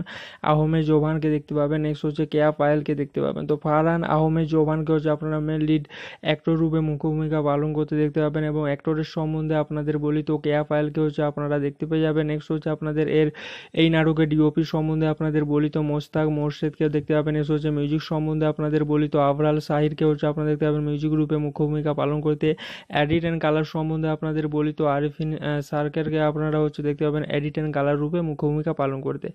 আহমেদ জোভানকে দেখতে পাবেন নেক্সট হচ্ছে কেয়া পায়েলকে দেখতে পাবেন তো ফারহান আহমেদ জোভানকে হচ্ছে আপনারা মেন লিড অ্যাক্টর রূপে মুখ্যভূমিকা পালন করতে দেখতে পাবেন এবং অ্যাক্টরের সম্বন্ধে আপনাদের বলি তো কেয়া পায়েলকে হচ্ছে আপনারা দেখতে পেয়ে যাবেন নেক্সট হচ্ছে আপনাদের এর এই নাটকের ডিওপি সম্বন্ধে আপনাদের বলি তো মোস্তাক মোর্শেদকে দেখতে পাবেন নেক্সট হচ্ছে মিউজিক সম্বন্ধে আপনাদের বলি তো আবরাল সাহিরকে হচ্ছে আপনারা দেখতে পাবেন মিউজিক রূপে মুখ্য ভূমিকা পালন করতে অ্যাডিট অ্যান্ড কালার সম্বন্ধে আপনাদের বলি তো আরিফিন সার্কেলকে আপনারা হচ্ছে দেখতে পাবেন এডিট অ্যান্ড কালার রূপে মুখ্য ভূমিকা পালন করতে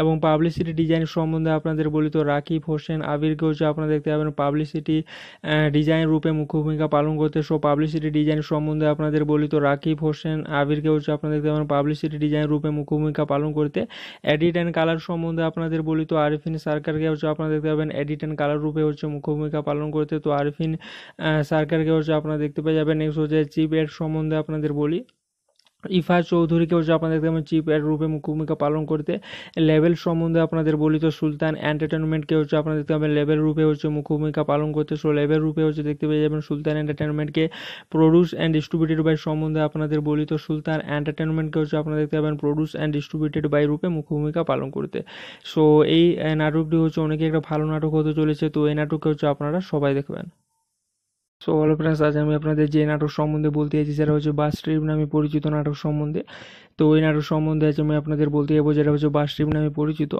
এবং পাবলিসিটি ডিজাইন সম্বন্ধে আপনাদের বলি তো রাকিব হোসেন আবিরকে হচ্ছে আপনারা দেখতে পাবেন পাবলিসিটি ডিজাইন রূপে মুখ্য ভূমিকা পালন করতে সো পাবলিসিটি ডিজাইন সম্বন্ধে আপনাদের বলি তো রাকিব হোসেন আবিরকে হচ্ছে আপনারা দেখতে পাবেন পাবলিসিটি ডিজাইন রূপে মুখ্য ভূমিকা পালন করতে এডিট অ্যান্ড কালার সম্বন্ধে আপনাদের বলি তো আরিফিন সার্কারকে হচ্ছে আপনারা দেখতে পাবেন এডিট অ্যান্ড কালার রূপে হচ্ছে মুখ্য ভূমিকা পালন করতে তো আরিফিন সার্কারকে হচ্ছে আপনারা দেখতে পেয়ে যাবেন নেক্সট হচ্ছে চিপ এড সম্বন্ধে আপনাদের বলি ইফা চৌধুরীকেও যে আপনাদের পাবেন চিপ এর রূপে ভূমিকা পালন করতে লেভেল সম্বন্ধে আপনাদের বলিত সুলতান এন্টারটেনমেন্টকে হচ্ছে আপনাদের দেখতে পাবেন লেভেল রূপে হচ্ছে ভূমিকা পালন করতে সো লেভেল রূপে হচ্ছে দেখতে পেয়ে যাবেন সুলতান এন্টারটেনমেন্টকে প্রডিউস অ্যান্ড ডিস্ট্রিবিউটেড বাই সম্বন্ধে আপনাদের বলিত সুলতান এন্টারটেনমেন্টকে হচ্ছে আপনারা দেখতে পাবেন প্রডিউস অ্যান্ড ডিস্ট্রিবিউটেড বাই রূপে ভূমিকা পালন করতে সো এই নাটকটি হচ্ছে অনেকে একটা ভালো নাটক হতে চলেছে তো এই নাটককে হচ্ছে আপনারা সবাই দেখবেন সো হ্যালো ফ্রেন্ডস আজ আমি আপনাদের যে নাটক সম্বন্ধে বলতে চাইছি সেটা হচ্ছে বাস ট্রিপ নামে পরিচিত নাটক সম্বন্ধে তো ওই নাটক সম্বন্ধে আজ আমি আপনাদের বলতে যাবো যেটা হচ্ছে বাস ট্রিপ নামে পরিচিত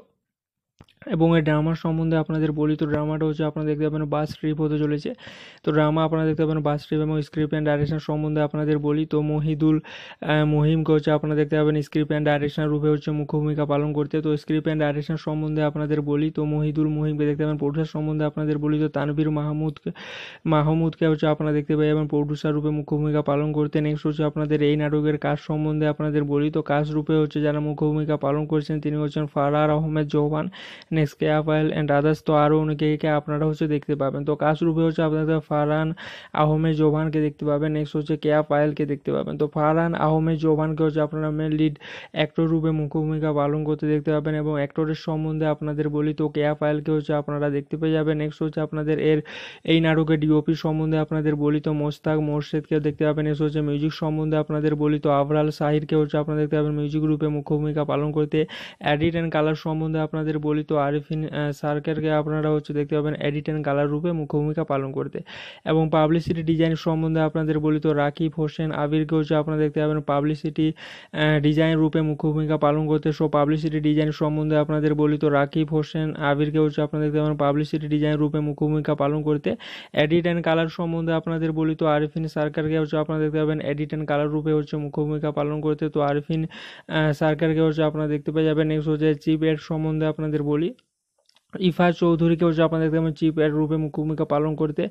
এবং এই ড্রামার সম্বন্ধে আপনাদের বলি তো ড্রামাটা হচ্ছে আপনারা দেখতে পাবেন বাস ট্রিপ হতে চলেছে তো ড্রামা আপনারা দেখতে পাবেন বাস ট্রিপ এবং স্ক্রিপ্ট অ্যান্ড ডাইরেকশন সম্বন্ধে আপনাদের বলি তো মহিদুল মহিমকে হচ্ছে আপনারা দেখতে পাবেন স্ক্রিপ্ট অ্যান্ড ডাইরেকশন রূপে হচ্ছে মুখ্য ভূমিকা পালন করতে তো স্ক্রিপ্ট অ্যান্ড ডাইরেকশন সম্বন্ধে আপনাদের বলি তো মহিদুল মহিমকে দেখতে পাবেন প্রডিউসার সম্বন্ধে আপনাদের বলি তো তানভীর মাহমুদকে মাহমুদকে হচ্ছে আপনারা দেখতে পাই এবং প্রডিউসার রূপে মুখ্য ভূমিকা পালন করতে নেক্সট হচ্ছে আপনাদের এই নাটকের কাজ সম্বন্ধে আপনাদের বলি তো কাজ রূপে হচ্ছে যারা মুখ্য ভূমিকা পালন করছেন তিনি হচ্ছেন ফারার Ahmed Chauhan next Keya file and others তো আরও কে আপনারা হচ্ছে দেখতে পাবেন তো কাশরূপে হচ্ছে আপনাদের ফারহান আহমেদ জোভানকে দেখতে পাবেন নেক্সট হচ্ছে কেয়া পায়েলকে দেখতে পাবেন তো ফারহান আহমেদ জোভানকে হচ্ছে আপনারা মেন লিড অ্যাক্টর রূপে মুখ্য ভূমিকা পালন করতে দেখতে পাবেন এবং অ্যাক্টরের সম্বন্ধে আপনাদের বলি তো কেয়া পায়েলকে হচ্ছে আপনারা দেখতে পেয়ে যাবেন নেক্সট হচ্ছে আপনাদের এর এই নাটকের ডিওপি সম্বন্ধে আপনাদের বলি তো মোস্তাক মোর্শেদকে দেখতে পাবেন নেক্সট হচ্ছে মিউজিক সম্বন্ধে আপনাদের বলি তো আবরাল সাহিরকে হচ্ছে আপনারা দেখতে পাবেন মিউজিক রূপে মুখ্য ভূমিকা পালন করতে অ্যাডিট অ্যান্ড কালার সম্বন্ধে আপনাদের বলি তো আরিফিন সার্কেলকে আপনারা হচ্ছে দেখতে পাবেন এডিট অ্যান্ড কালার রূপে মুখ্য ভূমিকা পালন করতে এবং পাবলিসিটি ডিজাইন সম্বন্ধে আপনাদের বলি তো রাকিব হোসেন আবিরকে হচ্ছে আপনারা দেখতে পাবেন পাবলিসিটি ডিজাইন রূপে মুখ্য ভূমিকা পালন করতে সো পাবলিসিটি ডিজাইন সম্বন্ধে আপনাদের বলি তো রাকিব হোসেন আবিরকে হচ্ছে আপনারা দেখতে পাবেন পাবলিসিটি ডিজাইন রূপে মুখ্য ভূমিকা পালন করতে এডিট অ্যান্ড কালার সম্বন্ধে আপনাদের বলি তো আরিফিন সার্কারকে হচ্ছে আপনারা দেখতে পাবেন এডিট অ্যান্ড কালার রূপে হচ্ছে মুখ্য ভূমিকা পালন করতে তো আরিফিন সার্কারকে হচ্ছে আপনারা দেখতে পেয়ে যাবেন নেক্সট হচ্ছে চিপ এড সম্বন্ধে আপনাদের বলি ইফা চৌধুরীকেও যে আপনাদের দেখতে পাবেন চিপ এর রূপে ভূমিকা পালন করতে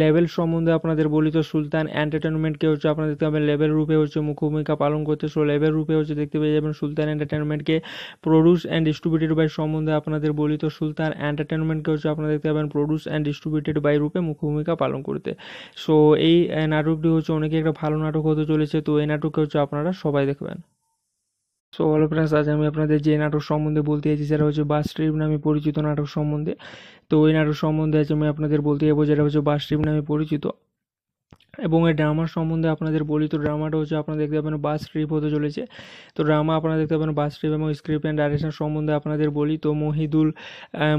লেভেল সম্বন্ধে আপনাদের বলিত সুলতান এন্টারটেনমেন্টকে হচ্ছে আপনারা দেখতে পাবেন লেভেল রূপে হচ্ছে ভূমিকা পালন করতে সো লেভেল রূপে হচ্ছে দেখতে পেয়ে যাবেন সুলতান এন্টারটেনমেন্টকে প্রডিউস অ্যান্ড ডিস্ট্রিবিউটেড বাই সম্বন্ধে আপনাদের বলিত সুলতান এন্টারটেনমেন্টকে হচ্ছে আপনারা দেখতে পাবেন প্রডিউস অ্যান্ড ডিস্ট্রিবিউটেড বাই রূপে ভূমিকা পালন করতে সো এই নাটকটি হচ্ছে অনেকে একটা ভালো নাটক হতে চলেছে তো এই নাটককে হচ্ছে আপনারা সবাই দেখবেন সো হ্যালো ফ্রেন্ডস আজ আমি আপনাদের যে নাটক সম্বন্ধে বলতে চাইছি সেটা হচ্ছে বাস ট্রিপ নামে পরিচিত নাটক সম্বন্ধে তো ওই নাটক সম্বন্ধে আজ আমি আপনাদের বলতে যাবো যেটা হচ্ছে বাস ট্রিপ নামে পরিচিত এবং এই ড্রামার সম্বন্ধে আপনাদের বলি তো ড্রামাটা হচ্ছে আপনারা দেখতে পাবেন বাস ট্রিপ হতে চলেছে তো ড্রামা আপনারা দেখতে পাবেন বাস ট্রিপ এবং স্ক্রিপ্ট অ্যান্ড ডাইরেকশন সম্বন্ধে আপনাদের বলি তো মহিদুল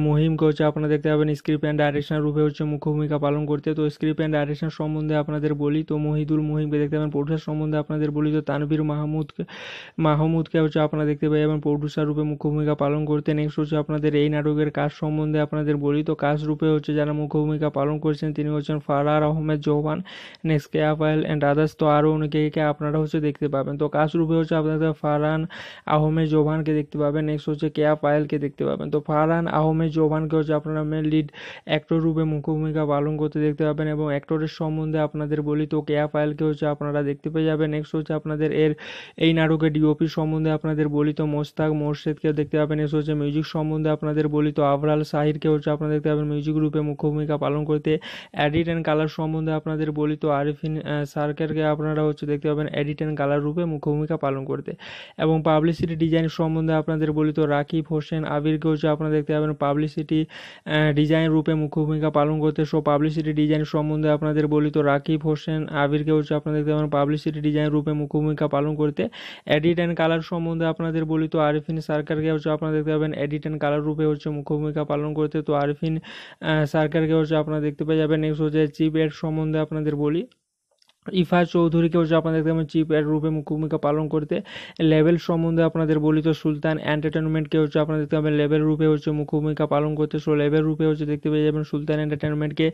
মহিমকে হচ্ছে আপনারা দেখতে পাবেন স্ক্রিপ্ট অ্যান্ড ডাইরেকশন রূপে হচ্ছে মুখ্য ভূমিকা পালন করতে তো স্ক্রিপ্ট অ্যান্ড ডাইরেকশন সম্বন্ধে আপনাদের বলি তো মহিদুল মহিমকে দেখতে পাবেন প্রডিউসার সম্বন্ধে আপনাদের বলি তো তানভীর মাহমুদকে মাহমুদকে হচ্ছে আপনারা দেখতে পাই এবং প্রডিউসার রূপে মুখ্য ভূমিকা পালন করতে নেক্সট হচ্ছে আপনাদের এই নাটকের কাজ সম্বন্ধে আপনাদের বলি তো কাজ রূপে হচ্ছে যারা মুখ্য ভূমিকা পালন করছেন তিনি হচ্ছেন ফারার আহমেদ জওয়ান next Keya file and others তো আরও অনেকেকে আপনারা হচ্ছে দেখতে পাবেন তো কাশরূপে হচ্ছে আপনাদের ফারহান আহমেদ জোভানকে দেখতে পাবেন নেক্সট হচ্ছে কেয়া পায়েলকে দেখতে পাবেন তো ফারহান আহমেদ জোভানকে হচ্ছে আপনারা মেন লিড অ্যাক্টর রূপে মুখ্য ভূমিকা পালন করতে দেখতে পাবেন এবং অ্যাক্টরের সম্বন্ধে আপনাদের বলি তো কেয়া পায়েলকে হচ্ছে আপনারা দেখতে পেয়ে যাবেন নেক্সট হচ্ছে আপনাদের এর এই নাটকের ডিওপি সম্বন্ধে আপনাদের বলি তো মোস্তাক মোর্শেদকে দেখতে পাবেন নেক্সট হচ্ছে মিউজিক সম্বন্ধে আপনাদের বলি তো আবরাল সাহিরকে হচ্ছে আপনারা দেখতে পাবেন মিউজিক রূপে মুখ্য ভূমিকা পালন করতে অ্যাডিট অ্যান্ড কালার সম্বন্ধে আপনাদের বলি তো আরিফিন সার্কেলকে আপনারা হচ্ছে দেখতে পাবেন এডিট অ্যান্ড কালার রূপে মুখ্য ভূমিকা পালন করতে এবং পাবলিসিটি ডিজাইন সম্বন্ধে আপনাদের বলি তো রাকিব হোসেন আবিরকে হচ্ছে আপনারা দেখতে পাবেন পাবলিসিটি ডিজাইন রূপে মুখ্য ভূমিকা পালন করতে সো পাবলিসিটি ডিজাইন সম্বন্ধে আপনাদের বলি তো রাকিব হোসেন আবিরকে হচ্ছে আপনারা দেখতে পাবেন পাবলিসিটি ডিজাইন রূপে মুখ্য ভূমিকা পালন করতে এডিট অ্যান্ড কালার সম্বন্ধে আপনাদের বলি তো আরিফিন সার্কারকে হচ্ছে আপনারা দেখতে পাবেন এডিট অ্যান্ড কালার রূপে হচ্ছে মুখ্য ভূমিকা পালন করতে তো আরিফিন সার্কারকে হচ্ছে আপনারা দেখতে পেয়ে যাবেন নেক্সট হচ্ছে চিপ এড সম্বন্ধে আপনাদের বলি ইফা চৌধুরীকেও যে আপনাদের দেখতে পাবেন চিপ এর রূপে ভূমিকা পালন করতে লেভেল সম্বন্ধে আপনাদের বলিত সুলতান এন্টারটেনমেন্টকে হচ্ছে আপনারা দেখতে পাবেন লেভেল রূপে হচ্ছে ভূমিকা পালন করতে সো লেভেল রূপে হচ্ছে দেখতে পেয়ে যাবেন সুলতান এন্টারটেনমেন্টকে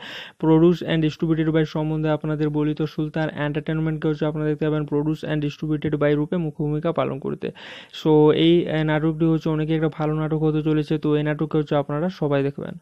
প্রডিউস অ্যান্ড ডিস্ট্রিবিউটেড বাই সম্বন্ধে আপনাদের বলিত সুলতান এন্টারটেনমেন্টকে হচ্ছে আপনারা দেখতে পাবেন প্রডিউস অ্যান্ড ডিস্ট্রিবিউটেড বাই রূপে ভূমিকা পালন করতে সো এই নাটকটি হচ্ছে অনেকে একটা ভালো নাটক হতে চলেছে তো এই নাটককে হচ্ছে আপনারা সবাই দেখবেন